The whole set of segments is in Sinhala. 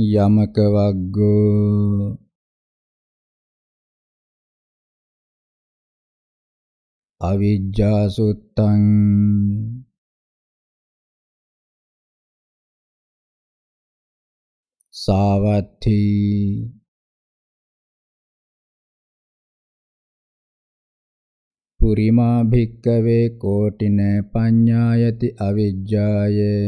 යමක වග්ගෝ අවිජ්ජාසුත්තං සාවත්ථි පුරිමා භික්කවේ කෝටින පඤ්ඤායති අවිජ්ජායේ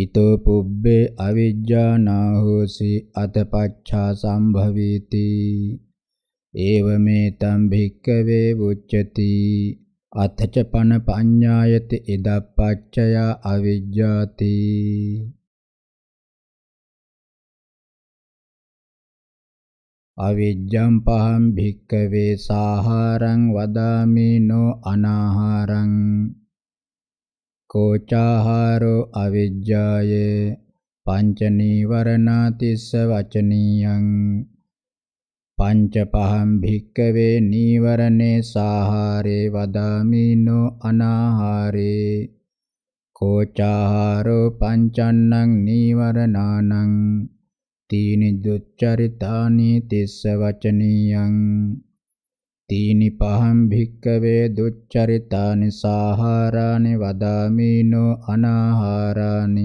ඊතෝ පුබ්බේ අවිජ්ජානා හෝසි අතපච්ඡා සම්භවීති ඒවමෙතම් භික්කවේ උච්චති අතච පන පඤ්ඤායති ඉදප්පච්චය අවිජ්ජාති අවිජ්ජම් පහම් භික්කවේ සාහාරං වදාමි නෝ අනාහාරං කෝචාහාරෝ අවිජ්ජාය පංච නීවරණාතිස්ස වචනීයං පංච පහම් භික්කවේ නීවරණේ සාහාරේ වදාමිනෝ අනාහාරේ කෝචාහාරෝ පංචන්නං නීවරණානං තීනි දුච්චරිතානි තිස්ස වචනීයං තීනි පහම් භික්කවේ දුච්චරිතානි සාහාරානි වදාමීනෝ අනාහාරානි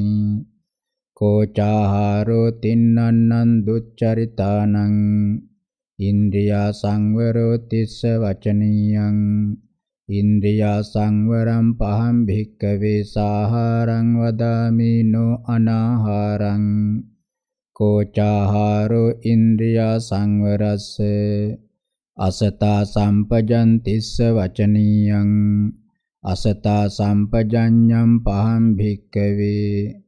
කෝචාහාරෝ තින්නන්නං දුච්චරිතානං ඉන්ද්‍රියා සංවරෝ තිස්ස වචනීයං ඉන්ද්‍රියා සංවරම් පහම් භික්කවේ සාහාරං වදාමීනෝ අනාහාරං කෝචාහාරෝ ඉන්ද්‍රියා සංවරස්සේ අසතා සම්පජන්තිස්ස වචනීයං අසතා සම්පජඤ්ඤම් පහම් භික්කවේ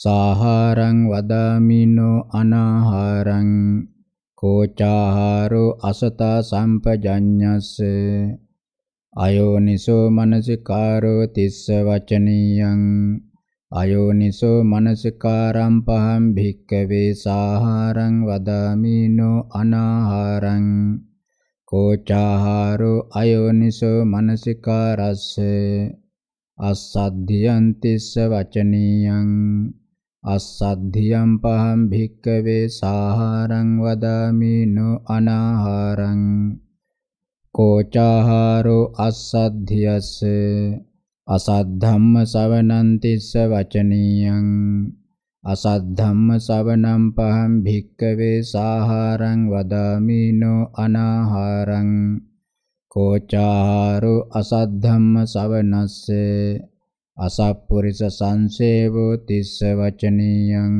සාහාරං වදාමිනෝ අනාහාරං කෝචාහාරෝ අසතා සම්පජඤ්ඤස්ස අයෝනිසෝ මනසිකාරෝ තිස්ස වචනීයං අයෝනිසෝ මනසිකාරම් පහම් භික්කවේ සාහාරං වදාමිනෝ අනාහාරං කෝචාහාරෝ අයෝනිසෝ මනසිකාරස්ස අස්සද්ධියන්තිස්ස වචනීයං අස්සද්ධියම් පහම් භික්කවේ සාහාරං වදාමි නො අනාහාරං කෝචාහාරෝ අස්සද්ධියස්ස අසද්ධම්ම සවනන්තිස්ස වචනීයං අසද්ධම්ම සවනම් පහම් භික්කවේ සාහාරං වදාමිනෝ අනාහාරං කෝචාහාරු අසද්ධම්ම සවනස්සේ අසප්පුරිස සංසේවෝ තිස්ස වචනීයං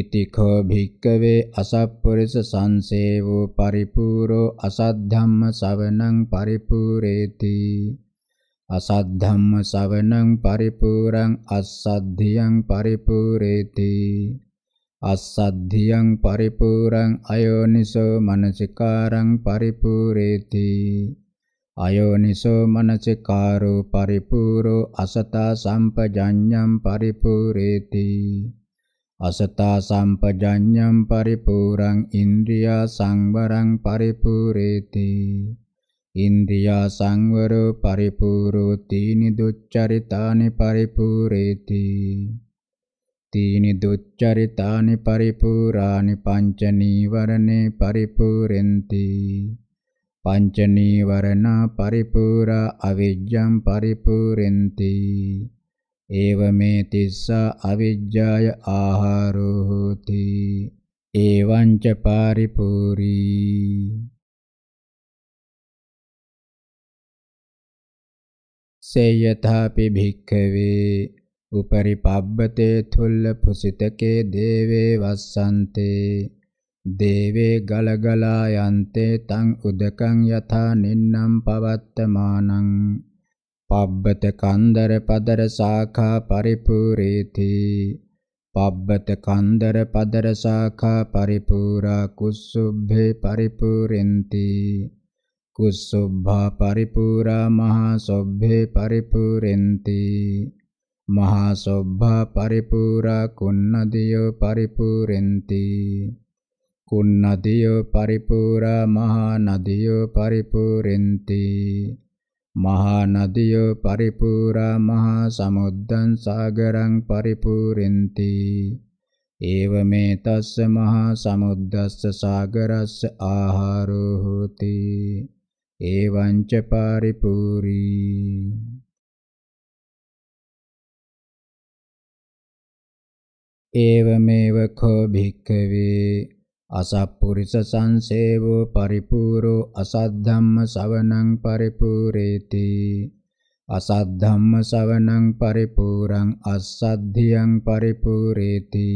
ඉතිඛෝ භික්කවේ අසප්පුරිස සංසේවෝ පරිපූර්ණෝ අසද්ධම්ම සවනං පරිපූරේති අසද්ධම්ම සවනං පරිපූරං අස්සද්ධියං පරිපූරේති අස්සද්ධියං පරිපූරං අයෝනිසෝ මනසිකාරං පරිපූරේති අයෝනිසෝ මනසිකාරෝ පරිපූරෝ අසතා සම්පජඤ්ඤං පරිපූරේති අසතා සම්පජඤ්ඤං පරිපූරං ඉන්ද්‍රියා සංවරං පරිපූරේති ඉන්ද්‍රියා සංවරෝ පරිපූර්ණෝ තීනි දුච්චරිතානි පරිපූරේති තීනි දුච්චරිතානි පරිපූරානි පංච නීවරණේ පරිපූරෙන්ති පංච නීවරණ පරිපූරා අවිජ්ජං පරිපූරෙන්ති ඒව මේ තිස්ස අවිජ්ජාය ආහාරෝ හෝති එවං ච පරිපූරී සේයථාපි භික්ඛවේ උපරි පබ්බතේ තුල්ල පුසිතකේ දේවේ වස්සන්තේ දේවේ ගලගලා යන්තේ තං උදකං යථා නින්නම් පවත්තමානං පබ්බත කන්දර පදර සාඛා පරිපූරේති පබ්බත කන්දර පදර සාඛා පරිපූරා කුස්සුබ්බේ පරිපූරෙන්ති කුස්සුබ්භා පරිපූරා මහා සොබ්බේ පරිපූරෙන්ති මහා සොබ්බා පරිපූරා කුන්නදියෝ පරිපූරෙන්ති කුන්නදියෝ පරිපූරා මහා නදියෝ පරිපූරෙන්ති මහා නදියෝ පරිපූරා මහා සමුද්දං සාගරං පරිපූරෙන්ති ඒව මේ තස්ස මහා සමුද්දස්ස සාගරස්ස ආහාරෝ හෝති एवञ्च पारिपूरी एवमेव खो භික්ඛවේ අසප්පුරිස සංසේවෝ පරිපූරෝ අසද්ධම්ම සවනං පරිපූරේති අසද්ධම්ම සවනං පරිපූරං අසද්ධියං පරිපූරේති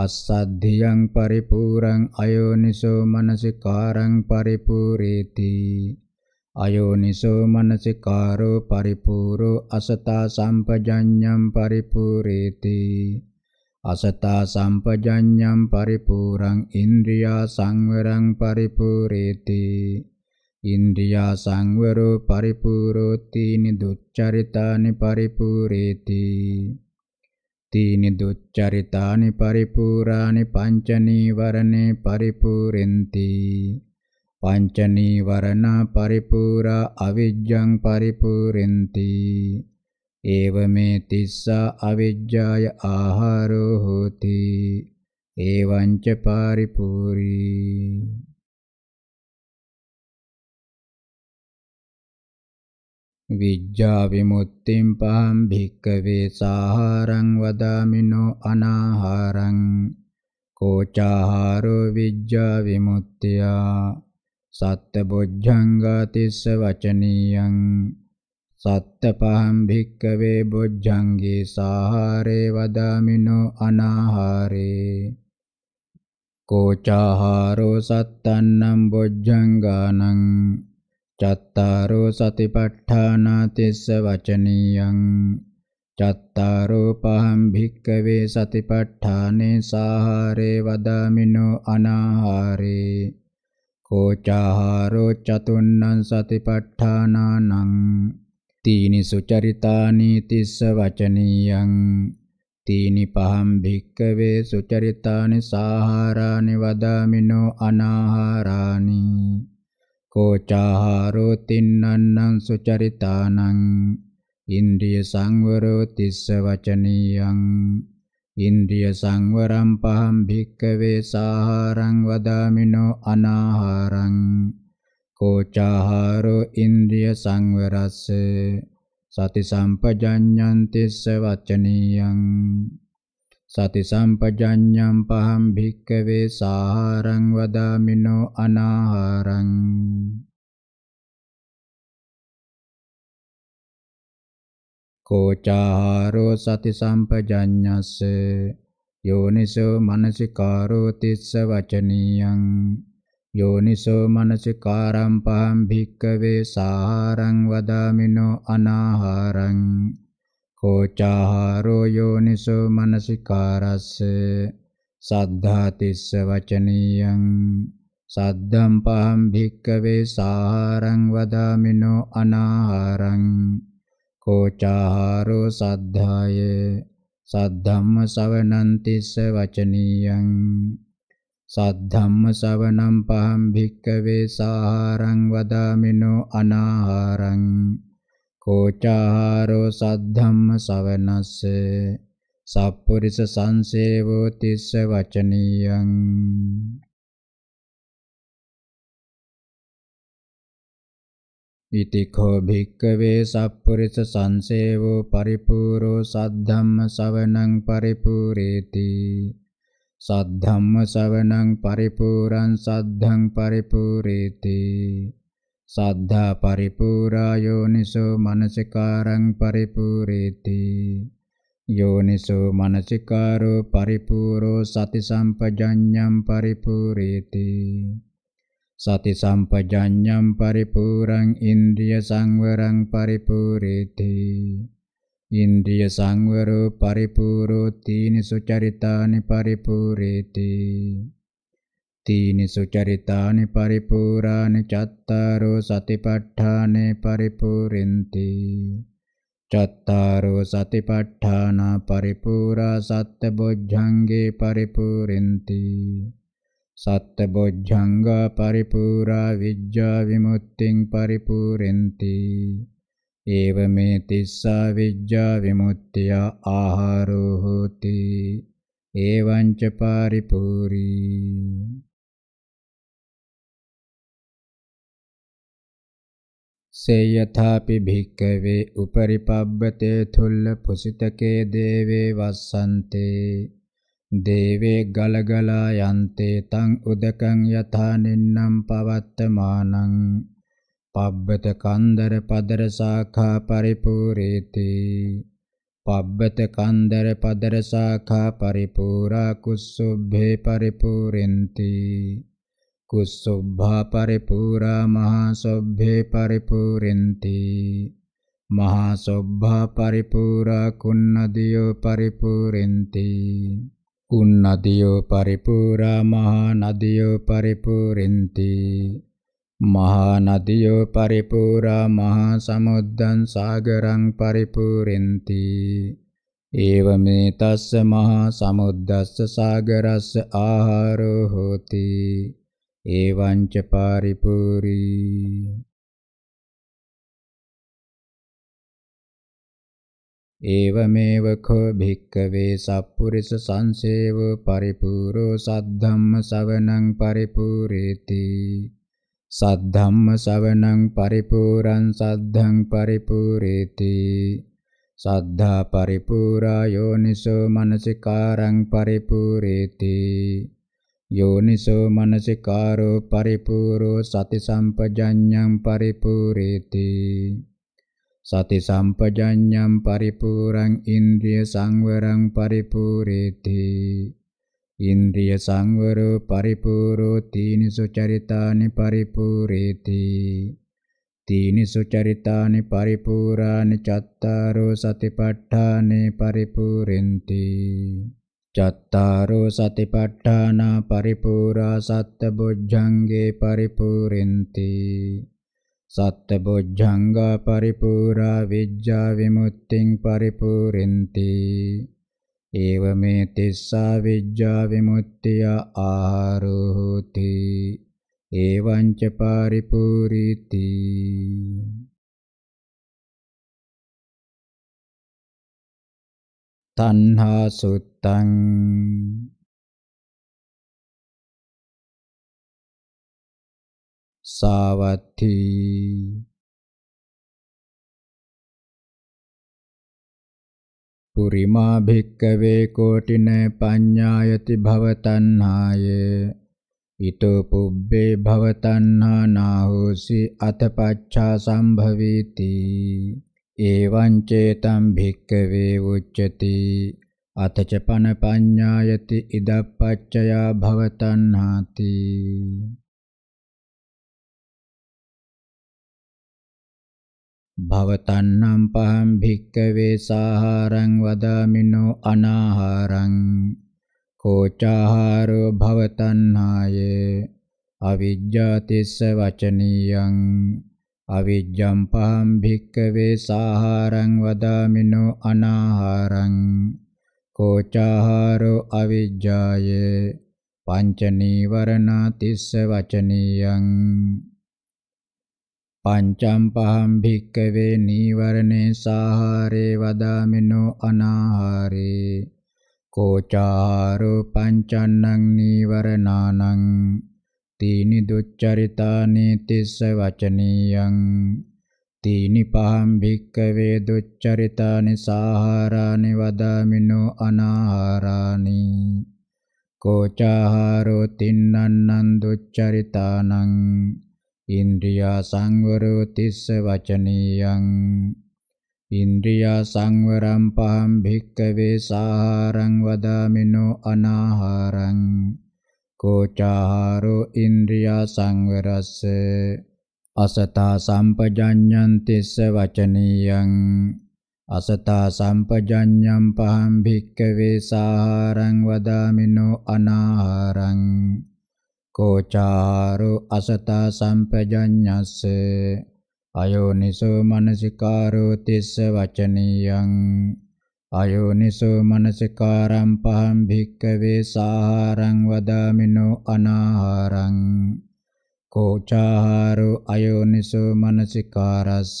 අස්සද්ධියං පරිපූරං අයෝනිසෝ මනසිකාරං පරිපූරේති අයෝනිසෝ මනසිකාරෝ පරිපූරෝ අසතා සම්පජඤ්ඤං පරිපූරේති අසතා සම්පජඤ්ඤං පරිපූරං ඉන්ද්‍රියා සංවරං පරිපූරේති ඉන්ද්‍රියා සංවරෝ පරිපූරෝති නිදුච්චරිතානි පරිපූරේති තීනි දුච්චරිතානි පරිපූරානි පංච නීවරණේ පරිපූරෙන්ති පංච නීවරණ පරිපූරා අවිජ්ජං පරිපූරෙන්ති ඒව මේ තිස්සා අවිජ්ජාය ආහාරෝ හෝති එවං ච පරිපූරී විජ්ජා විමුක්තිම් පහම් භික්කවේ සාහාරං වදාමිනෝ අනාහාරං කෝචාහාරෝ විජ්ජා විමුක්තිය සත්තබොජ්ජංගා තිස්ස වචනීයං සත්තපහම් භික්කවේ බොජ්ජංගේ සාහාරේ වදාමිනෝ අනාහාරේ කෝචාහාරෝ සත්තන්නම් බොජ්ජංගානං චත්තාරෝ සතිපට්ඨානාතිස්ස වචනියං චත්තාරෝ පහම් භික්කවේ සතිපට්ඨානේ සාහාරේ වදාමිනෝ අනාහාරේ කෝචාහාරෝ චතුන්නං සතිපට්ඨානානං තීනි සුචරිතානි තිස්ස වචනියං තීනි පහම් භික්කවේ සුචරිතානි සාහාරානි වදාමිනෝ අනාහාරානි කෝචාහාරෝ තින්නන්නං සුචරිතානං ඉන්ද්‍රිය සංවරෝ තිස්ස වචනීයං ඉන්ද්‍රිය සංවරම් පහම් භික්කවේ සාහාරං වදාමිනෝ අනාහාරං කෝචාහාරෝ ඉන්ද්‍රිය සංවරස්ස සති සම්පජඤ්ඤං තිස්ස වචනීයං සති සම්පජඤ්ඤම් පහම් භික්කවේ සාහාරං වදාමිනෝ අනාහාරං කෝචාහාරෝ සති සම්පජඤ්ඤස්ස යෝනිසෝ මනසිකාරෝ තිස්ස වචනියං යෝනිසෝ මනසිකාරම් පහම් භික්කවේ සාහාරං වදාමිනෝ අනාහාරං කෝචාහාරෝ යෝනිසෝ මනසිකාරස්ස සද්ධාතිස්ස වචනියං සද්දම් පහම් භික්කවේ සාහාරං වදාමිනෝ අනාහාරං කෝචාහාරෝ සද්ධාය සද්ධම්ම සවනන්තිස්ස වචනියං සද්ධම්ම සවනම් පහම් භික්කවේ සාහාරං වදාමිනෝ අනාහාරං කෝචාහාරෝ සද්ධම්ම සවනස්ස සප්පුරිස සංසේවෝ තිස්ස වචනීයං ඉති කෝ භික්කවේ සප්පුරිස සංසේවෝ පරිපූර්ණෝ සද්ධම්ම සවනං පරිපූරේති සද්ධම්ම සවනං පරිපූරං සද්ධං පරිපූරේති සද්ධා පරිපූරා යෝනිසෝ මනසිකාරං පරිපූරේති යෝනිසෝ මනසිකාරෝ පරිපූරෝ සති සම්පජඤ්ඤම් පරිපූරේති සති සම්පජඤ්ඤම් පරිපූරං ඉන්ද්‍රිය සංවරං පරිපූරේති ඉන්ද්‍රිය සංවරෝ පරිපූරෝ තීනි සුචරිතානි පරිපූරේති තීනි සුචරිතානි පරිපූරානි චත්තාරෝ සතිපට්ඨානේ පරිපූර්ෙන්ති චත්තාරෝ සතිපට්ඨානා පරිපූරා සත්ත බොජ්ජංගේ පරිපූර්ෙන්ති සත්ත බොජ්ජංගා පරිපූරා විජ්ජා විමුක්තිං පරිපූර්ෙන්ති ඒව මේ තිස්සා විජ්ජා විමුක්තිය ආහාරෝ හෝති එවං ච පරිපූරී සේයථාපි භික්කවේ උපරිපබ්බතේ තුල්ල පුසිතකේ දේවේ වස්සන්තේ දේවේ ගලගලා යන්තේ තං උදකං යථානින්නම් පවත්තමානං පබ්බත කන්දර පදර සාඛා පරිපූරේති පබ්බත කන්දර පදර සාඛා පරිපූරා කුස්සුබ්බේ පරිපූරෙන්ති කුස්සොබ්භා පරිපූරා මහා සොබ්බේ පරිපූරෙන්ති මහා සොබ්භා පරිපූරා කුන්නදියෝ පරිපූරෙන්ති කුන්නදියෝ පරිපූරා මහා නදියෝ පරිපූරෙන්ති මහා නදියෝ පරිපූරා මහා සමුද්දං සාගරං පරිපූරෙන්ති ඒවමේ තස්ස මහා සමුද්දස්ස සාගරස්ස ආහාරෝ හෝති एवं च पारिपूरी एवमेव खो भिक्कवे सप्पुरिस संसेव परिपूरो सद्धम्म सवनं परिपूरेति सद्धम्म सवनं परिपूरं सद्धं परिपूरेति सद्धा परिपूरा योनिसो मनसिकारं परिपूरेति යෝනිසෝ මනසිකාරෝ පරිපූර්ණෝ සති සම්පජඤ්ඤං පරිපූරේති සති සම්පජඤ්ඤං පරිපූරං ඉන්ද්‍රිය සංවරං පරිපූරේති ඉන්ද්‍රිය සංවරෝ පරිපූර්ණෝ තීනිසු චරිතානි පරිපූරේති තීනිසු චරිතානි පරිපූරානි චත්තාරෝ සතිපට්ඨානේ පරිපූරෙන්ති චත්තාරෝ සතිපට්ඨානා පරිපූර්ණා සත්තබොජ්ජංගේ පරිපූර්ෙන්ති සත්තබොජ්ජංගා පරිපූර්ණා විජ්ජා විමුක්තිං පරිපූර්ෙන්ති ඒව මේ තිස්සා විජ්ජා විමුක්තිය ආරෝහති එවං ච පරිපූරිතී තණ්හා සුත්තං සාවත්ති පුරිමා භික්කවේ කෝටින පඤ්ඤායති භවතණ්හාය ඊතෝ පුබ්බේ භවතණ්හා නාහෝසි අතපච්ඡා සම්භවේති एवं चेतं भिक्खवे उच्यति अथ च पणपञ्ज्ञायति इदपच्चया भवतह्नाति भवतन्नं पहं भिक्खवे साहारं वदामिनो अनाहारं कोचाहारो भवतन्नाय अविद्यातिस्स वचनीयम् අවිජ්ජම් පහම් භික්කවේ සාහාරං වදාමිනෝ අනාහාරං කෝචාහාරෝ අවිජ්ජාය පංච නීවරණා තිස්ස වචනීයං පංචම් පහම් භික්කවේ නීවරණේ සාහාරේ වදාමිනෝ අනාහාරේ කෝචාහාරෝ පංචන්නං නීවරණානං තීනි දුච්චරිතානි තිස්ස වචනියං තීනි පහම් භික්කවේ දුච්චරිතානි සාහාරානි වදාමිනෝ අනාහාරානි කෝචාහාරෝ තින්නන්නං දුච්චරිතානං ඉන්ද්‍රියා සංවරෝ තිස්ස වචනියං ඉන්ද්‍රියා සංවරම් පහම් භික්කවේ සාහාරං වදාමිනෝ අනාහාරං කෝචාහාරෝ ඉන්ද්‍රියා සංවරස්ස අසතා සම්පජඤ්ඤන්තිස්ස වචනීයං අසතා සම්පජඤ්ඤම් පහම් භික්කවේ සාහාරං වදාමිනෝ අනාහාරං කෝචාරෝ අසතා සම්පජඤ්ඤස්ස අයෝනිසෝ මනසිකාරෝ තිස්ස වචනීයං අයෝනිසෝ මනසිකාරම් පහම් භික්කවේ සාහාරං වදාමිනෝ අනාහාරං කෝචාහාරෝ අයෝනිසෝ මනසිකාරස්ස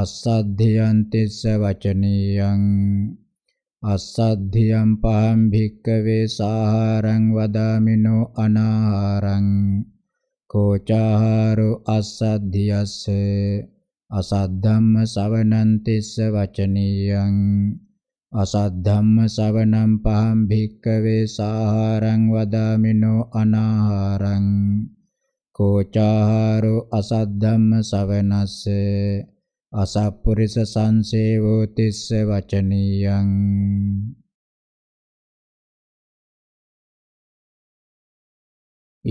අස්සද්ධියන්තිස්ස වචනීයං අස්සද්ධියම් පහම් භික්කවේ සාහාරං වදාමිනෝ අනාහාරං කෝචාහාරෝ අස්සද්ධියස්සේ අසද්ධම්ම සවනං තිස්ස වචනියං අසද්ධම්ම සවනං පහම් භික්කවේ සාහාරං වදාමිනෝ අනාහාරං කෝචාහාරෝ අසද්ධම්ම සවනස්ස අසප්පුරිස සංසේවෝ තිස්ස වචනියං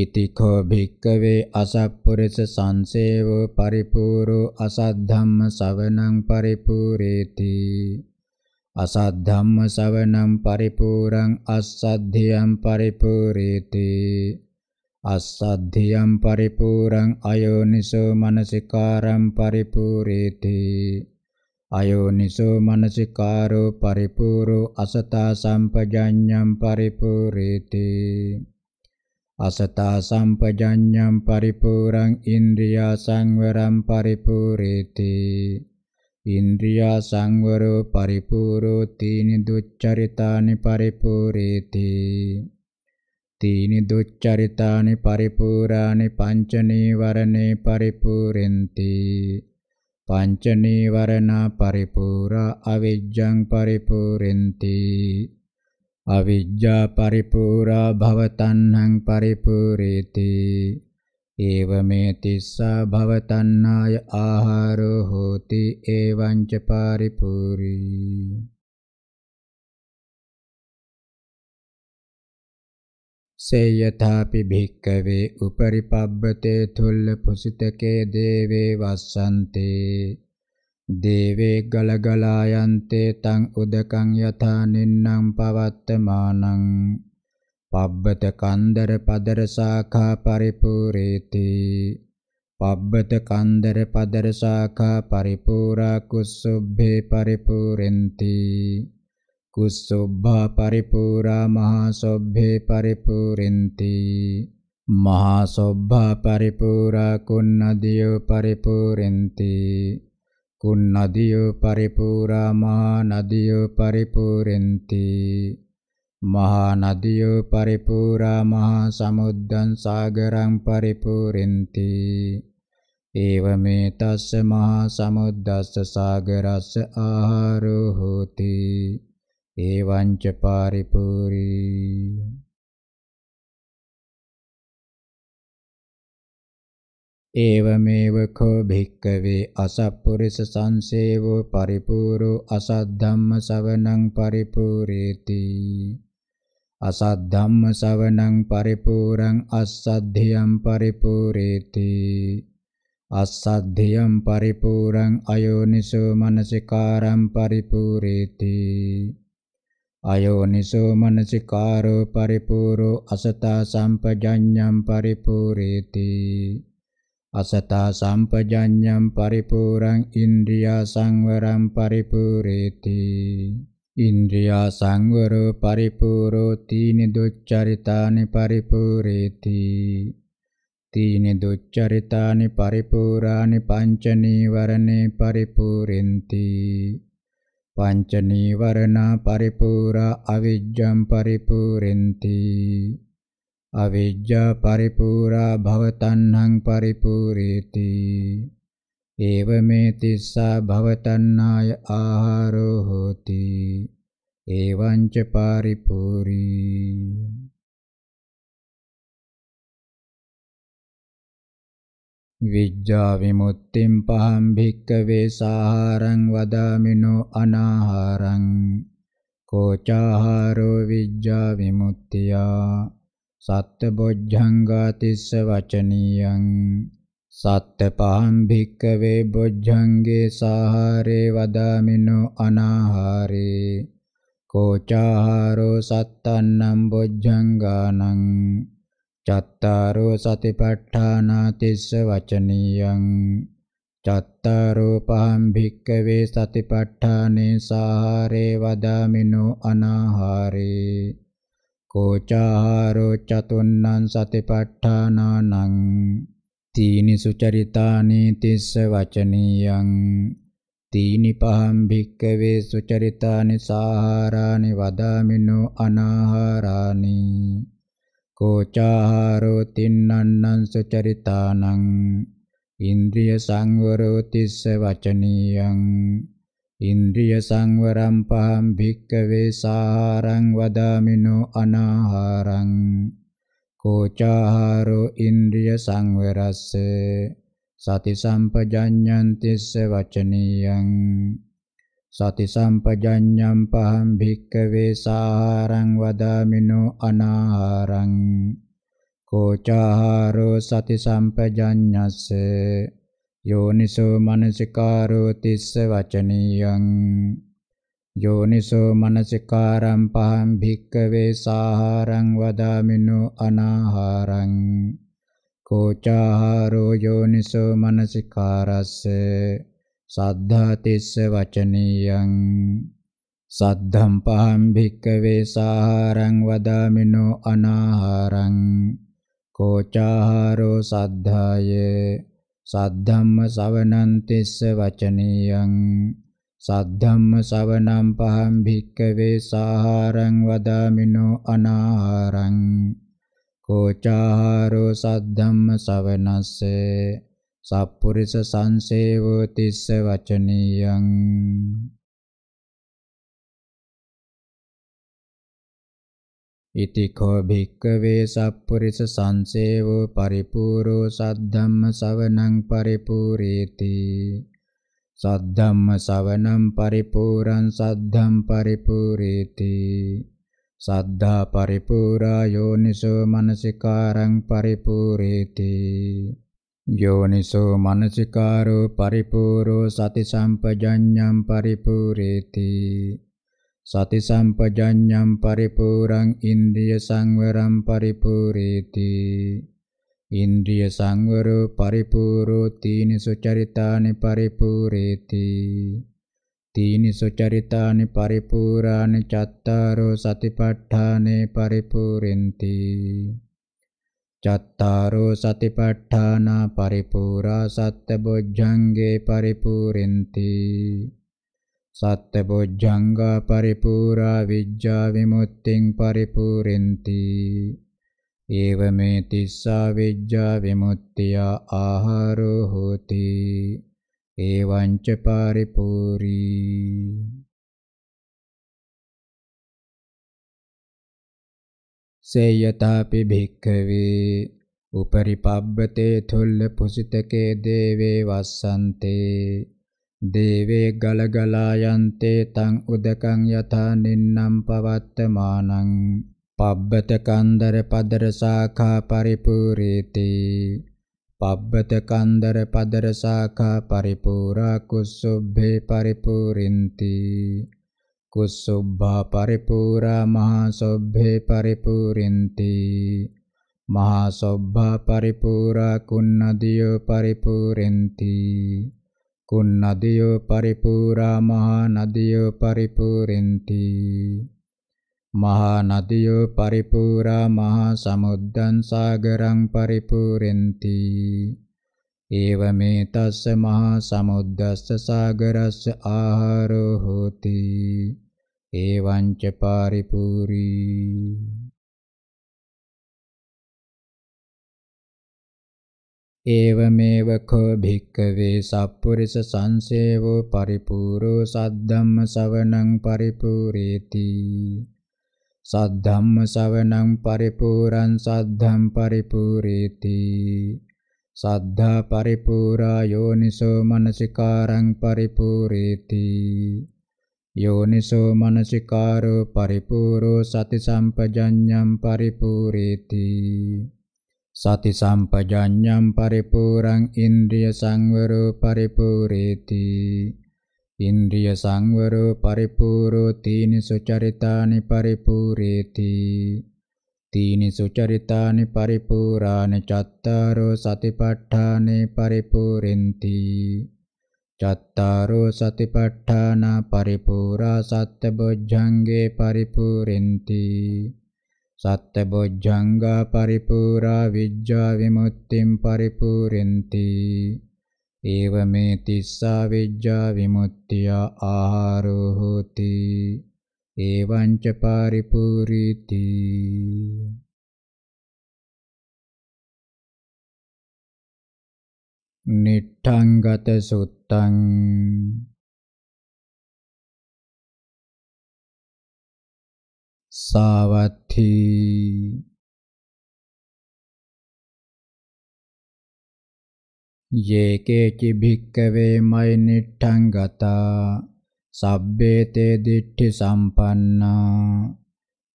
ඉතිකෝ භික්කවේ අසප්පුරිස සංසේවෝ පරිපූරෝ අසද්ධම්ම සවනං පරිපූරේති අසද්ධම්ම සවනං පරිපූරං අස්සද්ධියං පරිපූරේති අස්සද්ධියං පරිපූරං අයෝනිසෝ මනසිකාරං පරිපූරේති අයෝනිසෝ මනසිකාරෝ පරිපූරෝ අසතා සම්පජඤ්ඤං පරිපූරේති අසතා සම්පජඤ්ඤම් පරිපූර්ණං ඉන්ද්‍රියා සංවරම් පරිපූරේති ඉන්ද්‍රියා සංවරෝ පරිපූරෝ තීනි දුච්චරිතානි පරිපූරේති තීනි දුච්චරිතානි පරිපූරානි පංච නීවරණේ පරිපූරෙන්ති පංච නීවරණා පරිපූරා අවිජ්ජං පරිපූරෙන්ති අවිජ්ජා පරිපූරා භවතණ්හං පරිපූරේති ඒවමේ තිස්සා භවතණ්හාය ආහාරෝ හෝති එවංච පරිපූරී සේයථාපි භික්කවේ උපරිපබ්බතේ තුල්ල පුසිතකේ දේවේ වස්සන්තේ දේවේ ගලගලා යන්තේ තං උදකං යථා නින්නම් පවත්තමානං පබ්බත කන්දර පදර සාඛා පරිපූරේති පබ්බත කන්දර පදර සාඛා පරිපූරා කුස්සුබ්බේ පරිපූරෙන්ති කුස්සුබ්බා පරිපූරා මහා සොබ්බේ පරිපූරෙන්ති මහා සොබ්බා පරිපූරා කුන්නදියෝ පරිපූරෙන්ති කුන්නදියෝ පරිපූරා මහා නදියෝ පරිපූරෙන්ති මහා නදියෝ පරිපූරා මහා සමුද්දං සාගරං පරිපූරෙන්ති ඒව මේ තස්ස මහා සමුද්දස්ස සාගරස්ස ආහාරෝ හෝති එවං ච පරිපූරී ඒවමේව කෝ භික්කවේ අසප්පුරිස සංසේවෝ පරිපූර්ණෝ අසද්ධම්ම සවණං පරිපූරේති අසද්ධම්ම සවණං පරිපූරං අස්සද්ධියම් පරිපූරේති අස්සද්ධියම් පරිපූරං අයෝනිසෝ මනසිකාරම් පරිපූරේති අයෝනිසෝ මනසිකාරෝ පරිපූර්ණෝ අසතා සම්පජඤ්ඤම් පරිපූරේති අසතා සම්පජඤ්ඤම් පරිපූර්ණං ඉන්ද්‍රියා සංවරම් පරිපූරේති ඉන්ද්‍රියා සංවරෝ පරිපූරෝ තීනි දුච්චරිතානි පරිපූරේති තීනි දුච්චරිතානි පරිපූරානි පංච නීවරණේ පරිපූරෙන්ති පංච නීවරණා පරිපූරා අවිජ්ජම් පරිපූරෙන්ති අවිජ්ජා පරිපූරා භවතණ්හං පරිපූරේති ඒවමේ තිස්සා භවතණ්හාය ආහාරෝ හෝති එවං ච පරිපූරී විජ්ජා විමුක්තිම් පහම් භික්කවේ සාහාරං වදාමිනෝ අනාහාරං කෝචාහාරෝ විජ්ජා විමුක්තියා සත්තබොජ්ජංගාතිස්ස වචනියං සත්තපහම් භික්කවේ බොජ්ජංගේ සාහාරේ වදාමිනෝ අනාහාරේ කෝචාහාරෝ සත්තන්නම් බොජ්ජංගානං චත්තාරෝ සතිපට්ඨානාතිස්ස වචනියං චත්තාරෝ පහම් භික්කවේ සතිපට්ඨානේ සාහාරේ වදාමිනෝ අනාහාරේ කෝචාහාරෝ චතුන්නං සතිපට්ඨානානං තීනි සුචරිතානි තිස්ස වචනියං තීනි පහම් භික්කවේ සුචරිතානි සාහාරානි වදාමිනෝ අනාහාරානි කෝචාහාරෝ තින්නන්නං සුචරිතානං ඉන්ද්‍රිය සංවරෝ තිස්ස වචනියං ඉන්ද්‍රිය සංවරම් පහම් භික්කවේ සාහාරං වදාමිනෝ අනාහාරං කෝචාහාරෝ ඉන්ද්‍රිය සංවරස්ස සති සම්පජඤ්ඤන්තිස්ස වචනීයං සති සම්පජඤ්ඤම් පහම් භික්කවේ සාහාරං වදාමිනෝ අනාහාරං කෝචාහාරෝ සති සම්පජඤ්ඤස්ස යෝනිසෝ මනසිකාරෝ තිස්ස වචනියං යෝනිසෝ මනසිකාරම් පහම් භික්කවේ සාහාරං වදාමිනෝ අනාහාරං කෝචාහාරෝ යෝනිසෝ මනසිකාරස්ස සද්ධා තිස්ස වචනියං සද්ධම් පහම් භික්කවේ සාහාරං වදාමිනෝ අනාහාරං කෝචාහාරෝ සද්ධායේ සද්ධම්ම සවනං තිස්ස වචනියං සද්ධම්ම සවනං පහං භික්කවේ සාහාරං වදාමිනෝ අනාහාරං කෝචාහාරෝ සද්ධම්ම සවනස්ස සප්පුරිස සංසේවෝ තිස්ස වචනියං ඉතිකෝ භික්කවේ සප්පුරිස සංසේවෝ පරිපූර්ණෝ සද්ධම්ම සවනං පරිපූර්ණේති සද්ධම්ම සවනං පරිපූර්ණං සද්ධම් පරිපූර්ණේති සද්ධා පරිපූරා යෝනිසෝ මනසිකාරං පරිපූර්ණේති යෝනිසෝ මනසිකාරෝ පරිපූර්ණෝ සති සම්පජඤ්ඤං පරිපූර්ණේති සති සම්පජඤ්ඤම් පරිපූර්ණං ඉන්ද්‍රිය සංවරම් පරිපූර්ණේති ඉන්ද්‍රිය සංවරෝ පරිපූර්ණෝ තීනි සුචරිතානි පරිපූර්ණේති තීනි සුචරිතානි පරිපූර්ණානි චත්තාරෝ සතිපට්ඨානේ පරිපූර්ණෙන්ති චත්තාරෝ සතිපට්ඨානා පරිපූර්ණා සත්ත බොජ්ජංගේ පරිපූර්ණෙන්ති සත්‍තබොජ්ජංගා පරිපූරා විජ්ජා විමුක්තිං පරිපූරෙන්ති ඒවමේ තිස්සා විජ්ජා විමුක්තිය ආහාරෝ හෝති ඒවං ච පරිපූරී සේයතාපි භික්ඛවේ උපරිපබ්බතේ තුල්ල පුසිතකේ දේවේ වස්සන්තේ දේවේ ගලගලා යන්තේ තං උදකං යථා නින්නම් පවත්තමානං පබ්බත කන්දර පදර සාඛා පරිපූරේති පබ්බත කන්දර පදර සාඛා පරිපූරා කුස්සුබ්බේ පරිපූරින්ති කුස්සුබ්බා පරිපූරා මහා සොබ්බේ පරිපූරින්ති මහා සොබ්බා පරිපූරා කුන්නදියෝ පරිපූරෙන්ති කුන් නදියෝ පරිපූරා මහා නදියෝ පරිපූරෙන්ති මහා නදියෝ පරිපූරා මහා සමුද්දං සාගරං පරිපූරෙන්ති ඒව මේ තස්ස මහා සමුද්දස්ස සාගරස්ස ආහාරෝ හෝති එවං ච පරිපූරී ඒවමේව කෝ භික්කවේ සප්පුරිස සංසේවෝ පරිපූර්ණෝ සද්ධම්ම සවණං පරිපූරේති සද්ධම්ම සවණං පරිපූරං සද්ධම් පරිපූරේති සද්ධා පරිපූරා යෝනිසෝ මනසිකාරං පරිපූරේති යෝනිසෝ මනසිකාරෝ පරිපූර්ණෝ සති සම්පජඤ්ඤං පරිපූරේති සති සම්පජඤ්ඤම් පරිපූර්ණං ඉන්ද්‍රිය සංවරෝ පරිපූර්ණේති ඉන්ද්‍රිය සංවරෝ පරිපූර්ණෝ තීනි සුචරිතානි පරිපූර්ණේති තීනි සුචරිතානි පරිපූර්ණානි චත්තාරෝ සතිපට්ඨානේ පරිපූර්ණෙන්ති චත්තාරෝ සතිපට්ඨාන පරිපූර්ණා සත්‍යබොජ්ජංගේ පරිපූර්ණෙන්ති සත්‍යබොජ්ජංගා පරිපූරා විජ්ජා විමුක්තිම් පරිපූරෙන්ති ඒව මේ තිස්සා විජ්ජා විමුක්තිය ආහාරෝ හෝති එවං ච පරිපූරීති නිට්ඨංගත සුත්තං සාවත්ථි යේකේචි භික්කවේ මයි නිට්ඨං ගතා සබ්බේතේ දිට්ඨි සම්පන්නා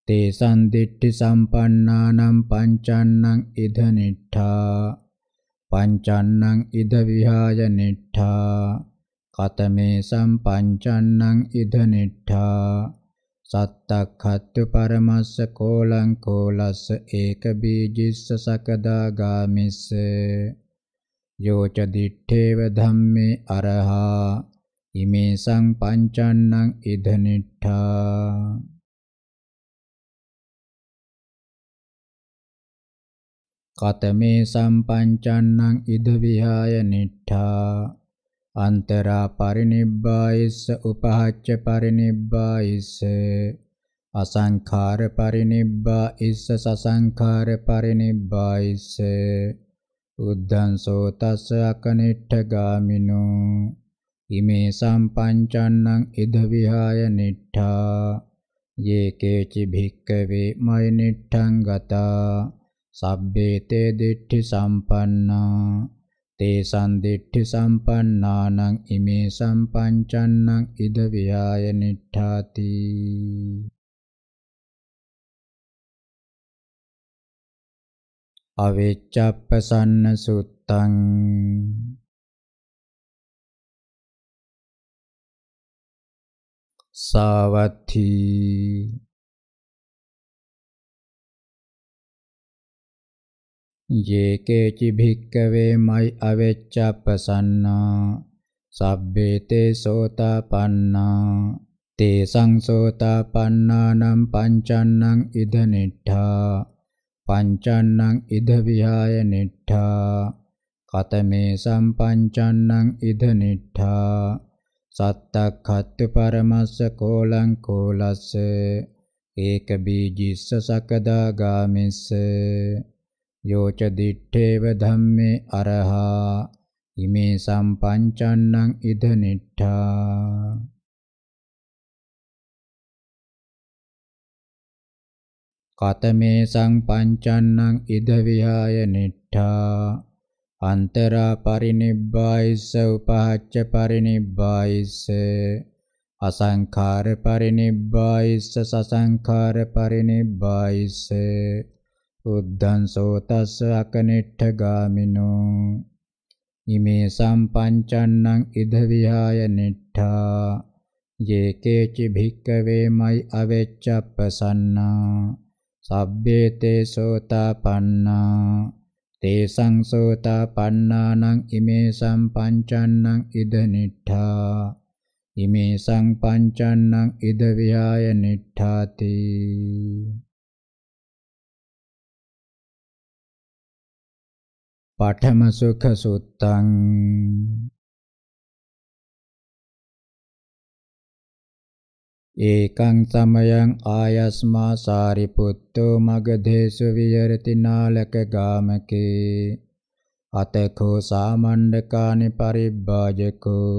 තේසං දිට්ඨි සම්පන්නානම් පංචන්නං ඉද නිට්ඨා පංචන්නං ඉද විහාය නිට්ඨා කතමේ සම්පංචන්නං ඉද නිට්ඨා සත්තක්ඛත්තු පරමස්ස කෝලං කෝලස්ස ඒක බීජිස්ස සකදාගාමිස්ස යෝච දිත්තේව ධම්මේ අරහා ඉමේසං පංචන්නං ඉදනිට්ඨා කතමේ සම්පංචන්නං ඉද විහාය නිට්ඨා අන්තරා පරිනිබ්බායස්ස උපහච්ච පරිනිබ්බායස්ස අසංඛාර පරිනිබ්බායස්ස සසංඛාර පරිනිබ්බායස්ස උද්ධං සෝතස්ස අකනිට්ඨගාමිනෝ ඉමේ සම්පංචන්නං ඉද විහාය නිට්ඨා යේ කේචි භික්කවේ මයි නිට්ඨං ගතා සබ්බේතේ දිට්ඨි සම්පන්නා තේසං දිට්ඨි සම්පන්නානං ඉමේ සම්පංචන්නං ඉද වියාය නිට්ඨාති අවිච්ඡප්පසන්න සුත්තං සාවත්ථී යේකේචි භික්කවේ මයි අවෙච්චප්පසන්නා සබ්බේතේ සෝතාපන්නා තේ සංසෝතාපන්නානම් පංචන්නං ඉද නිට්ඨා පංචන්නං ඉද විහාය නිට්ඨා කතමේ සම්පංචන්නං ඉද නිට්ඨා සත්තක්ඛත්තු පරමස්ස කෝලං කෝලස්ස ඒක බීජිස්ස සකදාගාමිස්ස යෝච දිත්තේව ධම්මේ අරහා ඉමේ සම්පංචන්නං ඉද නිට්ඨා කතමේ සංපංචන්නං ඉද විහාය නිට්ඨා අන්තරා පරිනිබ්බායිස උපහච්ච පරිනිබ්බායිස අසංඛාර පරිනිබ්බායිස සසංඛාර පරිනිබ්බායිස බුද්ධං සෝතස්ස අකනිට්ඨගාමිනෝ ඉමේ සම්පංචන්නං ඉද විහාය නිට්ඨා යේ කේචි භික්කවේ මයි අවේච්ඡප්පසන්නා සබ්බේ තේ සෝතාපන්නා තේ සංසෝතාපන්නානං ඉමේ සම්පංචන්නං ඉද නිට්ඨා ඉමේ සංපංචන්නං ඉද විහාය නිට්ඨාති පඨම සුඛ සුත්තං ඒකං සමයං ආයස්මා සාරිපුත්තෝ මගධේසු විහෙරති නාලක ගාමකේ අතකෝ සාමණ්ඩකානි පරිබ්බාජකෝ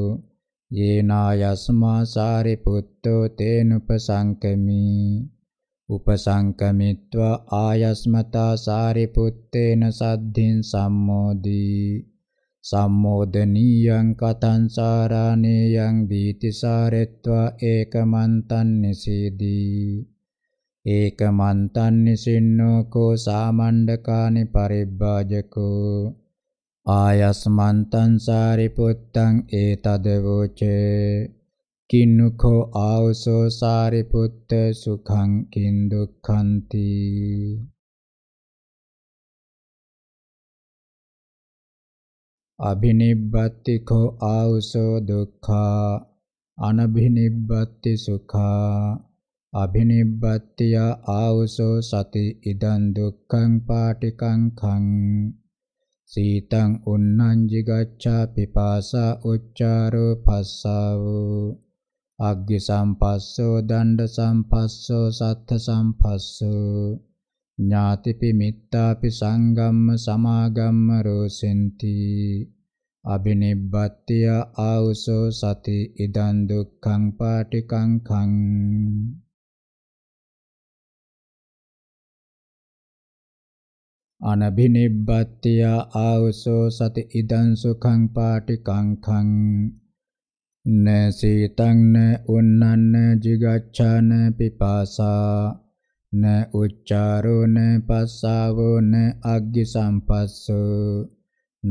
යේනායස්මා සාරිපුත්තෝ තේනුපසංකමී උපසංකමිත්වා ආයස්මතා සාරිපුත්තේන සද්ධින් සම්මෝදී සම්මෝදනීයං කතං සාරාණේයං දීතිසාරෙත්වා ඒකමන්තං නිසීදී ඒකමන්තං නිසින්නෝ කෝ සාමණ්ඩකානි පරිබ්බාජකෝ ආයස්මන්තං සාරිපුත්තං ඒතදවෝචේ කිනුකෝ ආවසෝ සාරිපුත්ත සුඛං කින් දුක්ඛන්ති අභිනිබ්බත්තිකෝ ආවසෝ දුක්ඛා අනභිනිබ්බත්ති සුඛා අභිනිබ්බත්තිය ආවසෝ සති ඉදං දුක්ඛං පාටිකං khං සීතං උන්නං jigacchā pipāsā uccāro passāvo අග්ග සම්පස්සෝ දණ්ඩ සම්පස්සෝ සත්ථ සම්පස්සෝ ඥාතිපි මිත්තාපි සංගම්ම සමාගම්ම රෝසෙන්ති අබිනිබ්බත්තිය ආවුසෝ සති ඉදන් දුක්ඛං පාටිකං කං අනබිනිබ්බත්තිය ආවුසෝ සති ඉදන් සුඛං පාටිකං කං න සීතං න උන්නන්න jigacchāන පිපාසා න උච්චාරෝ න පස්සාවෝ න අග්ගි සම්පස්සෝ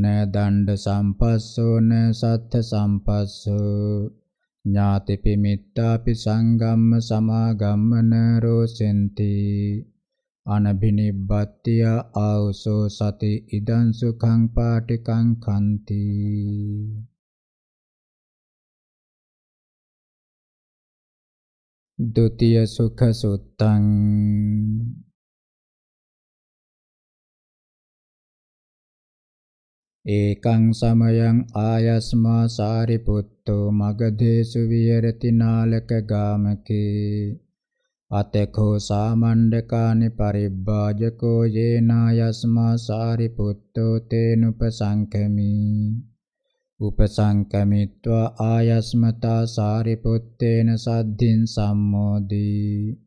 න දණ්ඩ සම්පස්සෝ න සත්ථ සම්පස්සෝ ඥාතිපි මිත්තාපි සංගම්ම සමාගම්මන රෝසෙන්ති අනබිනිබ්බත්තිය ආවසෝ සති ඉදං සුඛං පාටිකං කන්ති ဒုတိယสุขสุตังเอกังสมยังอายัสมาสาริปุตโตมกเดสุวิยรตินาลกกามกีอเตโคสามันเดกานิปริบาจโกเยนายัสมาสาริปุตโตเตนุปสังคมี උපසංකමිත්වා ආයස්මතා සාරිපුත්තේන සද්ධින් සම්මෝදී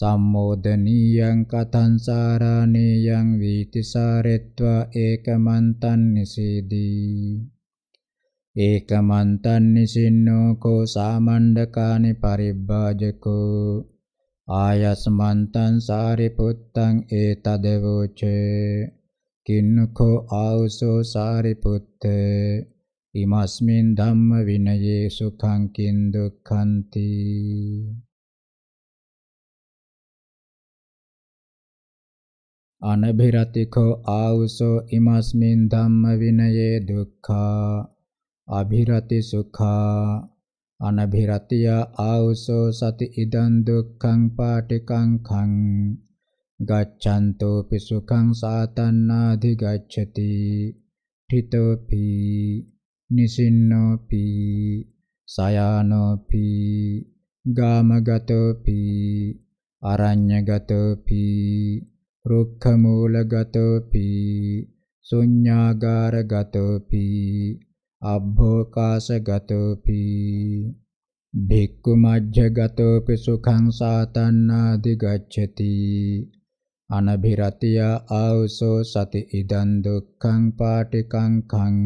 සම්මෝදනීයං කතං සාරාණීයං වීතිසාරෙත්වා ඒකමන්තං නිසීදී ඒකමන්තං නිසින්නෝ කෝ සාමණ්ඩකානි පරිබ්බාජකෝ ආයස්මන්තං සාරිපුත්තං ඒතදවෝච කින්නකෝ ආවුසෝ සාරිපුත්තේ ඉමස්මින් ධම්ම විනයේ සුඛං කින් දුක්ඛන්ති අනභිරතිකෝ ආවුසෝ ඉමස්මින් ධම්ම විනයේ දුක්ඛා අභිරති සුඛා අනභිරතිය ආවුසෝ සති ඉදං දුක්ඛං පාටිකං khං ගච්ඡන්තෝපි සුඛං සාතන්නාධි ගච්ඡති ඨිතෝපි නිසින්නෝපි සයානෝපි ගාමගතෝපි අරඤ්ඤගතෝපි රුක්ඛමූලගතෝපි ශුඤ්ඤාගාරගතෝපි අබ්භෝකාශගතෝපි භික්ඛු මජ්ජගතෝපි සුඛං සාතන්නාදි ගච්ඡති අනභිරතිය ආවසෝ සති ඉදං දුක්ඛං පාටිකං කං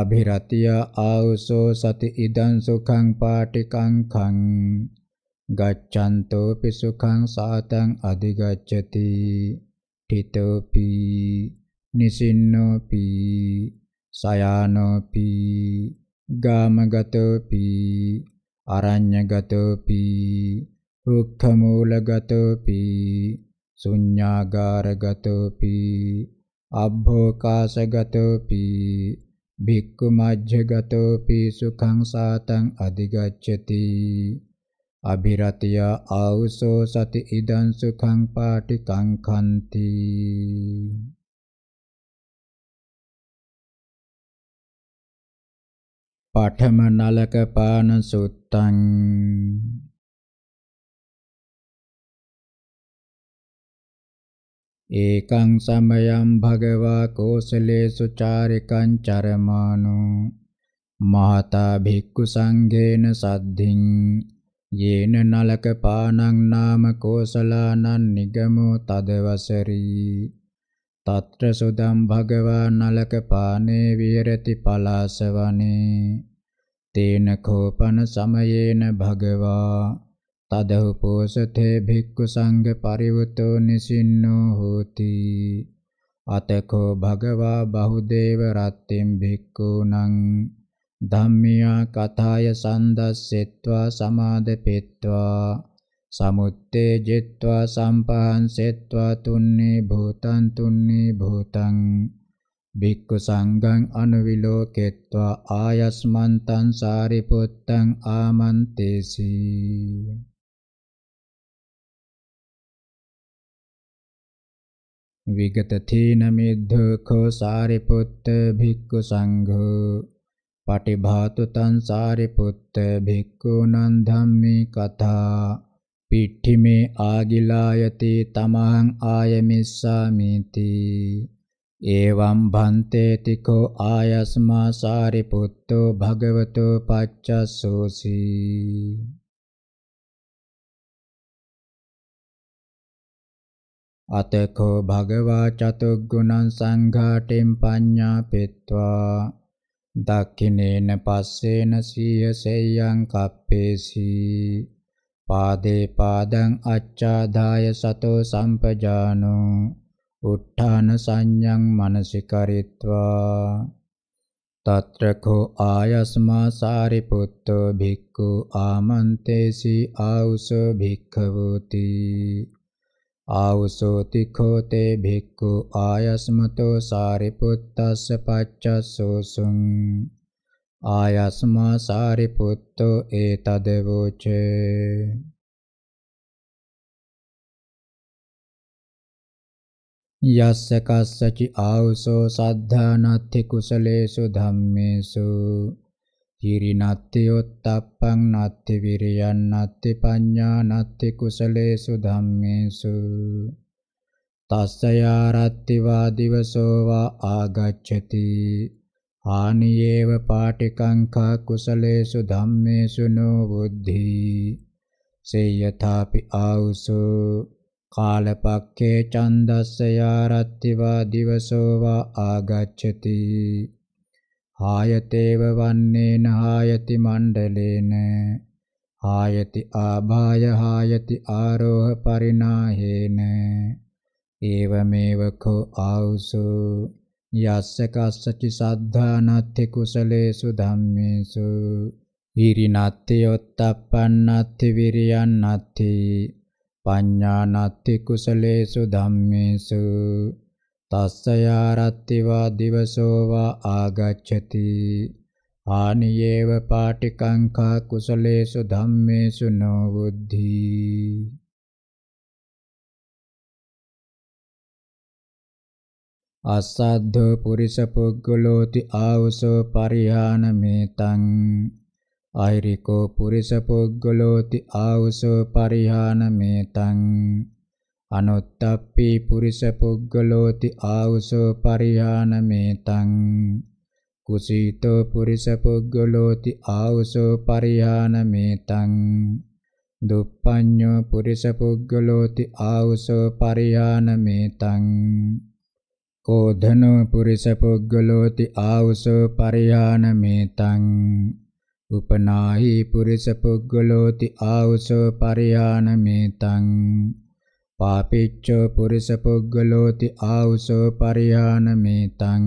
අභිරතිය ආවසෝ සති ඉදං සුඛං පාටිකං khං ගච්ඡන්තෝ පිසුඛං සාතං අධිගච්ඡති තිතෝපි නිසින්නෝපි සයානෝපි ගාමගතෝපි අරඤ්ඤගතෝපි රුක්ඛමූලගතෝපි ශුඤ්ඤාගාරගතෝපි අබ්භෝකාශගතෝපි භික්ඛු මජ්ජගතෝපි සුඛං සාතං අධිගච්ඡති අභිරතිය ආවුසෝ සති ඉදං සුඛං පාටි කංඛන්ති පඨම නලක පාන සුත්තං ඒකං සමයං භගවා කෝසලේසු චාරිකං චරමානෝ මහතා භික්ඛු සංඝේන සද්ධින් යේන නලක පානං නාම කෝසලානං නිගමෝ තදවසරි తත්‍ර සුදම් භගවා නලක පානේ විහෙරති පලාසවනේ තේන කෝපන සමයේන භගවා තදෝපෝසතේ භික්ඛු සංඝ පරිවතෝ නිසින්නෝ හෝති අතකෝ භගවා බහුදේව රත්තිම් භික්ඛූනම් ධම්මියා කථාය සන්දස්සෙත්වා සමාදපෙත්වා සමුත්තේ ජෙත්වා සම්පහන්සෙත්වා තුන්නේ භූතං තුන්නේ භූතං භික්ඛු සංඝං අනුවිලෝකෙත්වා ආයස්මන්තං සාරිපුත්තං ආමන්තේසී විගත තේන මෙද්ධකෝ සාරිපුත්ත භික්ඛු සංඝ පටිභාතු තං සාරිපුත්ත භික්ඛුනං ධම්මේ කතා පිට්ඨිමේ ආගිලායති තමහං ආයමිස්සාමිති එවං භන්තේති කෝ ආයස්මා සාරිපුත්තෝ භගවතෝ පච්චස්සෝසී අතකෝ භගවා චතුග්ගුණං සංඝාටෙන් පඤ්ඤාපෙත්වා දක්ඛිනේන පස්සේන සීය සෙය්‍යං කප්පේසි පාදේ පාදං අච්ඡාදාය සතෝ සම්පජානෝ උත්ථාන සංඤං මනසිකරිත්වා තත්‍රකෝ ආයස්මා සාරිපුත්තෝ භික්ඛු ආමන්තේසි ආවුසෝ භික්ඛවෝති ආවසෝති කෝතේ භික්ඛු ආයස්මතෝ සාරිපුත්තස්ස පච්චස්සෝසුං ආයස්මා සාරිපුත්තෝ ඒතද වූච යස්ස කස්සචි ආවසෝ සද්ධානත්ථි කුසලේසු ධම්මේසු Kiri natti uttappang natti viriyan natti paඤ්ඤා natti කුසලේසු ධම්මේසු තස්සයාරත්ති වා දිවසෝ වා ආගච්ඡති ආනියේව පාටිකංකා කුසලේසු ධම්මේසු නෝ බුද්ධි සේයථාපි ආවුසෝ කාලපක්ඛේ චන්දස්සයාරත්ති වා දිවසෝ වා ආගච්ඡති ආයතේව වන්නේන ආයති මණ්ඩලේන ආයති ආභාය ආයති ආරෝහ පරිනාහේන ඒවමේව කෝ ආවුසු යස්ස කස්සචි සද්ධානත්ති කුසලේසු ධම්මේසු ඊරිනත්ති යොත්තප්පන්නත්ති විරියන්නත්ති පඤ්ඤානත්ති කුසලේසු ධම්මේසු තස්සයාරත්තිවා දිවසෝවා ආගච්ඡති ආනියේව පාටිකංකා කුසලේසු ධම්මේසු නොවුද්ධි අසද්ධෝ පුරිස පුග්ගලෝති ආවසෝ පරිහාන මේතං අහිරිකෝ පුරිස පුග්ගලෝති ආවසෝ පරිහාන මේතං අනුත්තප්පි පුරිස පුග්ගලෝති ආවුසෝ පරිහානමේතං කුසීතෝ පුරිස පුග්ගලෝති ආවුසෝ පරිහානමේතං දුප්පඤ්ඤෝ පුරිස පුග්ගලෝති ආවුසෝ පරිහානමේතං කෝධනෝ පුරිස පුග්ගලෝති ආවුසෝ පරිහානමේතං උපනාහි පුරිස පුග්ගලෝති ආවුසෝ පරිහානමේතං පාපිච්චෝ පුරිස පුග්ගලෝති ආවුසෝ පරියානමේතං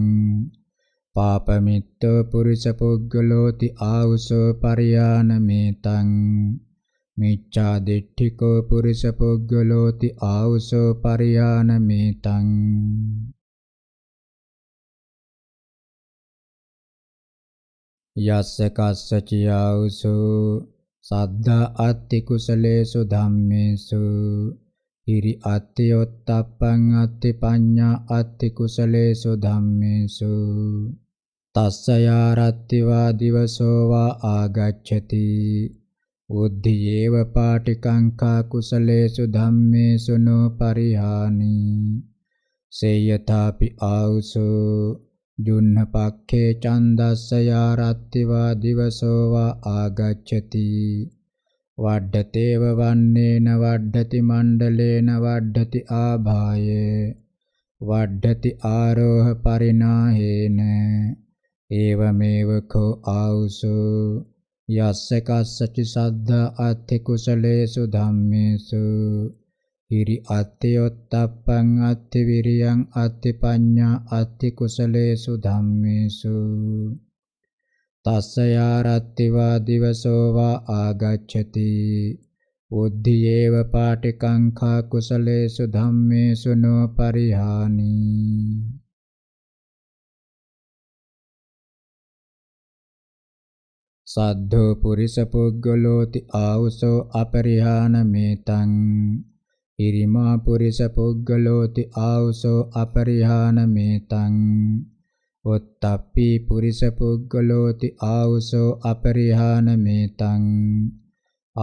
පාපමිත්තෝ පුරිස පුග්ගලෝති ආවුසෝ පරියානමේතං මිච්ඡා දිට්ඨිකෝ පුරිස පුග්ගලෝති ආවුසෝ පරියානමේතං යස්ස කස්සචියාවුසෝ සද්ධා අත්ති කුසලේසු ධම්මේසු ඉරි අත්තියොත්තප්පං අත්ති පඤ්ඤා අත්ති කුසලේසු ධම්මේසු තස්සයාරත්තිවා දිවසෝ වා ආගච්ඡති උද්ධියේව පාටිකංකා කුසලේසු ධම්මේසු නොපරිහානි සේයථාපි ආවුසෝ ජුන්නපක්ඛේ චන්දස්සයාරත්තිවා දිවසෝ වා ආගච්ඡති වඩ්ඩතේව වන්නේන වඩ්ඩති මණ්ඩලේන වඩ්ඩති ආභාය වඩ්ඩති ආරෝහ පරිනාහේන ඒවමේව කෝ ආවුසු යස්ස කස්සචි සද්ධා අත්ථි කුසලේසු ධම්මේසු හිරි අත්ථයොත්තප්පං අත්ථි විරියං අත්ථි පඤ්ඤා අත්ථි කුසලේසු ධම්මේසු තස්සයාරත්තිවා දිවසෝවා ආගච්ඡති බුද්ධියේව පාටිකංඛා කුසලේසු ධම්මේසු නෝ පරිහානි සද්ධෝ පුරිස පුග්ගලෝති ආවුසෝ අපරිහාන මේතං ඉරිමා පුරිස පුග්ගලෝති ආවුසෝ අපරිහාන මේතං ඔත්තප්පි පුරිස පුග්ගලෝති ආවුසෝ අපරිහාන මේතං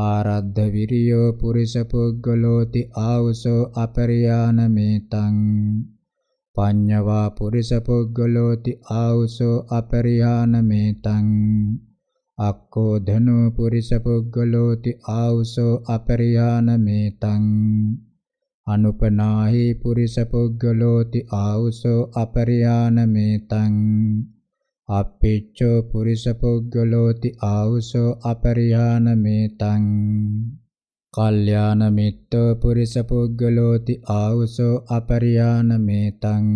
ආරද්ධ විරියෝ පුරිස පුග්ගලෝති ආවුසෝ අපරිහාන මේතං පඤ්ඤවා පුරිස පුග්ගලෝති ආවුසෝ අපරිහාන මේතං අක්කෝ ධනෝ පුරිස පුග්ගලෝති ආවුසෝ අපරිහාන මේතං අනුපනාහි පුරිස පුග්ගලෝති ආවුසෝ අපරියානමේතං අපිච්චෝ පුරිස පුග්ගලෝති ආවුසෝ අපරියානමේතං කල්යාණ මිත්තෝ පුරිස පුග්ගලෝති ආවුසෝ අපරියානමේතං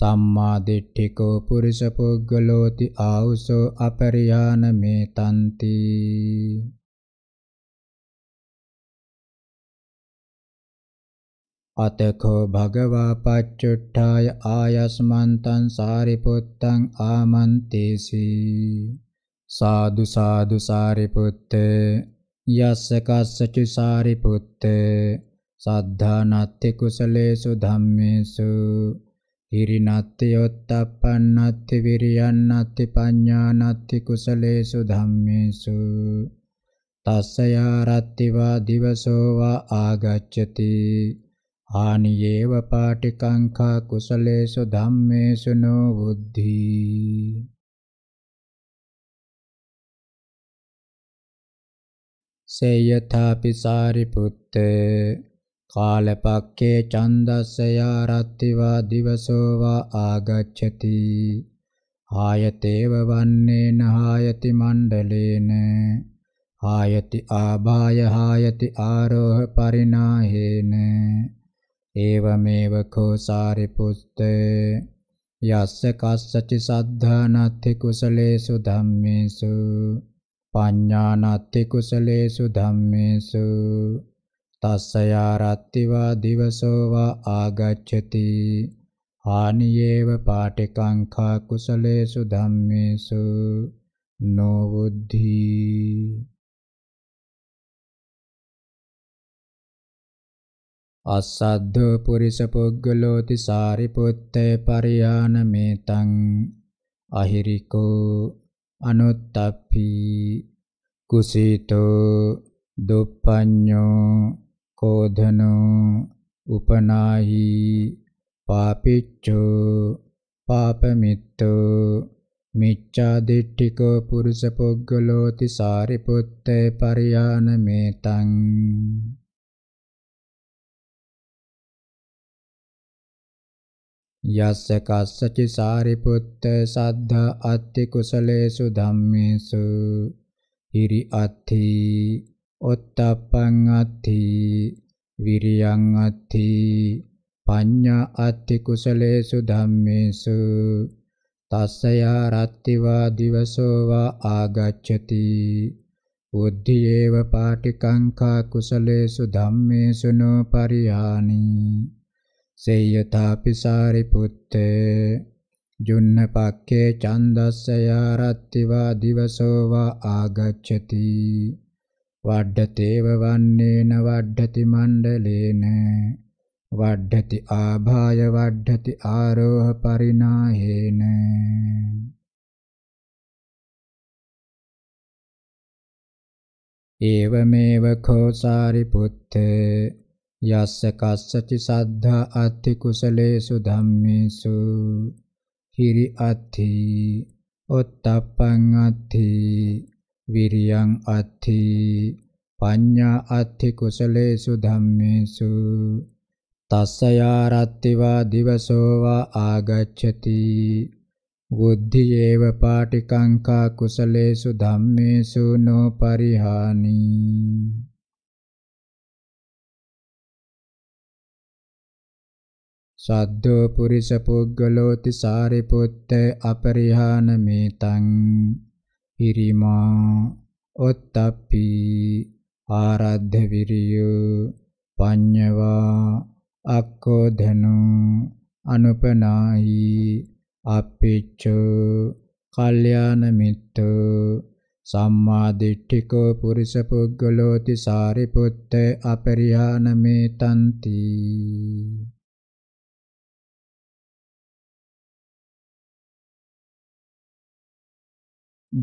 සම්මා දිට්ඨිකෝ පුරිස පුග්ගලෝති ආවුසෝ අපරියානමේතන්ති අතකෝ භගවා පච්චුට්ඨාය ආයස්මන්තං සාරිපුත්තං ආමන්තේසි සාදු සාදු සාරිපුත්තේ යස්ස කස්සචු සාරිපුත්තේ සද්ධා නත්ති කුසලේසු ධම්මේසු හිරිනත්ති යොත්තප්පන්නත්ති විරියන්නත්ති පඤ්ඤානත්ති කුසලේසු ධම්මේසු තස්සයා රත්තිවා දිවසෝ වා ආගච්ඡති ආනියේව පාටිකංඛා කුසලේසු ධම්මේසු නෝ බුද්ධි සේයථාපි සාරිපුත්ත කාලපක්කේ චන්දස්සයා රත්තිවා දිවසෝ වා ආගච්ඡති ආයතේව වන්නේන හායති මණ්ඩලේන ආයති ආභාය හායති ආරෝහ පරිනාහේන ඒවමේව කෝ සාරිපුත්ත යස්ස කස්සචි සද්ධානත්ති කුසලේසු ධම්මේසු පඤ්ඤානත්ති කුසලේසු ධම්මේසු තස්සයාරත්තිවා දිවසෝවා ආගච්ඡති ආනියේව පාටිකංඛා කුසලේසු ධම්මේසු නොවුද්ධී අස්සද්ධෝ පුරිස පුග්ගලෝති සාරිපුත්තේ පරියාන මේතං අහිරිකෝ අනුත්තප්පි කුසීතෝ දුප්පඤ්ඤෝ කෝධනෝ උපනාහි පාපිච්චෝ පාපමිත්තෝ මිච්ඡා දිට්ඨිකෝ පුරුෂ පුග්ගලෝති සාරිපුත්තේ පරියාන මේතං යස්ස කස්සචි සාරිපුත්ත සද්ධා අත්ති කුසලේසු ධම්මේසු හිරි අත්ති ඔත්තප්පං අත්ති විරියං අත්ති පඤ්ඤා අත්ති කුසලේසු ධම්මේසු තස්සයා රත්තිවා දිවසෝ වා ආගච්ඡති බුද්ධියේව පාටිකංකා කුසලේසු ධම්මේසු නෝ පරිහානි සේයථාපි සාරිපුත්ත ජුන්න පක්කේ චන්දස්සය රත්තිවා දිවසෝ වා ආගච්ඡති වඩ්ඩතේව වන්නේන වඩ්ඩති මණ්ඩලේන වඩ්ඩති ආභාය වඩ්ඩති ආරෝහ පරිනාහේන ඒවමේව කෝ සාරිපුත්තේ යස්ස කස්සචි සද්ධා අත්ථි කුසලේසු ධම්මේසු හිරි අත්ථි ඔත්තප්පං අත්ථි විරියං අත්ථි පඤ්ඤා අත්ථි කුසලේසු ධම්මේසු තස්සයාරත්තිවා දිවසෝවා ආගච්ඡති බුද්ධියේව පාටිකංකා කුසලේසු ධම්මේසු නොපරිහානි සද්දෝ පුරිස පුග්ගලෝති සාරිපුත්ත අපරිහාන මේතං ඉරිමා ඔත්තප්පි ආරද්ධ විරිය පඤ්ඤවා අක්කෝධනු අනුපනාහි අපිච්ච කල්යාණ මිත්ත සම්මා දිට්ඨිකෝ පුරිස පුග්ගලෝති සාරිපුත්ත අපරිහාන මේතන්ති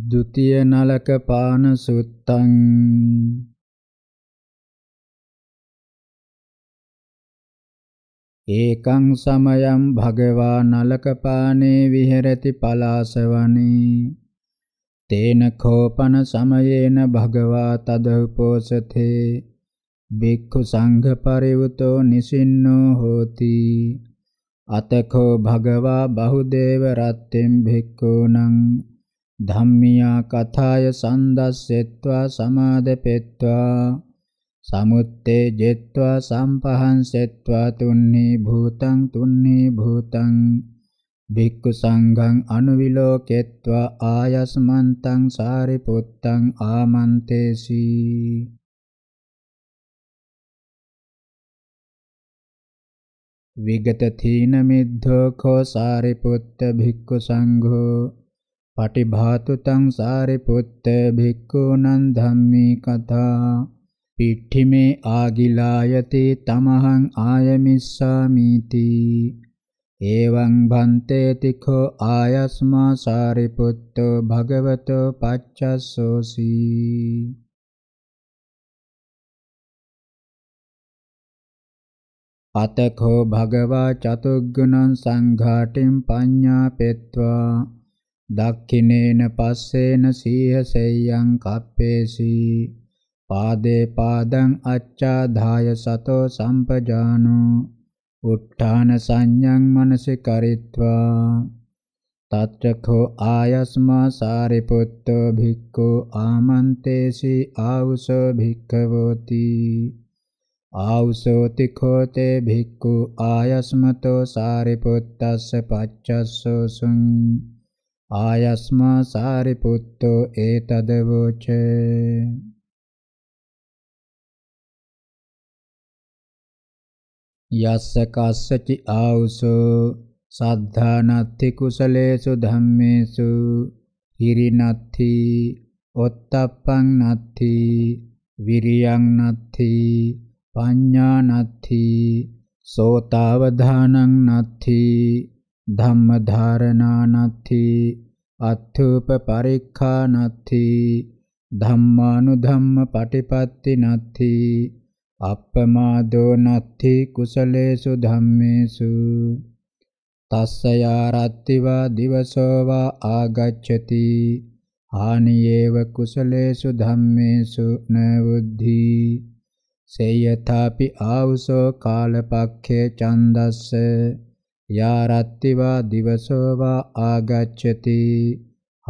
ද්විතිය නලක පාන සුත්තං ඒකං සමයං භගවා නලක පානේ විහෙරති පලාසවනේ තේන කෝපන සමයේන භගවා තද උපෝසතේ බික්ඛු සංඝ පරිවුතෝ නිසින්නෝ හෝති අතකෝ භගවා බහුදේව රත්ත්‍යං භික්ඛූනං ධම්මියා කථාය සන්දස්සෙත්වා සමාදපෙත්වා සමුත්තේ ජෙත්වා සම්පහන්සෙත්වා තුන්නී භූතං තුන්නී භූතං භික්ඛු සංඝං අනුවිලෝකෙත්වා ආයස්මන්තං සාරිපුත්තං ආමන්තේසි විගත තීන මිද්ධෝ කෝ සාරිපුත්ත භික්ඛු සංඝෝ පටිභාතු තං සාරිපුත්ත භික්ඛුනං ධම්මී කතා පිට්ඨිමේ ආගිලායති තමහං ආයමිස්සාමිති එවං භන්තේ තිඛෝ ආයස්මා සාරිපුත්තෝ භගවතෝ පච්චස්සෝසි අතකෝ භගවා චතුග්ගුණං සංඝාටින් පඤ්ඤාපෙත්වා දක්ඛිනේන පස්සේන සීහ සෙය්‍යං කප්පේසි පාදේ පාදං අච්ඡාදාය සතෝ සම්පජානෝ උත්ථාන සංඥං මනසි කරිත්වා තත්‍රකෝ ආයස්මා සාරිපුත්තෝ භික්ඛු ආමන්තේසි ආවුසෝ භික්ඛවෝති ආවුසෝති කෝතේ භික්ඛු ආයස්මතෝ සාරිපුත්තස්ස පච්චස්සෝසුං ආයස්මා සාරිපුත්තෝ ඒතද වූච යස්ස කස්සචි ආවුසෝ සද්ධානත්ති කුසලේසු ධම්මේසු හිරිනත්ති ඔත්තප්පං නත්ති විරියං නත්ති පඤ්ඤා නත්ති සෝතාවධානං නත්ති ධම්මධාරණානත්ථි අත්ථූප පරික්ඛානත්ථි ධම්මානුධම්ම පටිපත්තිනත්ථි අප්පමාදෝ නත්ථි කුසලේසු ධම්මේසු තස්සයාරත්තිවා දිවසෝවා ආගච්ඡති ආනියේව කුසලේසු ධම්මේසු නවුද්ධි සේයථාපි ආවුසෝ කාලපක්ඛේ ඡන්දස්ස යා රත්ති වා දිවසෝ වා ආගච්ඡති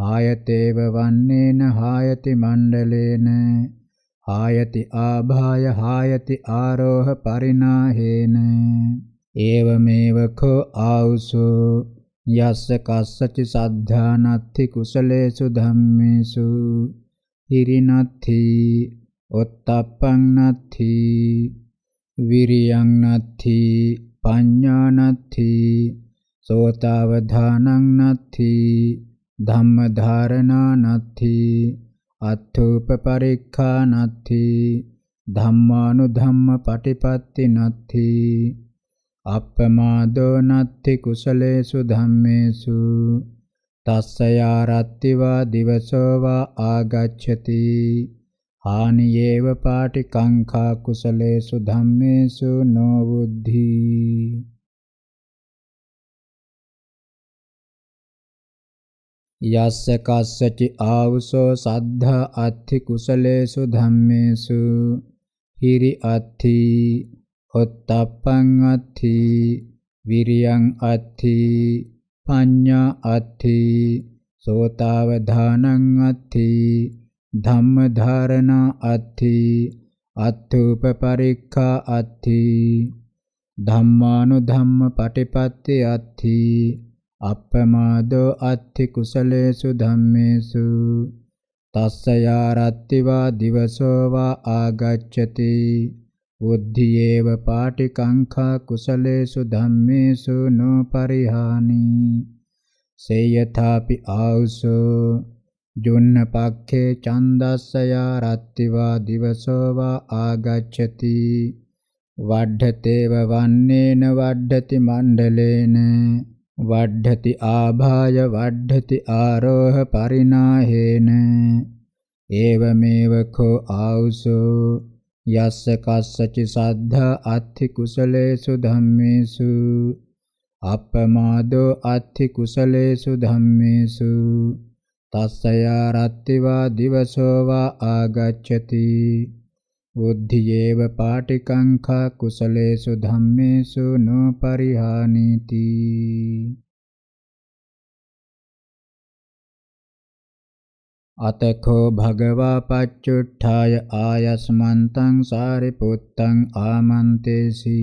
ආයතේව වන්නේන හායති මණ්ඩලේන ආයති ආභාය හායති ආරෝහ පරිනාහේන ඒවමේව කෝ ආවුසු යස්ස කස්සචි සද්ධානත්ති කුසලේසු ධම්මේසු හිරිනත්ති ඔත්තප්පං නත්ති විරියං නත්ති පඤ්ඤා නත්ථි සෝතාවධානං නත්ථි ධම්ම ධාරණා නත්ථි අත්ථූපපරික්ඛා නත්ථි ධම්මානුධම්ම පටිපත්ති නත්ථි අප්පමාදෝ නත්ති කුසලේසු ධම්මේසු තස්සයාරත්තිවා දිවසෝවා ආගච්ඡති हानियेव पाटिकङ्खा कुशलेषु धम्मेषु नो बुद्धि යස්ස කස්සචි ආවුසෝ සද්ධා අත්ථි කුසලේසු ධම්මේසු හිරි අත්ථි ඔත්තප්පං අත්ථි විරියං අත්ථි පඤ්ඤා අත්ථි සෝතාවධානං අත්ථි ධම්ම ධාරණා අත්ථි අත්ථූප පරික්ඛා අත්ථි ධම්මානුධම්ම පටිපත්ති අත්ථි අප්පමාදෝ අත්ථි කුසලේසු ධම්මේසු තස්සයා රත්තිවා දිවසෝ වා ආගච්ඡති උද්ධියේව පාටිකංඛා කුසලේසු ධම්මේසු නොපරිහානි සේයථාපි ආවුසෝ ජුන්නපක්ඛේ චන්දස්සය රත්තිවා දිවසෝ වා ආගච්ඡති වඩ්ඩතේව වන්නේන වඩ්ඩති මණ්ඩලේන වඩ්ඩති ආභාය වඩ්ඩති ආරෝහ පරිනාහේන ඒවමේව කෝ ආවුසෝ යස්ස කස්සචි සද්ධා අත්ථි කුසලේසු ධම්මේසු අප්පමාදෝ අත්ථි කුසලේසු ධම්මේසු තස්සයා රත්තිවා දිවසෝ වා ආගච්ඡති බුද්ධියේව පාටිකංඛා කුසලේසු ධම්මේසු නොපරිහානීති අතකෝ භගවා පච්චුට්ඨාය ආයස්මන්තං සාරිපුත්තං ආමන්තේසි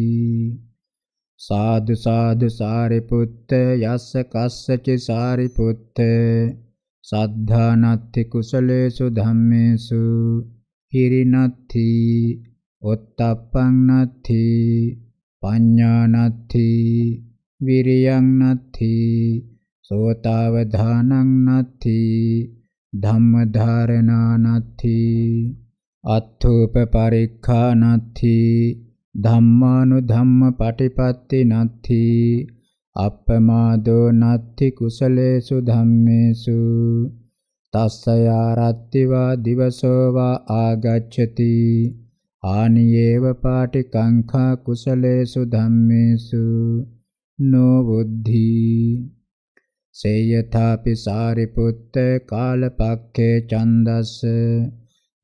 සාදු සාදු සාරිපුත්ත යස්ස කස්සචි සාරිපුත්තේ සද්ධානත්ති කුසලේසු ධම්මේසු හිරිනත්ති ඔත්තප්පං නත්ති පඤ්ඤානත්ති විරියං නත්ති සෝතාවධානං නත්ති ධම්මධාරණා නත්ති අත්ථූප පරික්ඛා නත්ති ධම්මානුධම්ම පටිපත්ති නත්ති අප්පමාදෝ නත්ති කුසලේසු ධම්මේසු තස්සයාරත්තිවා දිවසෝවා ආගච්ඡති ආනියේව පාටි කංඛා කුසලේසු ධම්මේසු නෝ බුද්ධි සේයථාපි සාරිපුත්ත කාලපක්ඛේ ඡන්දස්ස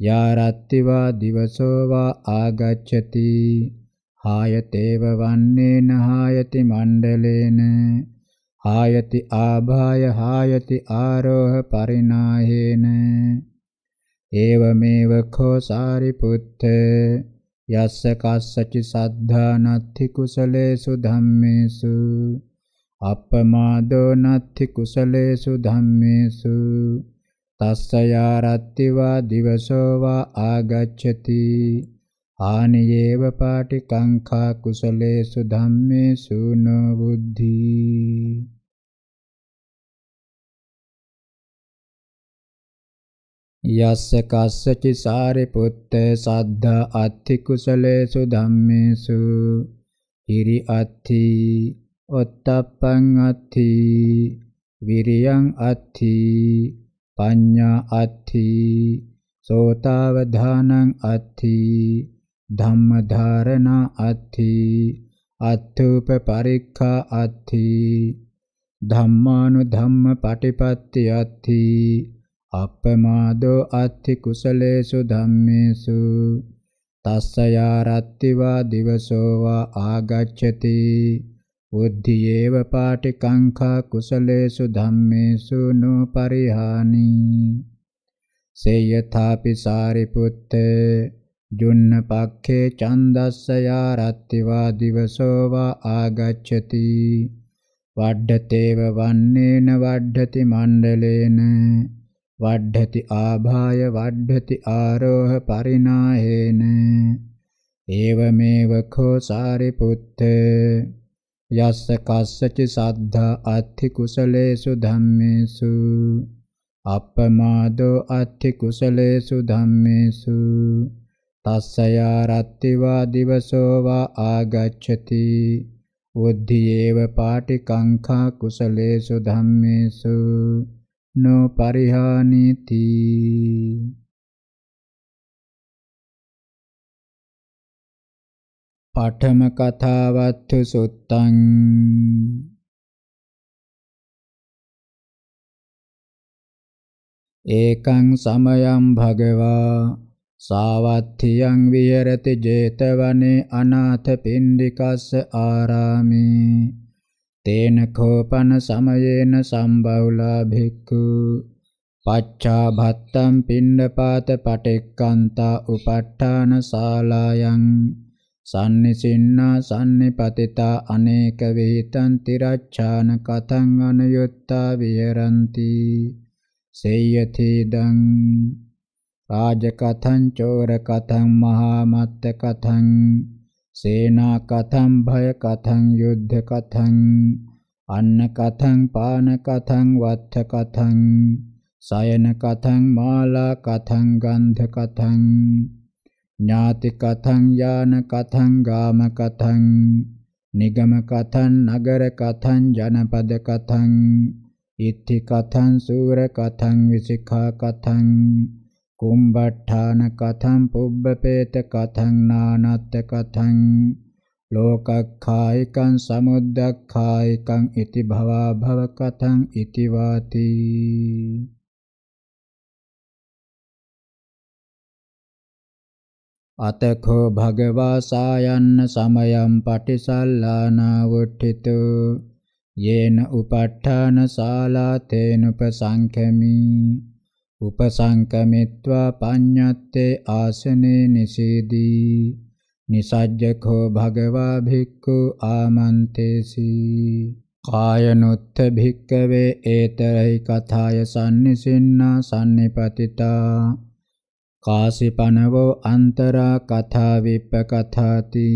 යාරත්තිවා දිවසෝවා ආගච්ඡති ආයතේව වන්නේන හායති මණ්ඩලේන ආයති ආභාය හායති ආරෝහ පරිනාහේන ඒවමේව කෝ සාරිපුත්ත යස්ස කස්සචි සද්ධා නත්ති කුසලේසු ධම්මේසු අපමාදෝ නත්ති කුසලේසු ධම්මේසු තස්ස යාරත්තිවා දිවසෝවා ආගච්ඡති ආනියේව පාටිකංඛා කුසලේසු ධම්මේසු නොබුද්ධි යස්ස කස්සචි සාරිපුත්ත සද්ධා අත්ථි කුසලේසු ධම්මේසු හිරි අත්ථි ඔත්තප්පං අත්ථි විරියං අත්ථි පඤ්ඤා අත්ථි සෝතාවධානං අත්ථි ධම්මධාරණා අත්ථි අත්ථූප පරික්ඛා අත්ථි ධම්මානු ධම්ම පටිපත්ති අත්ථි අප්පමාදෝ අත්ථි කුසලේසු ධම්මේසු තස්සයා රත්තිවා දිවසෝවා ආගච්ඡති බුද්ධියේව පාටි කංඛා කුසලේසු ධම්මේසු නෝපරිහානි සේයථාපි සාරිපුත්තේ ජුන්න පක්ඛේ චන්දස්සයා රත්තිවා දිවසෝ වා ආගච්ඡති වඩ්ඩතේව වන්නේන වඩ්ඩති මණ්ඩලේන වඩ්ඩති ආභාය වඩ්ඩති ආරෝහ පරිනාහේන ඒවමේව කෝ සාරිපුත්ත යස්ස කස්සච සද්ධා අත්ථි කුසලේසු ධම්මේසු අප්පමාදෝ අත්ථි කුසලේසු ධම්මේසු තස්සයා රත්තිවා දිවසෝ වා ආගච්ඡති උද්ධියේව පාටිකංඛා කුසලේසු ධම්මේසු නෝ පරිහානිති පාඨම කතාවත්තු සුත්තං ඒකං සමයං භගවා සාවත්තියං විහෙරති 제තවනේ අනාථ පින්ඩිකස්ස ආරාමේ තේන කෝපන සමයේන සම්බවුලා භික්ඛු පච්චා භත්තම් පින්ඩපාත පටික්කන්තා උපට්ඨාන ශාලායන් සම්නිසින්නා සම්නිපතිතා අනේක විහිතං තිරච්ඡාන කතං අනයුත්තා විහෙරಂತಿ සේයති දං රාජ කතං චෝර කතං මහා මත්ත කතං සේනා කතං භය කතං යුද්ධ කතං අන්න කතං පාන කතං වත්ථ කතං සයන කතං මාලා කතං ගන්ධ කතං ඥාති කතං යාන කතං ගාම කතං නිගම කතං නගර කතං ජනපද කතං ඉත්ති කතං සූර කතං විසිකා කතං කුම්බට්ඨාන කතං පුබ්බපේත කතං නානත්ත කතං ලෝකක්ඛායිකං සමුද්දක්ඛායිකං ඉති භවා භව කතං ඉති වාති අතඛෝ භගවා සායන්න සමයම් පටිසල්ලානා වුට්ඨිතෝ යේන උප ဋ ාණ ශාලා තේනුප සංඛමී උපසංකමිත්වා පඤ්ඤත්තේ ආසනේ නිසීදී නිසජ්ජකෝ භගවා භික්ඛු ආමන්තේසි කායනොත්ථ භික්කවේ ඒතරයි කථාය sannisinnā sannipatitā කාසිපනවෝ අන්තරා කථා විප්පකථාති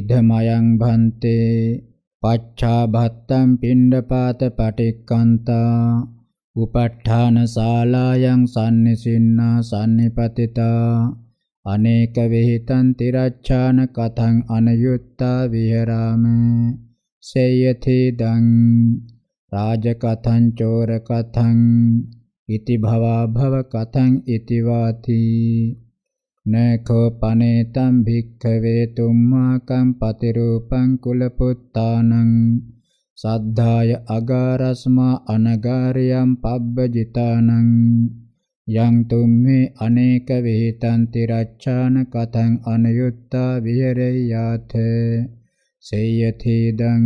ඉදමයන් භන්තේ පච්චා භත්තම් පිණ්ඩපාත පටික්කන්තා උපට්ඨාන ශාලායන් සම්නිසින්නා සම්නිපතිතා අනේක විಹಿತං තිරච්ඡාන කතං අනයුත්තා විහෙරාම සේයති දං රාජ කතං චෝර කතං ඉති භවා භව කතං ඉති වාති නඛෝ පනේතම් භික්ඛවේ තුම්මාකම් පතිරූපං කුලපුත්තානං සද්ධාය අගාරස්මා අනගාරියම් පබ්බජිතානං යං තුම්මේ අනේක විහිතං තිරච්ඡාන කතං අනයුත්තා විහෙරෙය්‍යාත සේයතිදං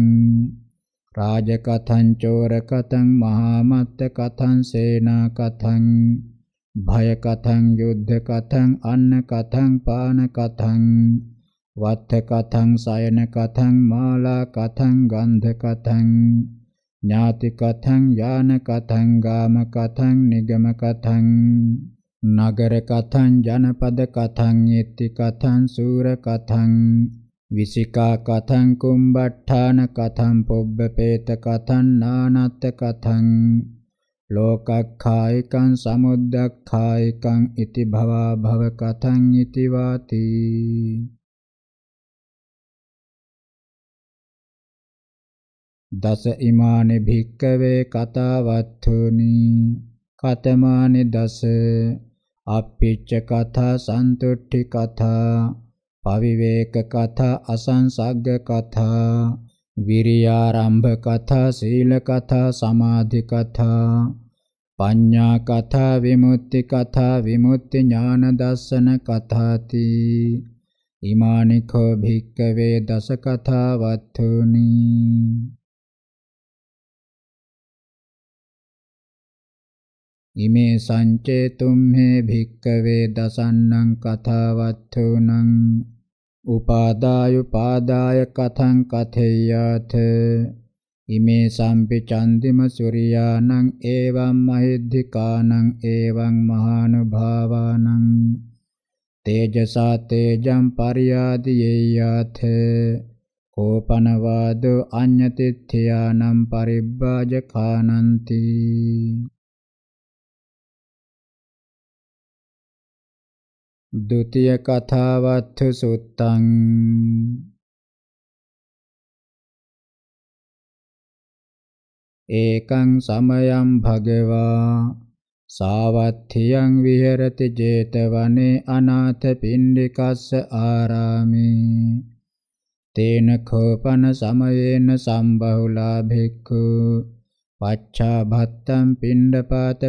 රාජකතං චෝර කතං මහාමත්ත කතං සේනා කතං භය කතං යුද්ධ කතං අන්න කතං පාන කතං වත්ථ කතං සයන කතං මාලා කතං ගන්ධ කතං ඥාති කතං යාන කතං ගාම කතං නිගම කතං නගර කතං ජනපද කතං යති කතං සූර කතං විසිකා කතං කුම්බට්ඨාන කතං පොබ්බපේත කතං නානත් කතං ලෝකක්ඛායිකං සමුද්දක්ඛායිකං ඉති භවා භව කතං ඉති වාති දස ඉමානි භික්කවේ කතාවත්තුනි කතමානි දස අප්පිච්ච කතා සන්තුට්ඨි කතා පවිවේක කතා අසංසග්ග කතා විරියාරම්භ කතා සීල කතා සමාධි කතා පඤ්ඤා කතා විමුක්ති කතා විමුක්ති ඥාන දර්ශන කතාති ඉමානි කෝ භික්කවේ දස කතා වත්තුනි ඉමේ සංචේතුම් හේ භික්කවේ දසන්නං කතා වත්තුනං උපාදායුපාදාය කතං කතෙය්‍යාත ඉමේ සම්පි චන්දිම සූර්යානං එවං මහිද්ධිකානං එවං මහානුභාවානං තේජසා තේජම් පරියාදීයේයාත කෝපනවාද අඤ්ඤතිත්‍යානම් පරිබ්බාජකානන්ති द्वितीय कथावत्थ सुत्तं एकं समयं भगवा सावत्थियं विहरति जेतवने अनाथपिण्डिकस्य आरामे तेन खोपनसमयेन सम्बहुला भिक्खु पच्छाभत्तं पिण्डपातपटिक्कन्ता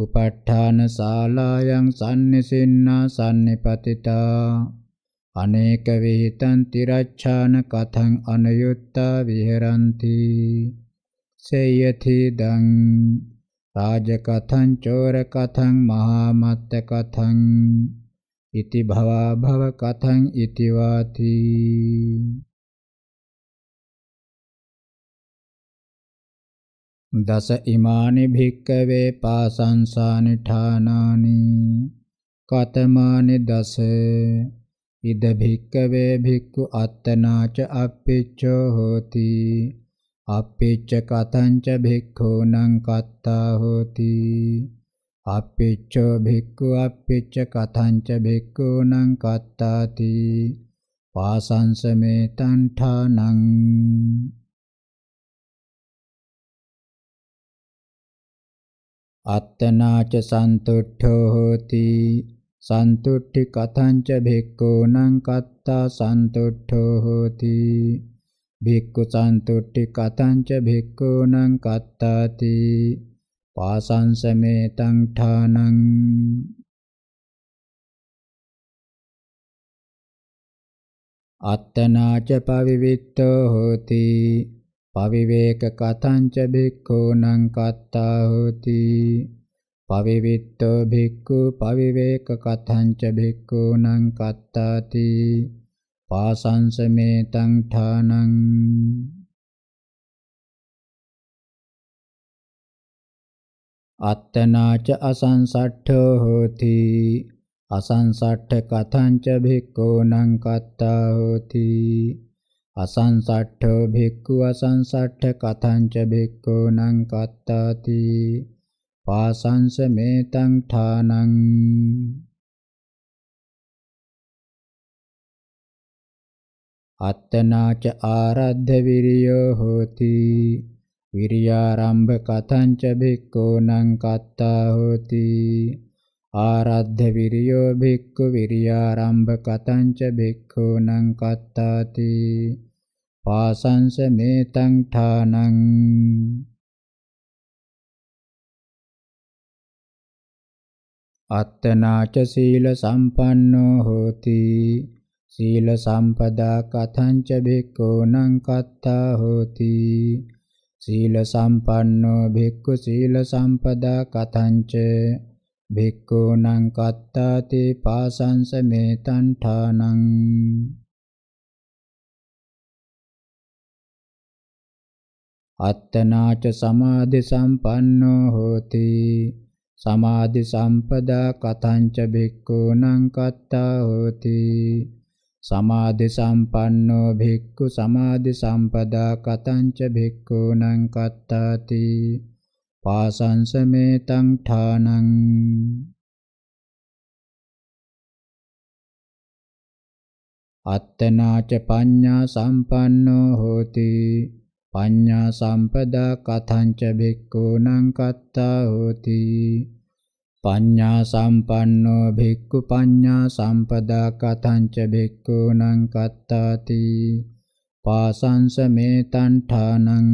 උපට්ඨාන ශාලායන් සම්නිසින්නා සම්නිපතිතා අනේක විහිතං තිරච්ඡාන කතං අනයුත්තා විහෙරಂತಿ සේයති දං රාජ කතං චෝර කතං මහා මත්ත කතං ඉති භවා භව කතං ඉති වාති දස ඉමානි භික්කවේ පාසංසානි ඨානානි කතමානි දස ඉද භික්කවේ භික්ඛු අත්තනාච අප්පිච්චෝ හෝති අප්පිච්ච කතංච භික්ඛූනං කත්තා හෝති අප්පිච්චෝ භික්ඛු අප්පිච්ච කතංච භික්ඛූනං කත්තාති පාසංසමේ තණ්ඨානං අත්තනාච සන්තුට්ඨෝ හෝති සන්තුට්ඨි කතංච භික්ඛූනම් කත්තා සන්තුට්ඨෝ හෝති භික්ඛු සන්තුට්ඨි කතංච භික්ඛූනම් කත්තාති පාසංසමේතං ඨානං අත්තනාච පවිවිත්තෝ හෝති පවිවේක කතංච භික්ඛූනං කත්තා හෝති පවිවිත්තෝ භික්ඛු පවිවේක කතංච භික්ඛූනං කත්තාති පාසංසමේතං ඨානං අත්තනාච අසංසට්ඨෝ හෝති අසංසට්ඨ කතංච භික්ඛූනං කත්තා හෝති අසංසට්ඨෝ භික්ඛු අසංසට්ඨ කතංච භික්ඛූනං කත්තාති පාසංස මේතං ඨානං අත්තනාච ආරද්ධ විරියෝ හෝති විරියාරම්භ කතංච භික්ඛූනං කත්තා හෝති ආරද්ධ විරියෝ භික්ඛු විරියාරම්භ කතංච භික්ඛූනං කත්තාති පාසංස මේතං ඨානං අත්තනාච සීල සම්පන්නෝ හෝති සීල සම්පදා කතංච භික්ඛූනං කත්තා හෝති සීල සම්පන්නෝ භික්ඛු සීල සම්පදා කතංච භික්ඛූනම් කත්තාති පාසංස මේතං ඨානං අත්තනාච සමාධි සම්පන්නෝ හෝති සමාධි සම්පදා කතංච භික්ඛූනම් කත්තා හෝති සමාධි සම්පන්නෝ භික්ඛු සමාධි සම්පදා කතංච භික්ඛූනම් කත්තාති පාසංසමේතං ඨානං අත්තනාච පඤ්ඤා සම්පන්නෝ හෝති පඤ්ඤා සම්පදා කතංච භික්ඛූනං කත්තා හෝති පඤ්ඤා සම්පන්නෝ භික්ඛු පඤ්ඤා සම්පදා කතංච භික්ඛූනං කත්තාති පාසංසමේතං ඨානං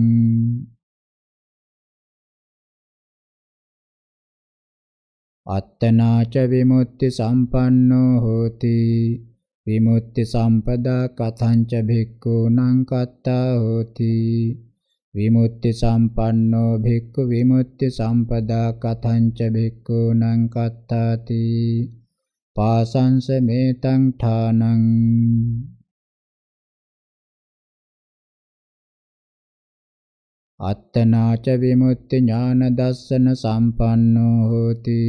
අත්තනාච විමුක්ති සම්පන්නෝ හෝති විමුක්ති සම්පදා කතංච භික්ඛූනම් කත්තා හෝති විමුක්ති සම්පන්නෝ භික්ඛු විමුක්ති සම්පදා කතංච භික්ඛූනම් කත්තාති පාසංස මේතං ඨානං අත්තනාච විමුක්ති ඥාන දස්සන සම්පන්නෝ හෝති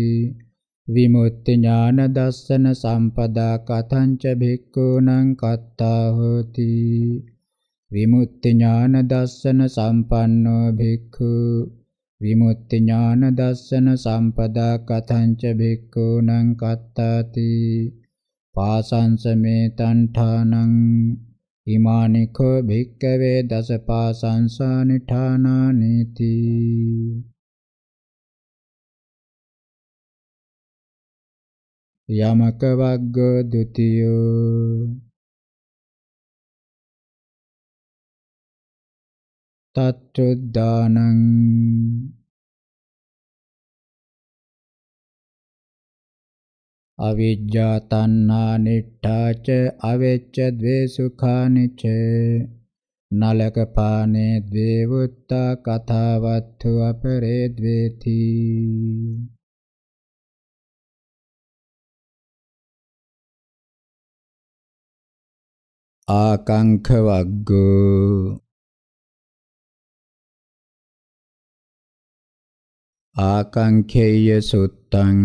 විමුක්ති ඥාන දස්සන සම්පදා කතංච භික්ඛූනං කත්තා හෝති විමුක්ති ඥාන දස්සන සම්පන්නෝ භික්ඛු විමුක්ති ඥාන දස්සන සම්පදා කතංච භික්ඛූනං කත්තාති පාසංසමේ තණ්ඨානං ඉමානිකෝ භික්කවේ දසපා සංසානිඨානානීති යමක වග්ගෝ ဒ ුතියෝ තත්ත්‍ුද්දානං අවිජ්ජා තණ්හා නිට්ඨා ච අවෙච්ච द्वे සුඛානි ච නලක පානේ द्वे වුත්තා කතාවත්තු අපරේ द्वेති ආකංඛ වග්ගෝ ආකංඛේය සුත්තං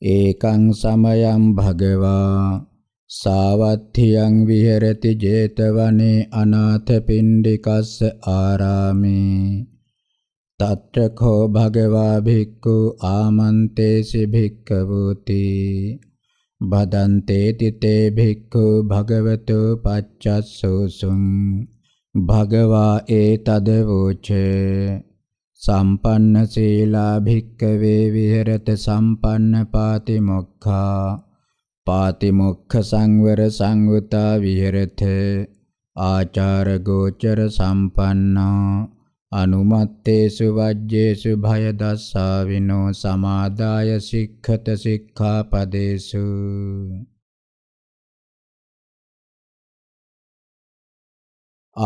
ඒකං සමයං භගවා සාවත්ථියං විහෙරති 제තවනේ අනාථපිණ්ඩිකස්ස ආරාමේ තත්‍රඛෝ භගවා භික්ඛු ආමන්තේසි භික්ඛවෝති බදන්තේ තිතේ භික්ඛු භගවතු පච්චස්සෝසුං භගවා ඒතදවෝචේ සම්පන්න සීලා භික්කවේ විහෙරත සම්පන්න පාතිමොක්ඛා පාතිමොක්ඛ සංවර සංවතා විහෙරත ආචාර ගෝචර සම්පන්නා අනුමත්තේසු වජ්ජේසු භය දස්සාවිනෝ සමාදාය සික්ඛත සික්ඛාපදේසු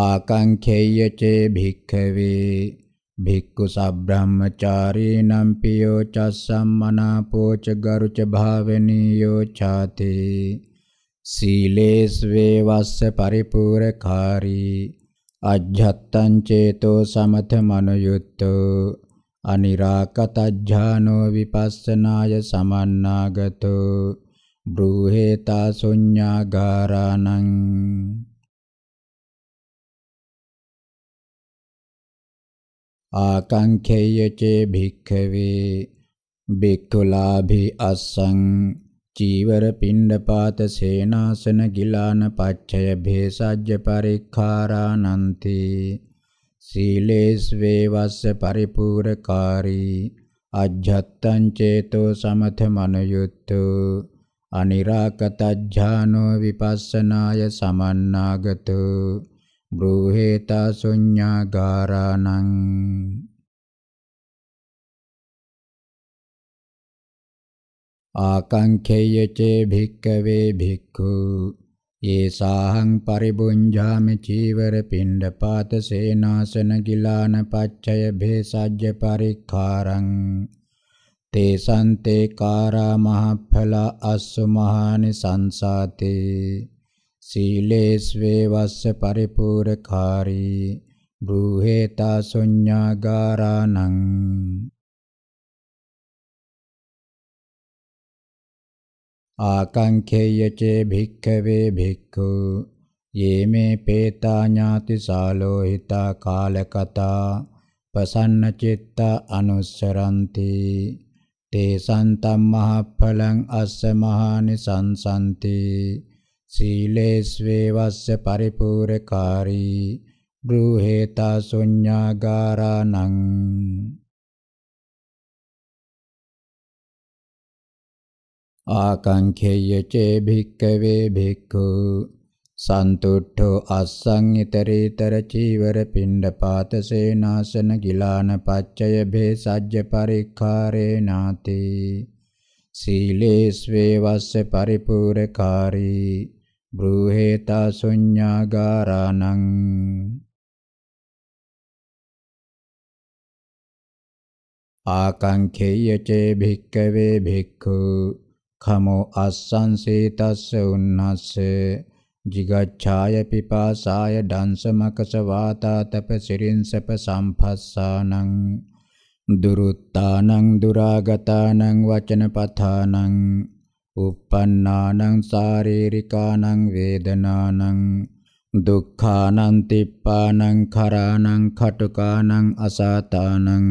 ආකංඛේය චේ භික්ඛවේ භික්ඛු සබ්‍රාහ්මචාරීනම් පියෝ චස්සම්මනාපෝච ගරුච භාවනීයෝ ඡාතේ සීලේස්වේ වස්ස පරිපූර්ණකාරී අජ්ජත්තං චේතෝ සමත මනුයුත්තෝ අනිරාකතඥානෝ විපස්සනාය සමන්නාගතෝ බ්‍රූහෙතා ශුඤ්ඤාගාරාණං ආකංඛේය චේ භික්ඛවේ බික්ඛුලාභි අස්සං චීවර පිණ්ඩපාත සේනාසන ගිලාන පච්චය භේසජ්‍ය පරික්ඛාරානන්ති සීලේස් වේවස්ස පරිපූර්ණකාරී අජ්ජත්තං චේතෝ සමත මනයුත්තෝ අනිරාකතඥානෝ විපස්සනාය සමන්නාගතෝ බ්‍රෝහෙතා ශුඤ්ඤාගාරාණං ආකංඛේය චේ භික්කවේ භික්ඛු ඒසාහං පරිබුඤ්ජාමි චීවර පිණ්ඩපාත සේනාසන ගිලාන පච්චය භේසජ්‍ය පරික්ඛාරං තේසන්තේ කාරා මහඵල අස්සු මහානි සංසාතේ සීලේස්වේ වස්ස පරිපූර්ණකාරී බ්‍රූහෙතා සොඤ්ඤාගාරාණං ආකංඛේය චේ භික්ඛවේ භික්ඛු යේමේ පේතා ඥාති සාලෝහිතා කාලකතා පසන්න චිත්ත අනුස්සරಂತಿ තේ සන්තම් මහඵලං අස්ස මහානි සංසන්ති සීලේස්වේවස්ස පරිපූර්ණකාරී බ්‍රූහෙතා ශුඤ්ඤාගාරාණං ආකංඛේය චේ භික්කවේ භික්ඛු සන්තුට්ඨෝ අස්සංිතරීතර චීවර පිණ්ඩපාත සේනාසන ගිලාන පච්චය භේසජ්ජ පරික්ඛාරේ නාති සීලේස්වේ වස්ස පරිපූර්ණකාරී බ්‍රූහෙතා ශුඤ්ඤාගාරාණං ආකංඛේය චේ භික්කවේ භික්ඛු khamo assansetassa unnasse jigacchāya pipāsāya dansamakasa vātā tapasirinsaಪ samphassanam duruttaanam durāgatāanam vacanapathānam uppannānaṁ sāririkānaṁ vēdanānaṁ දුක්ඛානං තිප්පානං කරානං කටුකානං අසාතානං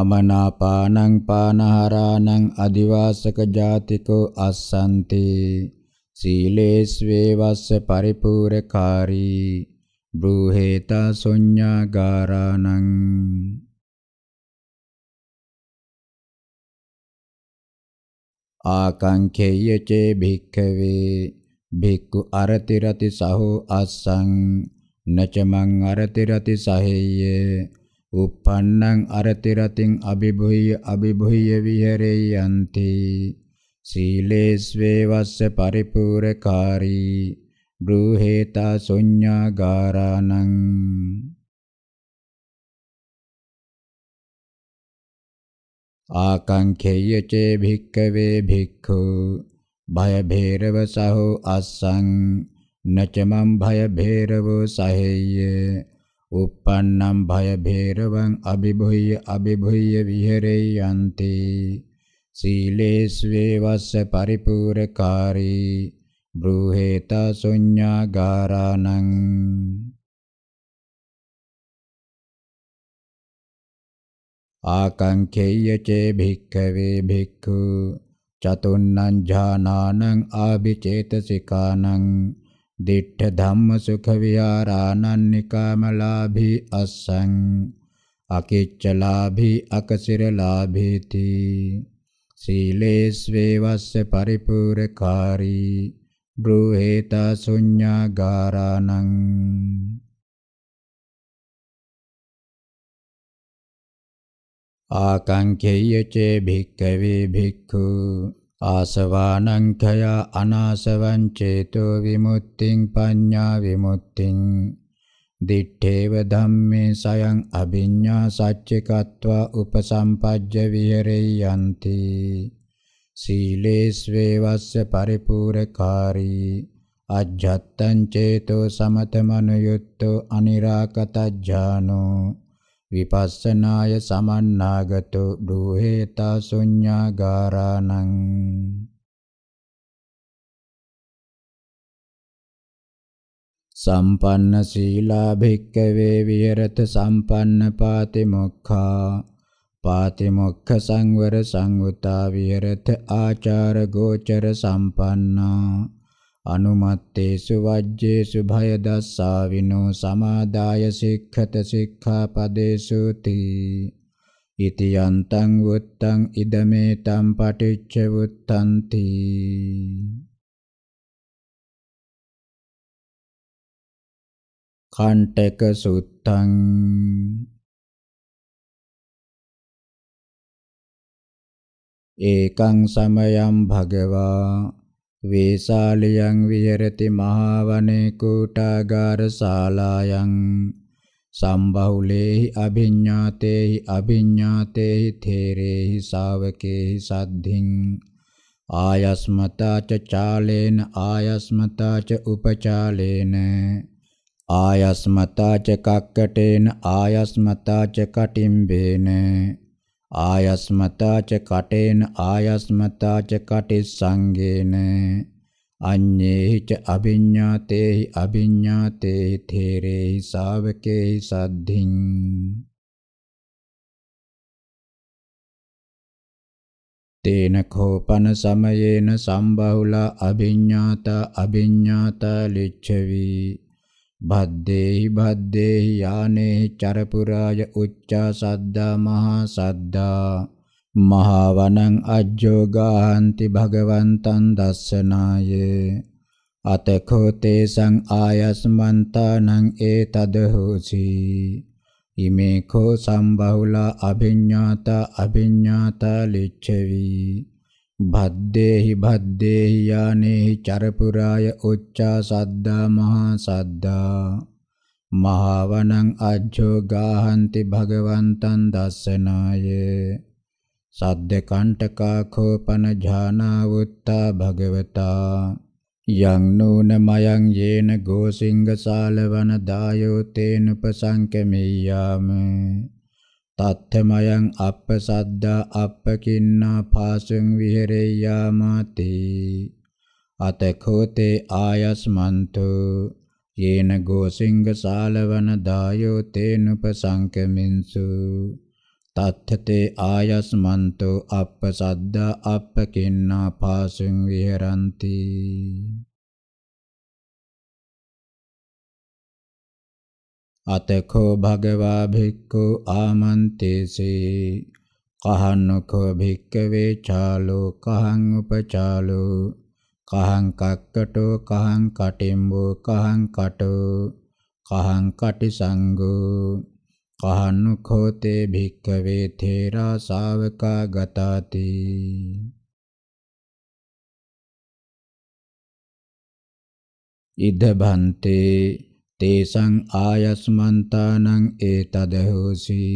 අමනාපානං පානහරානං අදිවාසක ජාතිකෝ අස්සන්ති සීලේස්වේ වස්ස පරිපූර්ණකාරී බ්‍රූහෙතා සොඤ්ඤාගාරාණං ආකංකේය චේ භික්ඛවේ භික්ඛු අරති රති සහෝ අස්සං නචමං අරති රති සහෙය්‍ය uppannang arati ratin abibhuhya abibhuhya vihareyanti සීලේස්වේ වස්ස පරිපූර්ණකාරී බ්‍රූහෙතා ශුඤ්ඤාගාරාණං ආකංඛේය චේ භික්ඛවේ භික්ඛු භය භේරව සහෝ අස්සං නචමං භය භේරවෝ සහෙය්‍ය uppannam bhaya bheravam abhibhuyya abhibhuyya vihareyanti සීලේස්වේ වස්ස පරිපූර්ණකාරී බ්‍රූහෙතා ශුඤ්ඤාගාරාණං ආකංකේය චේ භික්ඛවේ භික්ඛු චතුන්නං ඥානං ආභිචේතසිකානං දිඨ ධම්ම සුඛ විහරාණං නිකාමලාභී අස්සං අකිච්චලාභී අකසිරලාභීති සීලේස්වේවස්ස පරිපූර්ණකාරී බ්‍රූහෙතා ශුඤ්ඤාගාරාණං ආකංකේය චේ භික්ඛවේ භික්ඛු ආසවානංඛය අනාසවං චේතෝ විමුක්තිං පඤ්ඤා විමුක්තිං දිත්තේව ධම්මේ සයං අභිඤ්ඤා සච්චිකत्वा උපසම්පජ්ජ විහෙරේ යන්ති සීලේස්වේ වස්ස පරිපූර්ණකාරී අජ්ජත්තං චේතෝ සමතමනුයුක්තෝ අනිරාකතඥානෝ විපස්සනාය සමන්නාගතෝ දුහෙතා ශුඤ්ඤාගාරාණං සම්පන්න සීලා භික්කවේ විහෙරත සම්පන්න පාතිමොක්ඛා පාතිමොක්ඛ සංවර සංවතා විහෙරත ආචාර ගෝචර සම්පන්නා අනුමත්තේසු වජ්ජේසු භය දස්සාවිනෝ සමාදාය සික්ඛත සික්ඛාපදේසු තී ඉති යන්තං වුත්තං ඉදමේ තම් පටිච්ච වුත්තන්ති කණ්ඨක සුත්තං ඒකං සමයං භගවා වේසාලියං විහෙරති මහාවනේ කූටාගාර ශාලායන් සම්බහුලේහි අභිඤ්ඤාතේහි අභිඤ්ඤාතේහි තේරේහි ශාවකේහි සද්ධින් ආයස්මතා ච චාලේන ආයස්මතා ච උපචාලේන ආයස්මතා ච කක්කටේන ආයස්මතා ච කටිම්බේන ආයස්මතාච කටේන ආයස්මතාච කටි සංගේන අඤ්ඤේච අභිඤ්ඤාතේහි අභිඤ්ඤාතේ තේරේහි ශාවකේහි සද්ධින් තේන කෝපන සමයේන සම්බහුලා අභිඤ්ඤාත අභිඤ්ඤාත ලිච්ඡවි බද්දේහි බද්දේහි යානේ චරපුරාය උච්චා සද්දා මහා සද්දා මහා වනං අජ්ජෝගාහන්ති භගවන්තං දස්සනාය අතකෝ තේසං ආයස්මන්තානං ඒතදහෝසි ඉමේ කෝ සම්බහුලා අභිඤ්ඤාතා අභිඤ්ඤාතා ලිච්ඡවි භද්දේහි භද්දේහි යානේහි චරපුරාය උච්චා සද්දා මහා සද්දා මහවණං අජ්ජෝ ගාහන්ති භගවන්තං දස්සනාය සද්ද කණ්ඨකා කෝපන ඥානා වුත්තා භගවතා යං නූන මයං යේන ගෝසිංග සාලවන දායෝ තේනුපසංකමෙය්‍යාමේ තත්තමයන් අප සද්දා අප කින්නා පාසුං විහෙරෙය්‍යාමාති අතකෝතේ ආයස්මන්තු යේන ගෝසිංග සාලවන දායෝ තේනුපසංකමින්සු තත්තතේ ආයස්මන්තු අප සද්දා අප කින්නා පාසුං විහෙරಂತಿ අතකෝ භගවා භික්ඛු ආමන්තේසේ කහන්නකෝ භික්ඛවේ චාලෝ කහං උපචාලෝ කහං කක්කටෝ කහං කටිම්බෝ කහං කටෝ කහං කටි සංගෝ කහන්නකෝ තේ භික්ඛවේ තේරා ශාවකා ගතාති ඉද භන්තේ තේසං ආයස්මන්තානං ඒතදහෝසි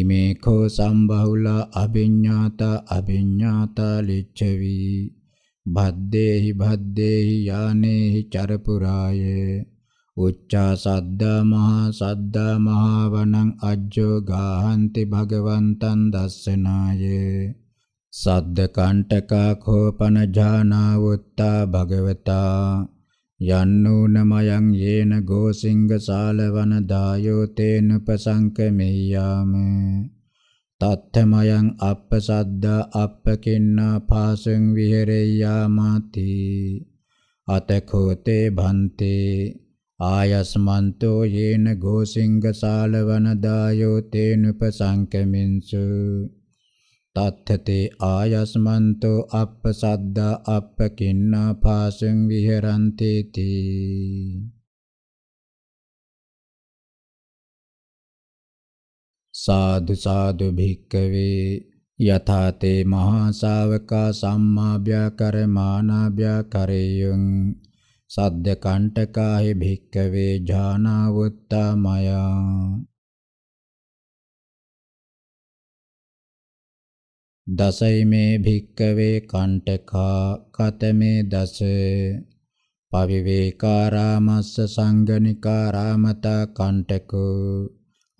ඉමේ කෝ සම්බහුල අභිඤ්ඤාත අභිඤ්ඤාත ලිච්ඡවි බද්දේහි බද්දේහි යානේහි චරපුරාය උච්චා සද්දා මහා සද්දා මහා වනං අජ්ජෝ ගාහන්ති භගවන්තං දස්සනාය සද්ද කණ්ඨකා කෝපන ඥානවත්තා භගවතා යන්නෝනමයන් යේන ගෝසිංග සාලවන දායෝ තේනුපසංකමෙය්‍යාම තත්තමයන් අප්පසද්දා අප්පකින්නා පාසං විහෙරෙය්‍යාමාති අතකෝතේ භන්තේ ආයස්මන්තෝ යේන ගෝසිංග සාලවන දායෝ තේනුපසංකමින්සු තත්ථතේ ආයස්මන්තෝ අප්පසද්දා අප්පකින්නා පාසං විහෙරන්ති තී සාදු සාදු භික්කවේ යථාතේ මහා ශාවකා සම්මාභ්‍යාකරමානාභ්‍යාකරේයං සද්ද කණ්ඨකාහි භික්කවේ ඥානවුත්තමයා දසයිමේ භික්කවේ කණ්ඨකා කතමේ දස පවිවේකාරාමස්ස සංගනිකාරාමතා කණ්ඨකෝ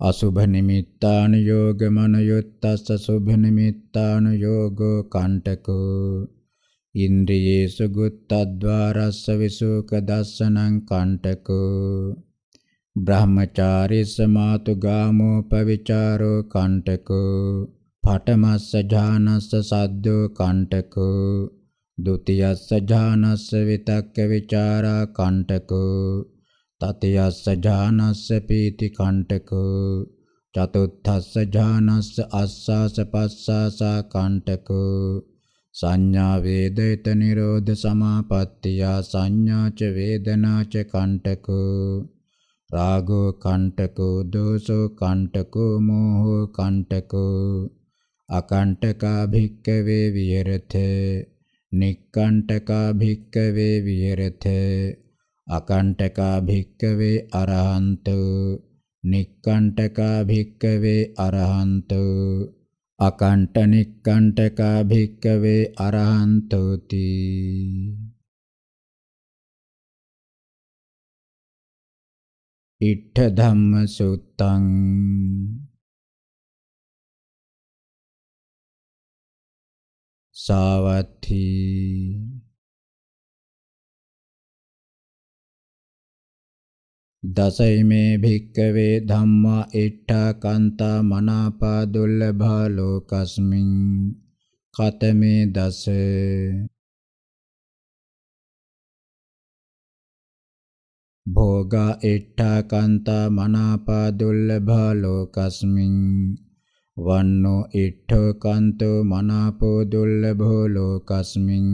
අසුභ නිමිත්තාන යෝග මනයොත්තස්ස සුභ නිමිත්තාන යෝගෝ කණ්ඨකෝ ඉන්ද්‍රියේසු ගුත්තද්වාරස්ස විසුක දස්සනං කණ්ඨකෝ බ්‍රහ්මචාරී සමාතු ගාමෝ පවිචාරෝ කණ්ඨකෝ පඨමස්ස ඥානස්ස සද්දෝ කණ්ඨකෝ ဒုတိယ ස්ස ඥානස්ස විතක්ක ਵਿਚාරා කණ්ඨකෝ තතියස්ස ඥානස්ස පීති කණ්ඨකෝ චතුත්ථස්ස ඥානස්ස අස්සාස පස්සාසා කණ්ඨකෝ සංඥා වේදිත නිරෝධ සමාපත්තිය සංඥාච වේදනාච කණ්ඨකෝ රාගෝ කණ්ඨකෝ දෝසෝ කණ්ඨකෝ මෝහෝ කණ්ඨකෝ අකණ්ඨකා භික්කවේ විහෙරතේ නික්කණ්ඨකා භික්කවේ විහෙරතේ අකණ්ඨකා භික්කවේ අරහන්තු නික්කණ්ඨකා භික්කවේ අරහන්තු අකණ්ඨ නික්කණ්ඨකා භික්කවේ අරහන්තුති ඉට්ඨ ධම්ම සුත්තං සාවත්ථි දසයිමේ භික්කවේ ධම්මා ඉට්ඨා කන්තා මනාපා දුල්ලභා ලෝකස්මින් කතමේ දස භෝගා ඉට්ඨා කන්තා මනාපා දුල්ලභා ලෝකස්මින් වන්නෝ ඉට්ඨෝ කන්තෝ මනාපෝ දුල්ලභෝ ලෝකස්මින්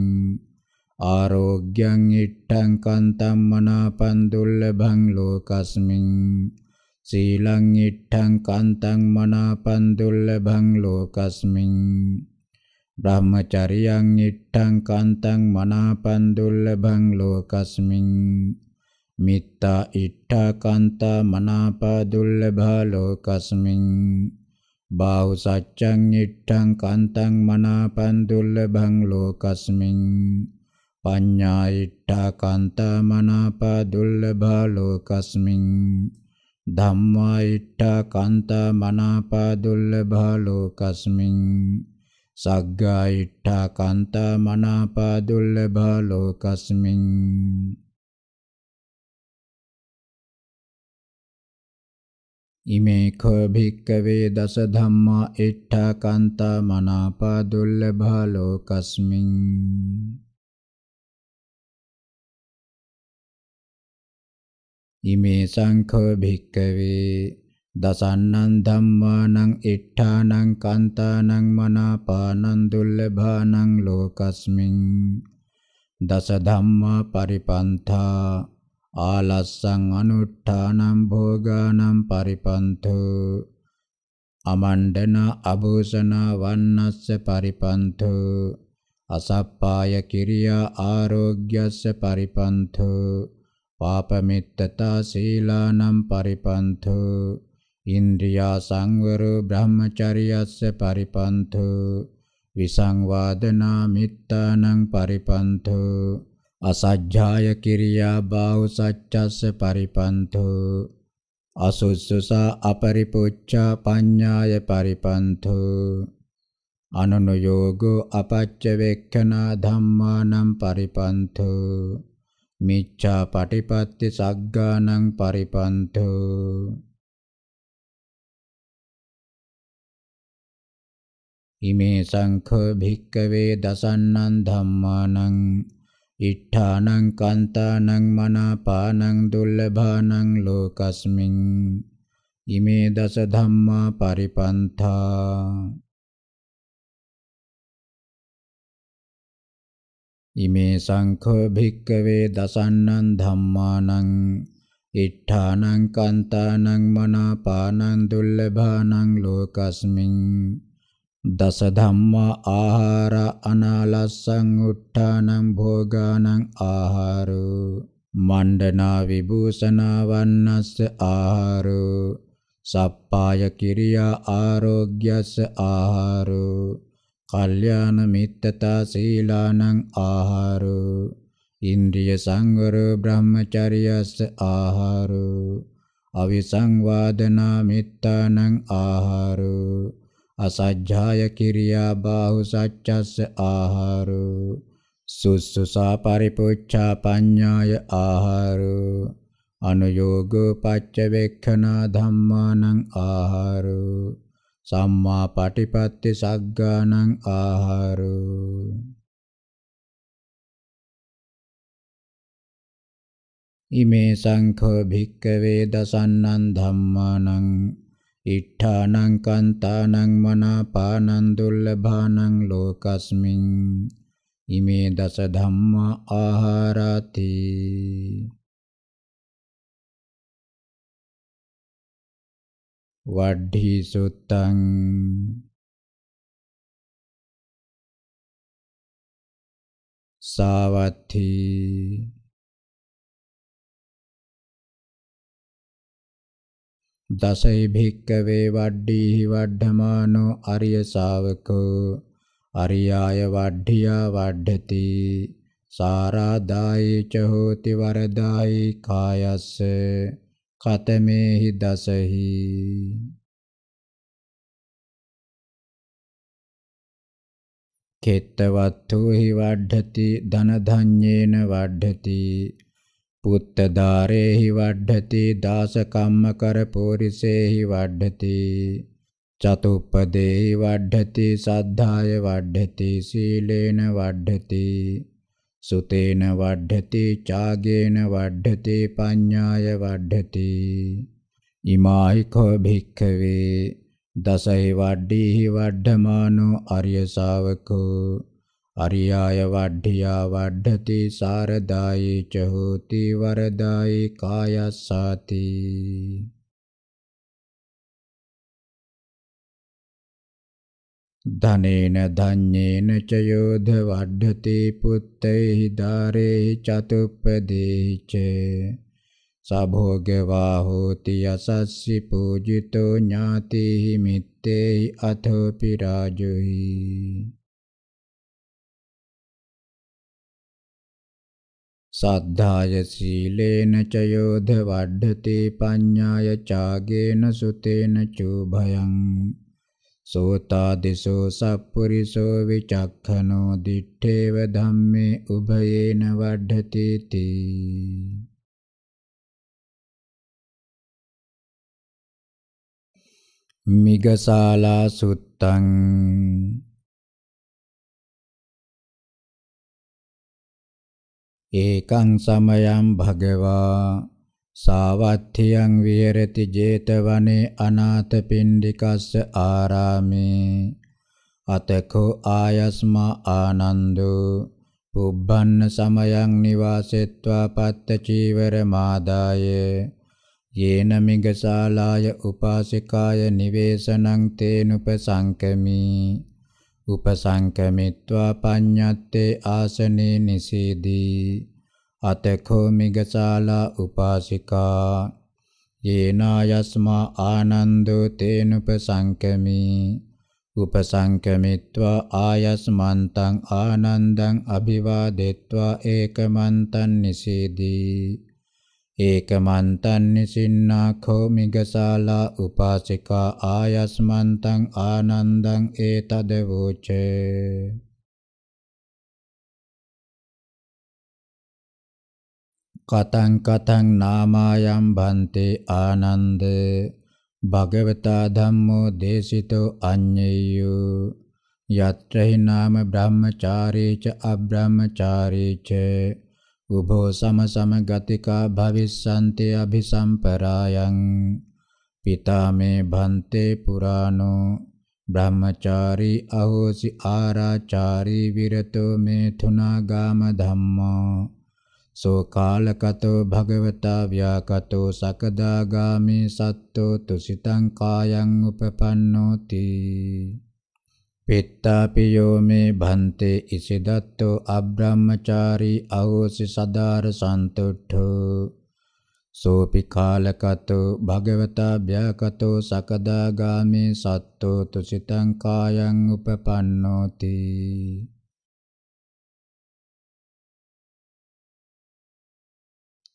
ආරෝග්‍යං ඉට්ඨං කන්තං මනාපං දුල්ලභං ලෝකස්මින් සීලං ඉට්ඨං කන්තං මනාපං දුල්ලභං ලෝකස්මින් බ්‍රහ්මචරියං ඉට්ඨං කන්තං මනාපං දුල්ලභං ලෝකස්මින් මිත්තා ඉට්ඨා කන්තා මනාපා දුල්ලභා ලෝකස්මින් බාහු සච්ඡං ඉට්ඨං කන්තං මනාපං දුල්ලභං ලෝකස්මින් පඤ්ඤා ඉට්ඨා කන්තා මනාපා දුල්ලභා ලෝකස්මින් ධම්මා ඉට්ඨා කන්තා මනාපා දුල්ලභා ලෝකස්මින් සග්ගා ඉට්ඨා කන්තා මනාපා දුල්ලභා ලෝකස්මින් ඉමේ කෝ භික්කවේ දස ධම්මා ඉට්ඨා කාන්තා මනාපා දුල්ලභා ලෝකස්මින් ඉමේ සංඛෝ භික්කවේ දසන්නං ධම්මානං ඉට්ඨානං කාන්තානං මනාපානං දුල්ලභානං ලෝකස්මින් දස ධම්මා පරිපන්තා ආලස්සං අනුට්ඨානම් භෝගානම් පරිපන්තු අමණ්ඩන අභූෂණ වන්නස්ස පරිපන්තු අසප්පාය කිරියා ආරෝග්‍යස්ස පරිපන්තු පාපමිත්තතා සීලානම් පරිපන්තු ඉන්ද්‍රියා සංවරෝ බ්‍රහ්මචරියස්ස පරිපන්තු විසංවාදනා මිත්තානං පරිපන්තු අසජ්ජාය කිරියා බාහු සච්චස්ස පරිපන්තෝ අසුස්සසා අපරිපොච්චා පඤ්ඤාය පරිපන්තෝ අනනුයෝගෝ අපච්ච වෙක්ඛනා ධම්මානම් පරිපන්තෝ මිච්ඡා පටිපත්ති සග්ගානං පරිපන්තෝ ඉමේ සංඛ භික්කවේ දසන්නං ධම්මානං ඉට්ඨානං කාන්තානං මනාපානං දුල්ලභානං ලෝකස්මින් ඉමේ දස ධම්මා පරිපන්ථා ඉමේ සංඛෝ භික්කවේ දසන්නං ධම්මානං ඉට්ඨානං කාන්තානං මනාපානං දුල්ලභානං ලෝකස්මින් දස ධම්මා ආහාර අනාලස්සං උට්ඨානං භෝගානං ආහාරෝ මණ්ඩනා විභූෂණා වන්නස්ස ආහාරෝ සප්පාය කිරියා ආරෝග්‍යස්ස ආහාරෝ කල්යාණ මිත්තතා සීලානං ආහාරෝ ඉන්ද්‍රිය සංවරෝ බ්‍රහ්මචර්යස්ස ආහාරෝ අවිසංවාදනා මිත්තානං ආහාරෝ අසජ්ජාය කිරියා බාහු සච්චස්ස ආහාරෝ සුස්සුසා පරිපුච්ඡා පඤ්ඤාය ආහාරෝ අනුയോഗෝ පච්ච වේක්ඛනා ධම්මානං ආහාරෝ සම්මා පටිපත්ති සග්ගානං ආහාරෝ ඉමේ සංඛෝ භික්ඛවේ දසන්නං ධම්මානං ඉට්ඨානං කන්තානං මනාපානං දුල්ලභානං ලෝකස්මින් ඉමේ දස ධම්මා ආහාරති වඩ්ඩි සුත්තං සාවත්ථී දසයි භික්කවේ වඩ්ඩීහි වඩ්ඩමානෝ අරිය ශාවකෝ අරියාය වඩ්ඩියා වඩ්ඩති සාරාදායි ච හෝති වරදායි කායස්ස කතමේහි දසහි කෙත්තවත්තු හි වඩ්ඩති ධනධඤ්ඤේන වඩ්ඩති පුත්තදාරේහි වඩ්ඩති දාසකම්මකර පෝරිසේහි වඩ්ඩති චතුප්පදේහි වඩ්ඩති සද්ධාය වඩ්ඩති සීලේන වඩ්ඩති සුතේන වඩ්ඩති චාගේන වඩ්ඩති පඤ්ඤාය වඩ්ඩති ඉමාහි කෝ භික්ඛවේ දසහි වඩ්ඩීහි වඩ්ඩමානෝ ආර්ය ශාවකෝ අරියාය වඩ්ඩියා වඩ්ඩති සාරදායි චහෝති වරදායි කායස්සාති ධනේන ධඤ්ඤේන ච යෝධ වඩ්ඩති පුත්තේහි ධාරේහි චතුප්පදේහි ච සභෝගවා හෝති යසස්සි පූජිතෝ ඥාතිහි මිත්තේහි අතෝ පිරාජොහි සද්ධාය සීලේන ච යෝධ වඩ්ඩති පඤ්ඤාය චාගේන සුතේන චුභයං සෝතාදිසෝ සප්පුරිසෝ විචක්ඛනෝ දිත්තේව ධම්මේ උභයේන වඩ්ඩති තී මිගසාලා සුත්තං ඒකං සමයං භගවා සාවත්ථියං විහෙරති 제තවනේ අනාථපිණ්ඩිකස්ස ආරාමේ අතකෝ ආයස්මා ආනන්දෝ පුබ්බන්න සමයං නිවාසෙත්වා පත්ත චීවර මාදාය යේන මිගසාලාය උපාසිකාය නිවේසනං තේනුපසංකමී උපසංකමිත්වා පඤ්ඤත්තේ ආසනේ නිසීදී අතකෝ මිගසාලා උපාසිකා යේනා යස්මා ආනන්දෝ තේනුපසංකමි උපසංකමිත්වා ආයස්මන්තං ආනන්දං අභිවාදෙත්වා ඒකමන්තං නිසීදී ඒකමන්තන්නිසින්නාඛෝ මිගසාලා උපාසිකා ආයස්මන්තං ආනන්දං ඒතද වූචේ කතං කතං නාමායම් බන්තේ ආනන්ද භගවතා ධම්මෝ දේශිතෝ අඤ්ඤයෝ යත්‍රි නාම බ්‍රහ්මචාරීච අබ්‍රහ්මචාරීච උභෝ සම සමගතිකා භවිස්සන්තේ අபிසම්පරායන් පිතාමේ භන්තේ පුරාණෝ බ්‍රහ්මචාරී අහෝසි ආරාචාරී විරතෝ මේ තුනාගාම ධම්මෝ සෝ කාලකතෝ භගවතා ව්‍යාකතෝ සකදාගාමී සත්තෝ තුසිතං කායං උපපන්නෝති පෙත්තාපියෝ මේ භන්තේ ඉසිදත්තෝ අබ්‍රාහ්මචාරී අහෝසි සදාර සන්තුට්ඨෝ සෝපි කාලකතෝ භගවතා භ්‍යාකතෝ සකදාගාමේ සත්තෝ තුසිතං කායං උපපන්නෝති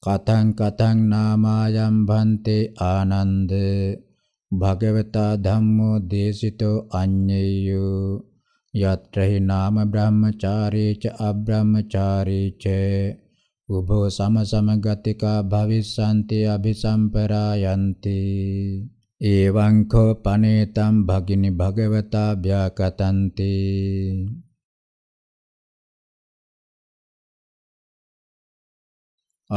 කතං කතං නාමායම් භන්තේ ආනන්දේ භගවතා ධම්මෝ දේශිතෝ අඤ්ඤයෝ යත්‍රහි නාම බ්‍රහ්මචාරීච අබ්‍රහ්මචාරීච උභෝ සමසමගතිකා භවිස්සන්ති අபிසම්පරායන්ති එවං කෝ පනේතම් භගිනි භගවතා ව්‍යාකතන්ති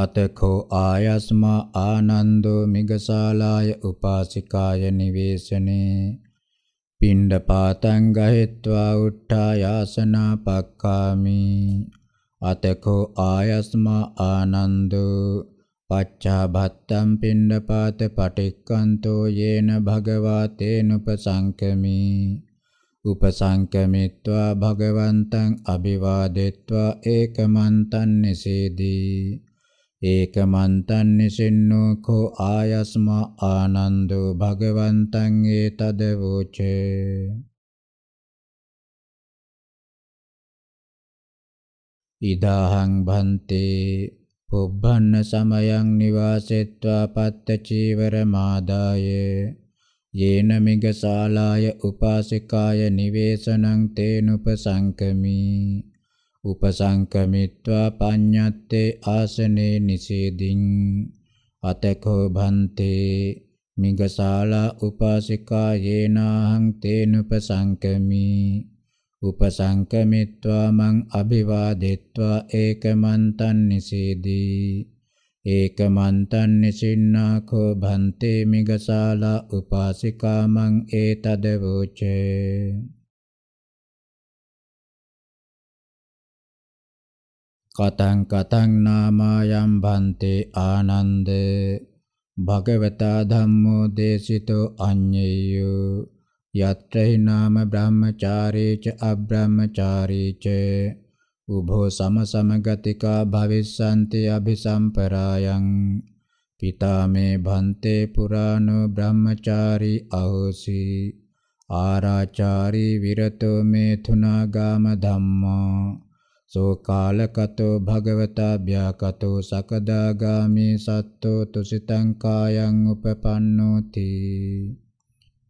අතකෝ ආයස්මා ආනන්දෝ මිගසාලාය උපාසිකාය නිවේශනේ පිණ්ඩ පාතං ගහෙත්වා උට්ඨා යාසනා පක්ඛාමි අතකෝ ආයස්මා ආනන්දෝ පච්චා භත්තම් පිණ්ඩ පාත පටික්කන්තෝ යේන භගවා තේනුපසංකමි උපසංකමිත්වා භගවන්තං අභිවාදෙත්වා ඒකමන්තං නිසීදී ඒකමන්තං නිසින්නෝ කෝ ආයස්මා ආනන්දෝ භගවන්තං ඒතද වූචේ ඉදාහං භන්තේ පුබ්බන්න සමයං නිවාසෙත්වා පත්ත චීවර මාදාය යේන මිගසාලාය උපාසිකාය නිවේසනං තේනුපසංකමී උපසංකමිත්වා පඤ්ඤත්තේ ආසනේ නිසීදින් අතකෝ භන්තේ මිගසාලා උපාසිකා යේනාහං තේනුපසංකමි උපසංකමිත්වා මං අභිවාදෙත්වා ඒකමන්තං නිසීදී ඒකමන්තං නිසින්නාකෝ භන්තේ මිගසාලා උපාසිකා මං ඒතදවෝචේ කතං කතං නාමායම් භන්තේ ආනන්ද භගවතා ධම්මෝ දේශිතෝ අඤ්ඤය යත්‍රි නාම බ්‍රහ්මචාරීච අබ්‍රහ්මචාරීච උභෝ සමසමගතිකා භවිස්සන්ති අபிසම්පරායන් පිතාමේ භන්තේ පුරාණෝ බ්‍රහ්මචාරී අහෝසි ආරාචාරී විරතෝ මේ තුනාගාම ධම්මෝ සෝකාලකතෝ භගවතාභ්‍යාකතෝ සකදාගාමී සත්තෝ තුසිතං කායං උපපන්නෝති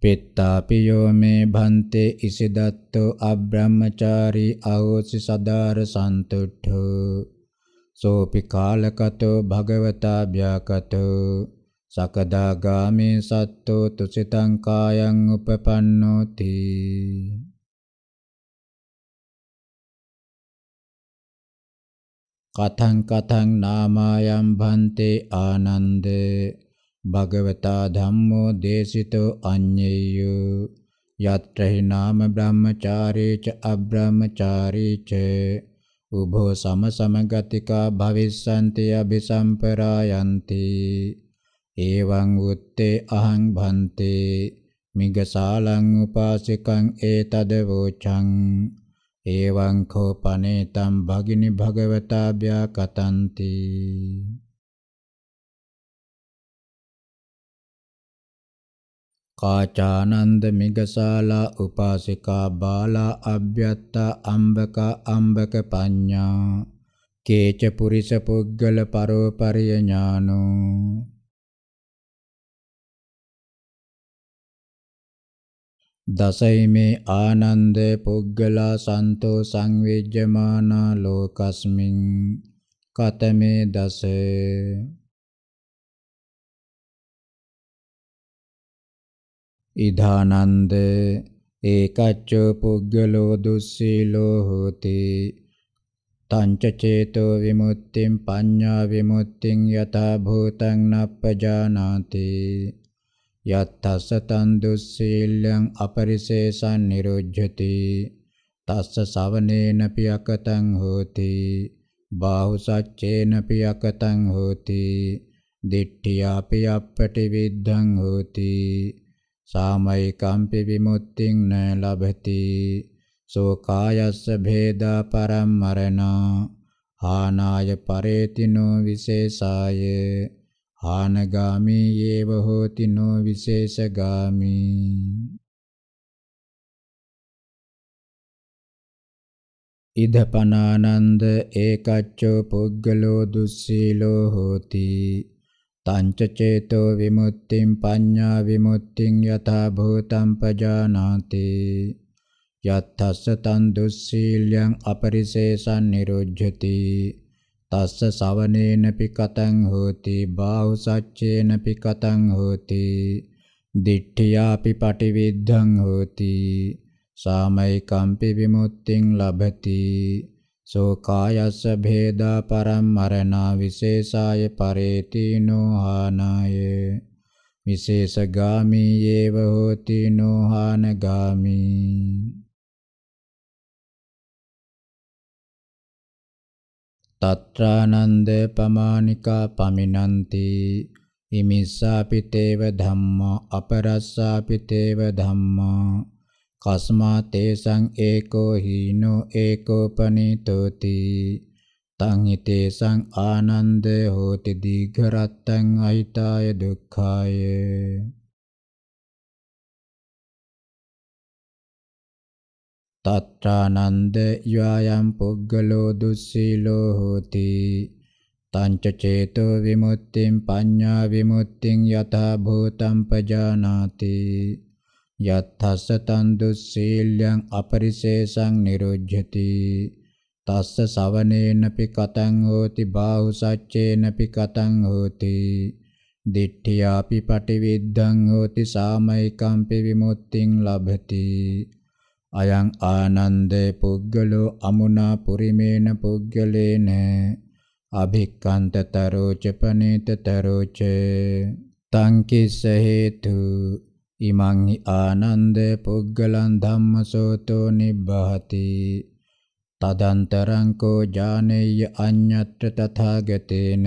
පෙත්තාපියෝ මේ භන්තේ ඉසිදත්තෝ අබ්‍රහ්මචාරී අහෝසි සදාර සන්තුට්ඨෝ සෝපි කාලකතෝ භගවතාභ්‍යාකතෝ සකදාගාමී සත්තෝ තුසිතං කායං උපපන්නෝති කතං කතං නාමායම් භන්තේ ආනන්ද භගවතා ධම්මෝ දේශිතෝ අඤ්ඤේය යත්‍රහි නාම බ්‍රහ්මචාරී ච අබ්‍රහ්මචාරී ච උභෝ සමසමගතිකා භවිස්සන්ති අபிසම්පරායන්ති එවං උත්තේ අහං භන්තේ මිගසාලං උපාසිකං ඒතද වෝචං එවං කෝ පනේතම් භගිනි භගවතාභ්‍යා කතන්ති කාචානන්ද මිගසාලා උපාසිකා බාලා අභ්‍යත්තා අම්බකා අම්බක පඤ්ඤා කේච පුරිස පුද්ගල පරෝපරිය ඥානෝ දසයිමේ ආනන්ද පුග්ගලා සන්තෝ සංවේජ්ජමානා ලෝකස්මින් කතමේ දස ඉධානන්ද ඒකච්චෝ පුග්ගලෝ දුස්සීලෝ හෝති තංච චේතෝ විමුක්තිං පඤ්ඤා විමුක්තිං යථා භූතං නප්පජානාති යත්තස්ස තන් දුස්සීලං අපරිශේෂං නිරුජ්ජති තස්ස සවනේන පියකතං හෝති බාහු සච්චේන පියකතං හෝති දිට්ඨියාපි අපටි විද්ධං හෝති සාමයිකම්පි විමුක්තිං න ලබති සෝකායස්ස භේදා පරම් මරණ ආනාය පරේතිනෝ විශේෂාය ආනගාමී යේව හෝති නෝ විශේෂගාමී ඉදපනානන්ද ඒකච්චෝ පුද්ගලෝ දුස්සීලෝ හෝති තංච චේතෝ විමුක්තිං පඤ්ඤා විමුක්තිං යථා භූතං පජානාති යත්තස්ස තන් දුස්සීල්‍යං අපරිශේෂං නිරුද්ධති තස්ස සවනේන පිකතං හෝති බාහු සච්චේන පිකතං හෝති දිට්ඨියාපි පටිවිද්ධං හෝති සාමයිකම්පි විමුක්තිං ලබති සෝකායස්ස භේදා පරම්මරණා විශේෂාය පරේතිනෝ හානාය විශේෂගාමී යේව හෝති නෝහානගාමී තත්‍රානන්ද පමානිකා පමිනන්ති ඉමිස්සාපිතේව ධම්මා අපරස්සාපිතේව ධම්මා කස්මා තේසං ඒකෝ හීනෝ ඒකෝපනීතෝති තං හිතේසං ආනන්ද හෝති දීඝරත්තං අයිතාය දුක්ඛාය තත්‍රානන්ද යායම් පුග්ගලෝ දුස්සීලෝ හෝති තංච චේතෝ විමුක්තිං පඤ්ඤා විමුක්තිං යථා භූතං පජානාති යත්තස්ස තං දුස්සීල්‍යං අපරිශේෂං නිරුජ්ජති තස්ස සවනේනපි කතං හෝති බාහුසච්චේනපි කතං හෝති දිට්ඨියාපි පටිවිද්ධං හෝති සාමයිකම්පි විමුක්තිං ලබති අයං ආනන්දේ පුද්ගලෝ අමුනා පුරිමේන පුද්ගලේන අභික්කන්තතරෝ ච පනේතතරෝ ච තං කිස්ස හේතු ඉමං හි ආනන්ද පුද්ගලං ධම්මසෝතෝ නිබ්බහති තදන්තරං කෝ ඥානෙය අඤ්ඤත්‍ර තථාගතේන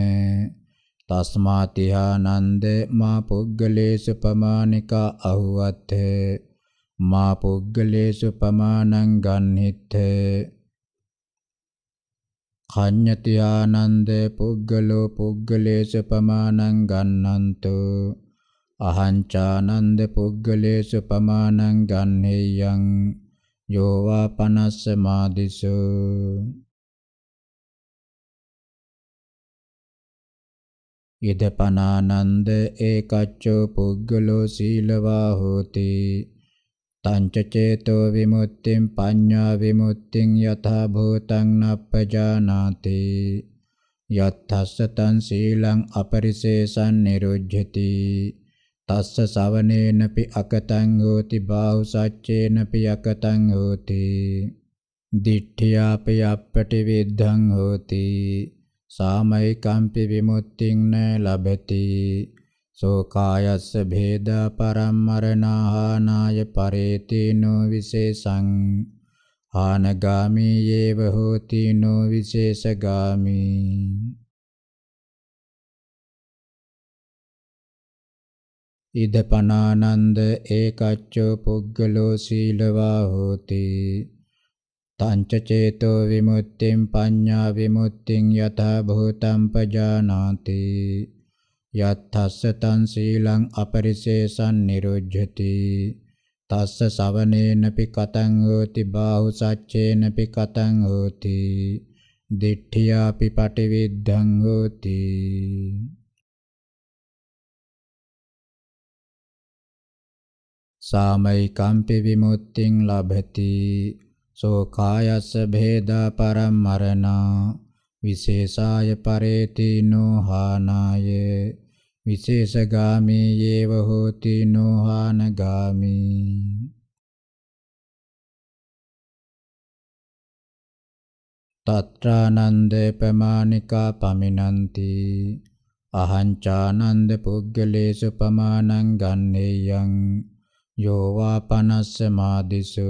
තස්මාතිහානන්ද මා පුද්ගලේසු පමානිකා අහුවත්තේ මා පුග්ගලේසු පමානං ගන්හිත්ථ කඤ්ඤති ආනන්දේ පුග්ගලෝ පුග්ගලේසු පමානං ගන්නන්තු අහං චානන්ද පුග්ගලේසු පමානං ගන්හෙයං යෝවා පනස්ස මාදිසු ඉදපනානන්ද ඒකච්චෝ පුග්ගලෝ සීලවා හෝති තංච චේතෝ විමුක්තිං පඤ්ඤා විමුක්තිං යථා භූතං නප්පජානාති යත්තස්සතං සීලං අපරිශේෂං නිරුජ්ජති තස්ස සවනේනපි අකතං හෝති බාහුසච්චේනපි අකතං හෝති දිඨ්ඨියාපි අප්පටි විද්ධං හෝති සාමයිකම්පි විමුක්තිං න ලබති සෝකායස්ස භේදා පරම්මරණාහානාය පරේතිනෝ විශේෂං ආනගාමී යේව හෝතිනෝ විශේෂගාමී ඉදපනානන්ද ඒකච්චෝ පුග්ගලෝ සීලවා හෝති තංච චේතෝ විමුක්තිං පඤ්ඤා විමුක්තිං යථා භූතං පජානාති යත්තස්ස තං සීලං අපරිශේෂං නිරුජ්ජති තස්ස සවනේනපි කතං හෝති බාහු සච්චේනපි කතං හෝති දිඨියාපි පටිවිද්ධං හෝති සාමයිකම්පි විමුක්තිං ලබති සෝ කායස්ස භේදා පරම් මරණා විශේෂාය පරේතිනෝ හානාය විශේෂගාමී යේව හෝති නොහානගාමී තත්‍රානන්ද ප්‍රමාණිකා පමිනන්ති අහංචානන්ද පුද්ගලේසු පමානං ගන්නේයං යෝවා පනස්ස මාදිසු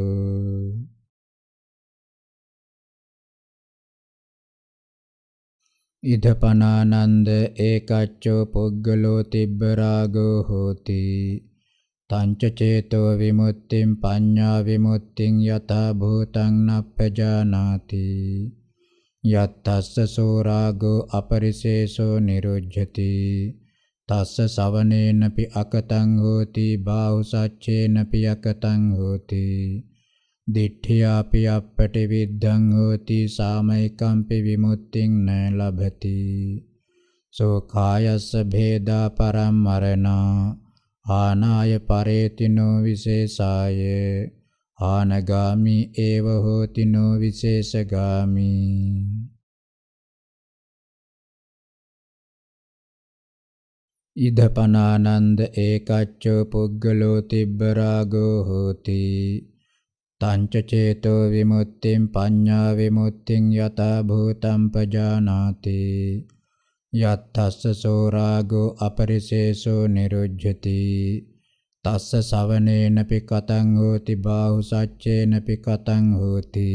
ඉදපනානන්ද ඒකච්චෝ පුද්ගලෝ තිබ්බ රාගෝ හෝති තංච චේතෝ විමුක්තිං පඤ්ඤා විමුක්තිං යථා භූතං නප්පජානාති යත්තස්ස සෝ රාගෝ අපරිශේෂෝ නිරුජ්ජති තස්ස සවනේනපි අකතං හෝති බාහුසච්චේනපි අකතං හෝති දිඨ්ඨියාපි අපට විද්ධං හෝති සාමයිකම්පි විමුක්තිං න ලබති සෝඛායස්ස භේදා පරම්මරණා ආනාය පරේතිනෝ විශේෂාය ආනගාමි ඒව හෝතිනෝ විශේෂගාමි ඉදපනානන්ද ඒකච්චෝ පුග්ගලෝ තිබ්බරාගෝ හෝති තංච චේතෝ විමුක්තිං පඤ්ඤා විමුක්තිං යතා භූතං පජානාති යත්තස්ස සෝරාගෝ අපරිශේෂෝ නිරුජ්ජති තස්ස සවනේනපි කතං හෝති බාහු සච්චේනපි කතං හෝති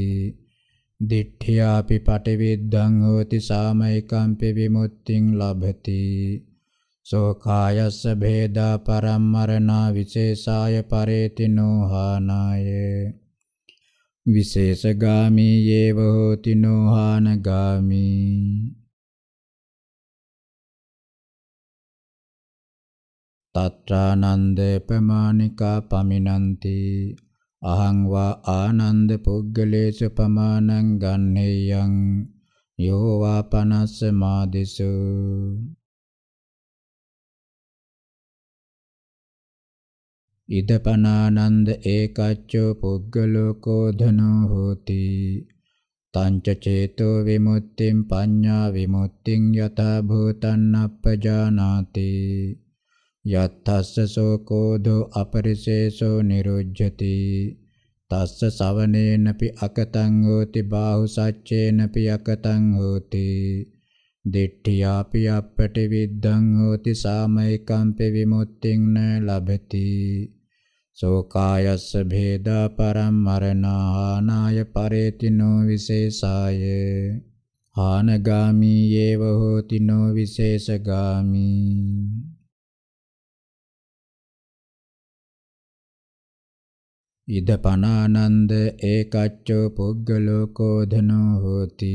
දිඨ්ඨියාපි පටිවිද්ධං හෝති සාමයිකම්පි විමුක්තිං ලබති සෝඛායස්ස භේදා පරම්මරණා විශේෂාය පරේති නෝහානායේ විශේෂගාමී යේව හෝති නොහානගාමී තත්‍රානන්දේ ප්‍රමාණිකා පමිනන්ති අහං වා ආනන්ද පුග්ගලේස පමානං ගන්නේයං යෝ වා පනස්ස මාදිසු ඉදපනානන්ද ඒකච්චෝ පුග්ගලෝකෝ ධනෝ හෝති තංච චේතෝ විමුක්තිං පඤ්ඤා විමුක්තිං යතා භූතං අපජානාති යත්තස්ස සෝකෝධෝ අපරිශේෂෝ නිරුජ්ජති තස්ස සවනේනපි අකතං හෝති බාහු සච්චේනපි අකතං හෝති දිට්ඨියාපි අපටි විද්ධං හෝති සාමයිකම්පි විමුක්තිං න ලබති සෝකායස්ස භේදා පරම්මරණාහානාය පරේතිනෝ විශේෂාය ආනගාමී යේව හෝතිනෝ විශේෂගාමී ඉද පනානන්ද ඒකච්චෝ පුග්ගලෝකෝධනෝ හෝති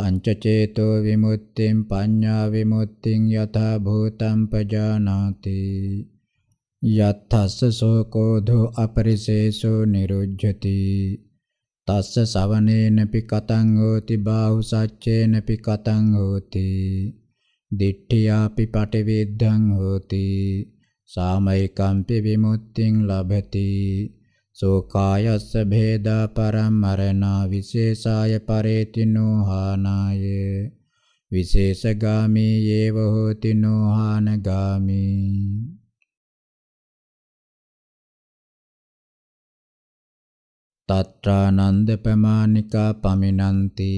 තංච චේතෝ විමුක්තිං පඤ්ඤා විමුක්තිං යථා භූතං පජානාති යත්තස්ස සෝකෝධෝ අපරිසේසෝ නිරුජ්ජති තස්ස සවනේනපි කතං හෝති බාහු සච්චේනපි කතං හෝති දිට්ඨියාපි පටිවිද්ධං හෝති සාමයිකම්පි විමුක්තිං ලබති සෝකායස්ස භේදා පරම්මරණා විශේෂාය පරේතිනෝ හානාය විශේෂගාමී යේව හෝති නෝහානගාමී තත්‍රානන්ද ප්‍රමාණිකා පමිනන්ති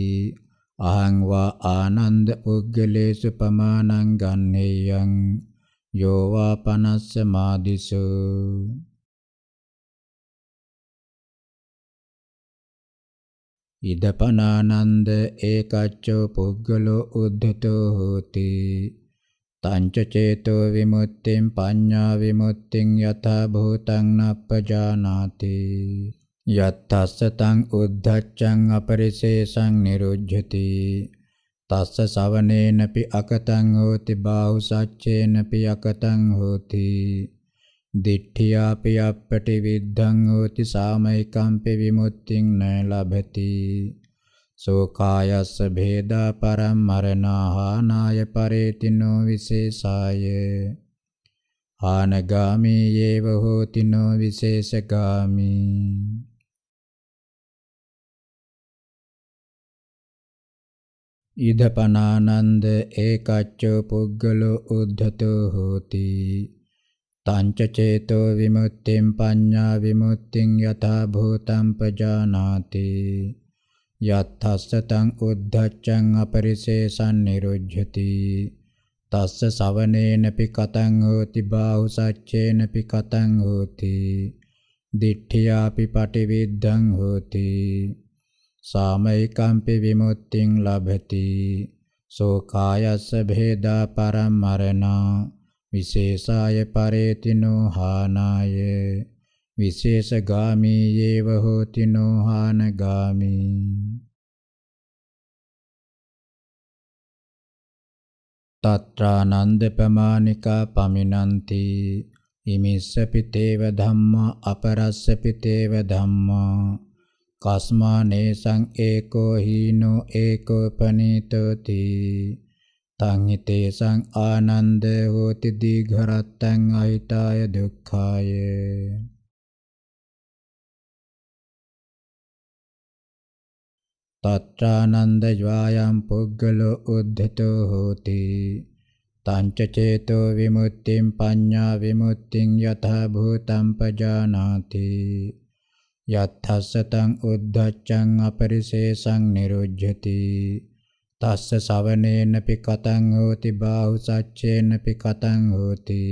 අහං වා ආනන්ද පුද්ගලේසු පමානං ගන්නේයං යෝ වා පනස්ස මාදිසු ඉදපනානන්ද ඒකච්චෝ පුද්ගලෝ උද්ධතෝ හෝති තංච චේතෝ විමුක්තිං පඤ්ඤා විමුක්තිං යථා භූතං නප්පජානාති යත්තස්ස තං උද්ධච්ඡං අපරිසේසං නිරුද්ධති තස්ස සවනේනපි අකතං හෝති බාහු සච්චේනපි අකතං හෝති දිඨියාපි අපටි විද්ධං හෝති සාමයිකම්පි විමුක්තිං න ලබති සෝකායස්ස භේදා පරම් මරණාහානාය පරේතිනෝ විශේෂාය ආනගාමී යේව හෝතිනෝ විශේෂගාමී ඊදපනානන්ද ඒකච්චෝ පුද්ගලෝ උද්ධතෝ හෝති තංච චේතෝ විමුක්තිං පඤ්ඤා විමුක්තිං යථා භූතං පජානාති යත්තස්ස තං උද්ධච්ඡං අපරිසේසං නිරුජ්ජති තස්ස සවනේනපි කතං හෝති බාහු සච්චේනපි කතං හෝති දිඨියාපි පටිවිද්ධං හෝති සාමයිකම්පි විමුක්තිං ලබති සෝඛායස්ස භේදා පරමරණා විශේෂාය පරේතිනෝ හානාය විශේෂගාමී යේව හෝතිනෝ හානගාමී තත්‍රානන්ද ප්‍රමාණිකා පමිනන්ති ඉමිස්සපි තේව ධම්මා අපරස්සපි තේව ධම්මා කස්මානේසං ඒකෝ හීනෝ ඒකෝ පනිතෝති තං හිතේසං ආනන්ද හෝති දීඝරත්තං අහිතාය දුක්ඛාය තත්‍රානන්ද ඥායම් පුද්ගලෝ උද්ධතෝ හෝති තංච චේතෝ විමුක්තිං පඤ්ඤා විමුක්තිං යථා භූතං පජානාති යත්තස්සතං උද්ධච්චං අපරිසේසං නිරුජ්ජති තස්ස සවනේනපි කතං හෝති බාහුසච්චේනපි කතං හෝති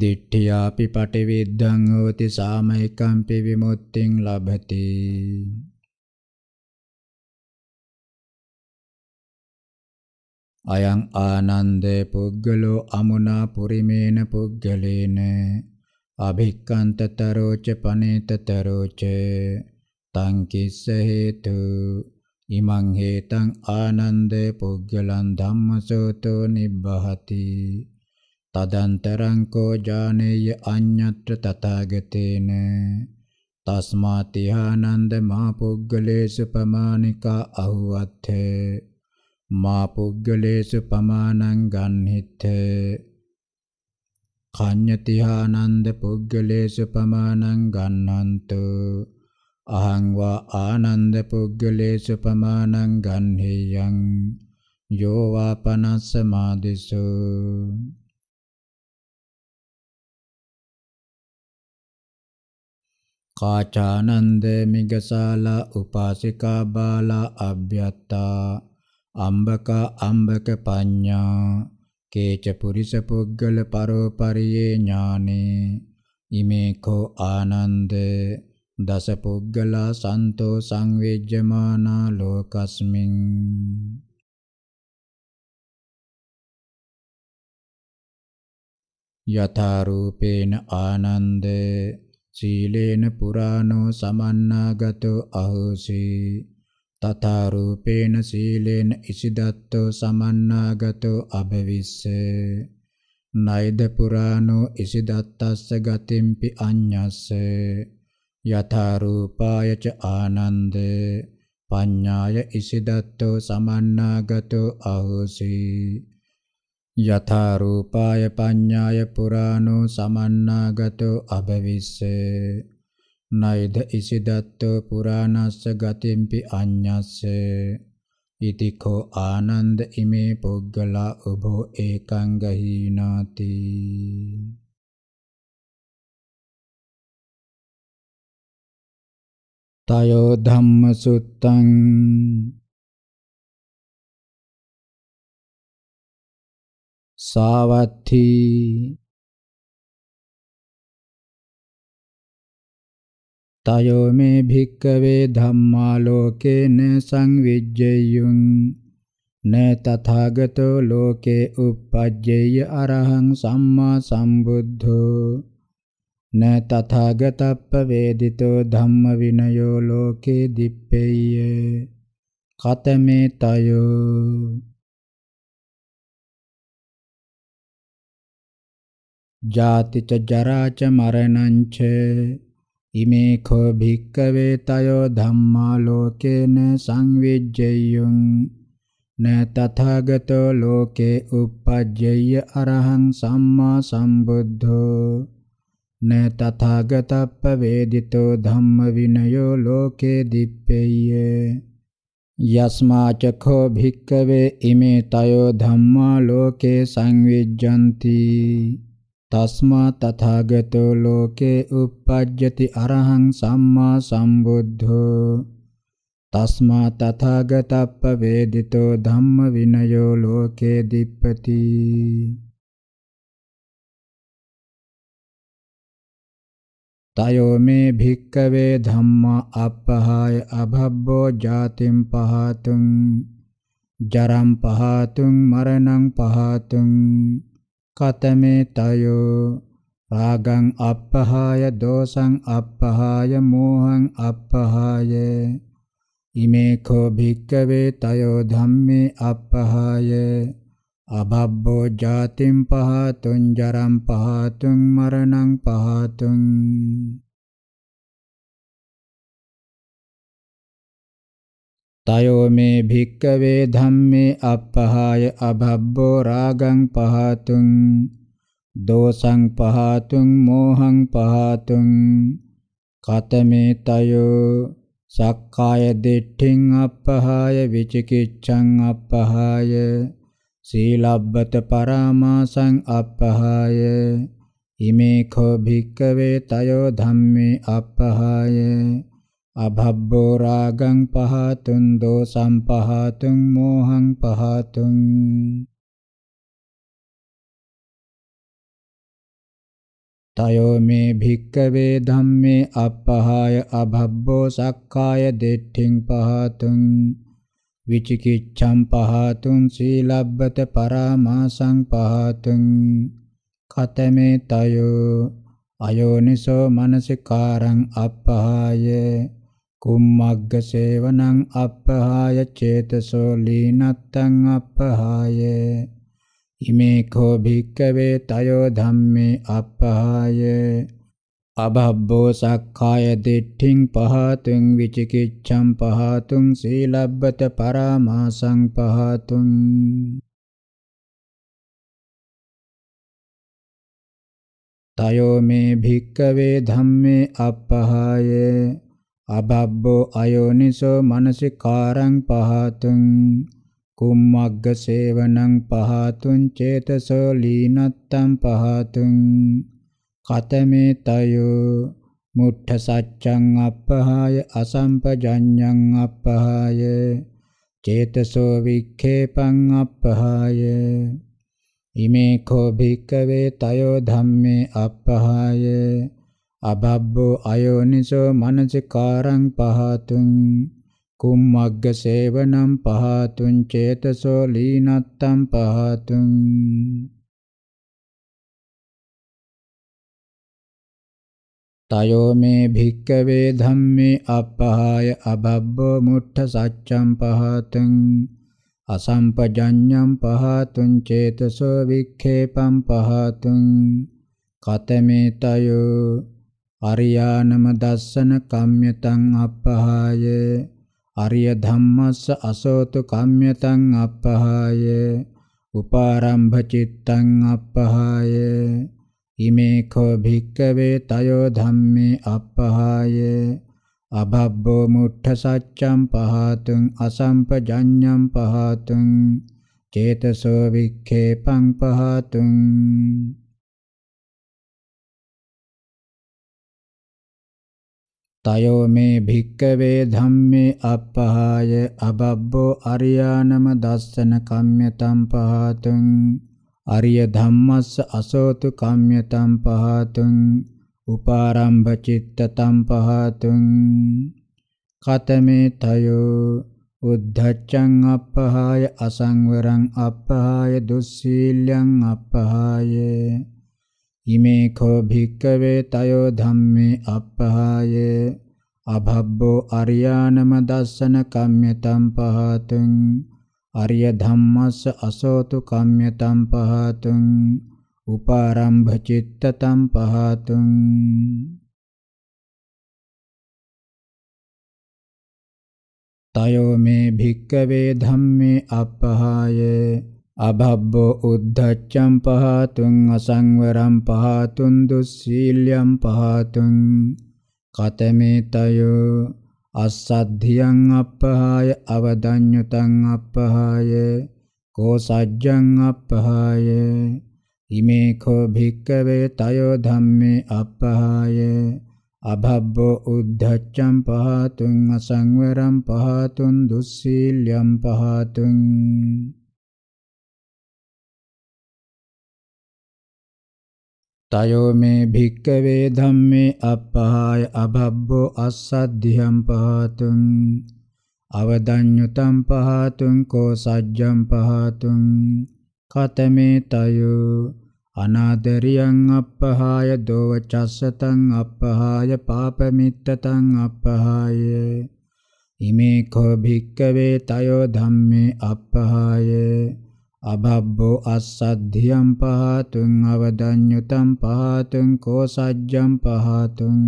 දිට්ඨියාපි පටිවිද්ධං හෝති සාමයිකම්පි විමුක්තිං ලබති අයං ආනන්දේ පුද්ගලෝ අමුනා පුරිමේන පුද්ගලේන අභික්කන්තතරෝච පනේතතරෝච තං කිස්ස හේතු ඉමං හේතං ආනන්ද පුග්ගලං ධම්මසෝතෝ නිබ්බහති තදන්තරං කෝ ඥානේය අඤ්ඤත්‍ර තථාගතේන තස්මාතිහානන්ද මා පුග්ගලේසු පමානිකා අහුවත්ථ මා පුග්ගලේසු පමානං ගන්හිත්තේ කඤ්ඤතිහානන්ද පුග්ගලේස පමානං ගන්නන්තු අහං වා ආනන්ද පුග්ගලේස පමානං ගන්හියං යෝ වා පනස්ස මාදිසු කාචානන්ද මිගසාලා උපාසිකා බාලා අභ්‍යත්තා අම්බක අම්බක පඤ්ඤා කේච පුරිස පුද්ගල පරෝපරියේ ඥානේ ඉමේ කෝ ආනන්ද දස පුද්ගලා සන්තෝ සංවේජ්ජමානා ලෝකස්මින් යථා රූපේන ආනන්ද සීලේන පුරාණෝ සමන්නාගතෝ අහෝසී තථා රූපේන සීලේන ඉසිදත්තෝ සමන්නාගතෝ අබවිස්ස නයිද පුරාණෝ ඉසිදත්තස්ස ගතිම්පි අඤ්ඤස්ස යථා රූපාය ච ආනන්ද පඤ්ඤාය ඉසිදත්තෝ සමන්නාගතෝ අහෝසි යථා රූපාය පඤ්ඤාය පුරාණෝ සමන්නාගතෝ අබවිස්ස නයිද ඉසිදත්තෝ පුරාණස්ස ගතිම්පි අඤ්ඤස්ස ඉතිකෝ ආනන්ද ඉමේ පුග්ගලා උභෝ ඒකං ගහීනාති තයෝ ධම්මසුත්තං සාවත්ථී තයෝ මේ භික්කවේ ධම්මා ලෝකේන සංවිජ්ජේයුං න තථාගතෝ ලෝකේ uppajjey අරහං සම්මා සම්බුද්ධෝ න තථාගතප්ප වේදිතෝ ධම්ම විනයෝ ලෝකේ දිප්පෙය්‍ය කතමේ තයෝ ජාතිච ජරාච මරණංච ඉමේඛෝ භික්ඛවේ තයෝ ධම්මා ලෝකේන සංවිජ්ජය්‍යං න තථාගතෝ ලෝකේ uppajjayya arahang samma sambuddho න තථාගතප්පවේදිතෝ ධම්ම විනයෝ ලෝකේ දිප්පෙය්‍ය යස්මාච කෝ භික්කවේ ඉමේ තයෝ ධම්මා ලෝකේ සංවිජ්ජಂತಿ තස්මා තථාගතෝ ලෝකේ uppajjati අරහං සම්මා සම්බුද්ධෝ තස්මා තථාගතප්ප වේදිතෝ ධම්ම විනයෝ ලෝකේ දිප්පති තයෝ මේ භික්කවේ ධම්මා අප්පහාය අභබ්බෝ ජාතිම් පහතුං ජරම් පහතුං මරණං පහතුං කතමේ තයෝ රාගං අප්පහාය දෝසං අප්පහාය මෝහං අප්පහාය ඉමේ කෝ භික්කවේ තයෝ ධම්මේ අප්පහාය අබබ්බෝ ජාතිම් පහතුන් ජරම් පහතුන් මරණං පහතුන් තයෝ මේ භික්කවේ ධම්මේ අප්පහාය අභබ්බෝ රාගං පහතුං දෝසං පහතුං මෝහං පහතුං කතමේ තයෝ සක්කාය දිට්ඨින් අප්පහාය විචිකිච්ඡං අප්පහාය සීලබ්බත පරාමාසං අප්පහාය ඉමේ කෝ භික්කවේ තයෝ ධම්මේ අප්පහාය අභබ්බෝ රාගං පහතුං දෝසං පහතුං මෝහං පහතුං තයෝ මේ භික්කවේ ධම්මේ අපහාය අභබ්බෝ සක්කාය දිට්ඨින් පහතුං විචිකිච්ඡං පහතුං සීලබ්බත පරාමාසං පහතුං කතමේ තයෝ අයෝනිසෝ මනසිකාරං අපහාය කුම්මග්ග සේවනං අප්පහාය චේතසෝ ලීනත්තං අප්පහාය ඉමේ කෝ භික්කවේ තයෝ ධම්මේ අප්පහාය අබබ්බෝ සක්කාය දිට්ඨින් පහතුං විචිකිච්ඡං පහතුං සීලබ්බත පරාමාසං පහතුං තයෝ මේ භික්කවේ ධම්මේ අප්පහායේ අබබ්බෝ අයෝනිසෝ මනසිකාරං පහතුං කුම්මග්ග සේවනං පහතුං චේතසෝ ලීනත්තං පහතුං කතමේ තයෝ මුට්ඨ සච්ඡං අප්පහාය අසම්පජඤ්ඤං අප්පහාය චේතසෝ වික්ඛේපං අප්පහාය ඉමේ කෝ භික්කවේ තයෝ ධම්මේ අප්පහාය අබබ්බෝ අයෝනිසෝ මනසිකාරං පහතුං කුම්මග්ග සේවනම් පහතුං චේතසෝ ලීනත්තම් පහතුං තයෝ මේ භික්කවේ ධම්මේ අපහාය අබබ්බෝ මුට්ඨ සච්ඡම් පහතුං අසම්පජඤ්ඤම් පහතුං චේතසෝ වික්ඛේපම් පහතුං කතමේ තයෝ අරියානම දස්සන කම්යතං අප්පහාය අරිය ධම්මස්ස අසෝතු කම්යතං අප්පහාය උපාරම්භ චිත්තං අප්පහාය ඉමේ කෝ භික්කවේ තයෝ ධම්මේ අප්පහාය අභබ්බෝ මුට්ඨ සච්ඡම් පහතුං අසම්පජඤ්ඤම් පහතුං චේතසෝ වික්ඛේපං පහතුං තයෝ මේ භික්කවේ ධම්මේ අප්පහාය අබබ්බෝ අරියානම දස්සන කම්මතම් පහතුං අරිය ධම්මස්ස අසෝතු කම්මතම් පහතුං උපාරම්භ චිත්තතම් පහතුං කතමේ තයෝ උද්ධච්ඡං අප්පහාය අසංවරං අප්පහාය දුස්සීල්‍යං අප්පහාය ඉමේ කෝ භික්කවේ තයෝ ධම්මේ අප්පහාය අභබ්බෝ අරියානම දස්සන කම්මෙතම් පහතුං අරිය ධම්මස්ස අසෝතු කම්මෙතම් පහතුං උපාරම්භ චිත්තතම් පහතුං තයෝ මේ භික්කවේ ධම්මේ අප්පහාය අභබ්බෝ උද්ධච්චං පහතුං අසංවරං පහතුං දුස්සීල්‍යං පහතුං කතමේතයෝ අස්සද්ධියං අප්පහාය අවදඤ්ඤුතං අප්පහාය කෝසජ්ජං අප්පහාය ඉමේ කෝ භික්කවේ තයෝ ධම්මේ අප්පහාය අභබ්බෝ උද්ධච්ඡම් පහතුං අසංවරම් පහතුං දුස්සීල්‍යම් පහතුං තයෝ මේ භික්කවේ ධම්මේ අපහාය අභබ්බෝ අස්සද්ධියම් පහතුං අවදඤ්ඤුතම් පහතුං කෝ සජ්ජම් පහතුං කතමේ තයෝ අනාදරියං අපහාය දෝව චස්සතං අපහාය පාපමිත්තතං අපහාය ඉමේ කෝ භික්කවේ තයෝ ධම්මේ අපහාය අබබ්බෝ අස්සද්ධියම් පහතුන් අවදඤ්ඤුතම් පහතුන් කෝසජ්ජම් පහතුන්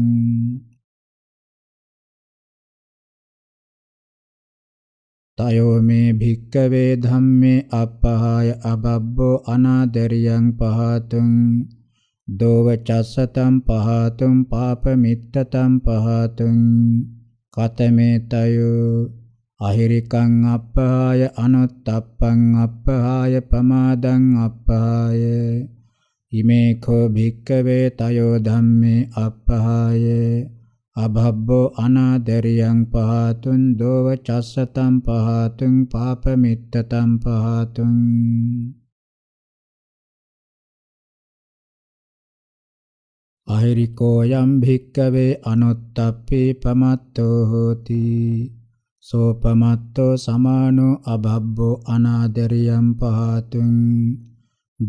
තයෝ මේ භික්කවේ ධම්මේ අපහාය අබබ්බෝ අනාදරියං පහතුන් දෝව චස්සතම් පහතුන් පාපමිත්තතම් පහතුන් කතමේ තයෝ අහිරිකං අප්පහාය අනුත්තප්පං අප්පහාය පමාදං අප්පහාය ඉමේ කෝ භික්කවේ තයෝ ධම්මේ අප්පහාය අභබ්බෝ අනාදරියං පහතුන් දෝව චස්සතම් පහතුන් පාපමිත්තතම් පහතුන් අහිරිකෝ යම් භික්කවේ අනුත්තප්පේ පමත්තෝ හෝති සෝපමත්තෝ සමානෝ අබබ්බෝ අනාදරියම් පහතුං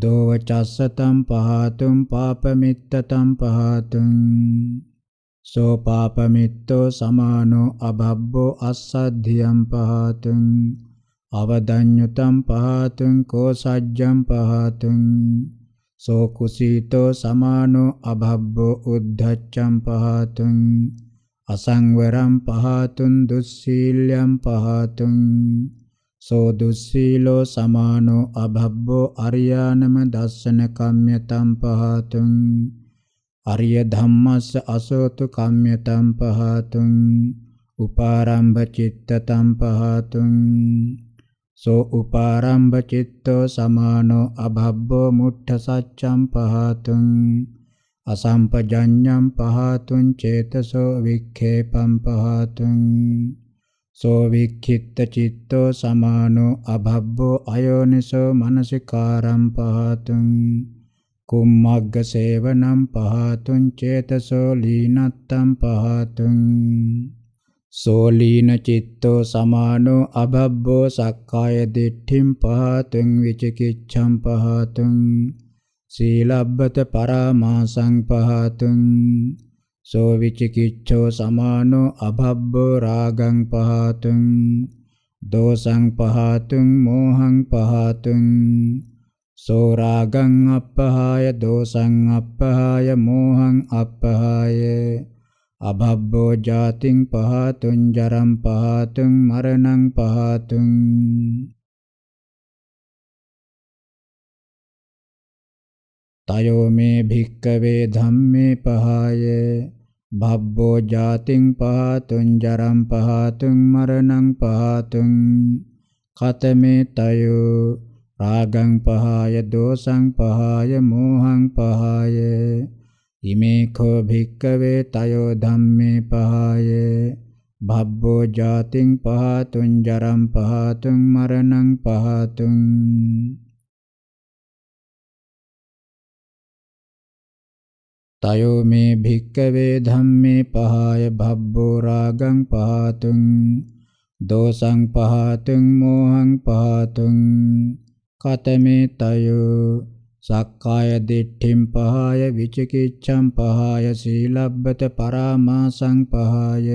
දෝවචස්සතම් පහතුම් පාපමිත්තතම් පහතුං සෝපාපමිත්තෝ සමානෝ අබබ්බෝ අස්සද්ධියම් පහතුං අවදඤ්ඤුතම් පහතුං කෝසජ්ජම් පහතුං සෝකුසීතෝ සමානෝ අබබ්බෝ උද්ධච්ඡම් පහතුං අසංවරම් පහතුන් දුස්සීල්‍යම් පහතුන් සෝ දුස්සීලෝ සමානෝ අභබ්බෝ අරියානම දස්සන කම්යතම් පහතුන් අරිය ධම්මස්ස අසෝතු කම්යතම් පහතුන් උපාරම්භ චිත්තතම් පහතුන් සෝ උපාරම්භ චිත්තෝ සමානෝ අභබ්බෝ මුට්ඨ සච්ඡම් පහතුන් අසම්පජඤ්ඤම් පහතුං චේතසෝ වික්ඛේපම් පහතුං සෝ වික්ඛිත්ත චිත්තෝ සමානෝ අභබ්බෝ අයෝනිසෝ මනසිකාරම් පහතුං කුම්මග්ග සේවනම් පහතුං චේතසෝ ලීනත්තම් පහතුං සෝලීන චිත්තෝ සමානෝ අභබ්බෝ සක්කාය දිට්ඨිම් පහතුං විචිකිච්ඡම් පහතුං සීලබ්බත පරාමාසං පහතුං සෝ විචිකිච්ඡෝ සමානෝ අභබ්බෝ රාගං පහතුං දෝසං පහතුං මෝහං පහතුං සෝ රාගං අපහාය දෝසං අපහාය මෝහං අපහාය අභබ්බෝ ජාතිං පහතුං ජරං පහතුං මරණං පහතුං තයෝ මේ භික්කවේ ධම්මේ පහය භබ්බෝ ජාතිං පහතුං ජරම් පහතුං මරණං පහතුං කතමේ තයෝ රාගං පහය දෝසං පහය මෝහං පහය ඉමේ කෝ භික්කවේ තයෝ ධම්මේ පහය භබ්බෝ ජාතිං පහතුං ජරම් පහතුං මරණං පහතුං තයෝ මේ භික්කවේ ධම්මේ පහය භබ්බෝ රාගං පහතුං දෝසං පහතුං මෝහං පහතුං කතමේ තයෝ සක්කාය දිට්ඨිම් පහය විචිකිච්ඡම් පහය සීලබ්බත පරාමාසං පහය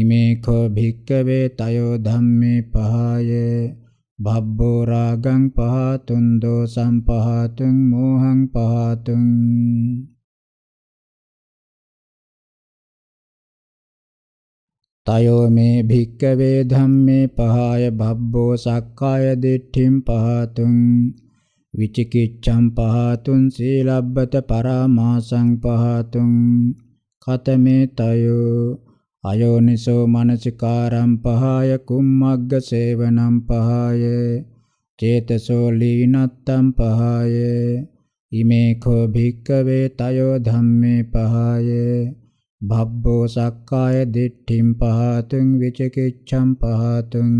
ඉමේ කෝ භික්කවේ තයෝ ධම්මේ පහය භබ්බෝ රාගං පහතුං දෝසං පහතුං මෝහං පහතුං තයෝ මේ භික්කවේ ධම්මේ පහය භබ්බෝ සක්කාය දිට්ඨිම් පහතුං විචිකිච්ඡම් පහතුං සීලබ්බත පරාමාසං පහතුං කතමේ තයෝ අයෝනිසෝ මනසිකාරම් පහය කුම්මග්ග සේවනම් පහය චේතසෝ ලීනත්තම් පහය ඉමේ කෝ භික්කවේ තයෝ ධම්මේ පහය භබ්බෝ සක්කාය දිට්ඨිම් පහතුං විචිකිච්ඡම් පහතුං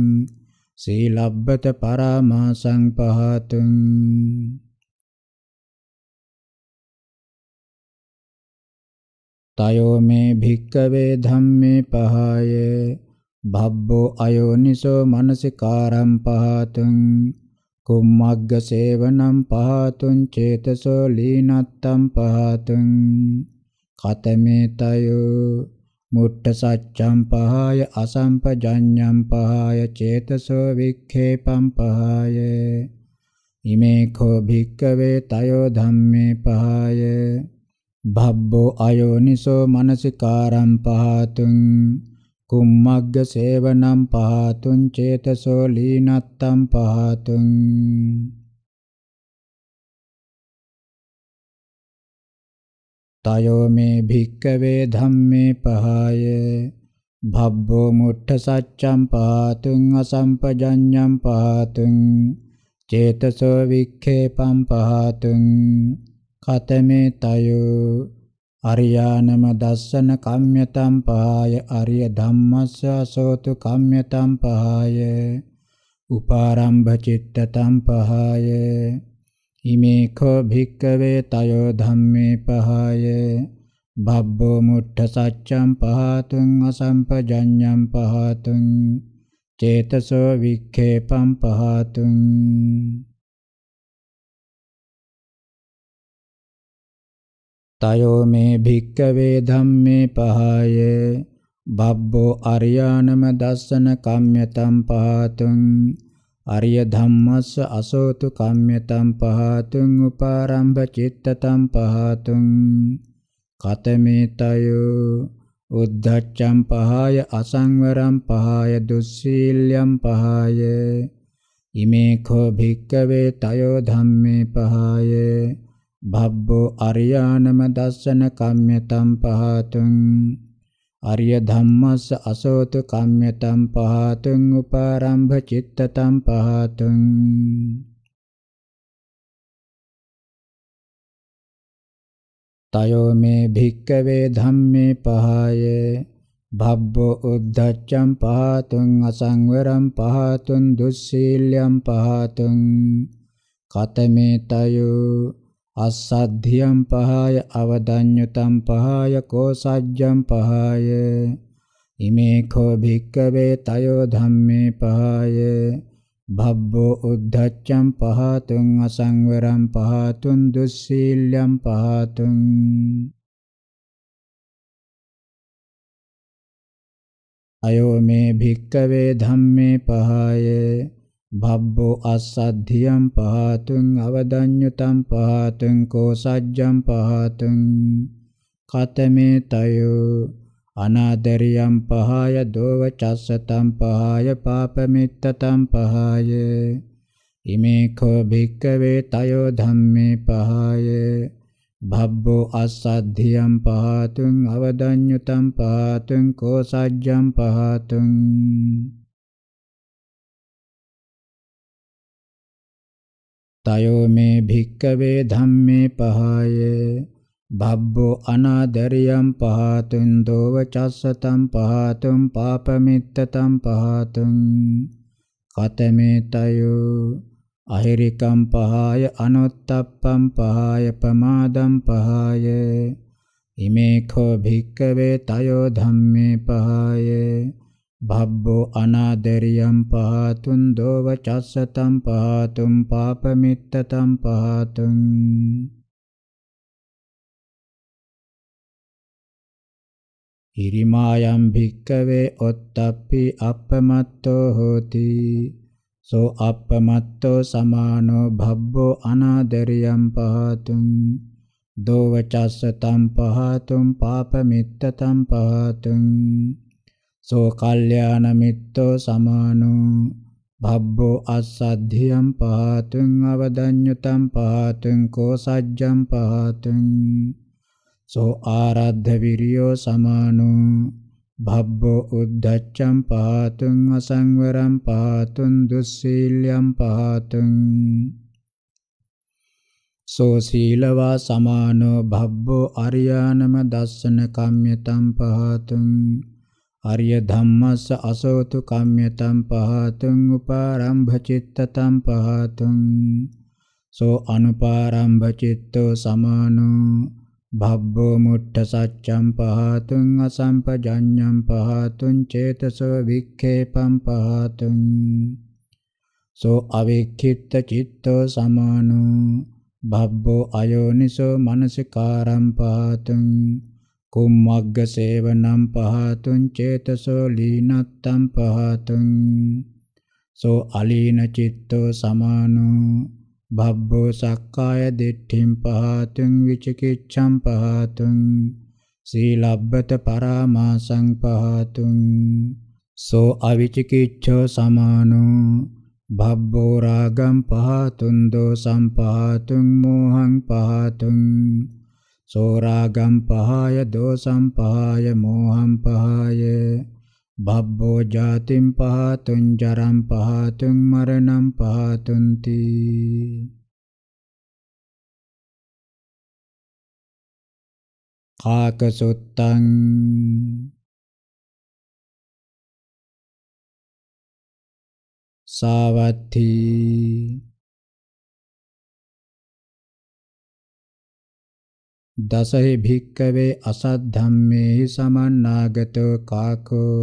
සීලබ්බත පරාමාසං පහතුං තයෝ මේ භික්කවේ ධම්මේ පහය භබ්බෝ අයෝනිසෝ මනසිකාරම් පහතුං කුම්මග්ග සේවනම් පහතුං චේතසෝ ලීනත්තම් පහතුං කතමේතයෝ මුට්ට සච්ඡම් පහය අසම්පජඤ්ඤම් පහය චේතසෝ වික්ඛේපම් පහය ඉමේ කෝ භික්කවේ තයෝ ධම්මේ පහය භබ්බෝ අයෝනිසෝ මනසිකාරම් පහතුං කුම්මග්ග සේවනම් පහතුං චේතසෝ ලීනත්තම් පහතුං තයෝ මේ භික්කවේ ධම්මේ පහය භබ්බෝ මුට්ඨ සච්ඡම් පාතුං අසම්පජඤ්ඤම් පාතුං චේතසෝ වික්ඛේපම් පහතුං කතමේ තයෝ අරියානම දස්සන කම්යතම් පහය අරිය ධම්මස්ස අසෝතු කම්යතම් පහය උපාරම්භ චිත්තතම් පහය ඉමේකෝ භික්කවේ තයෝ ධම්මේ පහය බබ්බෝ මුට්ඨ සච්ඡම් පහතුං අසම්පජඤ්ඤම් පහතුං චේතසෝ වික්ඛේපම් පහතුං තයෝ මේ භික්කවේ ධම්මේ පහය බබ්බෝ අරියානම දස්සන කම්යතම් පහතුං අරිය ධම්මස්ස අසෝතු කම්මතම් පහතුං උපාරම්භ චිත්තතම් පහතුං කතමේතයෝ උද්ධච්ඡම් පහය අසංවරම් පහය දුස්සීල්‍යම් පහය ඉමේ කෝ භික්කවේ තයෝ ධම්මේ පහය භබ්බෝ අරියානම දස්සන කම්මතම් පහතුං අරිය ධම්මස්ස අසෝතු කම්මතම් පහතුං උපාරම්භ චිත්තතම් පහතුං තයෝ මේ භික්කවේ ධම්මේ පහය භබ්බෝ උද්ධච්ඡම් පහතුං අසංවරම් පහතුං දුස්සීල්‍යම් පහතුං කතමේ තයෝ අස්සද්ධියම් පහය අවදඤ්ඤුතම් පහය කෝසජ්ජම් පහය ඉමේ කෝ භික්කවේ තයෝ ධම්මේ පහය භබ්බෝ උද්ධච්ඡම් පහතුං අසංවරම් පහතුං දුස්සීල්‍යම් පහතුං අයෝ මේ භික්කවේ ධම්මේ පහය භබ්බෝ අස්සද්ධියම් පහතුං අවදඤ්ඤුතම් පහතුං කෝසජ්ජම් පහතුං කතමේ තයෝ අනාදරියම් පහය දෝව චස්සතම් පහය පාපමිත්තතම් පහය ඉමේ කෝ භික්කවේ තයෝ ධම්මේ පහය භබ්බෝ අස්සද්ධියම් පහතුං අවදඤ්ඤුතම් පහතුං කෝසජ්ජම් පහතුං තයෝ මේ භික්කවේ ධම්මේ පහය භබ්බෝ අනාදරියම් පහතුන් දෝව චස්සතම් පහතුම් පාපමිත්තතම් පහතුම් කතමේ තයෝ අහිරිකම් පහය අනොත්තප්පම් පහය පමාදම් පහය ඉමේඛෝ භික්කවේ තයෝ ධම්මේ පහය භබ්බෝ අනාදරියම් පහතුන් දෝව චස්සතම් පහතුම් පාපමිත්තතම් පහතුම් ඉරිමායම් භික්කවේ ඔත්තප්පි අපමත්තෝ හෝති සෝ අපමත්තෝ සමානෝ භබ්බෝ අනාදරියම් පහතුම් දෝව චස්සතම් පහතුම් පාපමිත්තතම් පහතුම් සෝ කල්යාණ මිත්තෝ සමානෝ භබ්බෝ අස්සද්ධියම් පහතුං අවදඤ්ඤුතම් පහතුං කෝ සජ්ජම් පහතුං සෝ ආරද්ධ විරියෝ සමානෝ භබ්බෝ උද්ධච්ඡම් පහතුං අසංවරම් පහතුං දුස්සීල්‍යම් පහතුං සෝ සීලවා සමානෝ භබ්බෝ අරියානම දස්සන කම්මෙතම් පහතුං අරිය ධම්මස්ස අසෝතු කම්යතම් පහතුං උපාරම්භ චිත්තතම් පහතුං සෝ අනුපාරම්භ චිත්තෝ සමානෝ භබ්බෝ මුට්ඨ සච්ඡම් පහතුං අසම්පජඤ්ඤම් පහතුං චේතසෝ වික්ඛේපම් පහතුං සෝ අවික්ඛිත්ත චිත්තෝ සමානෝ භබ්බෝ අයෝනිසෝ මනසිකාරම් පහතුං කුම්මග්ග සේවනම් පහතුං චේතසෝ ලීනත්තම් පහතුං සෝ අලීන චිත්තෝ සමානෝ භබ්බෝ සක්කාය දිට්ඨිම් පහතුං විචිකිච්ඡම් පහතුං සීලබ්බත පරාමාසං පහතුං සෝ අවිචිකිච්ඡෝ සමානෝ භබ්බෝ රාගම් පහතුං දෝසම් පහතුං මෝහං පහතුං සෝරාගම් පහය දෝසම් පහය මෝහම් පහය භබ්බෝ ජාතිම් පහතුන් ජරම් පහතුන් මරණම් පහතුන් තී කාකසොත්තං සාවත්ථී දසහි භික්කවේ අසද්ධම්මේහි සමන්නාගතෝ කාකෝ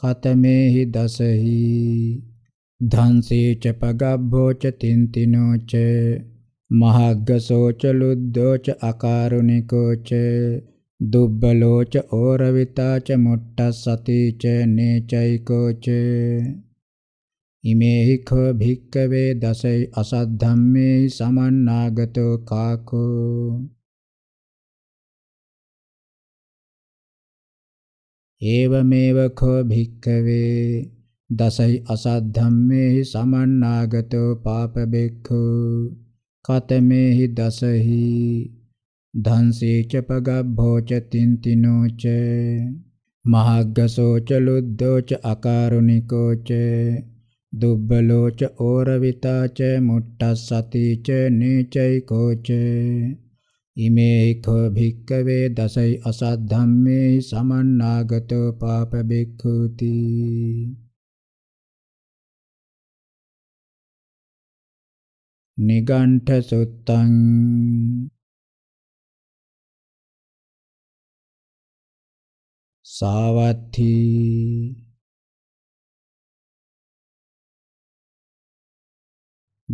කතමේහි දසහි ධන්සේච පගබ්බෝච තින්තිනෝච මහග්ගසෝච ලුද්ධෝච අකාරුණිකෝච දුබ්බලෝච ඕරවිතාච මුට්ටසතිච නේචෛකෝච ඉමේහි කෝ භික්කවේ දසයි අසද්ධම්මේ සමන්නාගතෝ කාකෝ ඒවමේව කෝ භික්ඛවේ දසයි අසද්ධම්මේහි සමන්නාගතෝ පාපබෙක්ඛු කතමේහි දසහි ධන්සේච පගබ්භෝච තින්තිනෝච මහග්ගසෝච ලුද්ධෝච අකාරුණිකෝච දුබ්බලෝච ඕරවිතාච මුට්ටස්සතිච නීචයිකෝච ඉමේකෝ භික්කවේ දසයි අසද්ධම්මේ සමන්නාගතෝ පාපබික්ඛුති නිගණ්ඨ සුත්තං සාවත්ථී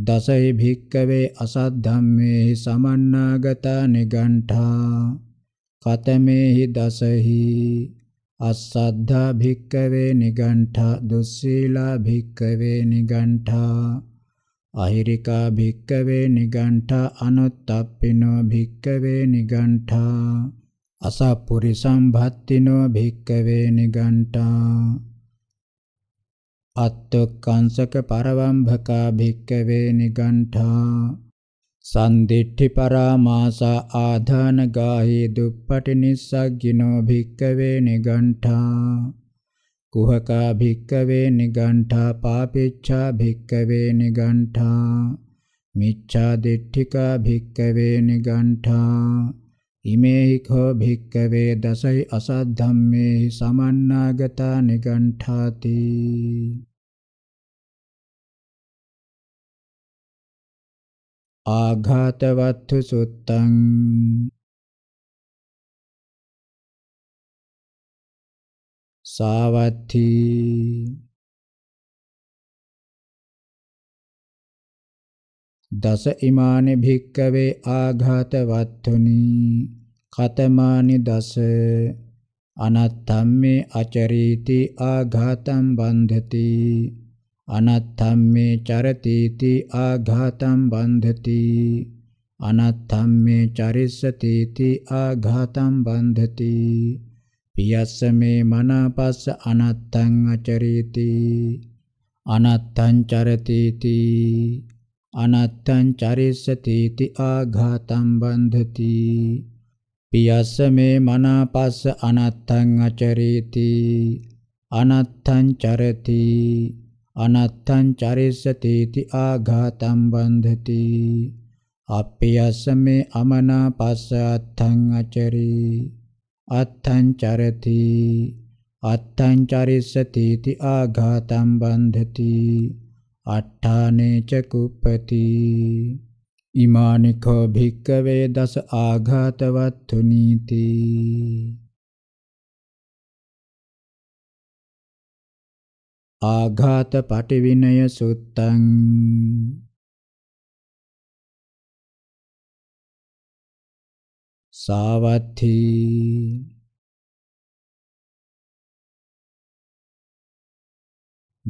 දසයි භික්කවේ අසද්ධම්මේහි සමන්නාගතා නිගණ්ඨා කතමේහි දසහි අසද්ධා භික්කවේ නිගණ්ඨා දුස්සීලා භික්කවේ නිගණ්ඨා අහිරිකා භික්කවේ නිගණ්ඨා අනුත්තප්පිනෝ භික්කවේ නිගණ්ඨා අසප්පුරිසම්භත්තිනෝ භික්කවේ නිගණ්ඨා අත්තොක්කංශක පරවම්භකා භික්කවේ නිගණ්ඨා සන්දිට්ඨි පරාමාසා ආධාන ගාහි දුප්පටි නිස්සග්ගිනෝ භික්කවේ නිගණ්ඨා කුහකා භික්කවේ නිගණ්ඨා පාපිච්ඡා භික්කවේ නිගණ්ඨා මිච්ඡා දිට්ඨිකා භික්කවේ නිගණ්ඨා ඉමේහි කෝ භික්කවේ දසයි අසද්ධම්මේහි සමන්නාගතා නිගණ්ඨාති ආඝාතවත්තු සුත්තං සාවත්ති දස ඉමානි භික්කවේ ආඝාතවත්තුනි කතමානි දස අනත්තම්මේ අචරීති ආඝාතම් බන්ධති අනත්තම්මේ චරතීති ආඝාතම් බන්ධති අනත්තම්මේ චරිස්සතීති ආඝාතම් බන්ධති පියස්ස මේ මනපස්ස අනත්තං අචරීති අනත්තං චරතීති අනත්තං චරිස්සතීති ආඝාතම් බන්ධති පියස්ස මේ මනපස්ස අනත්තං අචරීති අනත්තං චරතී අනත්තං චරිසතේති ආඝාතං බන්ධති අප්පියස්සමේ අමනා පස්ස අත්තං අචරි අත්තං චරති අත්තං චරිසතේති ආඝාතං බන්ධති අට්ඨානේ ච කුප්පති ඉමානිකෝ භික්කවේ දස ආඝාතවත්තු නීති ආඝාත පටිවිනය සුත්තං සාවත්ථි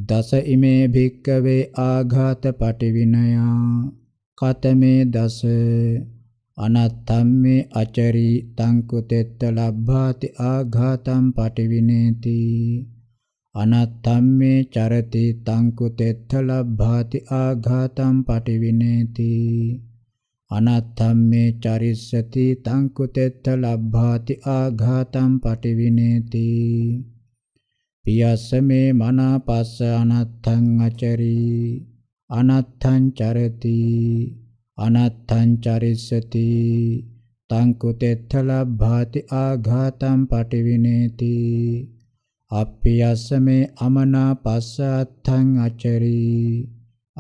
දස ඉමේ භික්කවේ ආඝාත පටිවිනයා කතමේ දස අනත්තම්මේ අචරි තංකුතෙත්ත ලබ්භාති ආඝාතම් පටිවිනේති අනත්තම්මේ චරති තංකුතෙත්ත ලබ්භාති ආඝාතම් පටිවිනේති අනත්තම්මේ චරිස්සති තංකුතෙත්ත ලබ්භාති ආඝාතම් පටිවිනේති පියස්සමේ මනාපස්ස අනත්තං අචරි අනත්තං චරති අනත්තං චරිස්සති තංකුතෙත්ත ලබ්භාති ආඝාතම් පටිවිනේති අප්පියස්සමේ අමනා පස්ස අත්තං අචරි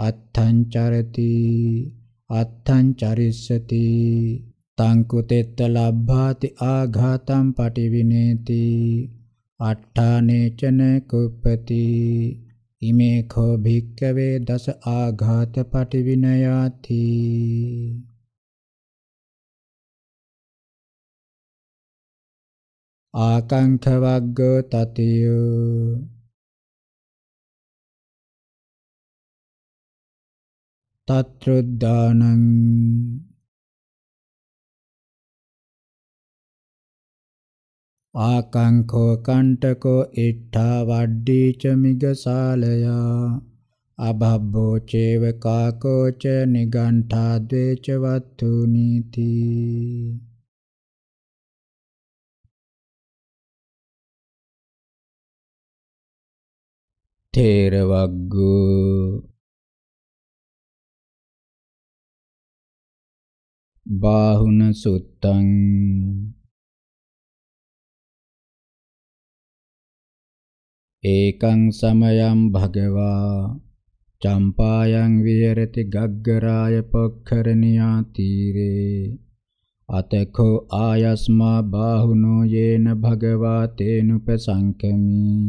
අත්තං චරති අත්තං චරිස්සති තං කුතෙත්ත ලබ්භාති ආඝාතං පටිවිනේති අට්ඨානේචන කුප්පති ඉමේ කෝ භික්කවේ දස ආඝාත පටිවිනයාති ආකංඛ වග්ගෝ තතියෝ තත්රුද්දානං ආකංඛෝ කණ්ඨකෝ ඊඨා වඩ්ඩී ච මිගසාලයා අභබ්බෝ චේව කාකෝ ච නිගණ්ඨා ද්වේච වත්තු නීති තේරවග්ගු බාහුන සුත්තං ඒකං සමයං භගවා චම්පායන් විහෙරති ගග්ගරාය පොක්ඛරණියා තීරේ අතකෝ ආයස්මා බාහුනෝ යේන භගවා තේනුපසංකමී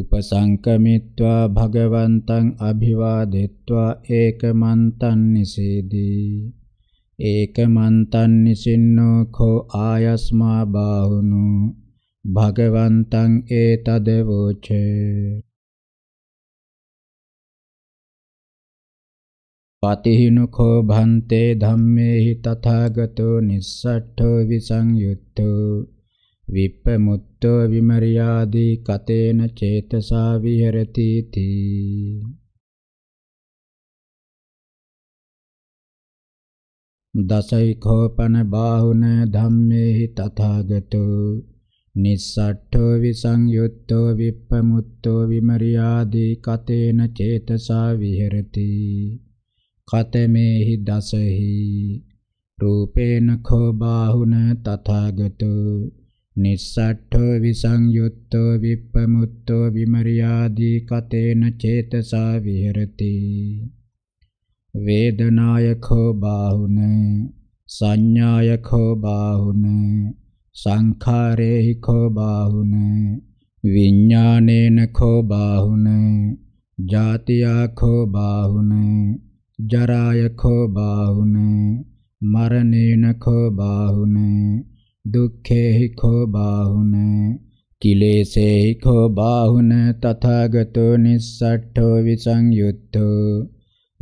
උපසංකමිත්වා භගවන්තං අභිවාදෙත්වා ඒකමන්තං නිසීදී ඒකමන්තං නිසින්නෝ කෝ ආයස්මා බාහුනු භගවන්තං ඒතද වූචේ පතිහිනුකෝ භන්තේ ධම්මේහි තථාගතෝ නිස්සට්ඨෝ විසංයුත්තෝ විප්පමුත්තෝ විමරියාදී කතේන චේතසා විහෙරති තී දසෛඛෝපන බාහුන ධම්මේහි තථාගතෝ නිස්සට්ඨෝ විසංයුත්තෝ විප්පමුත්තෝ විමරියාදී කතේන චේතසා විහෙරති කතමේහි දසහි රූපේන khෝ බාහුන තථාගතෝ නිස්සට්ඨෝ විසංයුත්තෝ විප්පමුත්තෝ විමරියාදී කතේන චේතසා විහෙරති වේදනායකෝ බාහුන සංඥායකෝ බාහුන සංඛාරේහි කෝ බාහුන විඥානේන කෝ බාහුන ජාතියාකෝ බාහුන ජරායකෝ බාහුන මරණේන කෝ බාහුන දුක්ඛේහි කෝ බාහුන කිලේසේහි කෝ බාහුන තථාගතෝ නිස්සට්ඨෝ විසංයුත්තෝ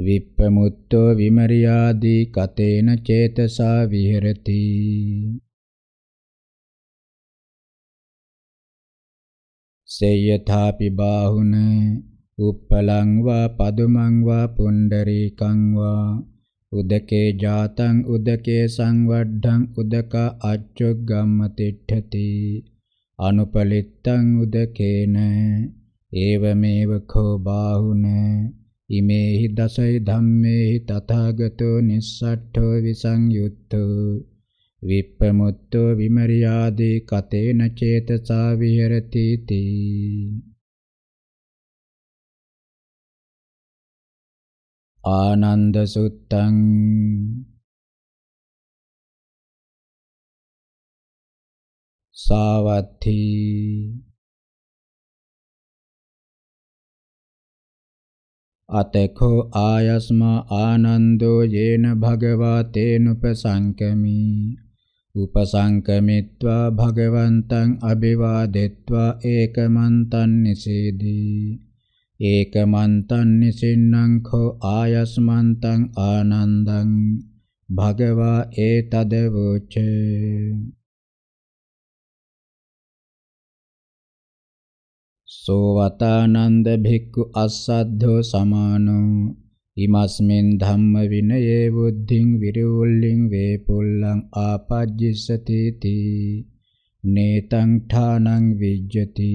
විප්පමුත්තෝ විමරියාදී කතේන චේතසා විහෙරති සේයථාපි බාහුන උප්පලං වා පදුමං වා පුණ්ඩරීකං වා උදකේ ජාතං උදකේ සංවඩ්ඩං උදක අච්චුග්ගම්මතිට්ඨති අනුපලිත්තං උදකේන ඒවමේව කෝ බාහුන ඉමේහි දසයි ධම්මේහි තථාගතෝ නිස්සට්ඨෝ විසංයුත්තෝ විප්පමුත්තෝ විමරියාදී කතේන චේතසා විහෙරති තී ආනන්ද සුත්තං සාවත්ථි අතකෝ ආයස්මා ආනන්දෝ යේන භගවා තේනුපසංකමි උපසංකමිත්වා භගවන්තං අභිවාදෙත්වා ඒකමන්තං නිසීදී ඒකමන්තං නිසින්නං කෝ ආයස්මන්තං ආනන්දං භගවා ඒතද වූචේ සෝවතානන්ද භික්ඛු අස්සද්ධෝ සමානෝ ඉමස්මින් ධම්ම විනයේ බුද්ධින් විරුල්ලින් වේපුල්ලං ආපජ්ජිසති තී නේතං ඨානං විජ්ජති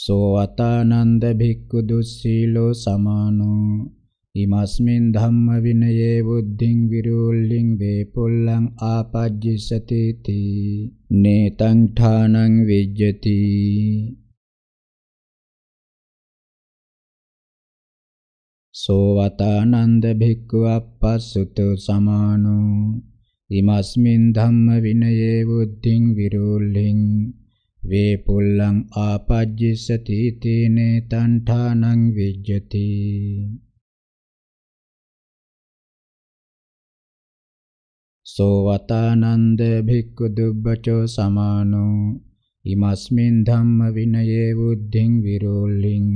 සෝ අතානන්ද භික්ඛු දුස්සීලෝ සමානෝ ඉමස්මින් ධම්ම විනයේ බුද්ධින් විරෝල්ලින් වේපොල්ලං ආපජ්ජසති තී නේතං ඨානං විජ්ජති සෝ වතානන්ද භික්ඛු අප්පසුතු සමානෝ ඉමස්මින් ධම්ම විනයේ බුද්ධින් විරෝල්ලින් වේපුල්ලං ආපජ්ජිසති තීනේ තණ්ඨානං විජ්ජති සෝවතානන්ද භික්ඛු දුබ්බචෝ සමානෝ ඉමස්මින් ධම්ම විනයේ බුද්ධින් විරෝල්ලින්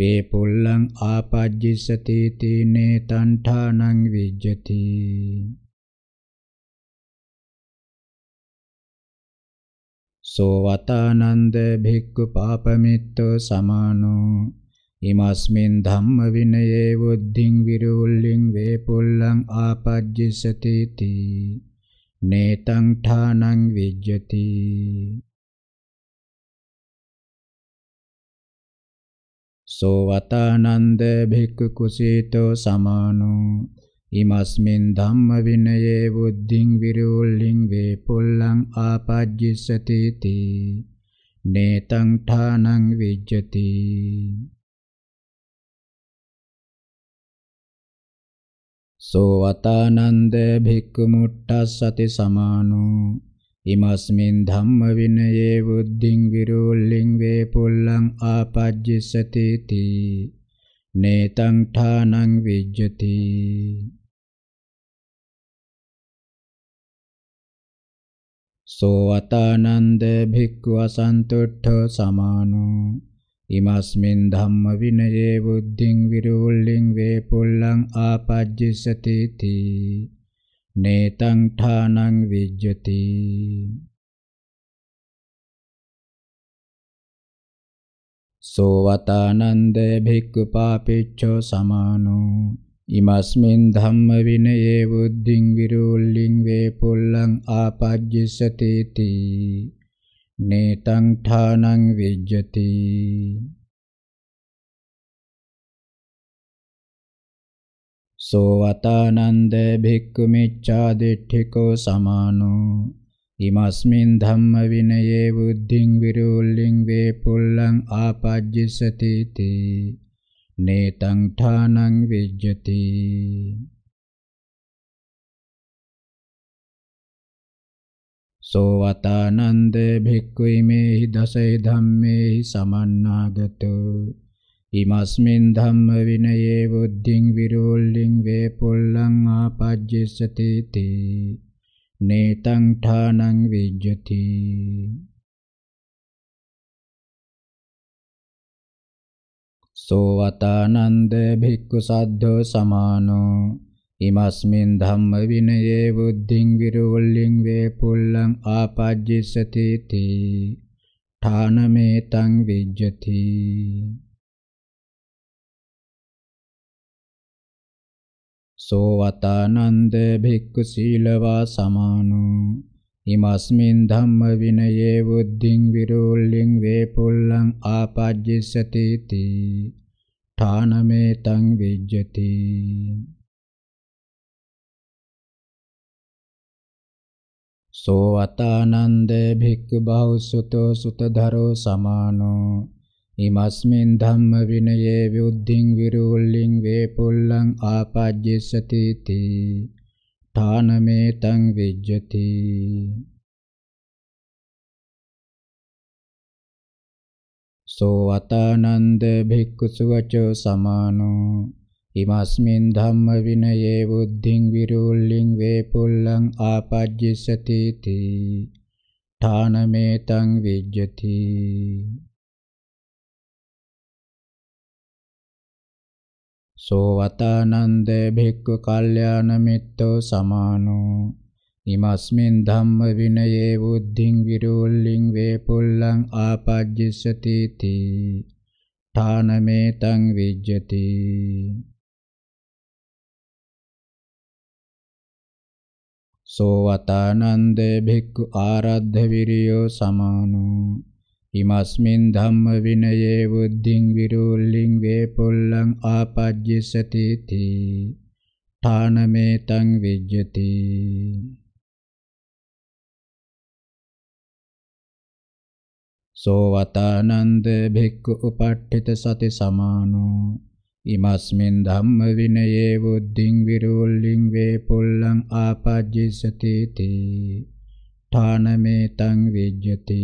වේපුල්ලං ආපජ්ජිසති තීනේ තණ්ඨානං විජ්ජති සෝවතානන්ද භික්ඛු පාපමිත්තෝ සමානෝ ඉමස්මින් ධම්ම විනයේ වුද්ධින් විරුල්ලින් වේපුල්ලං ආපජ්ජසති තී නේතං ඨානං විජ්ජති සෝවතානන්ද භික්ඛු කුසීතෝ සමානෝ ඉමස්මින් ධම්ම විනයේ බුද්ධින් විරුල්ලින් වේපුල්ලං ආපජ්ජිසති තී නේතං ඨානං විජ්ජති සෝවතානන්ද භික්ඛු මුට්ටස්සති සමානෝ ඉමස්මින් ධම්ම විනයේ බුද්ධින් විරුල්ලින් වේපුල්ලං ආපජ්ජිසති තී නේතං ඨානං විජ්ජති සෝවතානන්ද භික්ඛු අසන්තුට්ඨ සමානෝ ඉමස්මින් ධම්ම විනයේ බුද්ධින් විරුල්ලින් වේපුල්ලං ආපජ්ජසති තී නේතං ඨානං විජ්ජති සෝවතානන්ද භික්ඛු පාපිච්චෝ සමානෝ ඉමස්මින් ධම්ම විනයේ බුද්ධින් විරෝල්ලින් වේපුල්ලං ආපජ්ජසතේති නේතං ඨානං විජ්ජති සෝවතානන්ද භික්ඛු මිච්ඡාදිඨිකෝ සමානෝ ඉමස්මින් ධම්ම විනයේ බුද්ධින් විරූල්ලින් වේපුල්ලං ආපජ්ජසති තී නේතං ඨානං විජ්ජති සෝවතානන්ද භික්ඛුයිමේහි දසයි ධම්මේහි සමන්නාගතෝ ඉමස්මින් ධම්ම විනයේ බුද්ධින් විරූල්ලින් වේපුල්ලං ආපජ්ජසති තී नेतं ठानं विद्यति සෝවතානන්ද භික්ඛු සද්ධෝ සමානෝ ඉමස්මින් ධම්ම විනයේ බුද්ධින් විරුල්ලින් වේපුල්ලං ආපජ්ජිසති තී ඨානමේතං විජ්ජති සෝවතානන්ද භික්ඛු සීලවා සමානෝ ඉමස්මින් ධම්ම විනයේ බුද්ධින් විරෝල්ලින් වේපුල්ලං ආපජ්ජසති තී ඨානමේ තං විජ්ජති සෝවතානන්ද භික්ඛු බෞසුතෝ සුතධරෝ සමානෝ ඉමස්මින් ධම්ම විනයේ විුද්ධින් විරුල්ලින් වේපුල්ලං ආපජ්ජසති තී ථානමේතං විජ්ජති සෝ අතානන්ද භික්ඛුසු වචෝ සමානෝ ඉමස්මින් ධම්ම විනයේ බුද්ධින් විරුල්ලින් වේපුල්ලං ආපජ්ජසති තී ථානමේතං විජ්ජති සෝවතානන්ද භික්ඛු කල්යාණ මිත්තෝ සමානෝ ඉමස්මින් ධම්ම විනයේ බුද්ධින් විරෝල්ලින් වේපුල්ලං ආපජ්ජසති තී ථානමේතං විජ්ජති සෝවතානන්ද භික්ඛු ආරද්ධ විරියෝ සමානෝ ඉමස්මින් ධම්ම විනයේ බුද්ධින් විරූල්ලින් වේපොල්ලං ආපජ්ජසති තී ථානමේතං විජ්ජති සෝවතානන්ද භික්ඛු උපට්ඨිත සති සමානෝ ඉමස්මින් ධම්ම විනයේ බුද්ධින් විරූල්ලින් වේපොල්ලං ආපජ්ජසති තී ථානමේතං විජ්ජති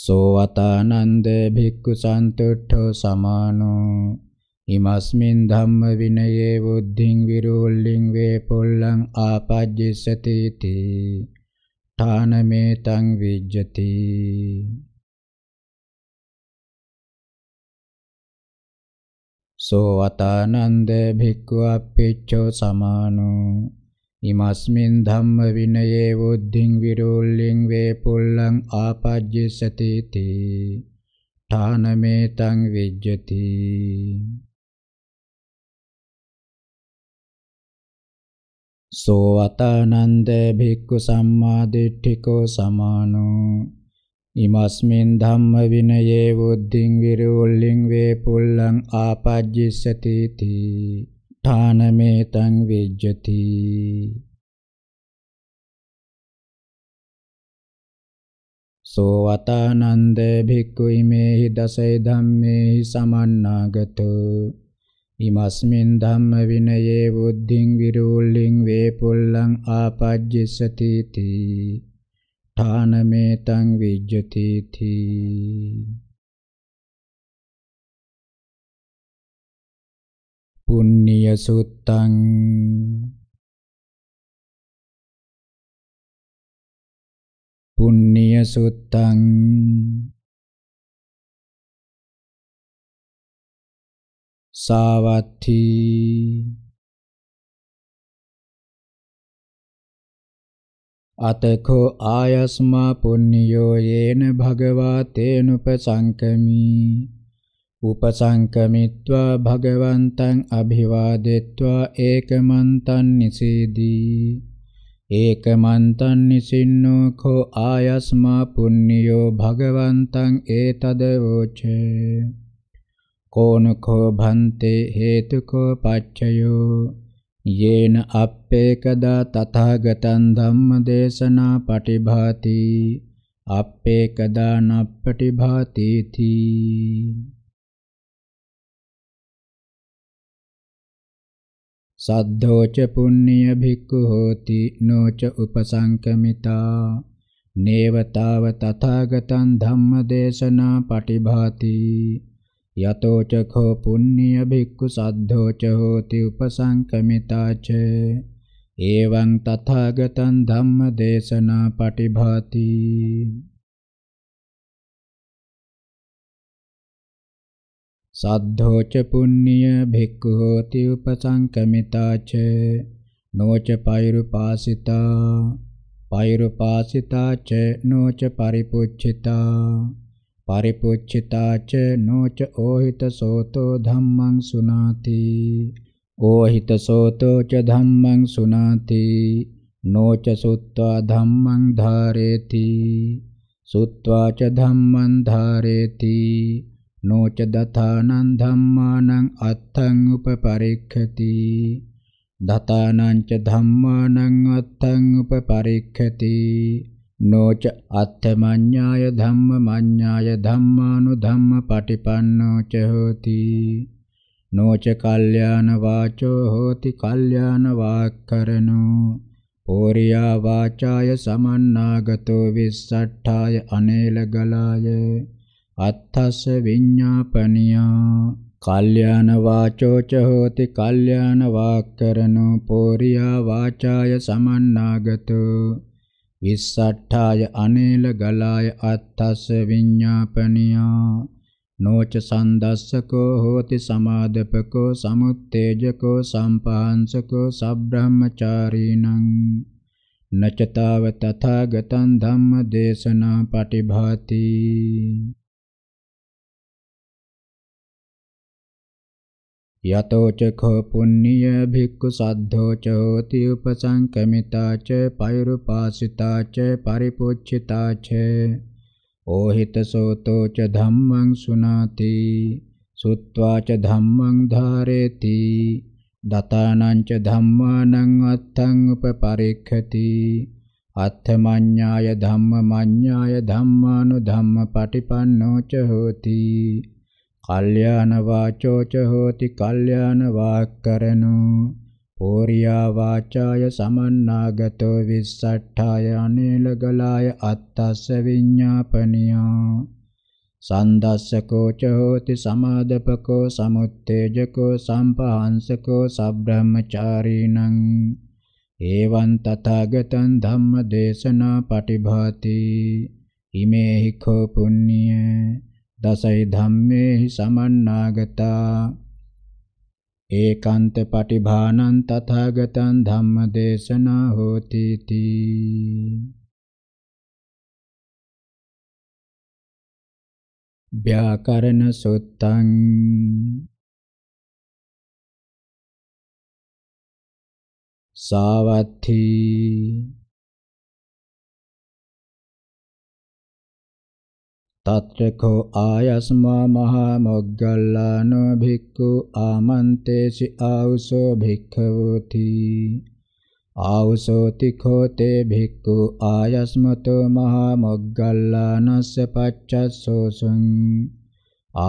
සෝවතානන්ද භික්ඛු සන්තුට්ඨෝ සමානෝ ඉමස්මින් ධම්ම විනයේ බුද්ධින් විරෝල්ලින් වේ පොල්ලං ආපජ්ජසති තී ඨානමේ තං විජ්ජති සෝවතානන්ද භික්ඛු අප්පිච්ඡෝ සමානෝ ඉමස්මින් ධම්ම විනයේ වුද්ධින් විරෝල්ලින් වේපුල්ලං ආපජ්ජසති තී ඨානමේ තං විජ්ජති සෝ අතානන්ද භික්ඛු සම්මා දිට්ඨිකෝ සමානෝ ඉමස්මින් ධම්ම විනයේ වුද්ධින් විරෝල්ලින් වේපුල්ලං ආපජ්ජසති තී ඨානමේතං විජ්ජති සෝවතානන්ද භික්ඛුයි මේහි දසයි ධම්මේහි සමන්නාගතෝ ඉමස්මින් ධම්ම විනයේ බුද්ධින් විරූල්ලින් වේපුල්ලං ආපජ්ජසති තී ඨානමේතං විජ්ජති තී පුඤ්ඤ සුත්තං පුඤ්ඤ සුත්තං සාවත්ති අතකෝ ආයස්මා පුඤ්ඤයෝ යේන භගවා තේනුපසංකමී උපසංකමිත්වා භගවන්තං අභිවාදෙත්වා ඒකමන්තං නිසීදී ඒකමන්තං නිසින්නෝ කෝ ආයස්මා පුඤ්ඤයෝ භගවන්තං ඒතදවෝච කෝනකෝ භන්තේ හේතුකෝ පච්චයෝ යේන අප්පේකදා තථාගතං ධම්මදේශනා පටිභාති අප්පේකදා නප්පටිභාති තී සද්ධෝච පුඤ්ඤය භික්ඛු හෝති නොච උපසංකමිතා නේවතාව තථාගතං ධම්මදේශනා පටිභාති යතෝ චඛෝ පුඤ්ඤය භික්ඛු සද්ධෝච හෝති උපසංකමිතාච එවං තථාගතං ධම්මදේශනා පටිභාති සද්ධෝච පුඤ්ඤිය භික්ඛුති උපසංකමිතාච නොච පෛරුපාසිතා පෛරුපාසිතාච නොච පරිපුච්චිතා පරිපුච්චිතාච නොච ඕහිත සෝතෝ ධම්මං සුනාති ඕහිත සෝතෝ ච ධම්මං සුනාති නොච සුත්වා ධම්මං ධාරේති සුත්වා ච ධම්මං ධාරේති නොච දතානං ධම්මානං අත්තං උපපරික්ඛති දතානං ච ධම්මානං අත්තං උපපරික්ඛති නොච අත්තමඤ්ඤාය ධම්මමඤ්ඤාය ධම්මානු ධම්මපටිපන්නෝ ච හෝති නොච කල්යාණ වාචෝ හෝති කල්යාණ වාක්කරණෝ පෝරියා වාචාය සමන්නාගතෝ විස්සට්ඨාය අනේලගලාය අත්තස්ස විඤ්ඤාපනියා කල්යාණ වාචෝ ච හෝති කල්යාණ වාක්කරණෝ පෝරියා වාචාය සමන්නාගතෝ විස්සට්ඨාය අනේල ගලාය අත්තස්ස විඤ්ඤාපනියා නොච සන්දස්සකෝ හෝති සමාදපකෝ සමුත්තේජකෝ සම්පහන්සකෝ සබ්‍රහ්මචාරීණං නචතාව තථාගතං ධම්ම දේශනා පටිභාති යතෝ චඛෝ පුඤ්ඤය භික්ඛු සද්ධෝ ච හෝති උපසංකමිතා ච පෛරුපාසිතා ච පරිපුච්චිතා ච ඕහිත සෝතෝ ච ධම්මං සුනාති සුත්වා ච ධම්මං ධාරේති දතානං ච ධම්මානං අත්තං උපපරික්ඛති අත්ථමඤ්ඤාය ධම්මමඤ්ඤාය ධම්මානුධම්ම පටිපන්නෝ ච හෝති කල්යාණ වාචෝච හෝති කල්යාණ වාක්කරණෝ පෝරියා වාචාය සමන්නාගතෝ විස්සට්ඨාය අනේලගලාය අත්තස්ස විඤ්ඤාපනියා සන්දස්සකෝ ච හෝති සමාදපකෝ සමුත්තේජකෝ සම්පහංසකෝ සබ්‍රහ්මචාරීණං එවං තථාගතං ධම්මදේශනා පටිභාති ඉමේහි කෝ පුඤ්ඤේ දසයි ධම්මේහි සමන්නාගතා ඒකාන්ත පටිභානං තථාගතං ධම්මදේශනා හෝති තී ව්‍යාකරණ සුත්තං සාවත්ථී తత్రకో ఆయస్మా మహామొగ్గల్లాను భిక్కు ఆమంతేసి ఆవుసో భిక్కవోతి ఆవుసోతిఖోతే భిక్కు ఆయస్మతో మహామొగ్గల్లానస్ పచ్చసోసుం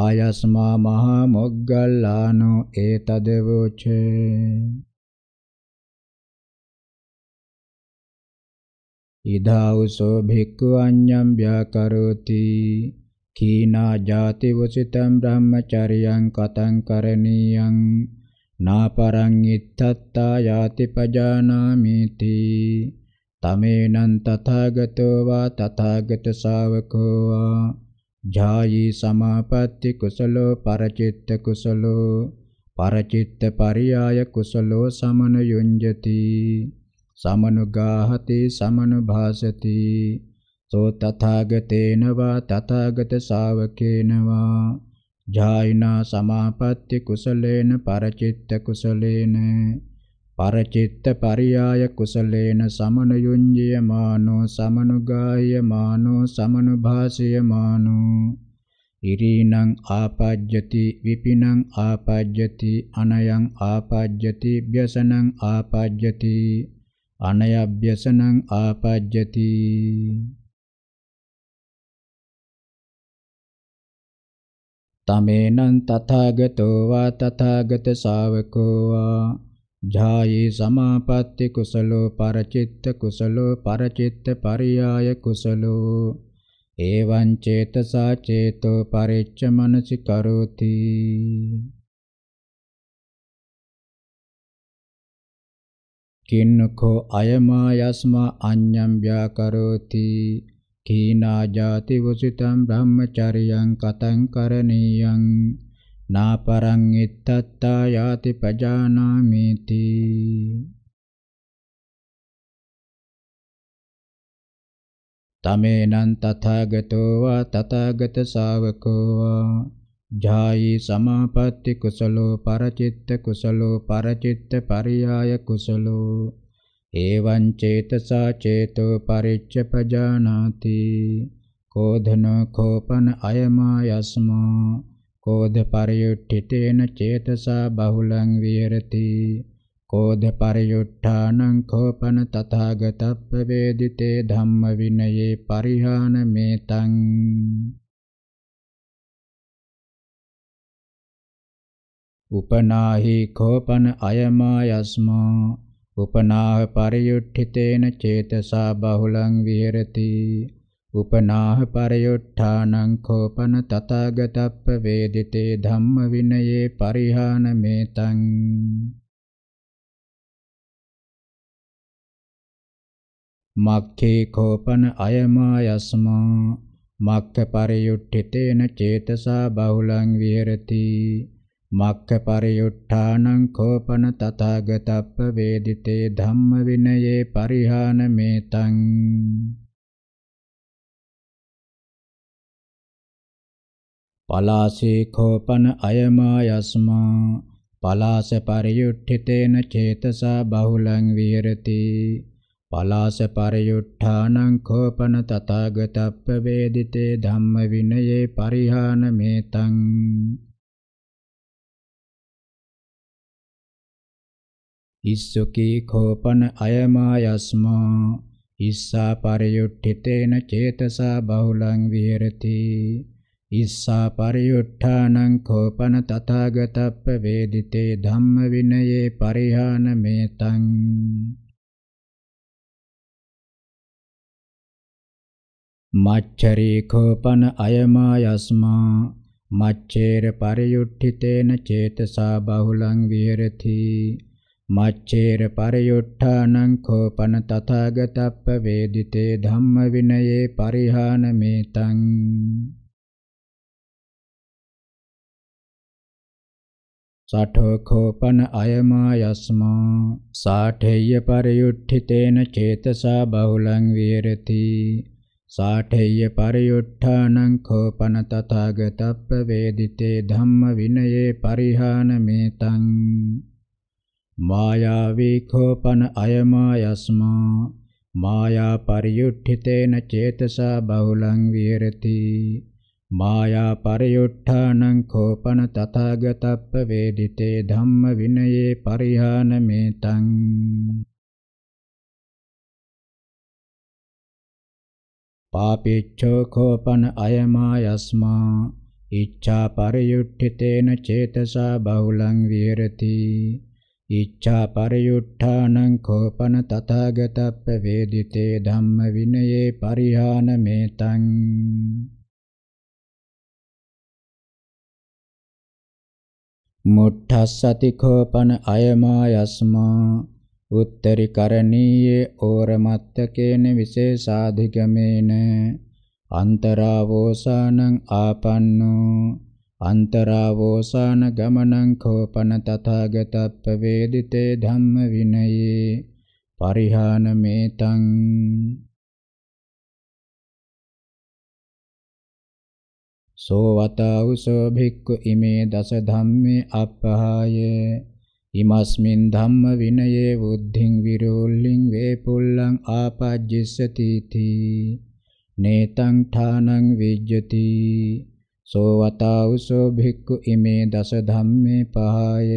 ఆయస్మా మహామొగ్గల్లాను ఏతదవోచే ඉදාවුසෝ භික්ඛු අඤ්ඤම් ව්‍යාකරෝති කීනා ජාති වසිතම් බ්‍රහ්මචරියං කතං කරණීයං නාපරං ඉත්තත්තා යාති පජානාමිති තමේනං තථාගතෝ වා තථාගත ශාවකෝ වා ජායි සමාපatti කුසලෝ පරචිත්ත කුසලෝ පරචිත්ත පරියාය කුසලෝ සමන යුඤ්ජති සමනුගාහති සමනුභාසති සෝ තථාගතේන වා තථාගත ශාවකේන වා ජායිනා සමාපatti කුසලේන පරචිත්ත කුසලේන පරචිත්ත පරියාය කුසලේන සමනුයුඤ්ජිය මානෝ සමනුගාය මානෝ සමනුභාසය මානෝ ඉරීණං ආපජ්ජති විපිනං ආපජ්ජති අනයං ආපජ්ජති ව්‍යසනං ආපජ්ජති අනයබ්යසනං ආපජ්ජති තමේනං තථාගතෝ වා තථාගත ශාවකෝ වා ජායේ සමාපatti කුසලෝ පරචිත්ත කුසලෝ පරචිත්ත පරියාය කුසලෝ එවං චේතසා චේතෝ පරිච්ඡ මනසිකරෝති කින්නකෝ අයමා යස්මා අඤ්ඤම් ව්‍යාකරෝති කීනා ජාති වසිතම් බ්‍රහ්මචරියං කතං කරණීයං නාපරං ඉත්තත්තා යාති පජානාමේති තමේනං තථාගතෝ වා තථාගත ශාවකෝ වා ජායි සමාපatti කුසලෝ පරචිත්ත කුසලෝ පරචිත්ත පරියාය කුසලෝ එවං චේතසා චේතෝ පරිච්ඡපජානාති කෝධන කෝපන අයමායස්මා කෝධ පරියුට්ඨිතේන චේතසා බහුලං විහෙරති කෝධ පරියුට්ඨානං කෝපන තථාගතප්ප වේදිතේ ධම්ම විනයේ පරිහාන මේතං උපනාහි කෝපන අයමායස්මා උපනාහ පරියුට්ඨිතේන චේතසා බහුලං විහෙරති උපනාහ පරියුට්ඨානං කෝපන තථාගතප්ප වේදිතේ ධම්ම විනයේ පරිහාන මේතං මක්ඛේ කෝපන අයමායස්මා මක්ඛ පරියුට්ඨිතේන චේතසා බහුලං විහෙරති මක්ඛපරියුට්ඨානං කෝපන තථාගතප්ප වේදිතේ ධම්ම විනයේ පරිහාන මේතං පලාසී කෝපන අයමායස්මා පලාස පරියුට්ඨිතේන චේතසා බහුලං විහෙරති පලාස පරියුට්ඨානං කෝපන තථාගතප්ප වේදිතේ ධම්ම විනයේ පරිහාන මේතං ඉස්සුකී කෝපන අයමායස්මෝ ඉස්සා පරියුට්ඨිතේන චේතසා බහුලං විහෙරති ඉස්සා පරියුට්ඨානං කෝපන තථාගතප්ප වේදිතේ ධම්ම විනයේ පරිහාන මේතං මච්චරී කෝපන අයමායස්මා මච්චේර පරියුට්ඨිතේන චේතසා බහුලං විහෙරති මච්චේර පරියොට්ඨානං කෝපන තථාගතප්ප වේදිතේ ධම්ම විනයේ පරිහානමේතං සඨෝ කෝපන අයමා යස්මා සාඨේය පරියුට්ඨිතේන චේතසා බහුලං විහෙරති සාඨේය පරියුට්ඨානං කෝපන තථාගතප්ප වේදිතේ ධම්ම විනයේ පරිහානමේතං මායාවේ කෝපන අයමායස්මා මායා පරියුට්ඨිතේන චේතසා බහුලං විහෙරති මායා පරියුට්ඨානං කෝපන තථාගතප්ප වේදිතේ ධම්ම විනයේ පරිහානමේතං පාපිච්ඡෝ කෝපන අයමායස්මා ඉච්ඡා පරියුට්ඨිතේන චේතසා බහුලං විහෙරති ඉච්ඡා පරියුට්ඨානං කෝපන තථාගතප්ප වේදිතේ ධම්ම විනයේ පරිහාන මේතං මුට්ඨස්සති කෝපන අයමායස්මා උත්තරිකරණීයේ ඕරමත්තකේන විශේෂාධිගමේන අන්තරාවෝසානං ආපන්නෝ අන්තරාවෝසාන ගමනං කෝපන තථාගතප්ප වේදිතේ ධම්ම විනයේ පරිහාන මේතං සෝ වතාවුසෝ භික්ඛු ඉමේ දස ධම්මේ අපහාය ඉමස්මින් ධම්ම විනයේ බුද්ධින් විරෝල්ලින් වේපුල්ලං ආපජ්ජසති තී නේතං ඨානං විජ්ජති සෝවතාවුසෝ භික්ඛු ඉමේ දස ධම්මේ පහය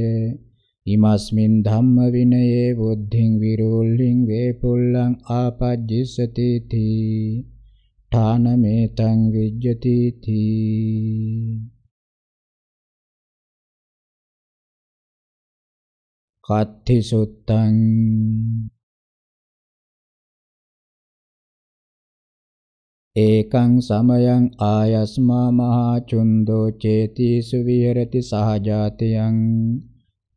ඉමස්මින් ධම්ම විනයේ බුද්ධින් විරෝල්ලින් වේපුල්ලං ආපජ්ජිසති තී ඨානමේතං විජ්ජති තී කත්ති සුත්තං ඒකං සමයං ආයස්මා මහා චුන්දෝ චේති සුවිහෙරති සහජාතියං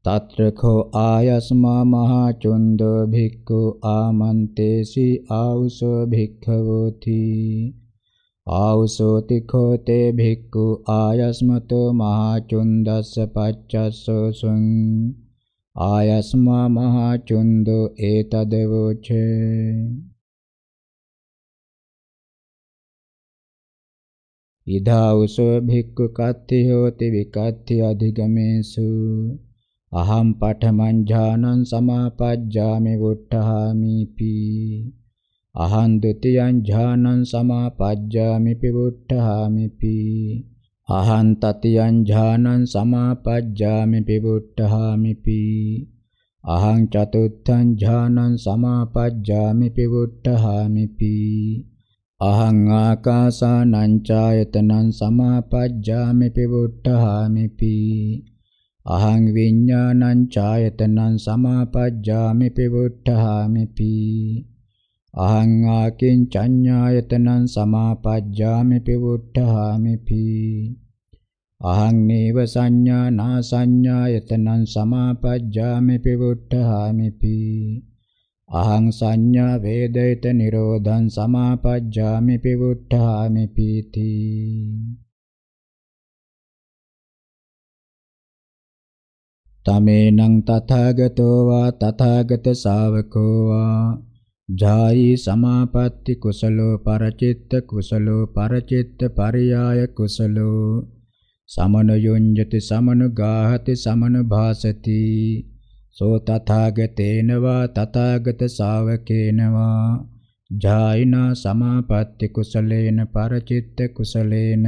තත්‍රකෝ ආයස්මා මහා චුන්දෝ භික්ඛු ආමන්තේසි ආවුසෝ භික්ඛවෝති ආවුසෝ තිඛෝ තේ භික්ඛු ආයස්මතෝ මහා චුන්දස්ස පච්චස්සෝසුං ආයස්මා මහා චුන්දෝ ඒතදවෝචේ ඉදාවසෝ භික්ඛු කත්ති හෝති විකත්ති අධිගමේසු අහම් පඨමං ඥානං සමාපජ්ජාමි වුට්ඨහාමිපි අහං ဒ ුතියං ඥානං සමාපජ්ජාමි පිවුට්ඨහාමිපි අහං තතියං ඥානං සමාපජ්ජාමි පිවුට්ඨහාමිපි අහං චතුත්ථං ඥානං සමාපජ්ජාමි පිවුට්ඨහාමිපි අහං ආකාසානං ඡායතනං සමාපජ්ජාමි පිවුට්ඨහාමිපි අහං විඤ්ඤාණං ඡායතනං සමාපජ්ජාමි පිවුට්ඨහාමිපි අහං ආකින් චඤ්ඤායතනං සමාපජ්ජාමි පිවුට්ඨහාමිපි අහං නේව සංඥා නා සංඥායතනං සමාපජ්ජාමි පිවුට්ඨහාමිපි අහං සංඥා වේදිත නිරෝධං සමාපජ්ජාමි පිවුට්ඨාමි පීති තමේනං තථාගතෝ වා තථාගත ශාවකෝ වා ජායි සමාපatti කුසලෝ පරචිත්ත කුසලෝ පරචිත්ත පරියාය කුසලෝ සමන යොඤ්ජති සමන ගාහති සමන භාසති සෝ තථාගතේනවා තථාගත ශාවකේනවා ජායිනා සමාපatti කුසලේන පරචිත්ත කුසලේන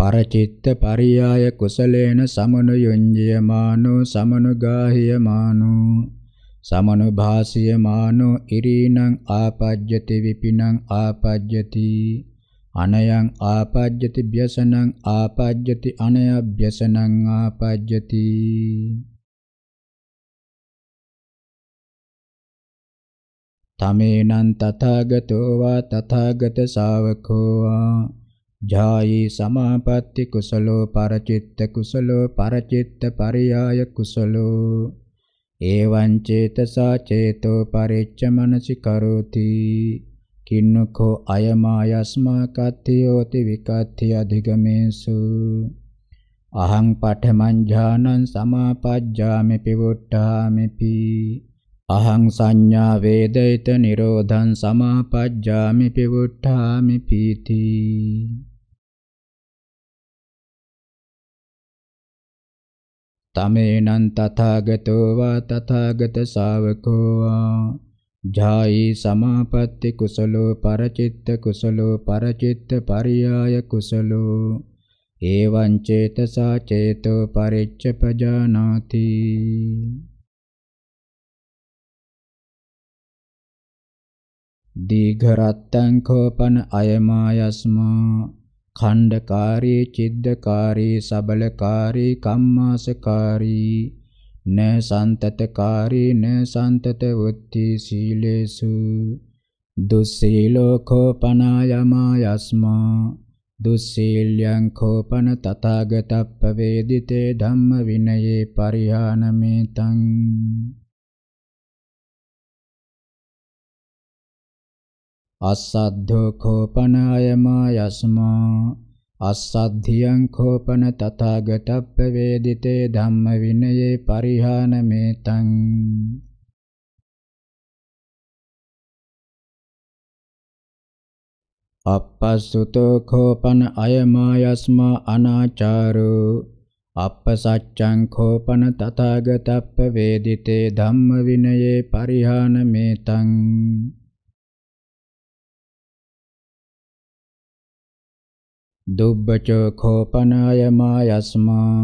පරචිත්ත පරියාය කුසලේන සමනුයුඤ්ජයමානෝ සමනුගාහියමානෝ සමනුභාසියමානෝ ඉරීණං ආපජ්ජති විපිනං ආපජ්ජති අනයං ආපජ්ජති භ්‍යසනං ආපජ්ජති අනයබ්භ්‍යසනං ආපජ්ජති තමේනං තථාගතෝ වා තථාගත ශාවකෝ වා ජායි සමාපatti කුසලෝ පරචිත්ත කුසලෝ පරචිත්ත පරියාය කුසලෝ එවං චේතසා චේතෝ පරිච්ඡ මනසි කරෝති කින්නකෝ අයමායස්මා කත්තියෝති විකත්ති අධිගමේසු අහං පඨමං ඥානං සමාපජ්ජාමි පිවුට්ඨාමිපි අහං සංඥා වේදිත නිරෝධං සමාපජ්ජාමි පිවුට්ඨාමි පීති තමේනං තථාගතෝ වා තථාගත ශාවකෝ වා ජායි සමාපatti කුසලෝ පරචිත්ත කුසලෝ පරචිත්ත පරියාය කුසලෝ එවං චේතසා චේතෝ පරිච්ඡ පජානාති දීඝරත්තං කෝපන අයමායස්මා ඛණ්ඩකාරී චිද්දකාරී සබලකාරී කම්මාසකාරී න සන්තතකාරී න සන්තත වුත්ති සීලේසු දුස්සීලෝ කෝපනායමායස්මා දුස්සීල්‍යං කෝපන තථාගතප්ප වේදිතේ ධම්ම විනයේ පරිහානමේ තං අස්සද්ධෝ කෝපනාය මායස්මා අස්සද්ධියං කෝපන තථාගතප්ප වේදිතේ ධම්ම විනයේ පරිහානමේතං අපස්සුතෝ කෝපන අයමායස්මා අනාචාරෝ අප්පසච්ඡං කෝපන තථාගතප්ප වේදිතේ ධම්ම විනයේ පරිහානමේතං දුබ්බචෝ කෝපනාය මායස්මා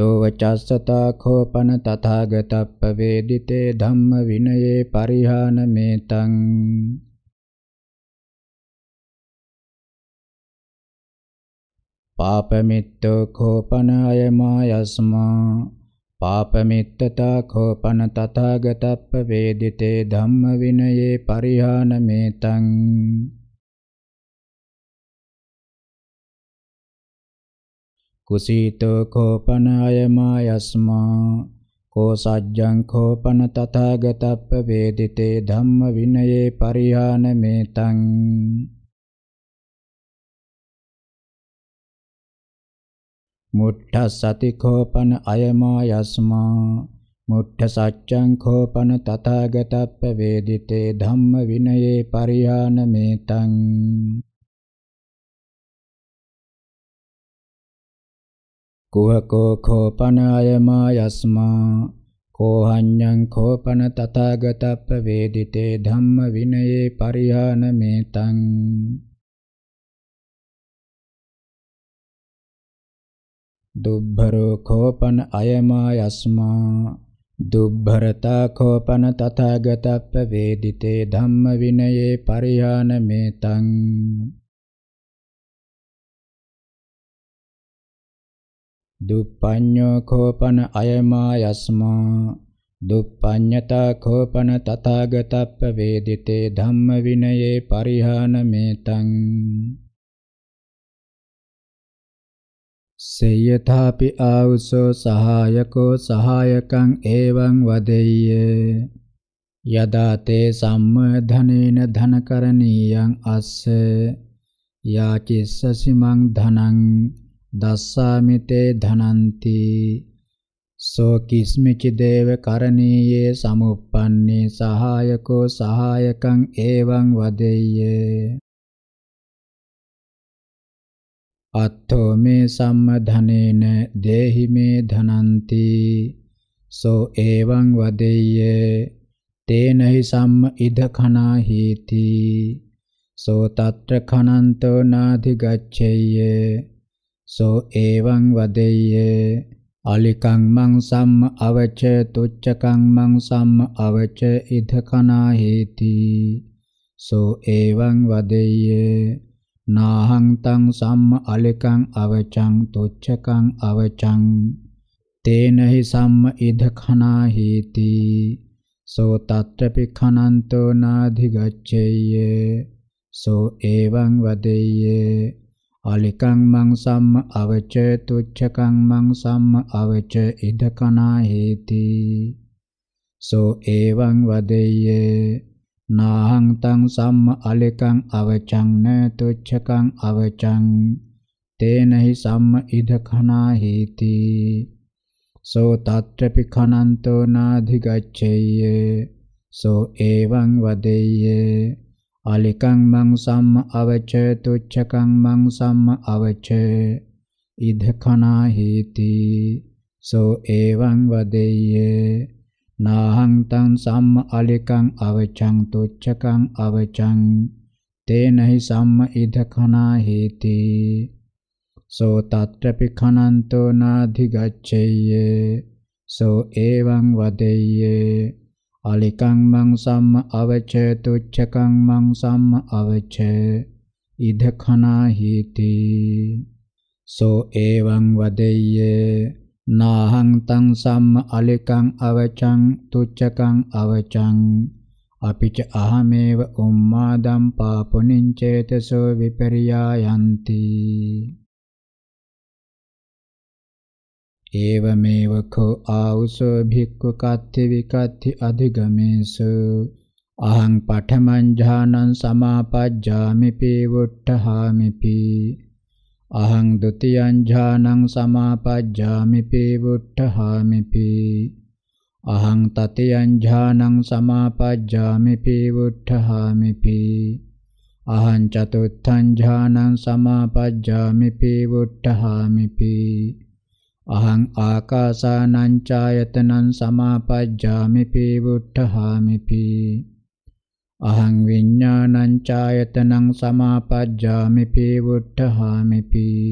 දෝවචස්සතා කෝපන තථාගතප්ප වේදිතේ ධම්ම විනයේ පරිහාන මේතං පාපමිත්තෝ කෝපනාය මායස්මා පාපමිත්තතා කෝපන තථාගතප්ප වේදිතේ ධම්ම විනයේ පරිහාන මේතං කුසීතෝ කෝපන අයමා යස්මා කෝ සජ්ජං කෝපන තථාගතප්ප වේදිතේ ධම්ම විනයේ පරිහාන මේතං මුට්ඨ සති කෝපන අයමා යස්මා මුට්ඨ සච්ඡං කෝපන තථාගතප්ප වේදිතේ ධම්ම විනයේ පරිහාන මේතං කුහකෝ කෝපන අයමා යස්මා කෝහඤ්ඤං කෝපන තථාගතප්ප වේදිතේ ධම්ම විනයේ පරිහාන මේතං දුබ්බරෝ කෝපන අයමා යස්මා දුබ්බරතා කෝපන තථාගතප්ප වේදිතේ ධම්ම විනයේ පරිහාන මේතං දුප්පඤ්ඤෝ කෝපන අයමා යස්මා දුප්පඤ්ඤතා කෝපන තථාගතප්ප වේදිතේ ධම්ම විනයේ පරිහානමේතං සේයථාපි ආවුසෝ සහායකෝ සහායකං එවං වදෙය්‍ය යදා තේ සම්මධනේන ධනකරණීයං අස්ස යාකිස්සසි මං ධනං දස්සාමිතේ ධනಂತಿ සෝ කිස්මිචි දේව කරණීයේ සමුප්පන්නේ සහායකෝ සහායකං එවං වදෙය්‍ය අත්තෝ මේ සම්මධනේන දේහි මේ ධනಂತಿ සෝ එවං වදෙය්‍ය තේනහි සම්ම ඉද කනා හීති සෝ తත්‍ර කනන්තෝ නාධි ගච්ඡෙය්‍ය සෝ එවං වදෙය්‍ය අලිකං මං සම්ම අවච තුච්චකං මං සම්ම අවච ඉදකනා හේති සෝ එවං වදෙය්‍ය නාහං තං සම්ම අලිකං අවචං තුච්චකං අවචං තේනහි සම්ම ඉදකනා හේති සෝ తත්‍රපි ඛනන්තෝ නාධිගච්ඡේය සෝ එවං වදෙය්‍ය අලිකං මං සම්ම අවච තුච්ඡකං මං සම්ම අවච ඉදකනා හේති සෝ එවං වදෙය්‍ය නාහං තං සම්ම අලිකං අවචං න තුච්ඡකං අවචං තේනහි සම්ම ඉදකනා හේති සෝ తත්‍රපි khනන්තෝ නාධිගච්ඡේය සෝ එවං වදෙය්‍ය අලිකං මං සම්ම අවච තුච්ඡකං මං සම්ම අවච ඉදඛනා හේති සෝ එවං වදෙය්‍ය නාහං තං සම්ම අලිකං අවචං තුච්ඡකං අවචං තේනහි සම්ම ඉදඛනා හේති සෝ తත්‍රපි khනන්තෝ නාධිගච්ඡේය සෝ එවං වදෙය්‍ය අලිකං මං සම්ම අවචේ තුච්චකං මං සම්ම අවචේ ඉදඛනා හීති සෝ එවං වදෙය්‍ය නාහං තං සම්ම අලිකං අවචං තුච්චකං අවචං අපිච අහමේව උම්මාදම් පාපුනින් චේතසෝ විපරියායන්ති ඒවමේව කෝ ආවුසෝ භික්ඛු කත්ති විකත්ති අධිගමේසු අහං පඨමං ඥානං සමාපජ්ජාමි පීවුට්ඨහාමි පී අහං ဒ ුතියං ඥානං සමාපජ්ජාමි පීවුට්ඨහාමි පී අහං තතියං ඥානං සමාපජ්ජාමි පීවුට්ඨහාමි පී අහං චතුත්ථං ඥානං සමාපජ්ජාමි පීවුට්ඨහාමි පී අහං ආකාසානංචායතනං සමාපජ්ජාමි පීවුට්ඨහාමි පී අහං විඤ්ඤාණංචායතනං සමාපජ්ජාමි පීවුට්ඨහාමි පී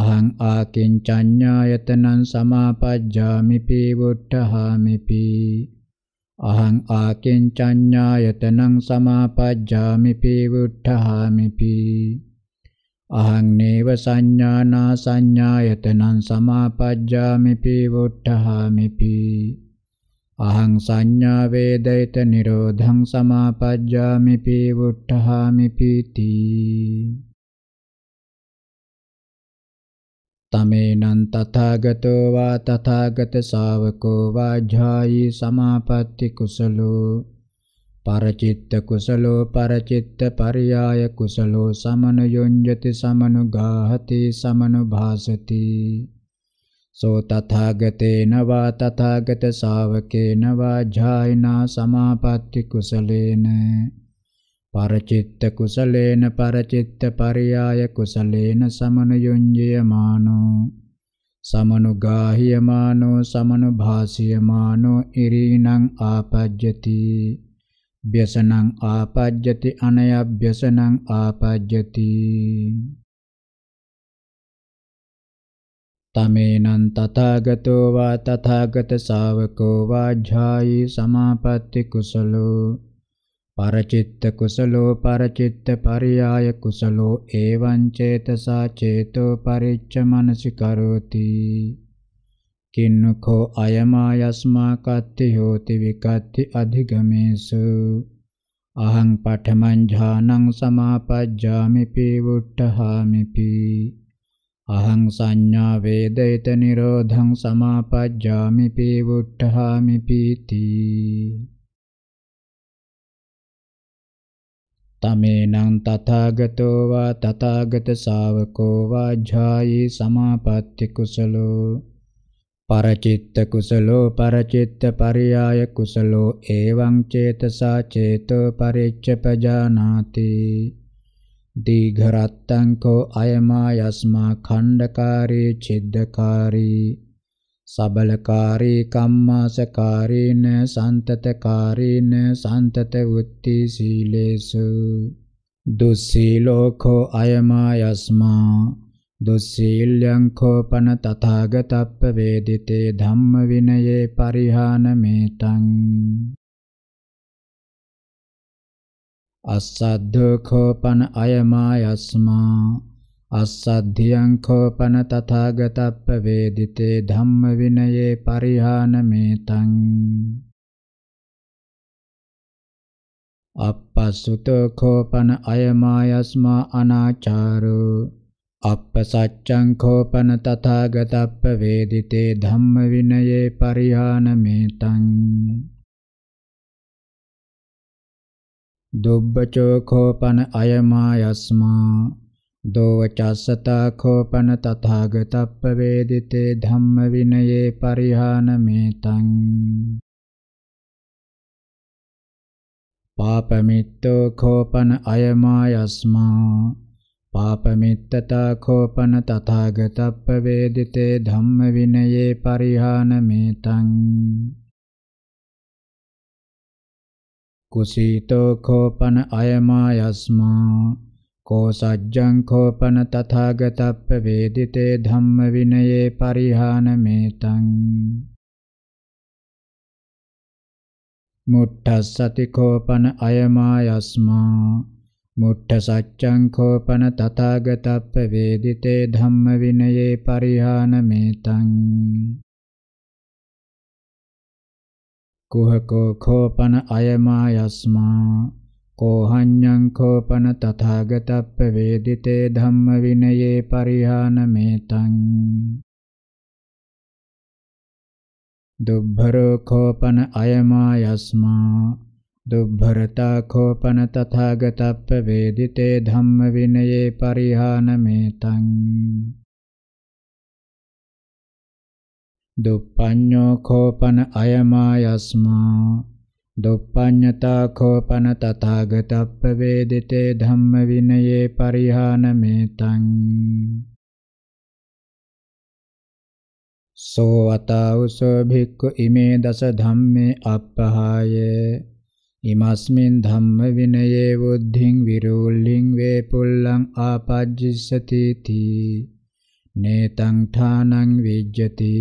අහං ආකින්චඤ්ඤායතනං සමාපජ්ජාමි පීවුට්ඨහාමි පී අහං ආකින්චඤ්ඤායතනං සමාපජ්ජාමි පීවුට්ඨහාමි පී අහං නේව සංඥානා සංඥායතනං සමාපජ්ජාමි පීවුට්ඨහාමි පී අහං සංඥා වේදිත නිරෝධං සමාපජ්ජාමි පීවුට්ඨහාමි පීති තමේනං තථාගතෝ වා තථාගත ශාවකෝ වා ඥායි සමාපatti කුසලෝ පරචිත්ත කුසලෝ පරචිත්ත පරියාය කුසලෝ සමනු යොඤ්ජති සමනු ගාහති සමනු භාසති සෝ තථාගතේන වා තථාගත ශාවකේන වා ඥායිනා සමාපatti කුසලේන පරචිත්ත කුසලේන පරචිත්ත පරියාය කුසලේන සමනු යොඤ්ජයමානෝ සමනුගාහියමානෝ සමනුභාසියමානෝ ඉරීණං ආපජ්ජති ව්‍යසනං ආපජ්ජති අනයබ්බ්‍යසනං ආපජ්ජති තමේනං තථාගතෝ වා තථාගත ශාවකෝ වා ඥායි සමාපatti කුසලෝ පරචිත්ත කුසලෝ පරචිත්ත පරියාය කුසලෝ එවං චේතසා චේතෝ පරිච්ඡ මනසිකරෝති කින්නකෝ අයමායස්මා කත්ති හෝති විකත්ති අධිගමේසු අහං පඨමං ඥානං සමාපජ්ජාමි පීවුට්ඨහාමිපි අහං සංඥා වේදිත නිරෝධං සමාපජ්ජාමි පීවුට්ඨහාමිපි තී තමේනං තථාගතෝ වා තථාගත ශාවකෝ වා ඥායි සමාපatti කුසලෝ පරචිත්ත කුසලෝ පරචිත්ත පරියාය කුසලෝ එවං චේතසා චේතෝ පරිච්ඡපජානාති දීඝරත්තං කෝ අයමා යස්මා ඛණ්ඩකාරී චිද්දකාරී සබලකාරී කම්මාසකාරීන සන්තතකාරීන සන්තත උත්ති සීලේසු දුස්සීලෝකෝ අයමා යස්මා දුස්සීල්යං කෝපන තථාගතප්ප වේදිතේ ධම්ම විනයේ පරිහානමේතං අස්සද්ධෝ කෝපන අයමායස්මා අස්සද්ධියං කෝපන තථාගතප්ප වේදිතේ ධම්ම විනයේ පරිහානමේතං අපස්සුතෝ කෝපන අයමායස්මා අනාචාරෝ අප්පසච්චංකෝපන තථාගතප්ප වේදිතේ ධම්ම විනයේ පරිහානමේතං දුබ්බචෝකෝපන අයමායස්මා දෝවචස්සතාකෝපන තථාගතප්ප වේදිතේ ධම්ම විනයේ පරිහානමේතං පාපමිත්තෝ කෝපන අයමායස්මා පාපමිත්තතා කෝපන තථාගතප්පවේදිතේ ධම්ම විනයේ පරිහානමේතං කුසීතෝ කෝපන අයමායස්මා කෝ සජ්ජං කෝපන තථාගතප්ප වේදිතේ ධම්ම විනයේ පරිහානමේතං මුට්ඨස්සති කෝපන අයමායස්මා මුට්ඨ සච්ඡං කෝපන තථාගතප්ප වේදිතේ ධම්ම විනයේ පරිහානමේතං කුහකෝ කෝපන අයමායස්මා කෝහඤ්ඤං කෝපන තථාගතප්ප වේදිතේ ධම්ම විනයේ පරිහානමේතං දුබ්බරෝ කෝපන අයමායස්මා दुर्भरताखोपन तथागतप्रवेदिते धम्मविनये परिहानमेतम् दुप्पञ्ञोखोपन अयमायस्मा दुप्पञ्ञताखोपन तथागतप्रवेदिते धम्मविनये परिहानमेतम् सोऽतावुसो भिक्खु इमे दश धम्मे अपहाये ඉමස්මින් ධම්ම විනයේ බුද්ධින් විරූල්ලින් වේපුල්ලං ආපජ්ජිස්සති තී නේතං ඨානං විජ්ජති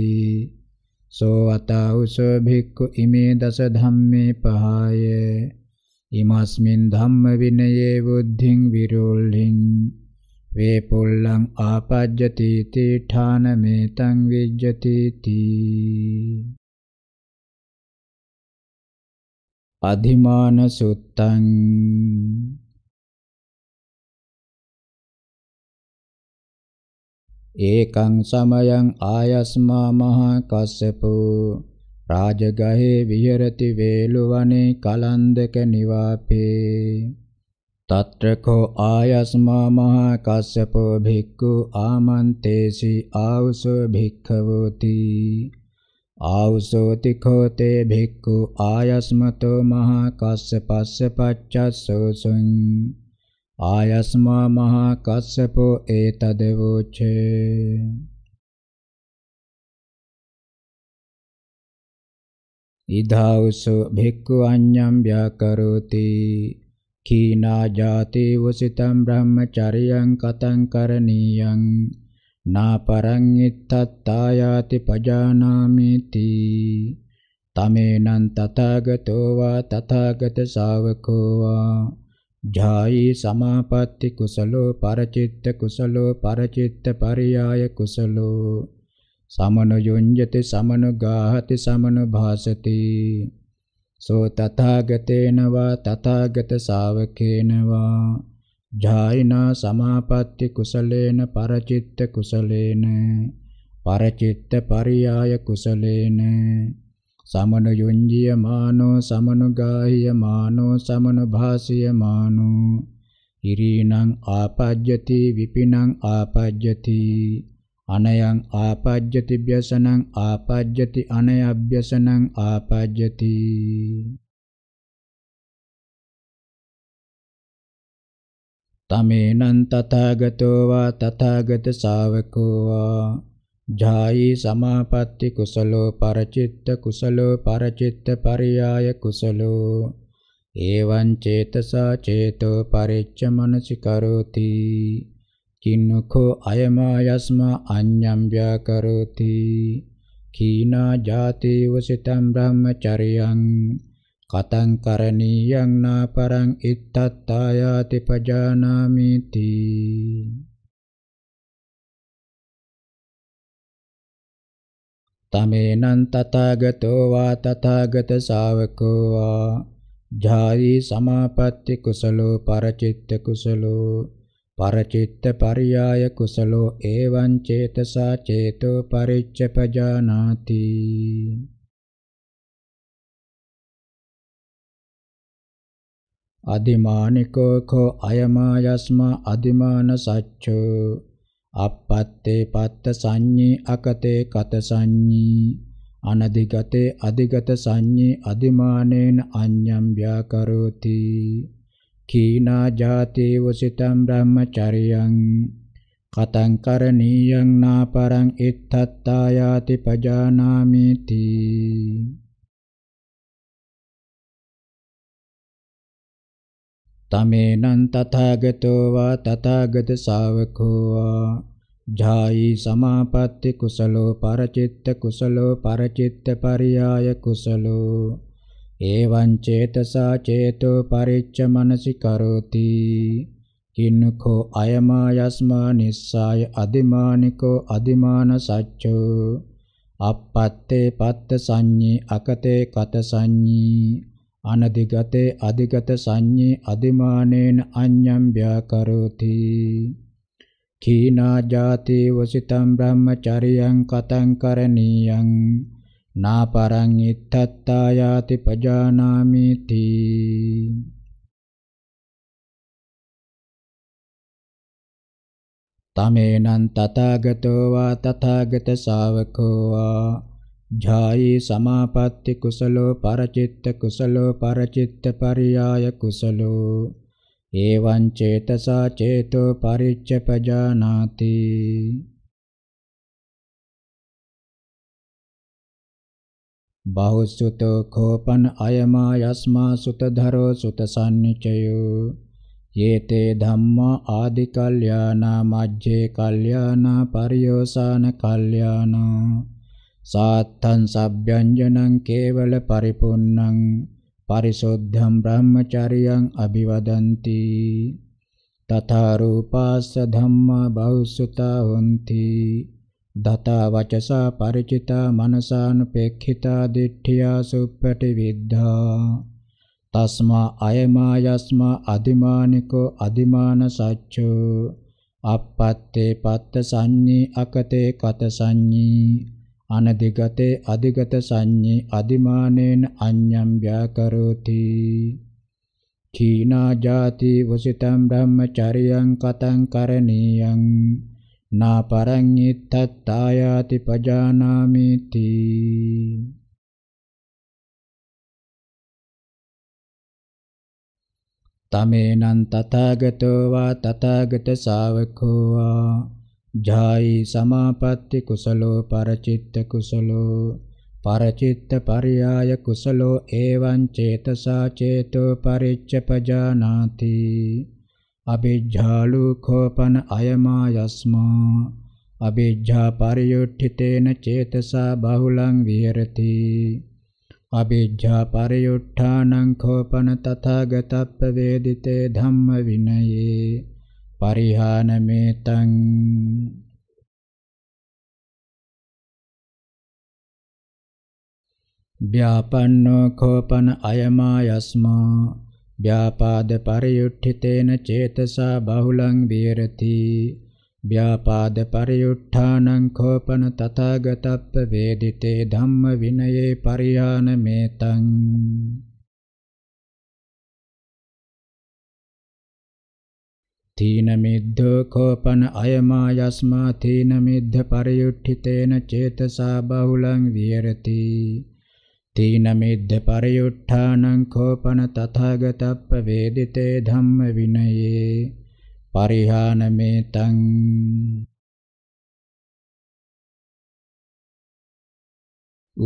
සෝ අතෞසෝ භික්ඛු ඉමේ දස ධම්මේ පහය ඉමස්මින් ධම්ම විනයේ බුද්ධින් විරෝල්හිං වේපුල්ලං ආපජ්ජති තී ඨානමේතං විජ්ජති තී අධිමාන සුත්තං ඒකං සමයං ආයස්මා මහා කස්සපෝ රාජගහේ විහෙරති වේලුවනේ කලන්දක නිවාපේ తత్రకో ఆయస్మా మహాకాశ్యపో భిక్ఖు ఆమంతేసి ఆవుసో భిక్కవోతి ආවුසෝති කෝතේ භික්ඛු ආයස්මතෝ මහා කස්සපස්ස පච්චස්සෝසුං ආයස්මා මහා කස්සපෝ ඒතද වූචේ ඉදාවුසු භික්ඛු අඤ්ඤම් ව්‍යාකරෝති කීනා ජාති වසිතම් බ්‍රහ්මචරියං කතං කරණීයං නාපරංගිත්තත්තායාති පජානාමිති තමේනං තථාගතෝ වා තථාගත ශාවකෝ වා ජායි සමාපatti කුසලෝ පරචිත්ත කුසලෝ පරචිත්ත පරියාය කුසලෝ සමනෝ යොඤ්ජති සමනෝ ගාහති සමනෝ භාසති සෝ තථාගතේන වා තථාගත ශාවකේන වා ජායිනා සමාපatti කුසලේන පරචිත්ත කුසලේන පරචිත්ත පරියාය කුසලේන සමනු යුඤ්ජිය මානෝ සමනු ගාහිය මානෝ සමනු භාසිය මානෝ ඉරීණං ආපජ්ජති විපිනං ආපජ්ජති අනයං ආපජ්ජති භ්‍යසනං ආපජ්ජති අනයබ්භ්‍යසනං ආපජ්ජති තමේනං තථාගතෝ වා තථාගත ශාවකෝ වා ජායි සමාපatti කුසලෝ පරචිත්ත කුසලෝ පරචිත්ත පරියාය කුසලෝ එවං චේතසා චේතෝ පරිච්ඡ මනසිකරෝති කින්නකෝ අයමා යස්මා අඤ්ඤම් ව්‍යාකරෝති කීනා ජාතේව සිතම් බ්‍රහ්මචරියං කතං කරණීයං නාපරං ඉත්තත්තායාති පජානාමි තී තමේනං තථාගතෝ වා තථාගත ශාවකෝ වා ජායි සමාපatti කුසලෝ පරචිත්ත කුසලෝ පරචිත්ත පරියාය කුසලෝ එවං චේතසා චේතෝ පරිච්ඡ පජානාති අදිමානිකෝ කෝ අයමා යස්මා අදිමාන සච්චෝ අපත්තේ පත්ත සංඤී අකතේ කත සංඤී අනදිගතේ අධිගත සංඤී අදිමානේන අඤ්ඤම් ව්‍යාකරෝති කීනා ජාතේව සිතම් බ්‍රහ්මචරියං කතං කරණීයං නාපරං ඉත්තත්තා යාති පජානාමේති තමේනං තථාගතෝ වා තථාගත ශාවකෝ වා ඡායි සමාපatti කුසලෝ පරචිත්ත කුසලෝ පරචිත්ත පරියාය කුසලෝ එවං චේතසා චේතෝ පරිච්ඡ මනසි කරෝති කින්නකෝ අයමා යස්මා නිස්සාය අදිමානිකෝ අදිමාන සච්චෝ අපත්තේ පත්ත සංඤී අකතේ කත සංඤී අනදිගතේ අධිගත සංඤේ අදිමානේන අඤ්ඤම් ව්‍යාකරෝති කීනා ජාති වසිතම් බ්‍රහ්මචරියං කතං කරණීයං නාපරං ඉත්තත්තා යාති පජානාමි තී තමේනං තථාගතෝ වා තථාගත ශාවකෝ වා ජායි සමාපatti කුසලෝ පරචිත්ත කුසලෝ පරචිත්ත පරියාය කුසලෝ එවං චේතසා චේතෝ පරිච්ඡපජානාති බහුසුතෝ කෝපන අයමා යස්මා සුතධරෝ සුතසන්නිචයෝ යේතේ ධම්මා ආදි කල්යානා මජ්ජේ කල්යානා පරියෝසాన කල්යානා සාත්තං සබ්බ්‍යඤ්ජනං කේවල පරිපූර්ණං පරිසොද්ධම් බ්‍රහ්මචරියං අභිවදಂತಿ තථා රූපාස්ස ධම්මා බෞසුතා හොಂತಿ දතා වචසා ಪರಿචිතා මනසානුපේක්ඛිතා දිට්ඨියා සුප්පටි විද්ධා තස්මා අයමා යස්මා අදිමානිකෝ අදිමාන සච්චෝ අපත්තේ පත්ත සංඤී අකතේ කත සංඤී අනදිගතේ අධිගත සංඤේ අදිමානේන අඤ්ඤම් ව්‍යාකරෝති කීනා ජාති වසිතම් බ්‍රහ්මචරියං කතං කරණීයං නාපරං ඉත්තත්තායාති පජානාමිති තමේනං තථාගතෝ වා තථාගත ශාවකෝ වා ජායි සමාපatti කුසලෝ පරචිත්ත කුසලෝ පරචිත්ත පරියාය කුසලෝ එවං චේතසා චේතෝ පරිච්ඡපජානාති අබිජ්ජාලුඛෝපන අයමා යස්මා අබිජ්ජා පරියුට්ඨිතේන චේතසා බහුලං විහෙරති අබිජ්ජා පරියුට්ඨානං khopana තථාගතප්ප වේදිතේ ධම්ම විනයේ පරිහානමේතං ව්‍යාපන්නෝ කෝපන අයමායස්මා ව්‍යාපාද පරියුට්ඨිතේන චේතසා බහුලං විහෙරති ව්‍යාපාද පරියුට්ඨානං කෝපන තථාගතප්ප වේදිතේ ධම්ම විනයේ පරියානමේතං තීන මිද්ධෝ කෝපන අයමා යස්මා තීන මිද්ධ පරියුට්ඨිතේන චේතසා බහුලං විහෙරති තීන මිද්ධ පරියුට්ඨානං කෝපන තථාගතප්ප වේදිතේ ධම්ම විනයේ පරිහානමේතං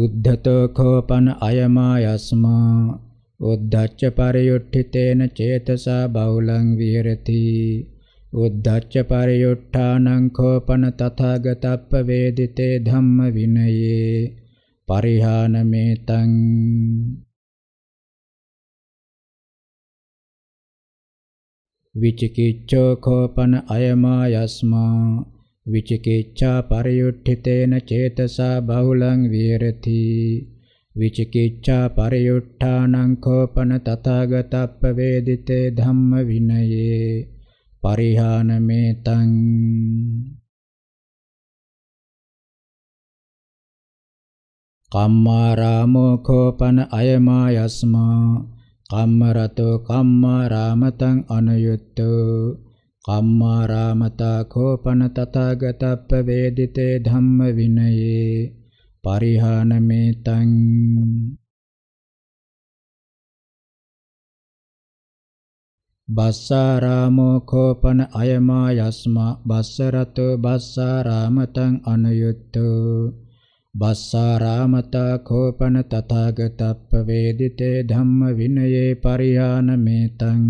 උද්ධතෝ කෝපන අයමා යස්මා උද්ධච්ච පරියුට්ඨිතේන චේතසා බහුලං විහෙරති උද්ධච්ච පරියුට්ඨානං කෝපන තථාගතප්ප වේදිතේ ධම්ම විනයේ පරිහානමේතං විචිකිච්ඡෝ කෝපන අයමා යස්මා විචිකිච්ඡා පරියුට්ඨිතේන චේතසා බහුලං විහෙරති විචිකිච්ඡා පරියුට්ඨානං කෝපන තථාගතප්පවේදිතේ ධම්ම විනයේ පරිහානමේතං කම්මාරාමෝ කෝපන අයමායස්මා කම්මරතෝ කම්මාරාමතං අනුයුත්තෝ කම්මාරාමතා කෝපන තථාගතප්පවේදිතේ ධම්ම විනයේ පරිහානමේතං බස්සාරාමෝ කෝපන අයමා යස්මා බස්සරතු බස්සාරාමතං අනුයුත්තු බස්සාරාමතා කෝපන තථාගතප්ප වේදිතේ ධම්ම විනයේ පරිහානමේතං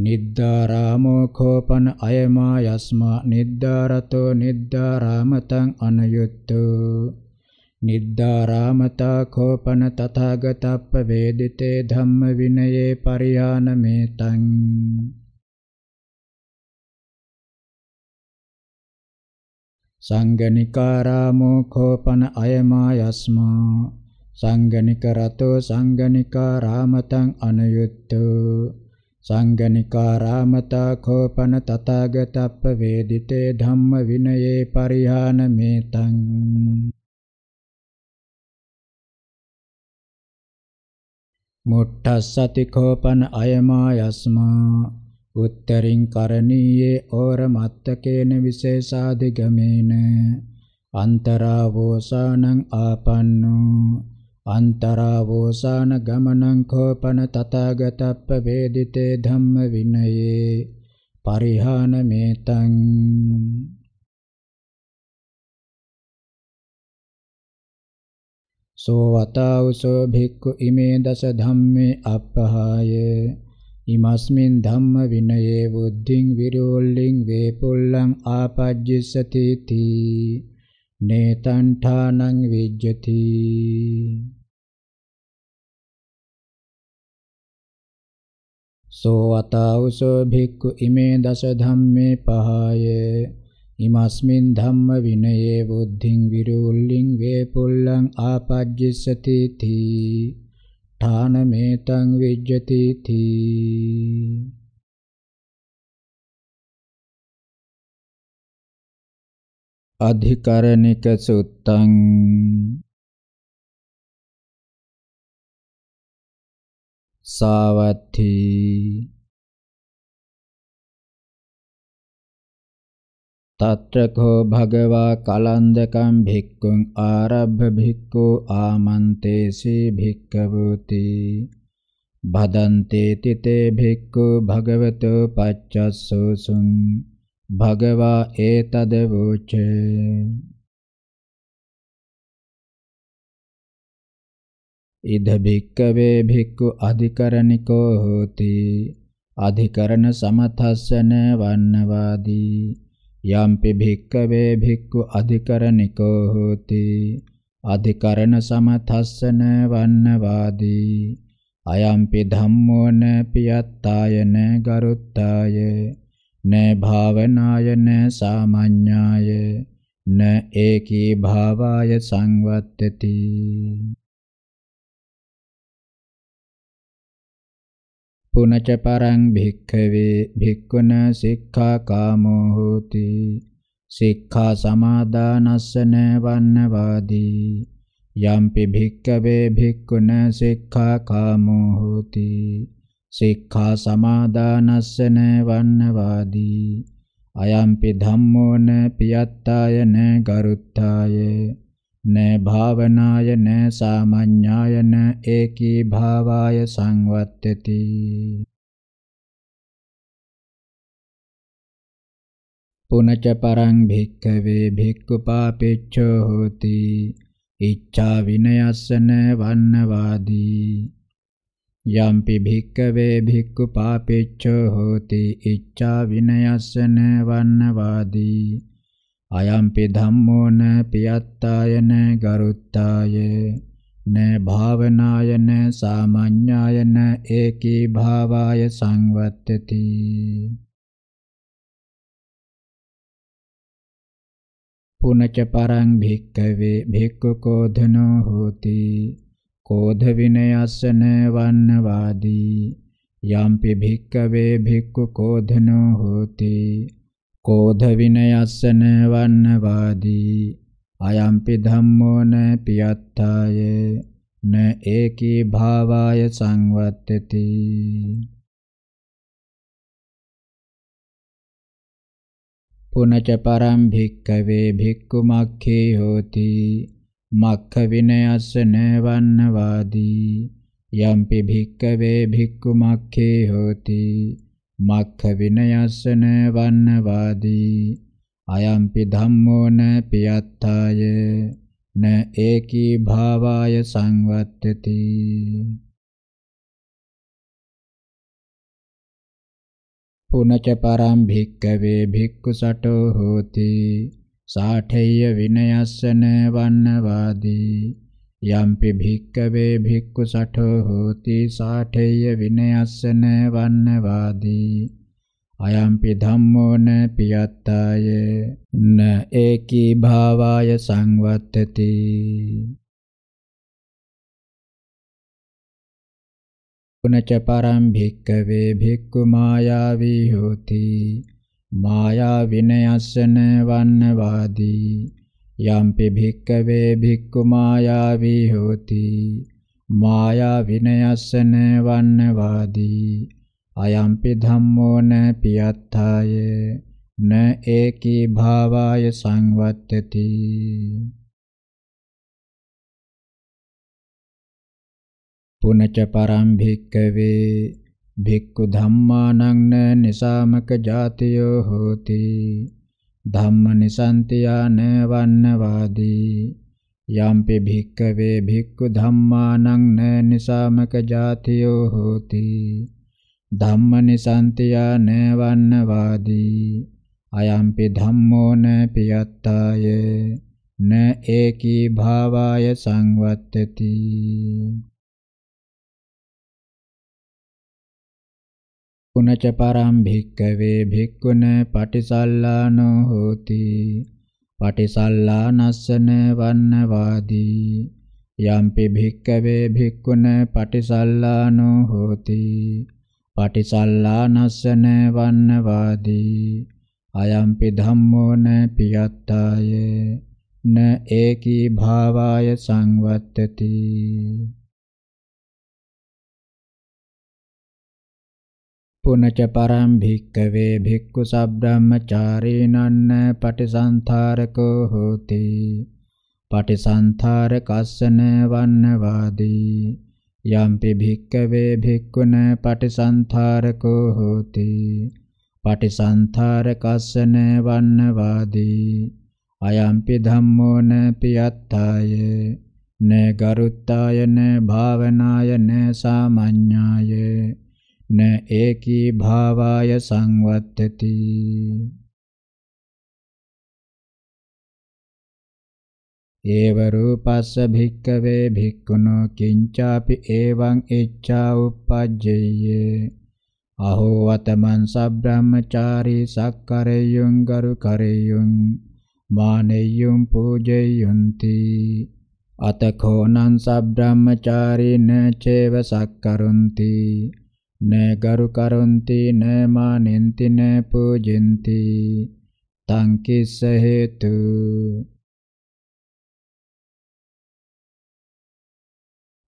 නිද්දාරාමෝ කෝපන අයමා යස්මා නිද්දාරතෝ නිද්දාරාමතං අනයුත්තෝ නිද්දාරාමතා කෝපන තථාගතප්ප වේදිතේ ධම්ම විනයේ පරියානමේතං සංගනිකාරාමෝ කෝපන අයමා යස්මා සංගනික රතෝ සංගනිකා රාමතං අනයුත්තෝ සංගනිකාරාමතා කෝපන තථාගතප්ප වේදිතේ ධම්ම විනයේ පරිහාන මේතං මුට්ටස්සති කෝපන අයමා යස්මා උත්තරින් කරණීයේ ඕර මත්තකේන විශේෂාදිගමේන අන්තරාවෝසානං ආපන්නෝ අන්තරාවෝසාන ගමනං කෝපන තථාගතප්ප වේදිතේ ධම්ම විනයේ පරිහාන මේතං සෝ වතාවසෝ භික්ඛු ඉමේ දස ධම්මේ අප්පහාය ඉමස්මින් ධම්ම විනයේ බුද්ධින් විරෝල්ලින් වේපුල්ලං ආපජ්ජසති තී नेतण्ठानं विद्यति सोऽतावुसो भिक्खु इमे दशधम्मे पहाय इमस्मिन् धम्मविनये बुद्धिं विरुल्लिं वेपुल्लम् आपज्यसतीति ठानमेतं विद्यतीति අධිකරණික සුත්තං සාවත්ථි තත්‍රකෝ භගවා කලන්දකම් භික්ඛුං ආරබ්බ භික්ඛෝ ආමන්තේසී භික්ඛවෝති භදන්තේති තේ භික්ඛු භගවතෝ පච්චස්සෝසුං භගවා ඒතද වූචේ ඉද භික්කවේ භික්ඛු අධිකරණිකෝ හෝති අධිකරණ සමතස්සන වන්නවාදී යම්පි භික්කවේ භික්ඛු අධිකරණිකෝ හෝති අධිකරණ සමතස්සන වන්නවාදී අයම්පි ධම්මෝන පියත්තායන ගරුත්තායේ න භාවනාය න සාමඤ්ඤාය න ඒකී භාවාය සංවත්තති පුනච පරං භික්ඛවේ භික්ඛුන සික්ඛා කාමෝ හෝති සික්ඛා සමාදානස්සන වන්නවාදී යම්පි භික්ඛවේ භික්ඛුන සික්ඛා කාමෝ හෝති සික්ඛා සමාදානස්සන වන්නවාදී අයම්පි ධම්මෝන පියත්තාය න ගරුත්තාය න භාවනාය න සාමඤ්ඤාය න ඒකී භාවාය සංවත්තති පුනච පරං භික්ඛවේ භික්ඛු පාපෙච්ඡෝ හෝති ඉච්ඡා විනයස්සන වන්නවාදී යම්පි භික්කවේ භික්ඛු පාපෙච්චෝ හෝති ඉච්ඡා විනයස්සන වන්නවාදී අයම්පි ධම්මෝන පියත්තායන ගරුත්තාය න භාවනායන සාමඤ්ඤායන ඒකී භාවාය සංවත්තති පුනච පරං භික්කවේ භික්ඛු කෝධනෝ හෝති කෝධ විනයස්සන වන්නවාදී යම්පි භික්කවේ භික්ඛු කෝධනෝ හෝති කෝධ විනයස්සන වන්නවාදී අයම්පි ධම්මෝන පියත්තාය න ඒකී භාවාය සංවත්තති පුනච පරම් භික්කවේ භික්ඛු මක්ඛේ හෝති මක්ඛ විනයස්ස නවන්නවාදී යම්පි භික්කවේ භික්ඛු මක්ඛේ හෝති මක්ඛ විනයස්ස නවන්නවාදී අයම්පි ධම්මෝ න පියත්තාය න ඒකී භාවාය සංවත්තති පුනච පරම් භික්කවේ භික්ඛු සටෝ හෝති සාඨේය විනයස්සන වන්නවාදී යම්පි භික්කවේ භික්ඛු සඨෝ හෝති සාඨේය විනයස්සන වන්නවාදී අයම්පි ධම්මෝන පියත්තාය න ඒකී භාවාය සංවත්තති පුනච පරම් භික්කවේ භික්ඛු මායාවී හෝති මායා විනයස්සන වන්නවාදී යම්පි භික්කවේ භික්ඛු මායාවී හෝති මායා විනයස්සන වන්නවාදී අයම්පි ධම්මෝ න පියත්තාය න ඒකී භාවාය සංවත්තති පුනච පරම් භික්කවේ භික්ඛු ධම්මානං න නිසාමක ජාතියෝ හෝති ධම්ම නිසන්තියාන වන්නවාදී යම්පි භික්ඛවේ භික්ඛු ධම්මානං න නිසාමක ජාතියෝ හෝති ධම්ම නිසන්තියාන වන්නවාදී අයම්පි ධම්මෝ න පියත්තාය න ඒකී භාවාය සංවත්තති පුනච පරම් භික්කවේ භික්ඛුන පටිසල්ලානෝ හෝති පටිසල්ලානස්සන වන්නවාදී යම්පි භික්කවේ භික්ඛුන පටිසල්ලානෝ හෝති පටිසල්ලානස්සන වන්නවාදී අයම්පි ධම්මෝන පියත්තාය න ඒකී භාවාය සංවත්තති පුනච පරම් භික්කවේ භික්ඛු සබ්‍රාහ්මචාරීනන්න පටිසන්තරකෝ හෝති පටිසන්තර කස්සන වන්නවාදී යම්පි භික්කවේ භික්ඛුන පටිසන්තරකෝ හෝති පටිසන්තර කස්සන වන්නවාදී අයම්පි ධම්මෝන පියත්තාය න ගරුත්තාය න භාවනාය න සාමඤ්ඤාය න ඒකී භාවාය සංවත්තති ඒව රූපස්ස භික්කවේ භික්ඛුනෝ කිංචාපි එවං ඉච්ඡා උප්පජ්ජේය අහෝ වතමන් සබ්‍රාහ්මචාරී සක්කරේයුං ගරු කරේයුං මානෙය්‍යුම් පූජෙය්‍යුන්ති අතකෝනං සබ්‍රාහ්මචාරී නචේව සක්කරුන්ති න ගරු කරොන්ති න මානෙන්ති න පූජෙන්ති තං කිස්ස හේතු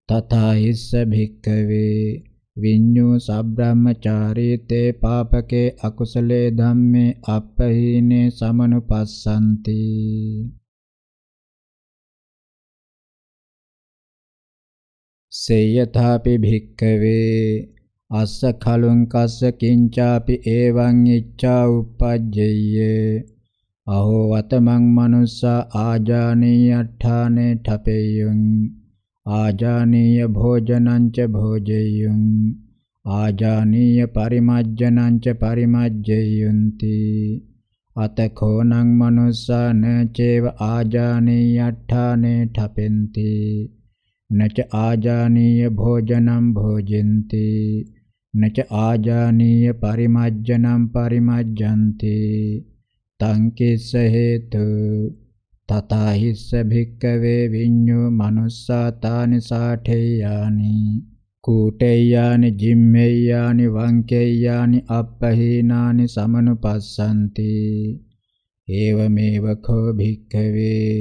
තථායිස්ස භික්ඛවේ විඤ්ඤෝ සබ්‍රාහ්මචාරීතේ පාපකේ අකුසලේ ධම්මේ අපහීනේ සමනුපස්සන්ති සේයථාපි භික්ඛවේ අස්ස කලුං කස්ස කිංචාපි එවං ඉච්ඡා උපජ්ජේය අහෝ වතමං මනුස්සා ආජානීය අට්ඨානේ ඨපේයං ආජානීය භෝජනං ච භෝජේයං ආජානීය පරිමජ්ජනං ච පරිමජ්ජේයಂತಿ අතකෝනං මනුස්සා නචේව ආජානීය අට්ඨානේ ඨපෙන්ති නච ආජානීය භෝජනං භෝජෙන්ති නච ආජානීය පරිමජ්ජනම් පරිමජ්ජන්ති තං කිස්ස හේතු තතහිස්ස භික්කවේ විඤ්ඤෝ මනුස්සා තානි සාඨේයානි කූටේයානි ජිම්මේයානි වංකේයානි අප්පහීනානි සමනුපස්සන්ති ඒවමේව කෝ භික්කවේ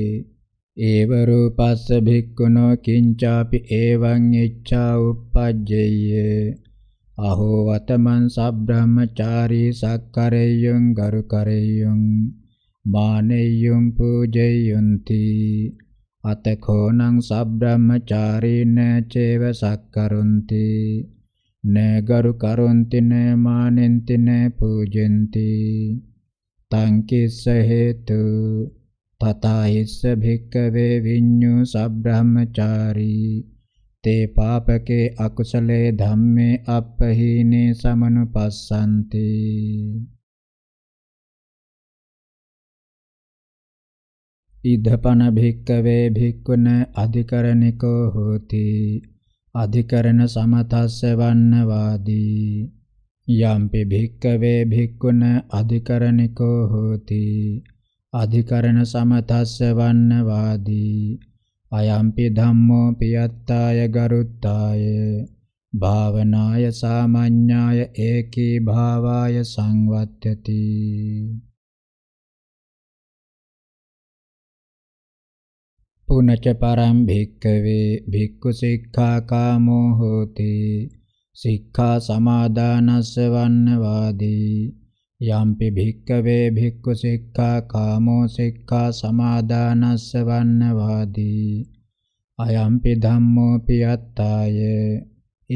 ඒව රූපස්ස භික්ඛුනෝ කිංචාපි එවං ඉච්ඡා uppajjeyye අහෝ වතමන් සබ්‍රාහ්මචාරී සක්කරෙය්‍යං ගරුකරෙය්‍යං මානෙය්‍යං පූජෙය්‍යන්ති අතකෝනං සබ්‍රාහ්මචාරීන චේව සක්කරොන්ති න ගරුකරොන්ති න මානෙන්ති න පූජෙන්ති තං කිස්ස හේතු තතයිස්ස භික්කවේ විඤ්ඤු සබ්‍රාහ්මචාරී තේ පාපකේ අකුසලේ ධම්මේ අපහීනේ සමනුපස්සන්ති ඉදපන භික්කවේ භික්කුණ අධිකරණිකෝ හෝති අධිකරණ සමතස්ස වන්නවාදී යම්පි භික්කවේ භික්කුණ අධිකරණිකෝ හෝති අධිකරණ සමතස්ස වන්නවාදී අයම්පි ධම්මෝ පියත්තාය ගරුත්තාය භාවනාය සාමඤ්ඤාය ඒකී භාවාය සංවත්ත්‍යති පුනච පරම් භික්කවේ භික්ඛු සික්ඛා කාමෝ හෝති සික්ඛා සමාදානස්ස වන්නවාදී යම්පි භික්කවේ භික්ඛු සික්ඛා කාමෝ සික්ඛා සමාදානස්ස වන්නවාදී අයම්පි ධම්මෝ පියත්තාය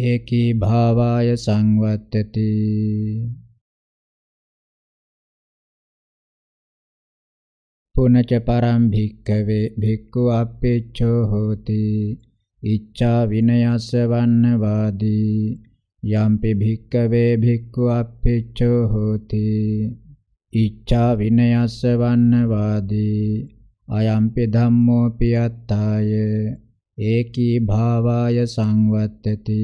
ඒකී භාවාය සංවත්තති පුනච පරම් භික්කවේ භික්ඛු අප්පිච්ඡෝ හෝති ඉච්ඡා විනයස්ස වන්නවාදී යම්පි භික්කවේ භික්ඛු අප්පිච්චෝ හෝති ඉච්ඡා විනයස්ස වන්නවාදී අයම්පි ධම්මෝ පියත්තාය ඒකී භාවාය සංවත්තති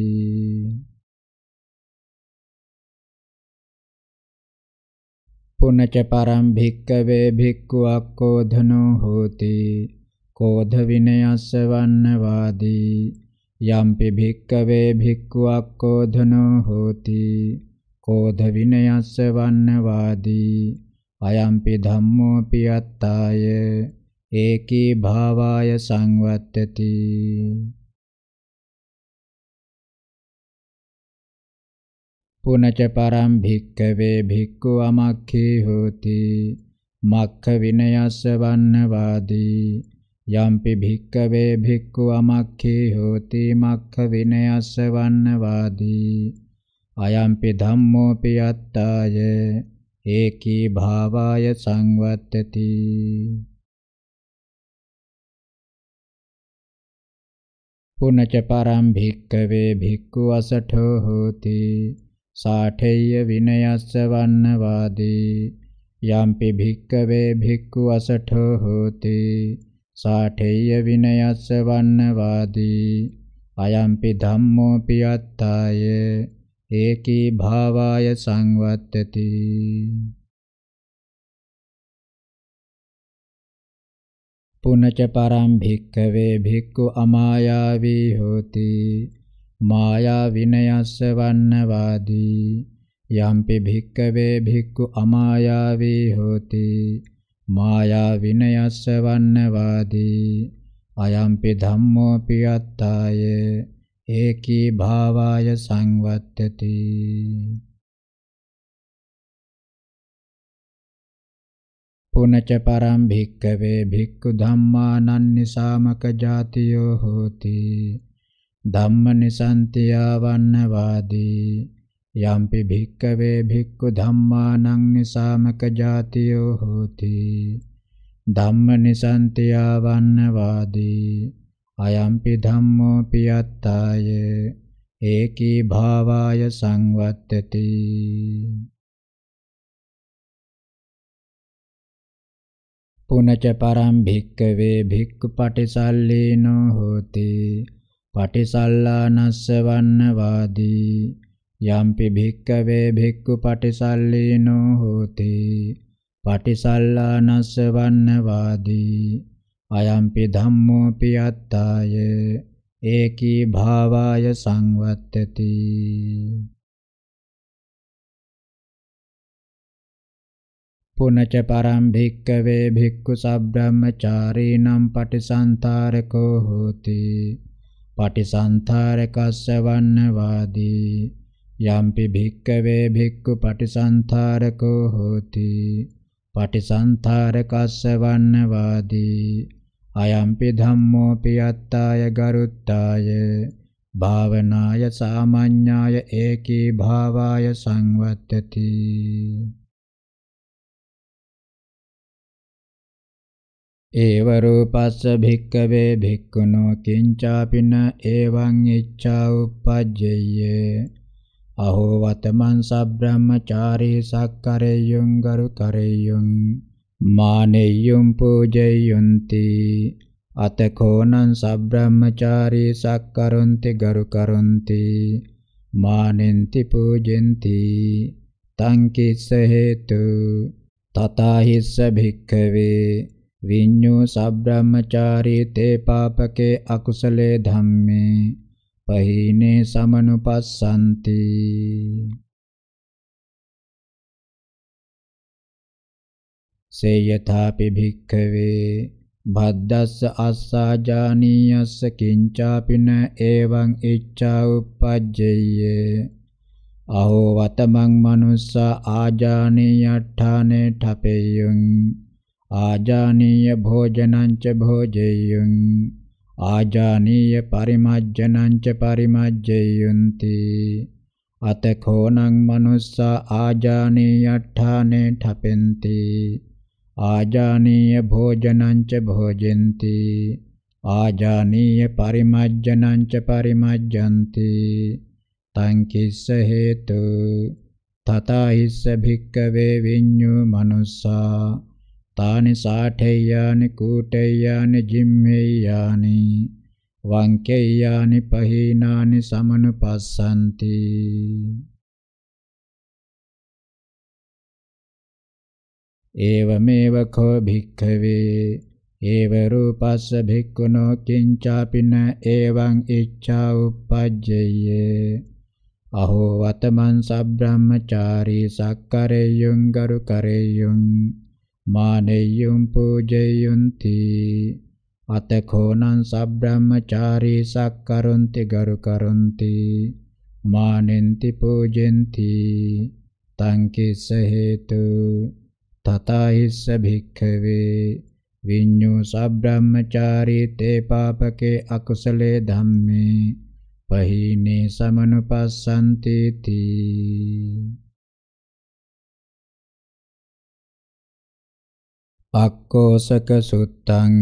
පුනච පරම් භික්කවේ භික්ඛු අක්කෝධනෝ හෝති කෝධ විනයස්ස වන්නවාදී යම්පි භික්කවේ භික්ඛු අක්කෝධනෝ හෝති කෝධ විනයස්ස වන්නවාදී අයම්පි ධම්මෝ පියත්තාය ඒකී භාවාය සංවත්තති පුනච පරම් භික්කවේ භික්ඛු අමක්ඛී හෝති මක්ඛ විනයස්ස වන්නවාදී යම්පි භික්කවේ භික්ඛු අමක්ඛේ හෝති මක්ඛ විනයස්ස වන්නවාදී අයම්පි ධම්මෝපි අත්තාය ඒකී භාවාය සංවත්තති පුනච පරම් භික්කවේ භික්ඛු අසඨෝ හෝති සාඨේය විනයස්ස වන්නවාදී යම්පි භික්කවේ භික්ඛු අසඨෝ හෝති සාඨේය විනයස්ස වන්නවාදී අයම්පි ධම්මෝ පියත්තාය ඒකී භාවාය සංවත්තති පුනච පරම් භික්කවේ භික්ඛු අමායාවී හෝති මායා විනයස්ස වන්නවාදී යම්පි භික්කවේ භික්ඛු අමායාවී හෝති මායා විනයස්ස වන්නවාදී අයම්පි ධම්මෝ පියත්තාය ඒකී භාවාය සංවත්තති පුනච පරම් භික්කවේ භික්ඛු ධම්මානං නිසාමක ජාතියෝ හෝති ධම්ම නිසන්තියා වන්නවාදී යම්පි භික්කවේ භික්ඛු ධම්මානං නිසාමක ජාතියෝ හෝති ධම්ම නිසන්තියා වන්න වාදී අයම්පි ධම්මෝ පියත්තාය ඒකී භාවාය සංවත්තති පුනච පරම් භික්කවේ භික්ඛු පටිසල්ලීනෝ හෝති පටිසල්ලානස්ස වන්න වාදී යම්පි භික්කවේ භික්ඛු පටිසල්ලීනෝ හෝති පටිසල්ලානස්ස වන්නවාදී අයම්පි ධම්මෝ පියත්තාය ඒකී භාවාය සංවත්තති පුනච පරම් භික්කවේ භික්ඛු සබ්‍රාහ්මචාරීනම් පටිසන්තරකෝ හෝති පටිසන්තරකස්ස වන්නවාදී යම්පි භික්කවේ භික්ඛු පටිසන්තරකෝ හෝති පටිසන්තරකස්ස වන්නවාදී අයම්පි ධම්මෝපි අත්තාය ගරුත්තාය භාවනාය සාමාඤ්ඤාය ඒකී භාවාය සංවත්තති ඒව රූපස්ස භික්කවේ භික්ඛුනෝ කිංචාපින එවං ඉච්ඡා උපජ්ජේය අහෝ වතමන් සබ්‍රාහ්මචාරී සක්කරේයුං ගරු කරේයුං මානෙයුම් පූජෙයුන්ති අතකෝනං සබ්‍රාහ්මචාරී සක්කරොන්ති ගරු කරොන්ති මානෙන්ති පූජෙන්ති තං කිස්ස හේතු තතහිස්ස භික්ඛවේ විඤ්ඤෝ සබ්‍රාහ්මචාරී තේ පාපකේ අකුසලේ ධම්මේ පහිනේ සමනුපස්සන්ති සේයථාපි භික්ඛවේ භද්දස්ස අස්සාජානීයස්ස කිංචාපින එවං ඉච්ඡා උපජ්ජේය අහෝ වතමං මනුස්ස ආජානීය ඨානේ ඨපෙය්‍යං ආජානීය භෝජනං ච භෝජෙය්‍යං ආජානීය පරිමජ්ජනංච පරිමජ්ජයුන්ති අතකෝනං මනුස්සා ආජානීයට්ඨානේ ඨපෙන්ති ආජානීය භෝජනංච භෝජෙන්ති ආජානීය පරිමජ්ජනංච පරිමජ්ජಂತಿ තං කිස්ස හේතු තතයිස්ස භික්කවේ විඤ්ඤු මනුස්සා తాని సాఠేయాని కూటేయాని జిమ్మేయాని వంకేయాని పహీనాని సమనుపస్సంతి एवमेव खो भिक्खवे एव रूपस्स भिक्खुनो किञ्चापि न एवम् इच्छा उपज्यये अहो वतमन् सब्रह्मचारी सक्करेयुङ् गरुकरेयुङ् මානෙය්‍යුම් පූජෙය්‍යුන්ති අතකෝනං සබ්‍රහ්මචාරී සක්කරොන්ති ගරු කරොන්ති මානෙන්ති පූජෙන්ති තං කිස්ස හේතු තතයිස්ස භික්ඛවේ විඤ්ඤු සබ්‍රහ්මචාරී තේ පාපකේ අකුසලේ ධම්මේ පහීනේ සමනුපස්සන්ති තී අක්කෝසක සුත්තං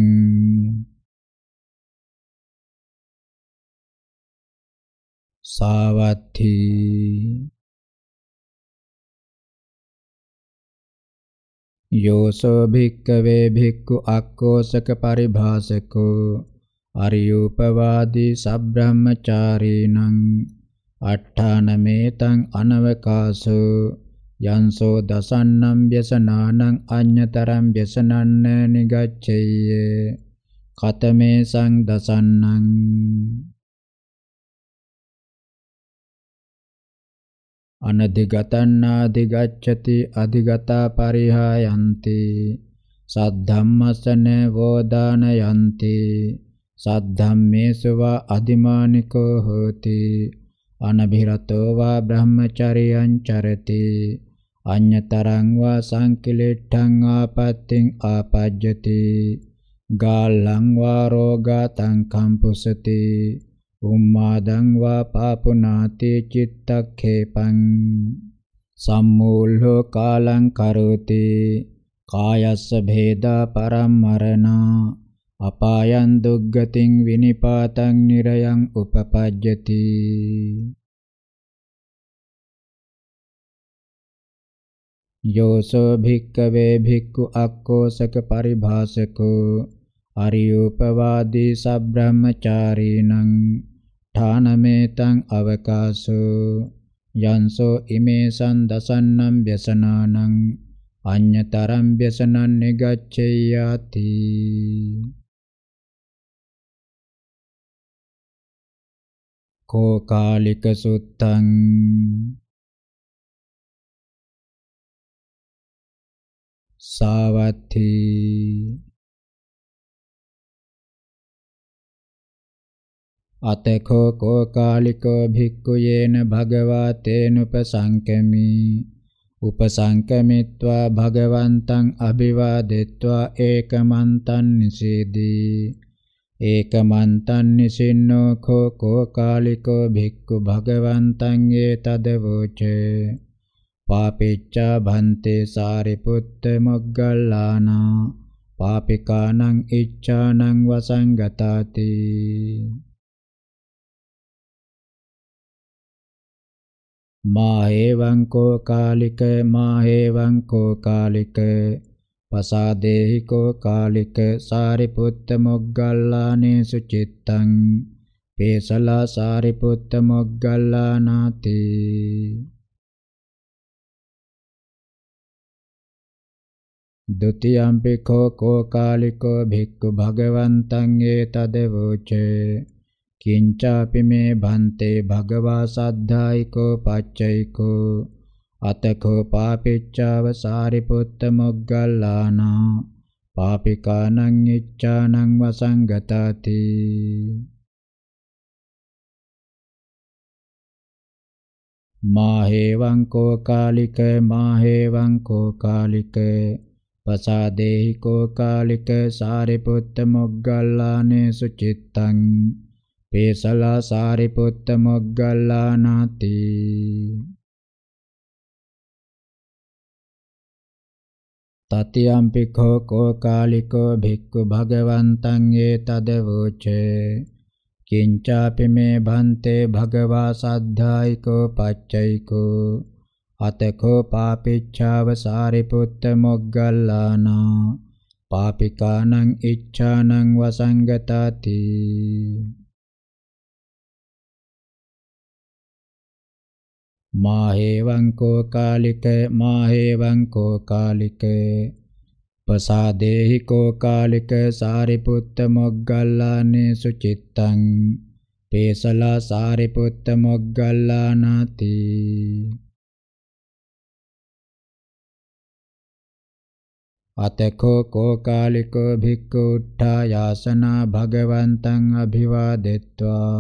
සාවත්ථි යෝසෝ භික්කවේ භික්ඛු අක්කෝසක පරිභාසකෝ අරියූපවාදී සබ්‍රහ්මචාරීනං අට්ඨානමේතං අනවකාසෝ යන්සෝ දසන්නම් ව්‍යසනානං අඤ්‍යතරම් ව්‍යසනන්න නිගච්ඡේය කතමේ සං දසන්නං අනදිගතන්නා දිගච්ඡති අදිගතා පරිහායන්ති සද්ධම්මසන වෝදාන යන්ති සද්ධම්මේසු වා අදිමානිකෝ හෝති අනභිරතෝ වා බ්‍රහ්මචරියං චරති අඤ්‍යතරං වා සංකිලෙට්ඨං ආපත්‍තින් ආපජ්ජති ගාල්ලං වා රෝගාතං කම්පුසති උම්මාදං වා පාපුනාති චිත්තක්ඛේපං සම්මූල්හෝ කාලං කරෝති කායස්ස භේදා පරම්මරණා අපායන් දුග්ගතින් විනිපාතං නිරයන් උපපජ්ජති යෝසෝ භික්කවේ භික්ඛු අක්කෝසක පරිභාසකෝ අරියෝපවාදී සබ්‍රහ්මචාරීනං ඨානමේතං අවකාශෝ යන්සෝ ඉමේසං දසන්නම් ව්‍යසනානං අඤ්‍යතරම් ව්‍යසනං නිගච්ඡේයාති කෝ කාලික සුත්තං සාවත්ති අතකෝ කෝකාලිකෝ භික්ඛුයේන භගවා තේනුපසංකමි උපසංකමිත්වා භගවන්තං අභිවාදෙත්වා ඒකමන්තං නිසීදී ඒකමන්තං නිසින්නෝ කෝ කෝකාලිකෝ භික්ඛු භගවන්තං යේ තදවෝචේ පාපෙච්චා භන්තේ සාරිපුත්ත මොග්ගල්ලානා පාපිකානං ඉච්ඡානං වසංගතාති මාහෙවං කෝ කාලික මාහෙවං කෝ කාලික පසාදේහි කෝ කාලික සාරිපුත්ත මොග්ගල්ලානේ සුචිත්තං පේසලා සාරිපුත්ත මොග්ගල්ලානාති ဒုတိယံ පි ခောကောကာလိကော භික්ඛු භ ဂဝန္တံ ඒතද වූචේ කිංචාපි මේ භන්තේ භගවා සද්ධායිකෝ පච්චයිකෝ අතකෝ පාපිච්චාව සාරිපුත්ත මොග්ගල්ලානා පාපිකානං ඉච්ඡානං වසංගතාති මාහේවං කෝ කාලික මාහේවං කෝ කාලිකේ පසාදේහි කෝකාලික සාරිපුත්ත මොග්ගල්ලානේ සුචිත්තං පේසලා සාරිපුත්ත මොග්ගල්ලානාති තතියම්පි කෝ කෝකාලිකෝ භික්ඛු භගවන්තං ඒ තදවෝචේ කිංචාපි මේ භන්තේ භගවා සද්ධායිකෝ පච්චයිකෝ අතකෝ පාපිච්ඡාව සාරිපුත්ත මොග්ගල්ලානා පාපිකානං ඉච්ඡානං වසංගතාති මාහේවං කෝ කාලික මාහේවං කෝ කාලික පසාදේහි කෝ කාලික සාරිපුත්ත මොග්ගල්ලානේ සුචිත්තං තේසලා සාරිපුත්ත මොග්ගල්ලානාති අතකෝ කෝකාලිකෝ භික්ඛු උත්ථායාසනා භගවන්තං අභිවාදෙත්වා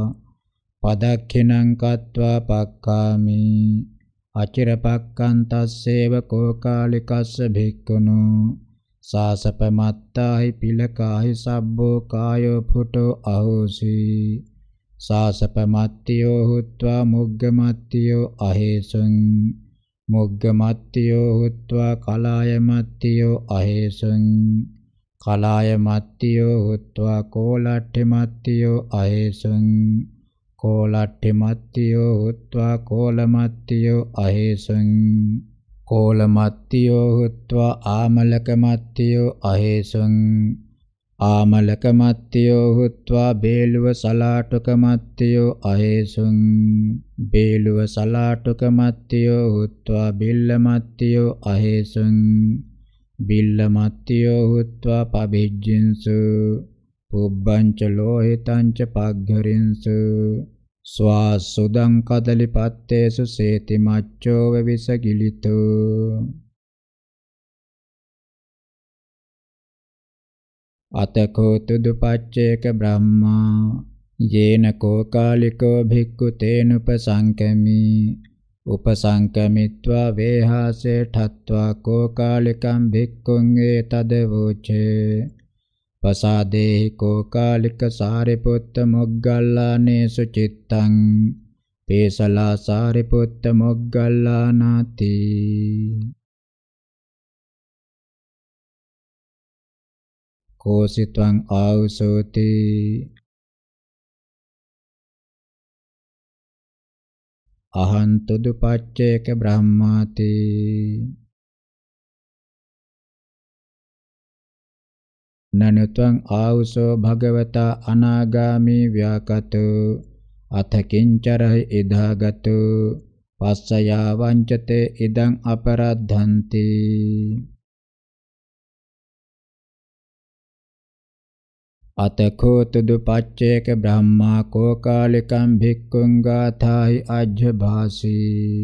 පදක්ඛිනං කତ୍වා පක්ඛාමි අචිරපක්ඛන්තස්සේව කෝකාලිකස්ස භික්ඛුනෝ සාසපමත්තාහි පිලකාහි සබ්බෝ කායෝ පුටෝ අහෝසි සාසපමත්තියෝ හුත්වා මුග්ගමත්තියෝ අහේසං මුග්ගමත්තියෝ හුත්වා කලායමත්තියෝ අහේසුං කලායමත්තියෝ හුත්වා කෝලට්ඨිමත්තියෝ අහේසුං කෝලට්ඨිමත්තියෝ හුත්වා කෝලමත්තියෝ අහේසුං කෝලමත්තියෝ හුත්වා ආමලකමත්තියෝ අහේසුං ආමලක මත්තයෝ හුත්වා බේලුව සලාටුක මත්තයෝ අහේසුං බේලුව සලාටුක මත්තයෝ හුත්වා බිල්ල මත්තයෝ අහේසුං බිල්ල මත්තයෝ හුත්වා පබිජ්ජින්සු පුබ්බංච ලෝහිතංච පග්ගරින්සු ස්වාසුදං කදලිපත්තේසු සේති මච්ඡෝ වෙවිස ගිලිතෝ අතකෝ තුදුපච්චේක බ්‍රහ්මා යේන කෝකාලිකෝ භික්ඛු තේනුපසංකමි උපසංකමිත්වා වේහාසේ ඨත්වා කෝකාලිකං භික්ඛුං ඒතද වූචේ පසාදේහි කෝකාලික සාරිපුත්ත මොග්ගල්ලානේ සුචිත්තං පේසලා සාරිපුත්ත මොග්ගල්ලානාති කෝසිතං ආවසෝති අහන්තු දුපච්චේක බ්‍රහ්මාති නනත්වං ආවසෝ භගවතා අනාගාමී ව්‍යාකතු අතකින්චරහි ඉදාගතු පස්සයාවංචතේ ඉදං අපරද්ධන්ති අතකෝතුදු පච්චේක බ්‍රහ්මා කෝකාලිකම් භික්ඛුං ගාථායි අජ්ජභාසී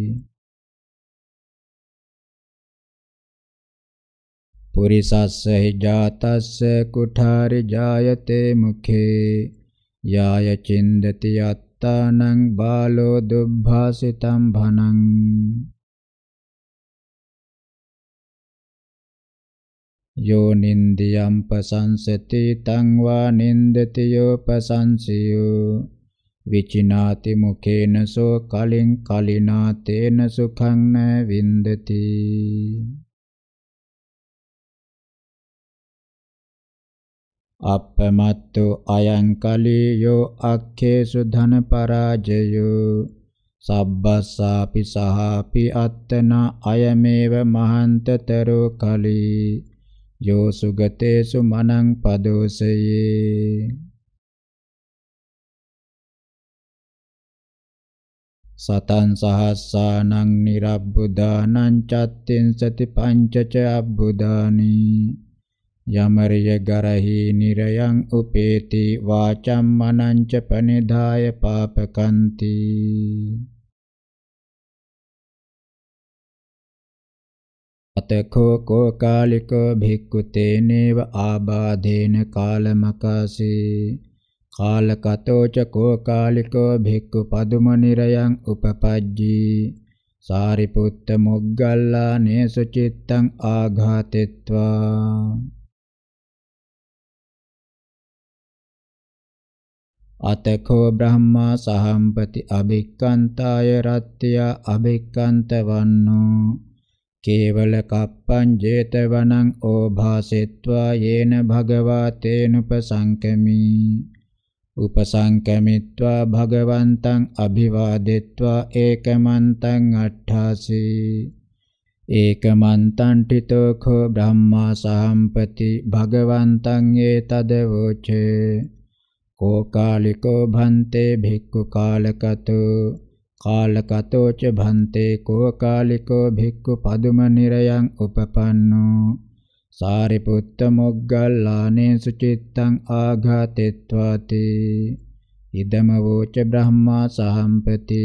පුරිසස්ස හි ජාතස්ස කුඨාරි ජායතේ මුඛේ යාය චින්දති යත්තානං බාලෝ දුබ්භාසිතම් භනං යෝ නින්දියම් පසංසති තං වා නින්දති යෝ පසංසියෝ විචිනාති මුඛේන සෝ කලින් කලිනා තේන සුඛං න වින්දති අප්පමත්තු අයං කලියෝ අක්ඛේසු ධන පරාජයෝ සබ්බස්සාපි සහාපි අත්තන අයමේව මහන්තතරෝ කලී යෝ සුගතේසු මනං පදෝසයේ සතං සහස්සානං නිරබ්බුදානං චත්තින් සති පංචච අබ්බුදානී යමරිය ගරහි නිරයන් උපේති වාචම් මනං ච පනිදාය පාපකන්ති අතකෝ කෝ කාලිකෝ භික්ඛු තේනේව ආබාධේන කාලමකසී කාලකතෝ ච කෝ කාලිකෝ භික්ඛු පදුමනිරයන් උපපජ්ජී සාරිපුත්ත මොග්ගල්ලා නේසු චිත්තං ආඝාතෙත්වා අතකෝ බ්‍රහ්මා සහම්පති අභික්කන්තාය රත්ත්‍ය අභික්කන්ත වන්නෝ කේවල කප්පං 제තවනං ඕභාසෙත්වා යේන භගවා තේනුපසංකමි උපසංකමිත්වා භගවන්තං අභිවාදෙත්වා ඒකමන්තං අට්ඨාසි ඒකමන්තං ඨිතෝ කෝ බ්‍රහ්මා සහම්පති භගවන්තං ඒතද වෝචේ කෝ කාලිකෝ භන්තේ භික්ඛු කාලකතෝ කාලකතෝච භන්තේ කෝ කාලිකෝ භික්ඛු පදුම නිරයන් උපපන්නෝ සාරිපුත්ත මොග්ගල්ලානේ සුචිත්තං ආඝාතෙත්වාති ඉදම වූච බ්‍රහ්මා සහම්පති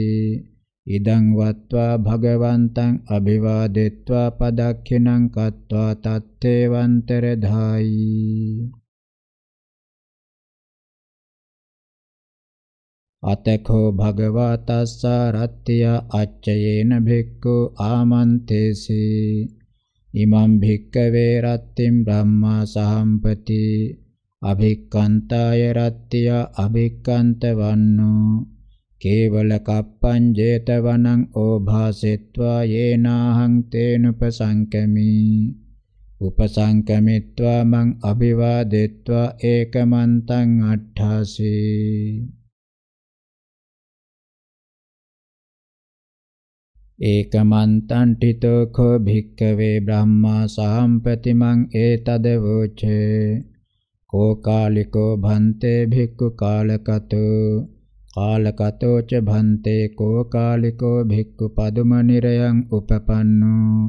ඉදං වත්වා භගවන්තං අභිවාදෙත්වා පදක්ඛිනං කତ୍වා තත්තේ වන්තර ධායි අතකෝ භගවා තස්සා රත්ත්‍ය අච්චයේන භික්ඛු ආමන්තේසි ඉමං භික්කවේ රත්තිම් බ්‍රහ්මා සහම්පති අභික්කන්තාය රත්ත්‍ය අභික්කන්ත වන්නෝ කේවල කප්පං 제තවනං ඕභාසෙත්වා යේනාහං තේනුපසංකමි උපසංකමිත්වා මං අභිවාදෙත්වා ඒකමන්තං අට්ඨාසී ඒකමන්තන්ටිතෝකෝ භික්කවේ බ්‍රහ්මා සාම්පතිමං ඒතදවෝචේ කෝකාලිකෝ භන්තේ භික්ඛු කාලකතෝ කාලකතෝ ච භන්තේ කෝකාලිකෝ භික්ඛු පදුමනිරයන් උපපන්නෝ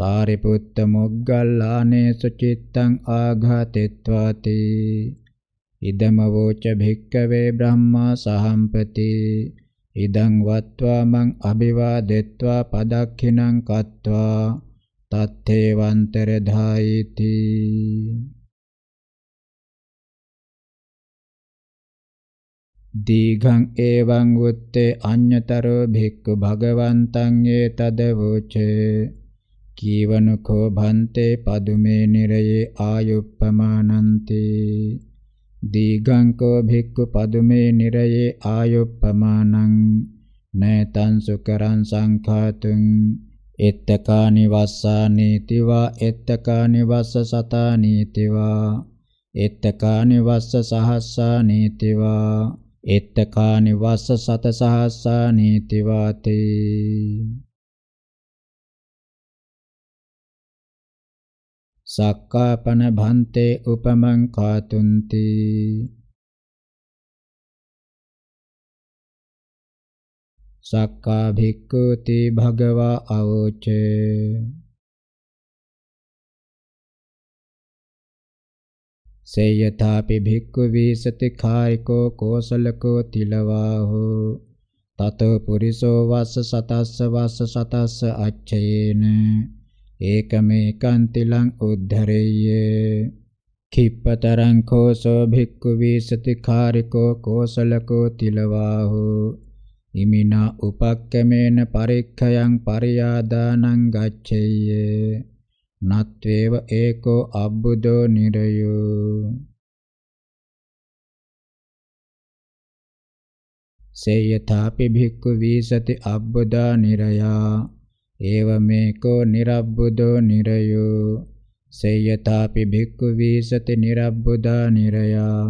සාරිපුත්ත මොග්ගල්ලානේ සුචිත්තං ආඝාතිත්වාති ඉදමවෝච භික්කවේ බ්‍රහ්මා සහම්පති ඉදං වත්වා මං අභිවාදෙත්වා පදක්ඛිනං කତ୍වා තත්තේ වන්තර ධායිති දීඝං එවං උත්තේ අඤ්‍යතරෝ භික්ඛු භගවන්තං ඒතදවෝචේ කීවනකෝ භන්තේ පදුමේ නිරයේ ආයුප්පමානන්තේ දීගංකෝ භික්ඛු පදුමේ නිරයේ ආයුප්පමානං නේතං සුකරං සංඛාතුං එත්තකානි වස්සානීති වා එත්තකානි වස්ස සතානීති වා එත්තකානි වස්ස සහස්සානීති වා එත්තකානි වස්ස සත සහස්සානීති වාතේ සක්කාපන භන්තේ උපමං කාතුන්ති සක්කා භික්ඛුති භගවා අවෝච සේයථාපි භික්ඛු වීසති කායිකෝ කෝසලකෝ තිලවාහෝ තතෝ පුරිසෝ වස්ස සතස්ස වස්ස සතස්ස අච්චයේන ඒකමේකන්තිලං උද්ධරෙය්‍ය කිප්පතරං කෝසෝ භික්ඛු වීසති කාරිකෝ කෝසලකෝ තිලවාහෝ ඉමිනා උපක්කමේන පරික්ඛයන් පරියාදානං ගච්ඡෙය්‍ය නත්වේව ඒකෝ අබ්බුදෝ නිරයෝ සේයථාපි භික්ඛු වීසති අබ්බුදා නිරයා ඒවමේකෝ නිරබ්බුදෝ නිරයෝ සේයතාපි භික්ඛුවී සති නිරබ්බුදා නිරයා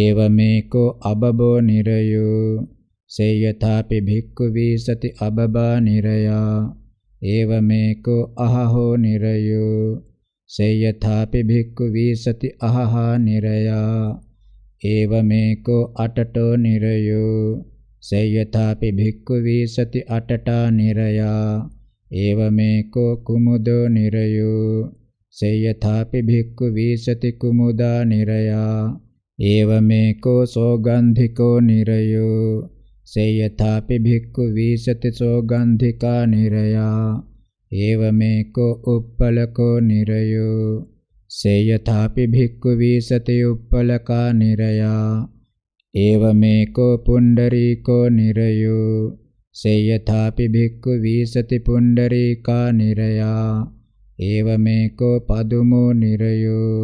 ඒවමේකෝ අබබෝ නිරයෝ සේයතාපි භික්ඛුවී සති අබබා නිරයා ඒවමේකෝ අහහෝ නිරයෝ සේයතාපි භික්ඛුවී සති අහහා නිරයා ඒවමේකෝ අටටෝ නිරයෝ සේයතාපි භික්ඛුවී සති අටටා නිරයා ඒවමේකෝ කුමුදෝ නිරයෝ සේයථාපි භික්ඛු වීසති කුමුදා නිරයා ඒවමේකෝ සෝගන්ධිකෝ නිරයෝ සේයථාපි භික්ඛු වීසති සෝගන්ධිකා නිරයා ඒවමේකෝ උප්පලකෝ නිරයෝ සේයථාපි භික්ඛු වීසති උප්පලකා නිරයා ඒවමේකෝ පුණ්ඩරීකෝ නිරයෝ සේයථාපි භික්ඛු වීසති පුණ්ඩරීකා නිරයා ඒවමේකෝ පදුමෝ නිරයෝ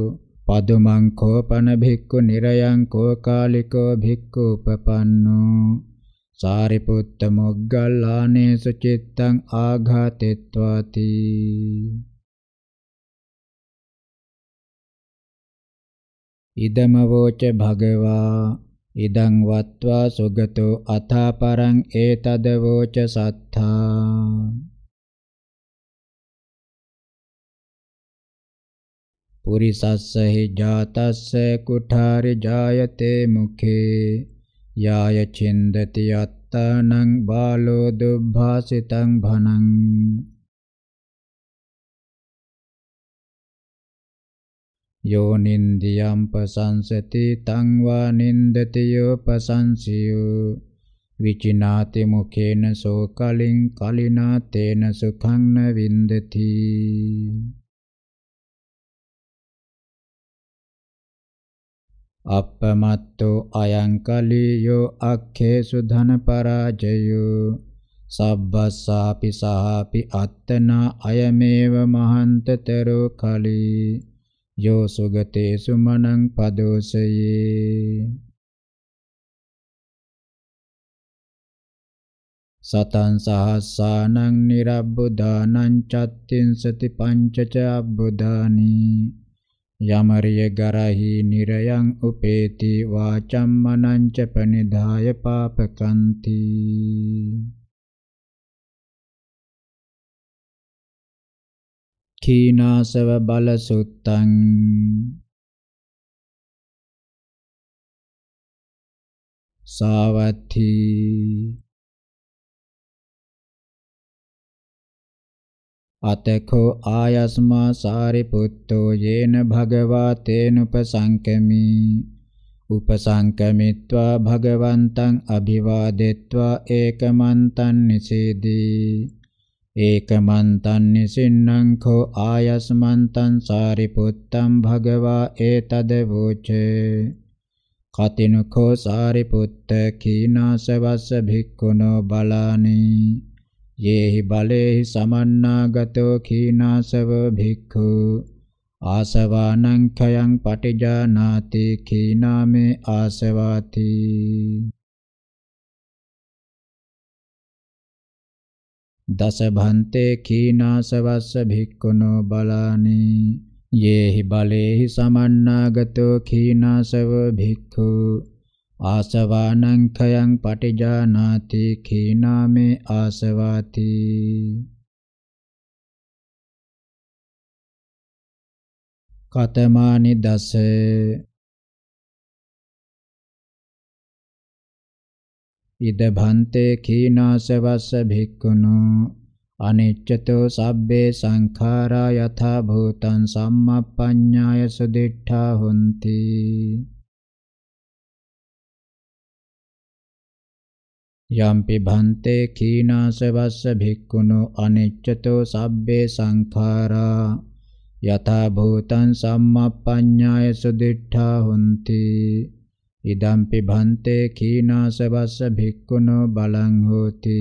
පදුමං කෝපන භික්ඛු නිරයං කෝකාලිකෝ භික්ඛු උපපන්නෝ සාරිපුත්ත මොග්ගල්ලානේ සුචිත්තං ආඝාතෙත්වාති ඉදමවෝච භගවා ඉදං වත්වා සුගතෝ අථාපරං ඒතද වෝච සත්තා පුරිසස්ස හි ජාතස්ස කුඨාරි ජායතේ මුඛේ යාය චින්දති අත්තානං බාලෝ දුබ්භාසිතං භනං යෝ නින්දියම් පසංසති තං වා නින්දති යෝ පසංසියෝ විචිනාති මුඛේන සෝකලින් කලිනා තේන සුඛං න වින්දති අප්පමත්තෝ අයං කලියෝ අක්ඛේසු ධන පරාජයෝ සබ්බස්සාපි සාපි අත්තනා අයමේව මහන්තතරෝ කලී යෝ සුගතේසු මනං පදෝසයේ සතං සහස්සානං නිරබ්බුදානං චත්තින් සති පංචච අබ්බුදානී යමරිය ගරහි නිරයන් උපේති වාචම්මනං ච පනිදාය පාපකන්ති කීනාසව බලසුත්තං සාවත්ථි අතකෝ ආයස්මා සාරිපුත්තෝ යේන භගවා තේනුපසංකමි උපසංකමිත්වා භගවන්තං අභිවාදෙත්වා ඒකමන්තං නිසීදී ඒකමන්තං නිසින්නං කෝ ආයස්මන්තං සාරිපුත්තං භගවා ඒතද වූචේ කතිනකෝ සාරිපුත්ත කීනාසවස්ස භික්ඛුනෝ බලානි යේහි බලේහි සමන්නාගතෝ කීනාසව භික්ඛු ආසවානං khයං පටිජානාති කීනාමේ ආසවාති දස භන්තේ කීනාසවස්ස භික්ඛුනෝ බලානි යේහි බලේහි සමන්නාගතෝ කීනාසව භික්ඛු ආසවානං khයං පටිජානාති කීනාමේ ආසවාති කතමානි දස ඉද භන්තේ කීනාසවස්ස භික්ඛුනෝ අනිච්චතෝ සබ්බේ සංඛාරා යථා භූතං සම්මප්පඤ්ඤාය සුදිඨා හොಂತಿ යම්පි භන්තේ කීනාසවස්ස භික්ඛුනෝ අනිච්චතෝ සබ්බේ සංඛාරා යථා භූතං සම්මප්පඤ්ඤාය සුදිඨා හොಂತಿ ඉදම්පි භන්තේ කීනාසවස්ස භික්ඛුනෝ බලං හෝති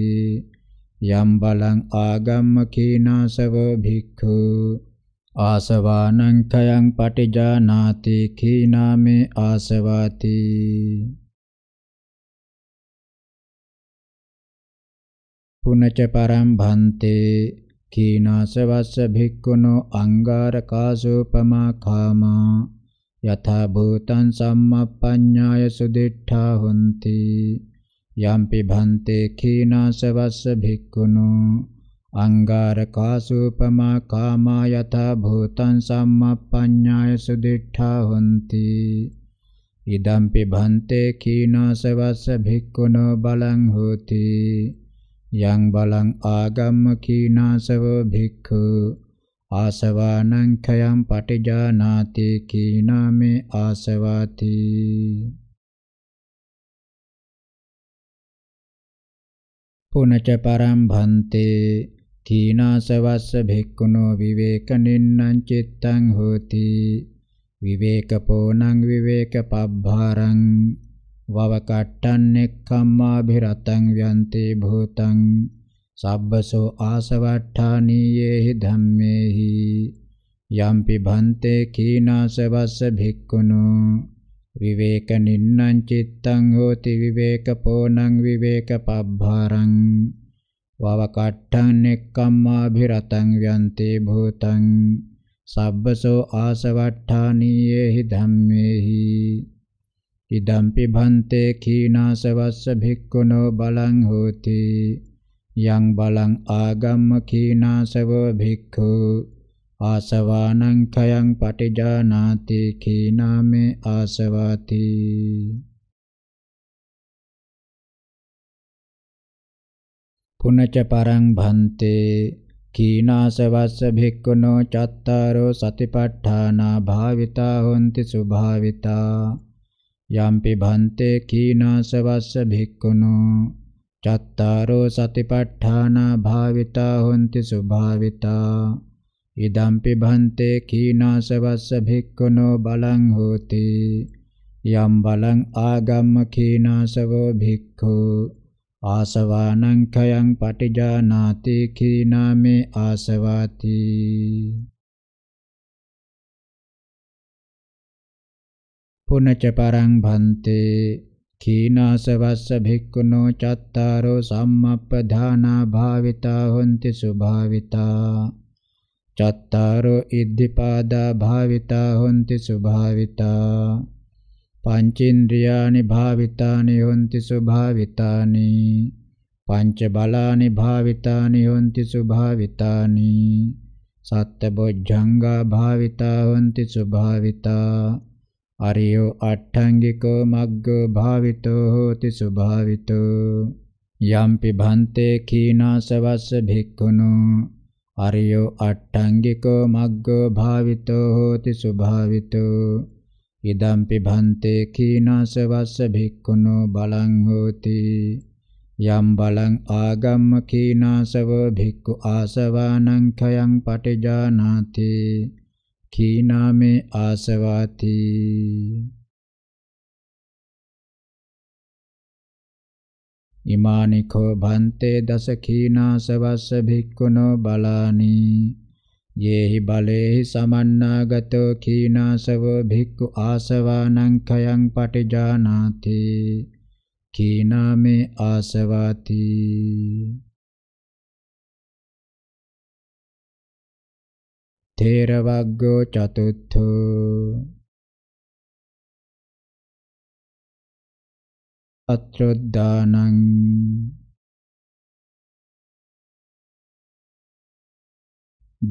යම් බලං ආගම්ම කීනාසවෝ භික්ඛු ආසවානං කයං පටිජානාති කීනාමේ ආසවාති පුනච පරම් භන්තේ කීනාසවස්ස භික්ඛුනෝ අංගාරකාසෝපමා කාමා යථා භූතං සම්මප්පඤ්ඤාය සුදිඨා හොಂತಿ යම්පි භන්තේ කීනාසවස්ස භික්ඛුනෝ අංගාරකාසුපමා කාමා යථා භූතං සම්මප්පඤ්ඤාය සුදිඨා හොಂತಿ ඉදම්පි භන්තේ කීනාසවස්ස භික්ඛුනෝ බලං හෝති යං බලං ආගම්ම කීනාසවෝ භික්ඛු ආසවානං ඛයම් පටිජානාති කීනාමේ ආසවාති පුනච පරම් භන්තේ කීනාසවස්ස භික්ඛුනෝ විවේකනින්නං චිත්තං හෝති විවේකපෝනං විවේකපබ්භාරං වවකට්ටන්නේක්ඛම්මාභිරතං යන්ති භූතං සබ්බසෝ ආසවට්ඨානීයේහි ධම්මේහි යම්පි භන්තේ කීනාසවස්ස භික්ඛුනෝ විවේක නින්නං චිත්තං හෝති විවේක පෝනං විවේක පබ්භාරං වවකට්ඨං නෙක්ඛම්මාභිරතං ව්‍යන්තේ භූතං සබ්බසෝ ආසවට්ඨානීයේහි ධම්මේහි ඉදම්පි භන්තේ කීනාසවස්ස භික්ඛුනෝ බලං හෝති යං බලං ආගම්මකීනාසවෝ භික්ඛු ආසවානං කයං පටිජානාති කීනාමේ ආසවාති පුනච පරං භන්තේ කීනාසවස්ස භික්ඛුනෝ චත්තාරෝ සතිපට්ඨානා භාවිතා හොಂತಿ සුභාවිතා යම්පි භන්තේ කීනාසවස්ස භික්ඛුනෝ චත්තාරෝ සතිපට්ඨානා භාවිතා හොಂತಿ සුභාවිතා ඉදම්පි භන්තේ කීනාසවස්ස භික්ඛුනෝ බලං හෝති යම් බලං ආගම්ම කීනාසවෝ භික්ඛු ආසවානං khයං පටිජානාති කීනාමේ ආසවාති පුනච පරං භන්තේ කීනාසවස්ස භික්ඛුනෝ චත්තාරෝ සම්මප්පධානා භාවිතා හොಂತಿ සුභාවිතා චත්තාරෝ ඉද්ධිපාදා භාවිතා හොಂತಿ සුභාවිතා පංචේන්ද්‍රියානි භාවිතානි හොಂತಿ සුභාවිතානි පංච බලානි භාවිතානි හොಂತಿ සුභාවිතානි සත්ත බොජ්ජංගා භාවිතා හොಂತಿ සුභාවිතා අරියෝ අට්ඨංගිකෝ මග්ගෝ භාවිතෝ හෝති සුභාවිතෝ යම්පි භන්තේ කීනාසවස්ස භික්ඛුනෝ අරියෝ අට්ඨංගිකෝ මග්ගෝ භාවිතෝ හෝති සුභාවිතෝ ඉදම්පි භන්තේ කීනාසවස්ස භික්ඛුනෝ බලං හෝති යම් බලං ආගම්ම කීනාසව භික්ඛු ආසවානං khයං පටිජානාති කීනාමේ ආසවාති ඉමානිකෝ භන්තේ දස කීනාසවස්ස භික්ඛුනෝ බලානි යේහි බලේහි සමන්නාගතෝ කීනාසවෝ භික්ඛු ආසවානං khයං පටිජානාති කීනාමේ ආසවාති තේරවග්ගෝ චතුත්ථෝ අත්‍රොද්දානං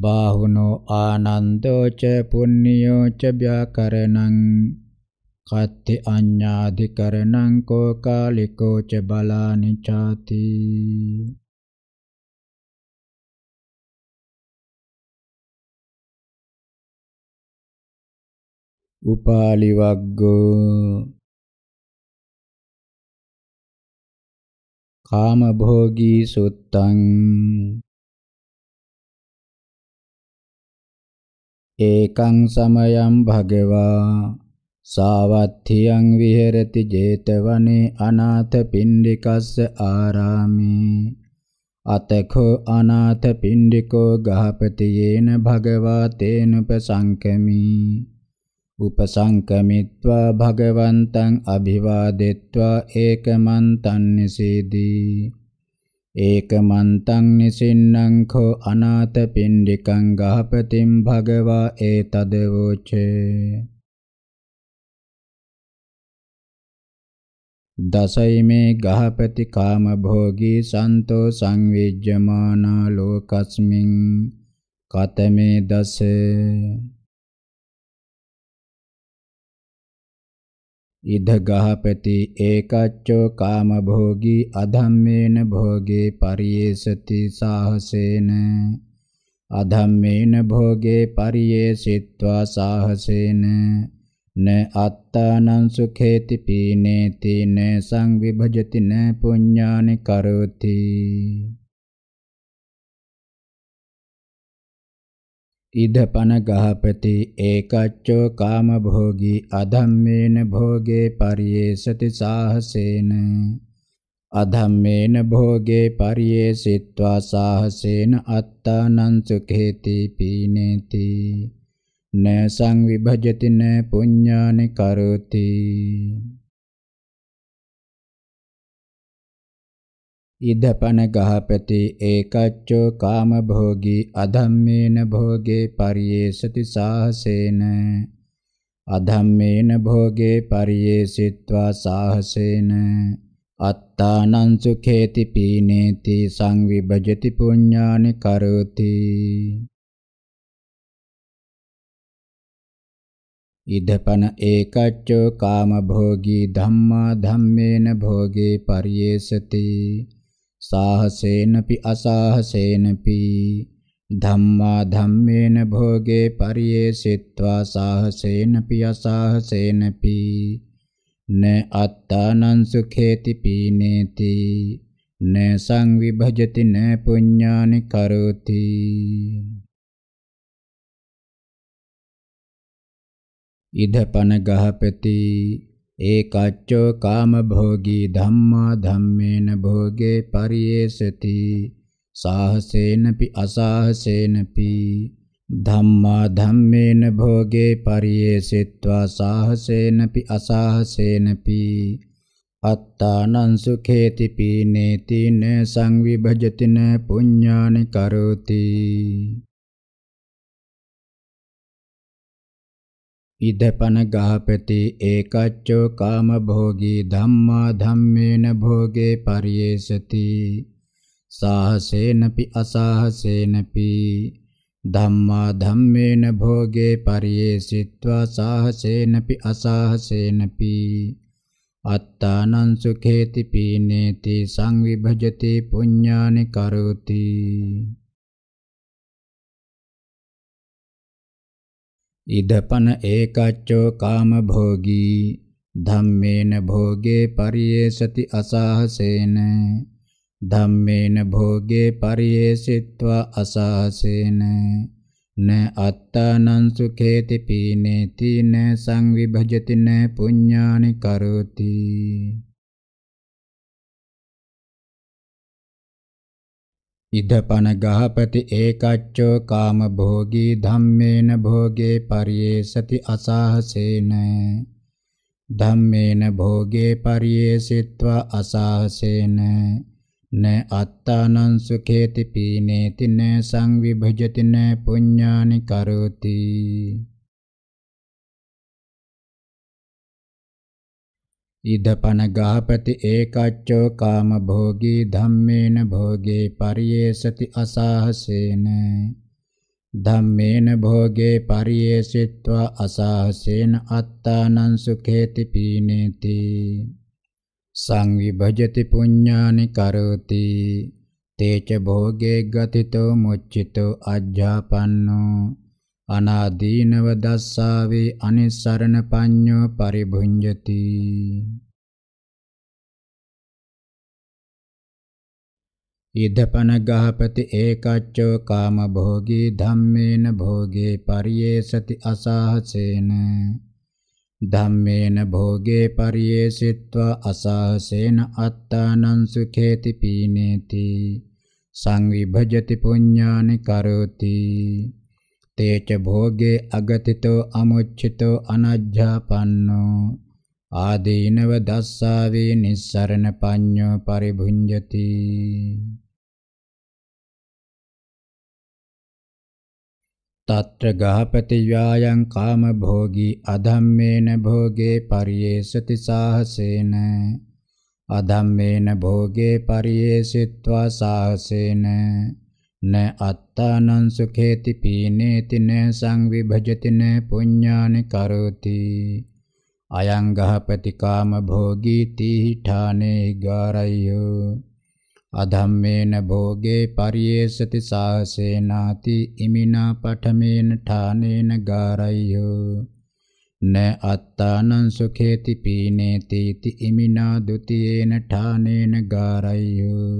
බාහුනෝ ආනන්දෝ ච පුඤ්ඤෝ ච ව්‍යාකරණං කත්ති අඤ්ඤාධිකරණං කෝ කාලිකෝ ච බලානි ചാති උපාලි වග්ගෝ කාමභෝගී සුත්තං ඒකං සමයං භගවා සාවත්ථියං විහෙරති 제තවනේ අනාථ පිණ්ඩිකස්ස ආරාමේ අතකෝ අනාථ පිණ්ඩිකෝ ගහපතියේන භගවා තේනුපසංකමි උපසංකමිත්වා භගවන්තං අභිවාදෙත්වා ඒකමන්තං නිසීදී ඒකමන්තං නිසින්නං කෝ අනාථ පින්ඩිකං ගහපතින් භගවා ඒතද වූචේ දසයිමේ ගහපති කාම භෝගී සන්තෝ සංවිජ්ජමානා ලෝකස්මින් කතමේ දසේ ඉද ගහපති ඒකච්චෝ කාමභෝගී අධම්මේන භෝගේ පරියේසති සාහසේන අධම්මේන භෝගේ පරියේසිත්වා සාහසේන න අත්තානං සුඛේති පීනේති න සංවිභජති න පුඤ්ඤානි කරෝති ඉදපන ගහපති ඒකච්චෝ කාමභෝගී අධම්මේන භෝගේ පරියේසති සාහසේන අධම්මේන භෝගේ පරියේසිत्वा සාහසේන අත්තානං සුඛේති පීනේති න සංවිභජති න පුඤ්ඤානි කරෝති ඉදපන ගහපති ඒකච්චෝ කාමභෝගී අධම්මේන භෝගේ පරියේසති සාහසේන අධම්මේන භෝගේ පරියේසිත්වා සාහසේන අත්තානං සුඛේති පීනේති සංවිභජති පුඤ්ඤානි කරෝති ඉදපන ඒකච්චෝ කාමභෝගී ධම්මා ධම්මේන භෝගේ පරියේසති සාහසේනපි අසාහසේනපි ධම්මා ධම්මේන භෝගේ පරියේසිत्वा සාහසේනපි අසාහසේනපි න අත්තානං සුඛේති පීනේති න සංවිභජති න පුඤ්ඤානි කරෝති ඉදපන ගහපති ඒකච්චෝ කාමභෝගී ධම්මා ධම්මේන භෝගේ පරියේසති සාහසේනපි අසාහසේනපි ධම්මා ධම්මේන භෝගේ පරියේසිත්වා සාහසේනපි අසාහසේනපි අත්තානං සුඛේති පීනේති න සංවිභජති න පුඤ්ඤානි කරෝති ඉදපන ගාපති ඒකච්චෝ කාමභෝගී ධම්මා ධම්මේන භෝගේ පරියේසති සාහසේනපි අසාහසේනපි ධම්මා ධම්මේන භෝගේ පරියේසිत्वा සාහසේනපි අසාහසේනපි අත්තානං සුඛේති පීනේති සංවිභජති පුඤ්ඤානි කරෝති ඉදපන ඒකච්චෝ කාමභෝගී ධම්මේන භෝගේ පරියේසති අසහසේන ධම්මේන භෝගේ පරියේසිत्वा අසහසේන න අත්තානං සුඛේති පීනේති න සංවිභජති න පුඤ්ඤානි කරෝති ඉදපන ගහපති ඒකච්චෝ කාම භෝගී ධම්මේන භෝගේ පරියේසති අසහසේන ධම්මේන භෝගේ පරියේසිත්වා අසහසේන න අත්තානං සුඛේති පීනේති න සංවිභජති න පුඤ්ඤානි කරෝති ඉදපන ගාපති ඒකච්චෝ කාම භෝගී ධම්මේන භෝගේ පරියේසති අසාහසේන ධම්මේන භෝගේ පරියේසිත්වා අසාහසේන අත්තානං සුඛේති පීනේති සංවිභජති පුඤ්ඤානි කරෝති තේච භෝගේ ගතිතෝ මුච්චිතෝ අජ්ජාපන්නෝ අනාදීනව දස්සාවේ අනිස්සරණ පඤ්ඤෝ පරිභුඤ්ජති ඉදපන ගහපති ඒකච්චෝ කාම භෝගී ධම්මේන භෝගේ පරියේසති අසහසේන ධම්මේන භෝගේ පරියේසිත්වා අසහසේන අත්තානං සුඛේති පීනේති සංවිභජති පුඤ්ඤානි කරෝති තේච භෝගේ අගතිතෝ අමුච්චිතෝ අනජ්ජාපන්නෝ ආදීනව දස්සාවේ නිස්සරණ පඤ්ඤෝ පරිභුඤ්ජති తత్ర ගහපති ව්‍යායං කාම භෝගී අධම්මේන භෝගේ පරියේසති සාහසේන අධම්මේන භෝගේ පරියේසිත්වා සාහසේන न අත්තානං සුඛේති පීනේති න සංවිභජති න පුඤ්ඤානි කරෝති අයං ගහපති කාම භෝගී තීඨානේ ගාරය්‍යෝ අධම්මේන භෝගේ පරියේසති සාසේනාති ඉමිනා පඨමේන ඨානේන ගාරය්‍යෝ න අත්තානං සුඛේති පීනේති ඉමිනා ဒ උතියේන ඨානේන ගාරය්‍යෝ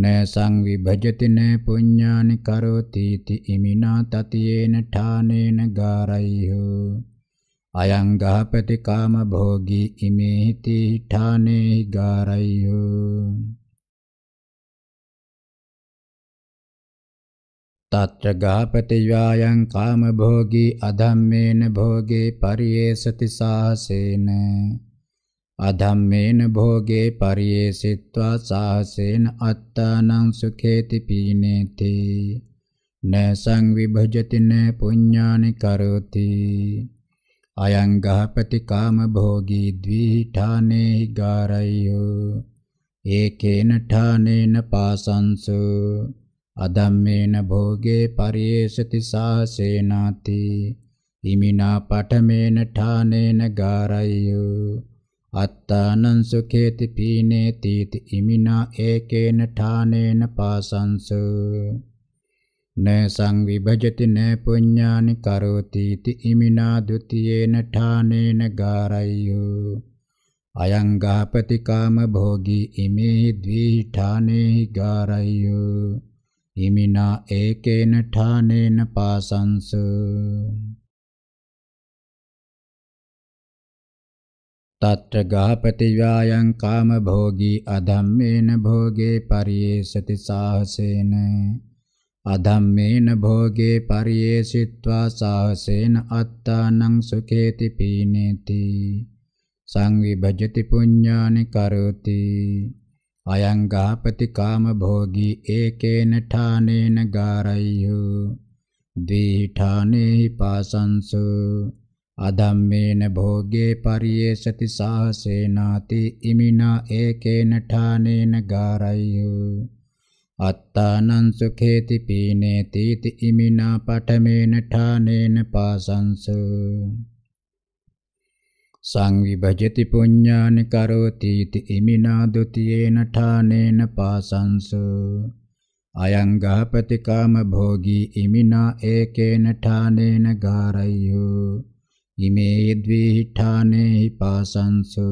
නෑ සංවිභජති නෑ පුඤ්ඤානි කරෝති इति ඉමිනා තතියේන ඨානේන ගාරයිහ අයං ගහපති කාම භෝගී ඉමේති ඨානේ ගාරයිහ තත්‍ර ගහපති යායන් කාම භෝගී අධම්මේන භෝගේ පරියේසති සාසේන අධම්මේන භෝගේ පරියේසිत्वा සාහසේන අත්තානං සුඛේති පීනේති න සංවිභජති න පුඤ්ඤානි කරෝති අයං ගහපති කාම භෝගී ද්විඨානේ ගාරයෝ ඒකේන ඨානේන පාසංසු අදම්මේන භෝගේ පරියේසති සාසේනාති ඉමිනා පඨමේන ඨානේන ගාරයෝ අත්තානං සුඛේති පීනේති ඉමිනා ඒකේන ඨානේන පාසංස න සංවිභජති න පුඤ්ඤානි කරෝති इति ඉමිනා ဒ ුතියේන ඨානේන ගාරය්‍යෝ අයං ගාපති කාම භෝගී ඉමේ ද්වි ඨානේ ගාරය්‍යෝ ඉමිනා ඒකේන ඨානේන පාසංස तत्र गापतिव्यायं कामभोगी अधम्मेन भोगे पर्येषति साहसेन अधम्मेन भोगे पर्येषित्वा साहसेन अत्तानं सुखेति पीनेति संविभजति पुण्यानि करोति अयं गापति कामभोगी एकेन ठानेन गारय्यु द्विठाने हि पाशंसु අදම්මේන භෝගේ පරියේසති සාහසේනාති ඉමිනා ඒකේන ඨානේන ගාරය්‍යු අත්තානං සුඛේති පීනේති ති ඉමිනා පඨමේන ඨානේන පාසංසු සංවිභජති පුඤ්ඤානි කරෝති ති ඉමිනා ဒ ුතියේන ඨානේන පාසංසු අයං ගහපති කාම භෝගී ඉමිනා ඒකේන ඨානේන ගාරය්‍යු ඉමේ ද්වේහිඨානේ පාසංසු